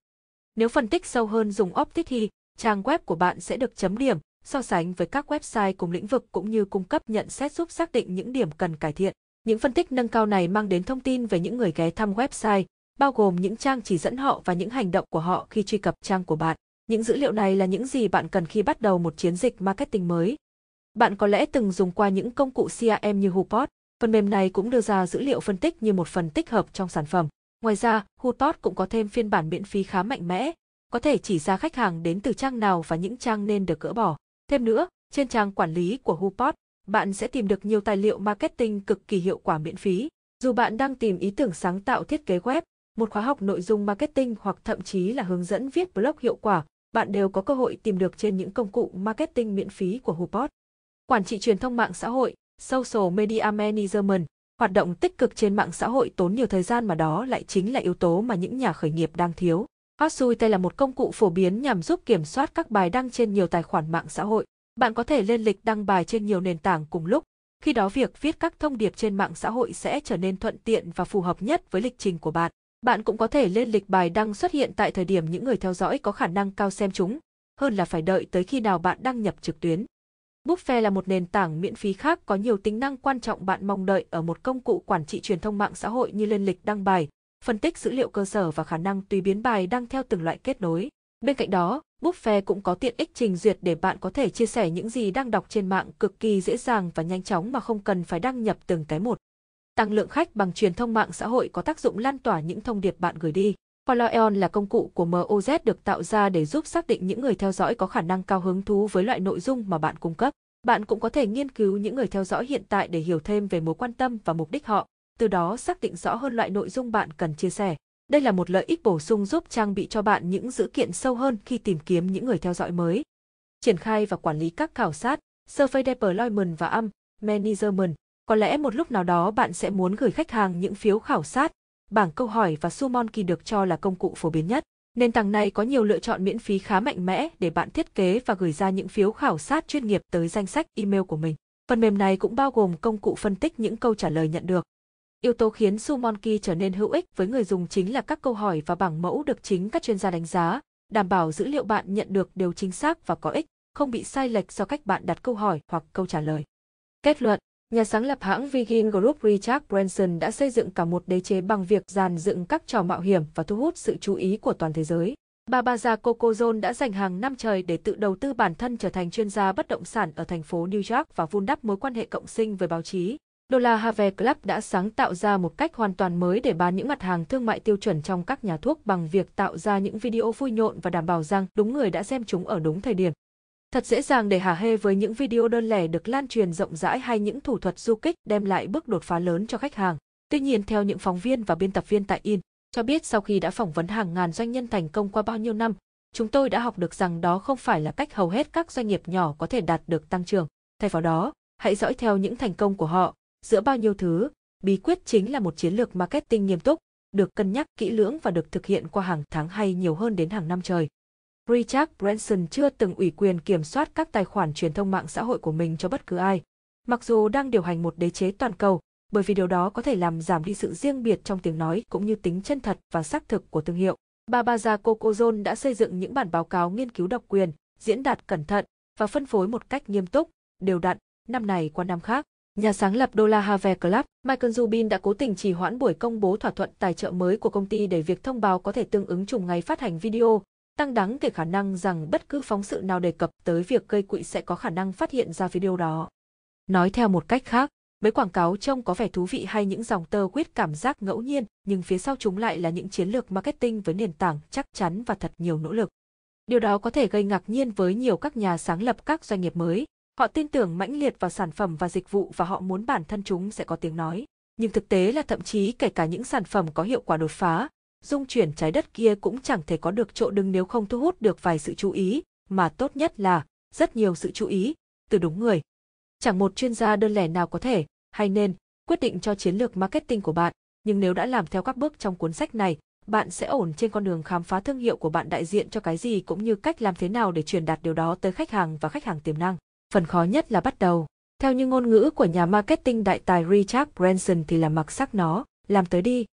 Nếu phân tích sâu hơn dùng Optic thì trang web của bạn sẽ được chấm điểm, so sánh với các website cùng lĩnh vực cũng như cung cấp nhận xét giúp xác định những điểm cần cải thiện. Những phân tích nâng cao này mang đến thông tin về những người ghé thăm website, bao gồm những trang chỉ dẫn họ và những hành động của họ khi truy cập trang của bạn. Những dữ liệu này là những gì bạn cần khi bắt đầu một chiến dịch marketing mới. Bạn có lẽ từng dùng qua những công cụ CRM như HubSpot, Phần mềm này cũng đưa ra dữ liệu phân tích như một phần tích hợp trong sản phẩm. Ngoài ra, Hutop cũng có thêm phiên bản miễn phí khá mạnh mẽ, có thể chỉ ra khách hàng đến từ trang nào và những trang nên được gỡ bỏ. Thêm nữa, trên trang quản lý của Hupot, bạn sẽ tìm được nhiều tài liệu marketing cực kỳ hiệu quả miễn phí. Dù bạn đang tìm ý tưởng sáng tạo thiết kế web, một khóa học nội dung marketing hoặc thậm chí là hướng dẫn viết blog hiệu quả, bạn đều có cơ hội tìm được trên những công cụ marketing miễn phí của Hupot. Quản trị truyền thông mạng xã hội social media management, hoạt động tích cực trên mạng xã hội tốn nhiều thời gian mà đó lại chính là yếu tố mà những nhà khởi nghiệp đang thiếu. Hotsuite là một công cụ phổ biến nhằm giúp kiểm soát các bài đăng trên nhiều tài khoản mạng xã hội. Bạn có thể lên lịch đăng bài trên nhiều nền tảng cùng lúc. Khi đó việc viết các thông điệp trên mạng xã hội sẽ trở nên thuận tiện và phù hợp nhất với lịch trình của bạn. Bạn cũng có thể lên lịch bài đăng xuất hiện tại thời điểm những người theo dõi có khả năng cao xem chúng, hơn là phải đợi tới khi nào bạn đăng nhập trực tuyến. Buffet là một nền tảng miễn phí khác có nhiều tính năng quan trọng bạn mong đợi ở một công cụ quản trị truyền thông mạng xã hội như lên lịch đăng bài, phân tích dữ liệu cơ sở và khả năng tùy biến bài đăng theo từng loại kết nối. Bên cạnh đó, Buffet cũng có tiện ích trình duyệt để bạn có thể chia sẻ những gì đang đọc trên mạng cực kỳ dễ dàng và nhanh chóng mà không cần phải đăng nhập từng cái một. Tăng lượng khách bằng truyền thông mạng xã hội có tác dụng lan tỏa những thông điệp bạn gửi đi. Follow-on là công cụ của MOZ được tạo ra để giúp xác định những người theo dõi có khả năng cao hứng thú với loại nội dung mà bạn cung cấp. Bạn cũng có thể nghiên cứu những người theo dõi hiện tại để hiểu thêm về mối quan tâm và mục đích họ, từ đó xác định rõ hơn loại nội dung bạn cần chia sẻ. Đây là một lợi ích bổ sung giúp trang bị cho bạn những dữ kiện sâu hơn khi tìm kiếm những người theo dõi mới. Triển khai và quản lý các khảo sát, survey deployment và am, management. Có lẽ một lúc nào đó bạn sẽ muốn gửi khách hàng những phiếu khảo sát bảng câu hỏi và Sumonki được cho là công cụ phổ biến nhất. Nền tảng này có nhiều lựa chọn miễn phí khá mạnh mẽ để bạn thiết kế và gửi ra những phiếu khảo sát chuyên nghiệp tới danh sách email của mình. Phần mềm này cũng bao gồm công cụ phân tích những câu trả lời nhận được. Yếu tố khiến Sumonki trở nên hữu ích với người dùng chính là các câu hỏi và bảng mẫu được chính các chuyên gia đánh giá, đảm bảo dữ liệu bạn nhận được đều chính xác và có ích, không bị sai lệch do cách bạn đặt câu hỏi hoặc câu trả lời. Kết luận Nhà sáng lập hãng Virgin Group Richard Branson đã xây dựng cả một đế chế bằng việc dàn dựng các trò mạo hiểm và thu hút sự chú ý của toàn thế giới. Bà bà già đã dành hàng năm trời để tự đầu tư bản thân trở thành chuyên gia bất động sản ở thành phố New York và vun đắp mối quan hệ cộng sinh với báo chí. Dollar Harvey Club đã sáng tạo ra một cách hoàn toàn mới để bán những mặt hàng thương mại tiêu chuẩn trong các nhà thuốc bằng việc tạo ra những video vui nhộn và đảm bảo rằng đúng người đã xem chúng ở đúng thời điểm. Thật dễ dàng để hả hê với những video đơn lẻ được lan truyền rộng rãi hay những thủ thuật du kích đem lại bước đột phá lớn cho khách hàng. Tuy nhiên theo những phóng viên và biên tập viên tại In, cho biết sau khi đã phỏng vấn hàng ngàn doanh nhân thành công qua bao nhiêu năm, chúng tôi đã học được rằng đó không phải là cách hầu hết các doanh nghiệp nhỏ có thể đạt được tăng trưởng. Thay vào đó, hãy dõi theo những thành công của họ. Giữa bao nhiêu thứ, bí quyết chính là một chiến lược marketing nghiêm túc, được cân nhắc kỹ lưỡng và được thực hiện qua hàng tháng hay nhiều hơn đến hàng năm trời. Richard Branson chưa từng ủy quyền kiểm soát các tài khoản truyền thông mạng xã hội của mình cho bất cứ ai. Mặc dù đang điều hành một đế chế toàn cầu, bởi vì điều đó có thể làm giảm đi sự riêng biệt trong tiếng nói cũng như tính chân thật và xác thực của thương hiệu. Babaza Cocojon đã xây dựng những bản báo cáo nghiên cứu độc quyền, diễn đạt cẩn thận và phân phối một cách nghiêm túc, đều đặn, năm này qua năm khác. Nhà sáng lập Dollar La Have Club, Michael Rubin đã cố tình trì hoãn buổi công bố thỏa thuận tài trợ mới của công ty để việc thông báo có thể tương ứng trùng ngày phát hành video, tăng đáng kể khả năng rằng bất cứ phóng sự nào đề cập tới việc gây quỹ sẽ có khả năng phát hiện ra video đó. Nói theo một cách khác, mấy quảng cáo trông có vẻ thú vị hay những dòng tơ quyết cảm giác ngẫu nhiên, nhưng phía sau chúng lại là những chiến lược marketing với nền tảng chắc chắn và thật nhiều nỗ lực. Điều đó có thể gây ngạc nhiên với nhiều các nhà sáng lập các doanh nghiệp mới. Họ tin tưởng mãnh liệt vào sản phẩm và dịch vụ và họ muốn bản thân chúng sẽ có tiếng nói. Nhưng thực tế là thậm chí kể cả những sản phẩm có hiệu quả đột phá, dung chuyển trái đất kia cũng chẳng thể có được chỗ đứng nếu không thu hút được vài sự chú ý, mà tốt nhất là rất nhiều sự chú ý từ đúng người. Chẳng một chuyên gia đơn lẻ nào có thể hay nên quyết định cho chiến lược marketing của bạn, nhưng nếu đã làm theo các bước trong cuốn sách này, bạn sẽ ổn trên con đường khám phá thương hiệu của bạn đại diện cho cái gì cũng như cách làm thế nào để truyền đạt điều đó tới khách hàng và khách hàng tiềm năng. Phần khó nhất là bắt đầu. Theo như ngôn ngữ của nhà marketing đại tài Richard Branson thì là mặc sắc nó, làm tới đi,